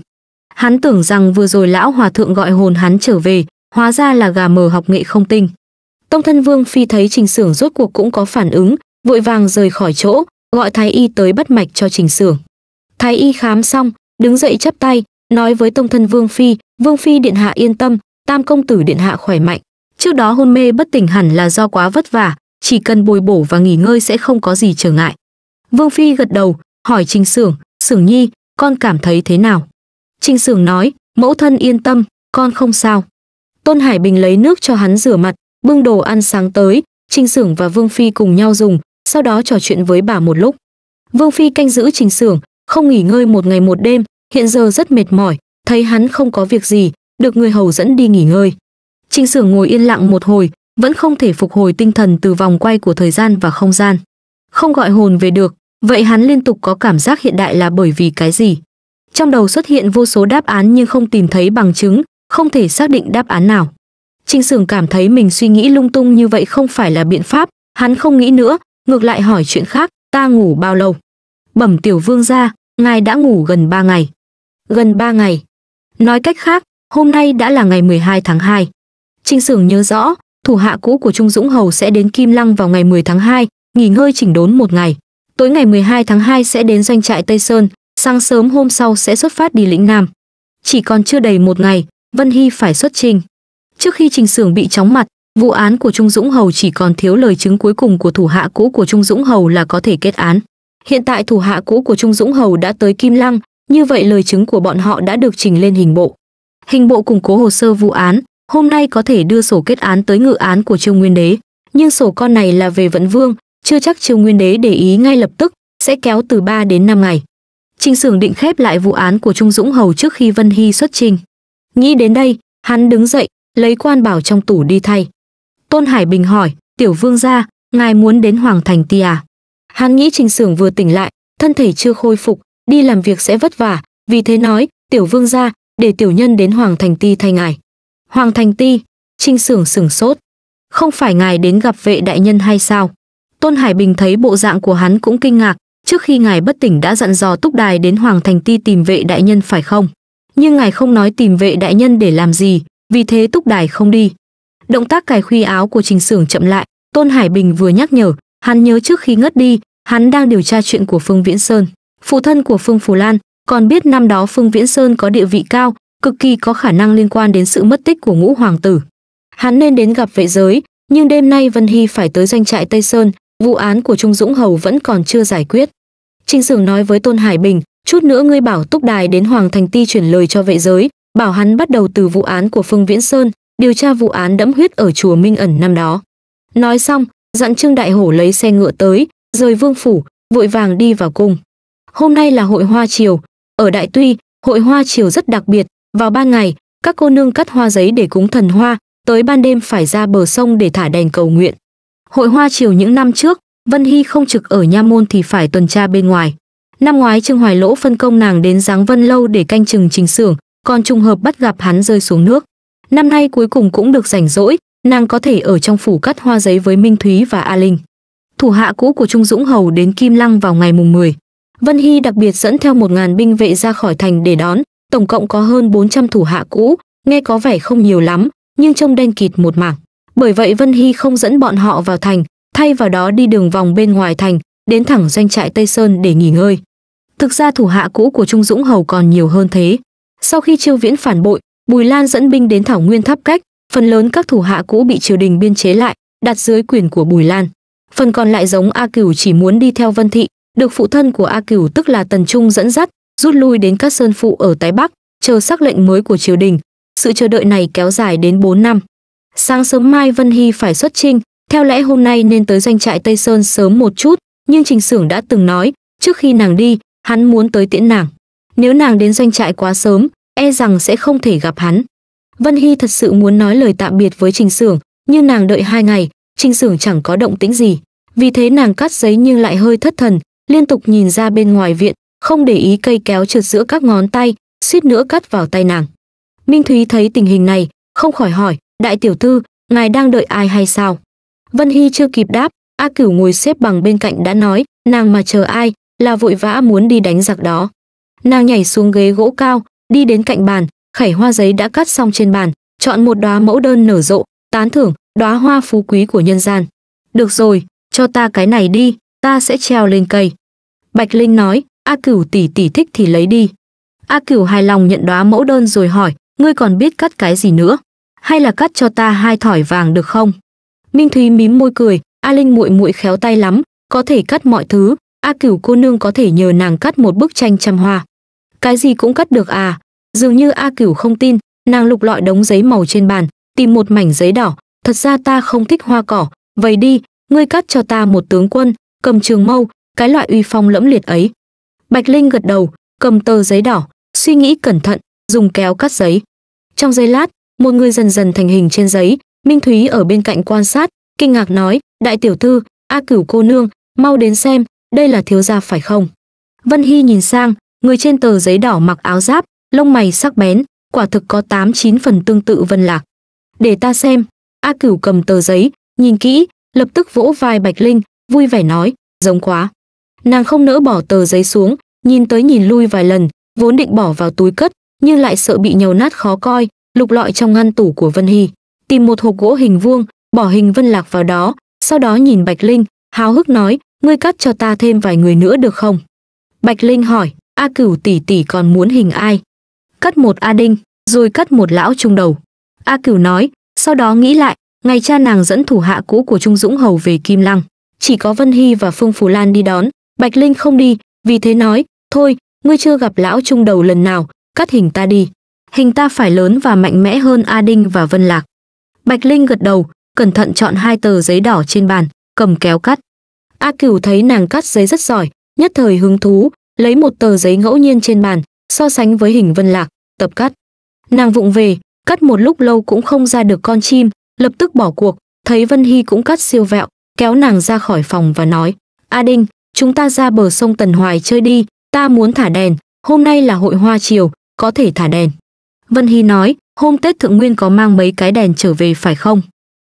Hắn tưởng rằng vừa rồi lão hòa thượng gọi hồn hắn trở về, hóa ra là gà mờ học nghệ không tinh. Tông thân vương phi thấy trình sưởng rốt cuộc cũng có phản ứng, vội vàng rời khỏi chỗ, gọi thái y tới bắt mạch cho trình xưởng thái y khám xong đứng dậy chắp tay nói với tông thân vương phi vương phi điện hạ yên tâm tam công tử điện hạ khỏe mạnh trước đó hôn mê bất tỉnh hẳn là do quá vất vả chỉ cần bồi bổ và nghỉ ngơi sẽ không có gì trở ngại vương phi gật đầu hỏi trình xưởng xưởng nhi con cảm thấy thế nào trình xưởng nói mẫu thân yên tâm con không sao tôn hải bình lấy nước cho hắn rửa mặt bưng đồ ăn sáng tới trình xưởng và vương phi cùng nhau dùng sau đó trò chuyện với bà một lúc. Vương Phi canh giữ trình xưởng, không nghỉ ngơi một ngày một đêm, hiện giờ rất mệt mỏi, thấy hắn không có việc gì, được người hầu dẫn đi nghỉ ngơi. Trình xưởng ngồi yên lặng một hồi, vẫn không thể phục hồi tinh thần từ vòng quay của thời gian và không gian. Không gọi hồn về được, vậy hắn liên tục có cảm giác hiện đại là bởi vì cái gì? Trong đầu xuất hiện vô số đáp án nhưng không tìm thấy bằng chứng, không thể xác định đáp án nào. Trình Sưởng cảm thấy mình suy nghĩ lung tung như vậy không phải là biện pháp, hắn không nghĩ nữa, ngược lại hỏi chuyện khác, ta ngủ bao lâu? Bẩm tiểu vương ra, ngài đã ngủ gần 3 ngày. Gần 3 ngày. Nói cách khác, hôm nay đã là ngày 12 tháng 2. Trinh Sưởng nhớ rõ, thủ hạ cũ của Trung Dũng Hầu sẽ đến Kim Lăng vào ngày 10 tháng 2, nghỉ ngơi chỉnh đốn một ngày. Tối ngày 12 tháng 2 sẽ đến doanh trại Tây Sơn, sáng sớm hôm sau sẽ xuất phát đi lĩnh Nam. Chỉ còn chưa đầy một ngày, Vân Hy phải xuất trình. Trước khi Trình Sưởng bị chóng mặt, vụ án của Trung Dũng Hầu chỉ còn thiếu lời chứng cuối cùng của thủ hạ cũ của Trung Dũng Hầu là có thể kết án. Hiện tại thủ hạ cũ của Trung Dũng Hầu đã tới Kim Lăng, như vậy lời chứng của bọn họ đã được trình lên hình bộ. Hình bộ củng cố hồ sơ vụ án, hôm nay có thể đưa sổ kết án tới ngự án của Trương Nguyên Đế, nhưng sổ con này là về Vận Vương, chưa chắc Trương Nguyên Đế để ý ngay lập tức, sẽ kéo từ 3 đến 5 ngày. Trình Sưởng định khép lại vụ án của Trung Dũng Hầu trước khi Vân Hy xuất trình. Nghĩ đến đây, hắn đứng dậy, lấy quan bảo trong tủ đi thay. Tôn Hải Bình hỏi, tiểu vương gia, ngài muốn đến Hoàng Thành Ti à? Hắn nghĩ Trình Sưởng vừa tỉnh lại, thân thể chưa khôi phục, đi làm việc sẽ vất vả, vì thế nói, tiểu vương gia, để tiểu nhân đến Hoàng Thành Ti thay ngài. Hoàng Thành Ti, Trình Sưởng sửng sốt. Không phải ngài đến gặp vệ đại nhân hay sao? Tôn Hải Bình thấy bộ dạng của hắn cũng kinh ngạc, trước khi ngài bất tỉnh đã dặn dò túc đài đến Hoàng Thành Ti tìm vệ đại nhân phải không? Nhưng ngài không nói tìm vệ đại nhân để làm gì, vì thế túc đài không đi, Động tác cài khuy áo của Trình Sưởng chậm lại, Tôn Hải Bình vừa nhắc nhở, hắn nhớ trước khi ngất đi, hắn đang điều tra chuyện của Phương Viễn Sơn. Phụ thân của Phương Phù Lan, còn biết năm đó Phương Viễn Sơn có địa vị cao, cực kỳ có khả năng liên quan đến sự mất tích của ngũ hoàng tử. Hắn nên đến gặp vệ giới, nhưng đêm nay Vân Hy phải tới doanh trại Tây Sơn, vụ án của Trung Dũng Hầu vẫn còn chưa giải quyết. Trình Sưởng nói với Tôn Hải Bình, chút nữa ngươi bảo Túc Đài đến Hoàng Thành Ti chuyển lời cho vệ giới, bảo hắn bắt đầu từ vụ án của Phương Viễn Sơn, điều tra vụ án đẫm huyết ở chùa Minh ẩn năm đó. Nói xong, dặn Trương Đại Hổ lấy xe ngựa tới, rời vương phủ, vội vàng đi vào cung. Hôm nay là hội hoa chiều, ở Đại Tuy, hội hoa chiều rất đặc biệt, vào ban ngày, các cô nương cắt hoa giấy để cúng thần hoa, tới ban đêm phải ra bờ sông để thả đèn cầu nguyện. Hội hoa chiều những năm trước, Vân Hy không trực ở nha môn thì phải tuần tra bên ngoài. Năm ngoái Trương Hoài Lỗ phân công nàng đến Giáng Vân Lâu để canh chừng trình xưởng, còn trùng hợp bắt gặp hắn rơi xuống nước năm nay cuối cùng cũng được rảnh rỗi nàng có thể ở trong phủ cắt hoa giấy với minh thúy và a linh thủ hạ cũ của trung dũng hầu đến kim lăng vào ngày mùng 10. vân hy đặc biệt dẫn theo một ngàn binh vệ ra khỏi thành để đón tổng cộng có hơn 400 thủ hạ cũ nghe có vẻ không nhiều lắm nhưng trông đen kịt một mảng bởi vậy vân hy không dẫn bọn họ vào thành thay vào đó đi đường vòng bên ngoài thành đến thẳng doanh trại tây sơn để nghỉ ngơi thực ra thủ hạ cũ của trung dũng hầu còn nhiều hơn thế sau khi chiêu viễn phản bội Bùi Lan dẫn binh đến Thảo Nguyên Tháp Cách, phần lớn các thủ hạ cũ bị triều đình biên chế lại, đặt dưới quyền của Bùi Lan. Phần còn lại giống A Cửu chỉ muốn đi theo Vân Thị, được phụ thân của A Cửu tức là Tần Trung dẫn dắt, rút lui đến các sơn phụ ở Tái Bắc, chờ sắc lệnh mới của triều đình. Sự chờ đợi này kéo dài đến 4 năm. Sáng sớm mai Vân Hy phải xuất trinh, theo lẽ hôm nay nên tới doanh trại Tây Sơn sớm một chút, nhưng Trình Sưởng đã từng nói, trước khi nàng đi, hắn muốn tới tiễn nàng. Nếu nàng đến doanh trại quá sớm, e rằng sẽ không thể gặp hắn. Vân Hy thật sự muốn nói lời tạm biệt với Trình Sưởng, nhưng nàng đợi hai ngày, Trình Sưởng chẳng có động tĩnh gì. Vì thế nàng cắt giấy nhưng lại hơi thất thần, liên tục nhìn ra bên ngoài viện, không để ý cây kéo trượt giữa các ngón tay, suýt nữa cắt vào tay nàng. Minh Thúy thấy tình hình này, không khỏi hỏi, đại tiểu thư, ngài đang đợi ai hay sao? Vân Hy chưa kịp đáp, A Cửu ngồi xếp bằng bên cạnh đã nói, nàng mà chờ ai, là vội vã muốn đi đánh giặc đó. Nàng nhảy xuống ghế gỗ cao, đi đến cạnh bàn khẩy hoa giấy đã cắt xong trên bàn chọn một đóa mẫu đơn nở rộ tán thưởng đóa hoa phú quý của nhân gian được rồi cho ta cái này đi ta sẽ treo lên cây bạch linh nói a cửu tỷ tỷ thích thì lấy đi a cửu hài lòng nhận đóa mẫu đơn rồi hỏi ngươi còn biết cắt cái gì nữa hay là cắt cho ta hai thỏi vàng được không minh thúy mím môi cười a linh muội muội khéo tay lắm có thể cắt mọi thứ a cửu cô nương có thể nhờ nàng cắt một bức tranh trăm hoa cái gì cũng cắt được à dường như a cửu không tin nàng lục lọi đống giấy màu trên bàn tìm một mảnh giấy đỏ thật ra ta không thích hoa cỏ vậy đi ngươi cắt cho ta một tướng quân cầm trường mâu cái loại uy phong lẫm liệt ấy bạch linh gật đầu cầm tờ giấy đỏ suy nghĩ cẩn thận dùng kéo cắt giấy trong giây lát một người dần dần thành hình trên giấy minh thúy ở bên cạnh quan sát kinh ngạc nói đại tiểu thư a cửu cô nương mau đến xem đây là thiếu gia phải không vân hy nhìn sang Người trên tờ giấy đỏ mặc áo giáp, lông mày sắc bén, quả thực có tám chín phần tương tự Vân Lạc. Để ta xem, A Cửu cầm tờ giấy, nhìn kỹ, lập tức vỗ vai Bạch Linh, vui vẻ nói, giống quá. Nàng không nỡ bỏ tờ giấy xuống, nhìn tới nhìn lui vài lần, vốn định bỏ vào túi cất, nhưng lại sợ bị nhầu nát khó coi, lục lọi trong ngăn tủ của Vân Hy, tìm một hộp gỗ hình vuông, bỏ hình Vân Lạc vào đó, sau đó nhìn Bạch Linh, háo hức nói, ngươi cắt cho ta thêm vài người nữa được không? Bạch Linh hỏi, A cửu tỷ tỷ còn muốn hình ai? Cắt một A đinh, rồi cắt một lão trung đầu. A cửu nói, sau đó nghĩ lại, ngày cha nàng dẫn thủ hạ cũ của Trung Dũng Hầu về Kim Lăng. Chỉ có Vân Hy và Phương Phù Lan đi đón, Bạch Linh không đi, vì thế nói, thôi, ngươi chưa gặp lão trung đầu lần nào, cắt hình ta đi. Hình ta phải lớn và mạnh mẽ hơn A Đinh và Vân Lạc. Bạch Linh gật đầu, cẩn thận chọn hai tờ giấy đỏ trên bàn, cầm kéo cắt. A Cửu thấy nàng cắt giấy rất giỏi, nhất thời hứng thú, lấy một tờ giấy ngẫu nhiên trên bàn so sánh với hình vân lạc tập cắt nàng vụng về cắt một lúc lâu cũng không ra được con chim lập tức bỏ cuộc thấy vân hy cũng cắt siêu vẹo kéo nàng ra khỏi phòng và nói a đinh chúng ta ra bờ sông tần hoài chơi đi ta muốn thả đèn hôm nay là hội hoa chiều có thể thả đèn vân hy nói hôm tết thượng nguyên có mang mấy cái đèn trở về phải không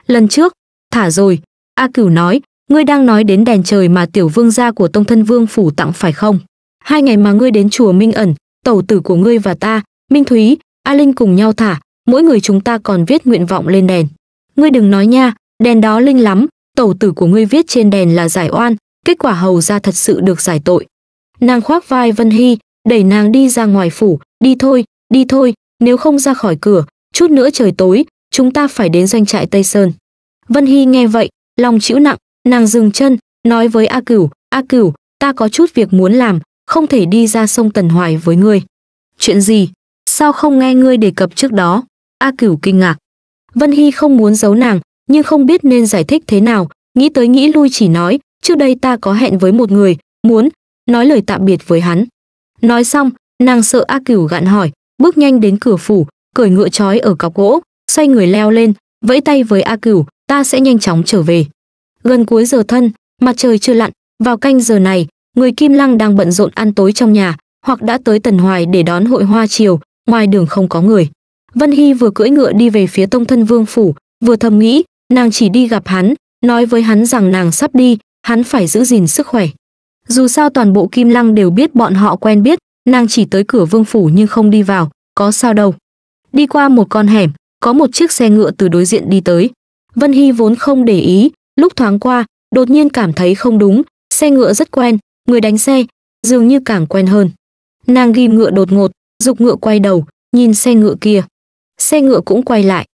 lần trước thả rồi a cửu nói ngươi đang nói đến đèn trời mà tiểu vương gia của tông thân vương phủ tặng phải không hai ngày mà ngươi đến chùa minh ẩn tẩu tử của ngươi và ta minh thúy a linh cùng nhau thả mỗi người chúng ta còn viết nguyện vọng lên đèn ngươi đừng nói nha đèn đó linh lắm tẩu tử của ngươi viết trên đèn là giải oan kết quả hầu ra thật sự được giải tội nàng khoác vai vân hy đẩy nàng đi ra ngoài phủ đi thôi đi thôi nếu không ra khỏi cửa chút nữa trời tối chúng ta phải đến doanh trại tây sơn vân hy nghe vậy lòng chịu nặng nàng dừng chân nói với a cửu a cửu ta có chút việc muốn làm không thể đi ra sông Tần Hoài với ngươi. Chuyện gì? Sao không nghe ngươi đề cập trước đó? A Cửu kinh ngạc. Vân Hy không muốn giấu nàng, nhưng không biết nên giải thích thế nào, nghĩ tới nghĩ lui chỉ nói, trước đây ta có hẹn với một người, muốn nói lời tạm biệt với hắn. Nói xong, nàng sợ A Cửu gạn hỏi, bước nhanh đến cửa phủ, cởi ngựa trói ở cọc gỗ, xoay người leo lên, vẫy tay với A Cửu, ta sẽ nhanh chóng trở về. Gần cuối giờ thân, mặt trời chưa lặn, vào canh giờ này, người kim lăng đang bận rộn ăn tối trong nhà hoặc đã tới tần hoài để đón hội hoa chiều ngoài đường không có người vân hy vừa cưỡi ngựa đi về phía tông thân vương phủ vừa thầm nghĩ nàng chỉ đi gặp hắn nói với hắn rằng nàng sắp đi hắn phải giữ gìn sức khỏe dù sao toàn bộ kim lăng đều biết bọn họ quen biết nàng chỉ tới cửa vương phủ nhưng không đi vào có sao đâu đi qua một con hẻm có một chiếc xe ngựa từ đối diện đi tới vân hy vốn không để ý lúc thoáng qua đột nhiên cảm thấy không đúng xe ngựa rất quen người đánh xe, dường như càng quen hơn. Nàng ghim ngựa đột ngột, dục ngựa quay đầu, nhìn xe ngựa kia. Xe ngựa cũng quay lại.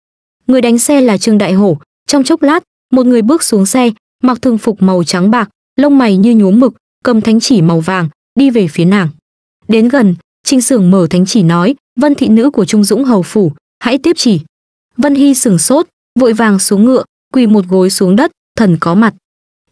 Người đánh xe là Trương Đại Hổ, trong chốc lát, một người bước xuống xe, mặc thường phục màu trắng bạc, lông mày như nhuốm mực, cầm thánh chỉ màu vàng, đi về phía nàng. Đến gần, Trinh Sưởng mở thánh chỉ nói, "Vân thị nữ của Trung Dũng hầu phủ, hãy tiếp chỉ." Vân Hy sửng sốt, vội vàng xuống ngựa, quỳ một gối xuống đất, thần có mặt.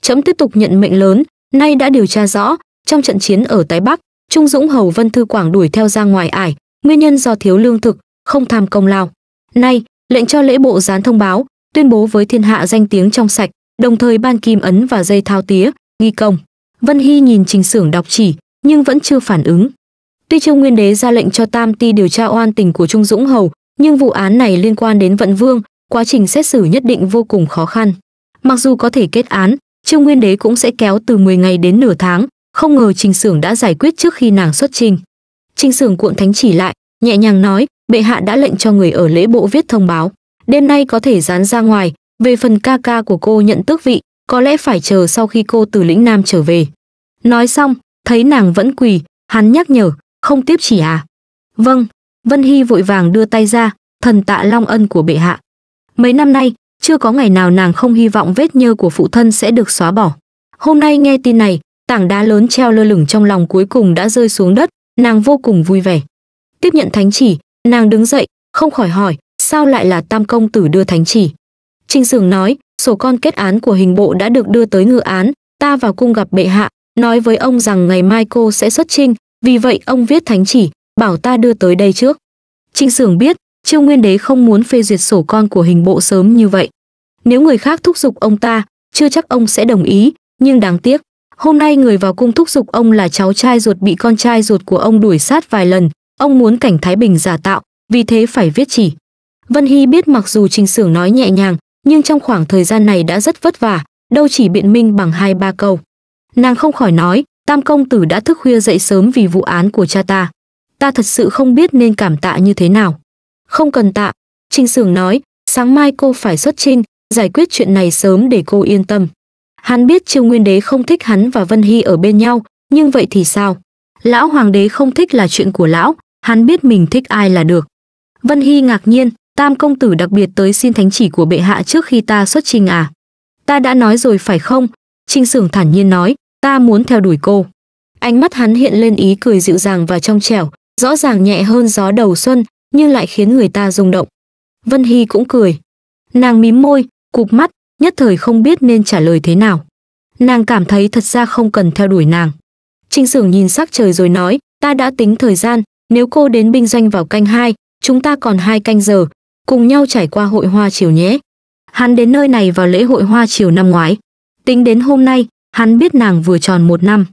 trẫm tiếp tục nhận mệnh lớn, Nay đã điều tra rõ, trong trận chiến ở Tái Bắc, Trung Dũng Hầu Vân Thư Quảng đuổi theo ra ngoài ải, nguyên nhân do thiếu lương thực, không tham công lao. Nay, lệnh cho lễ bộ gián thông báo, tuyên bố với thiên hạ danh tiếng trong sạch, đồng thời ban kim ấn và dây thao tía, nghi công. Vân Hy nhìn trình sưởng đọc chỉ, nhưng vẫn chưa phản ứng. Tuy Trương Nguyên Đế ra lệnh cho Tam Ti điều tra oan tình của Trung Dũng Hầu, nhưng vụ án này liên quan đến Vận Vương, quá trình xét xử nhất định vô cùng khó khăn. Mặc dù có thể kết án, Trương Nguyên Đế cũng sẽ kéo từ 10 ngày đến nửa tháng, không ngờ Trình Sưởng đã giải quyết trước khi nàng xuất trình. Trình Sưởng cuộn thánh chỉ lại, nhẹ nhàng nói, bệ hạ đã lệnh cho người ở lễ bộ viết thông báo, đêm nay có thể dán ra ngoài, về phần ca ca của cô nhận tước vị, có lẽ phải chờ sau khi cô từ lĩnh Nam trở về. Nói xong, thấy nàng vẫn quỳ, hắn nhắc nhở, không tiếp chỉ à? Vâng, Vân Hy vội vàng đưa tay ra, thần tạ long ân của bệ hạ. Mấy năm nay, chưa có ngày nào nàng không hy vọng vết nhơ của phụ thân sẽ được xóa bỏ. Hôm nay nghe tin này, tảng đá lớn treo lơ lửng trong lòng cuối cùng đã rơi xuống đất, nàng vô cùng vui vẻ. Tiếp nhận thánh chỉ, nàng đứng dậy, không khỏi hỏi, sao lại là tam công tử đưa thánh chỉ? Trình Sường nói, sổ con kết án của hình bộ đã được đưa tới ngự án, ta vào cung gặp bệ hạ, nói với ông rằng ngày mai cô sẽ xuất trinh, vì vậy ông viết thánh chỉ, bảo ta đưa tới đây trước. Trình Sường biết, Chiêu Nguyên Đế không muốn phê duyệt sổ con của hình bộ sớm như vậy. Nếu người khác thúc giục ông ta, chưa chắc ông sẽ đồng ý, nhưng đáng tiếc, hôm nay người vào cung thúc giục ông là cháu trai ruột bị con trai ruột của ông đuổi sát vài lần, ông muốn cảnh Thái Bình giả tạo, vì thế phải viết chỉ. Vân Hy biết mặc dù Trình Sưởng nói nhẹ nhàng, nhưng trong khoảng thời gian này đã rất vất vả, đâu chỉ biện minh bằng hai ba câu. Nàng không khỏi nói, tam công tử đã thức khuya dậy sớm vì vụ án của cha ta. Ta thật sự không biết nên cảm tạ như thế nào không cần tạ trinh sưởng nói sáng mai cô phải xuất trinh giải quyết chuyện này sớm để cô yên tâm hắn biết chiêu nguyên đế không thích hắn và vân hy ở bên nhau nhưng vậy thì sao lão hoàng đế không thích là chuyện của lão hắn biết mình thích ai là được vân hy ngạc nhiên tam công tử đặc biệt tới xin thánh chỉ của bệ hạ trước khi ta xuất trình à ta đã nói rồi phải không trinh sưởng thản nhiên nói ta muốn theo đuổi cô ánh mắt hắn hiện lên ý cười dịu dàng và trong trẻo rõ ràng nhẹ hơn gió đầu xuân nhưng lại khiến người ta rung động. Vân Hy cũng cười. Nàng mím môi, cụp mắt, nhất thời không biết nên trả lời thế nào. Nàng cảm thấy thật ra không cần theo đuổi nàng. Trinh Sưởng nhìn sắc trời rồi nói, ta đã tính thời gian, nếu cô đến binh doanh vào canh 2, chúng ta còn hai canh giờ, cùng nhau trải qua hội hoa chiều nhé. Hắn đến nơi này vào lễ hội hoa chiều năm ngoái. Tính đến hôm nay, hắn biết nàng vừa tròn một năm.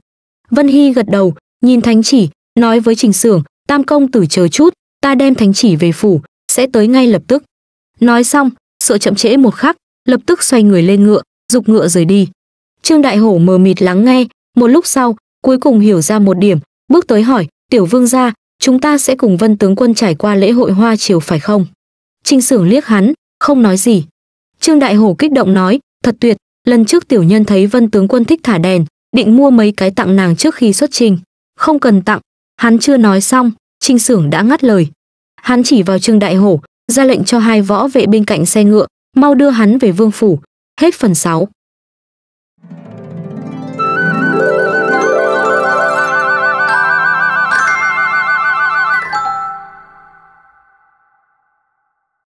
Vân Hy gật đầu, nhìn thánh chỉ, nói với Trình Sưởng, tam công tử chờ chút, ta đem thánh chỉ về phủ, sẽ tới ngay lập tức. Nói xong, sợ chậm trễ một khắc, lập tức xoay người lên ngựa, dục ngựa rời đi. Trương Đại Hổ mờ mịt lắng nghe, một lúc sau, cuối cùng hiểu ra một điểm, bước tới hỏi, "Tiểu vương gia, chúng ta sẽ cùng Vân tướng quân trải qua lễ hội hoa chiều phải không?" Trinh Sưởng liếc hắn, không nói gì. Trương Đại Hổ kích động nói, "Thật tuyệt, lần trước tiểu nhân thấy Vân tướng quân thích thả đèn, định mua mấy cái tặng nàng trước khi xuất trình, không cần tặng." Hắn chưa nói xong, Trinh Sưởng đã ngắt lời. Hắn chỉ vào Trương Đại Hổ, ra lệnh cho hai võ vệ bên cạnh xe ngựa, mau đưa hắn về vương phủ. Hết phần 6.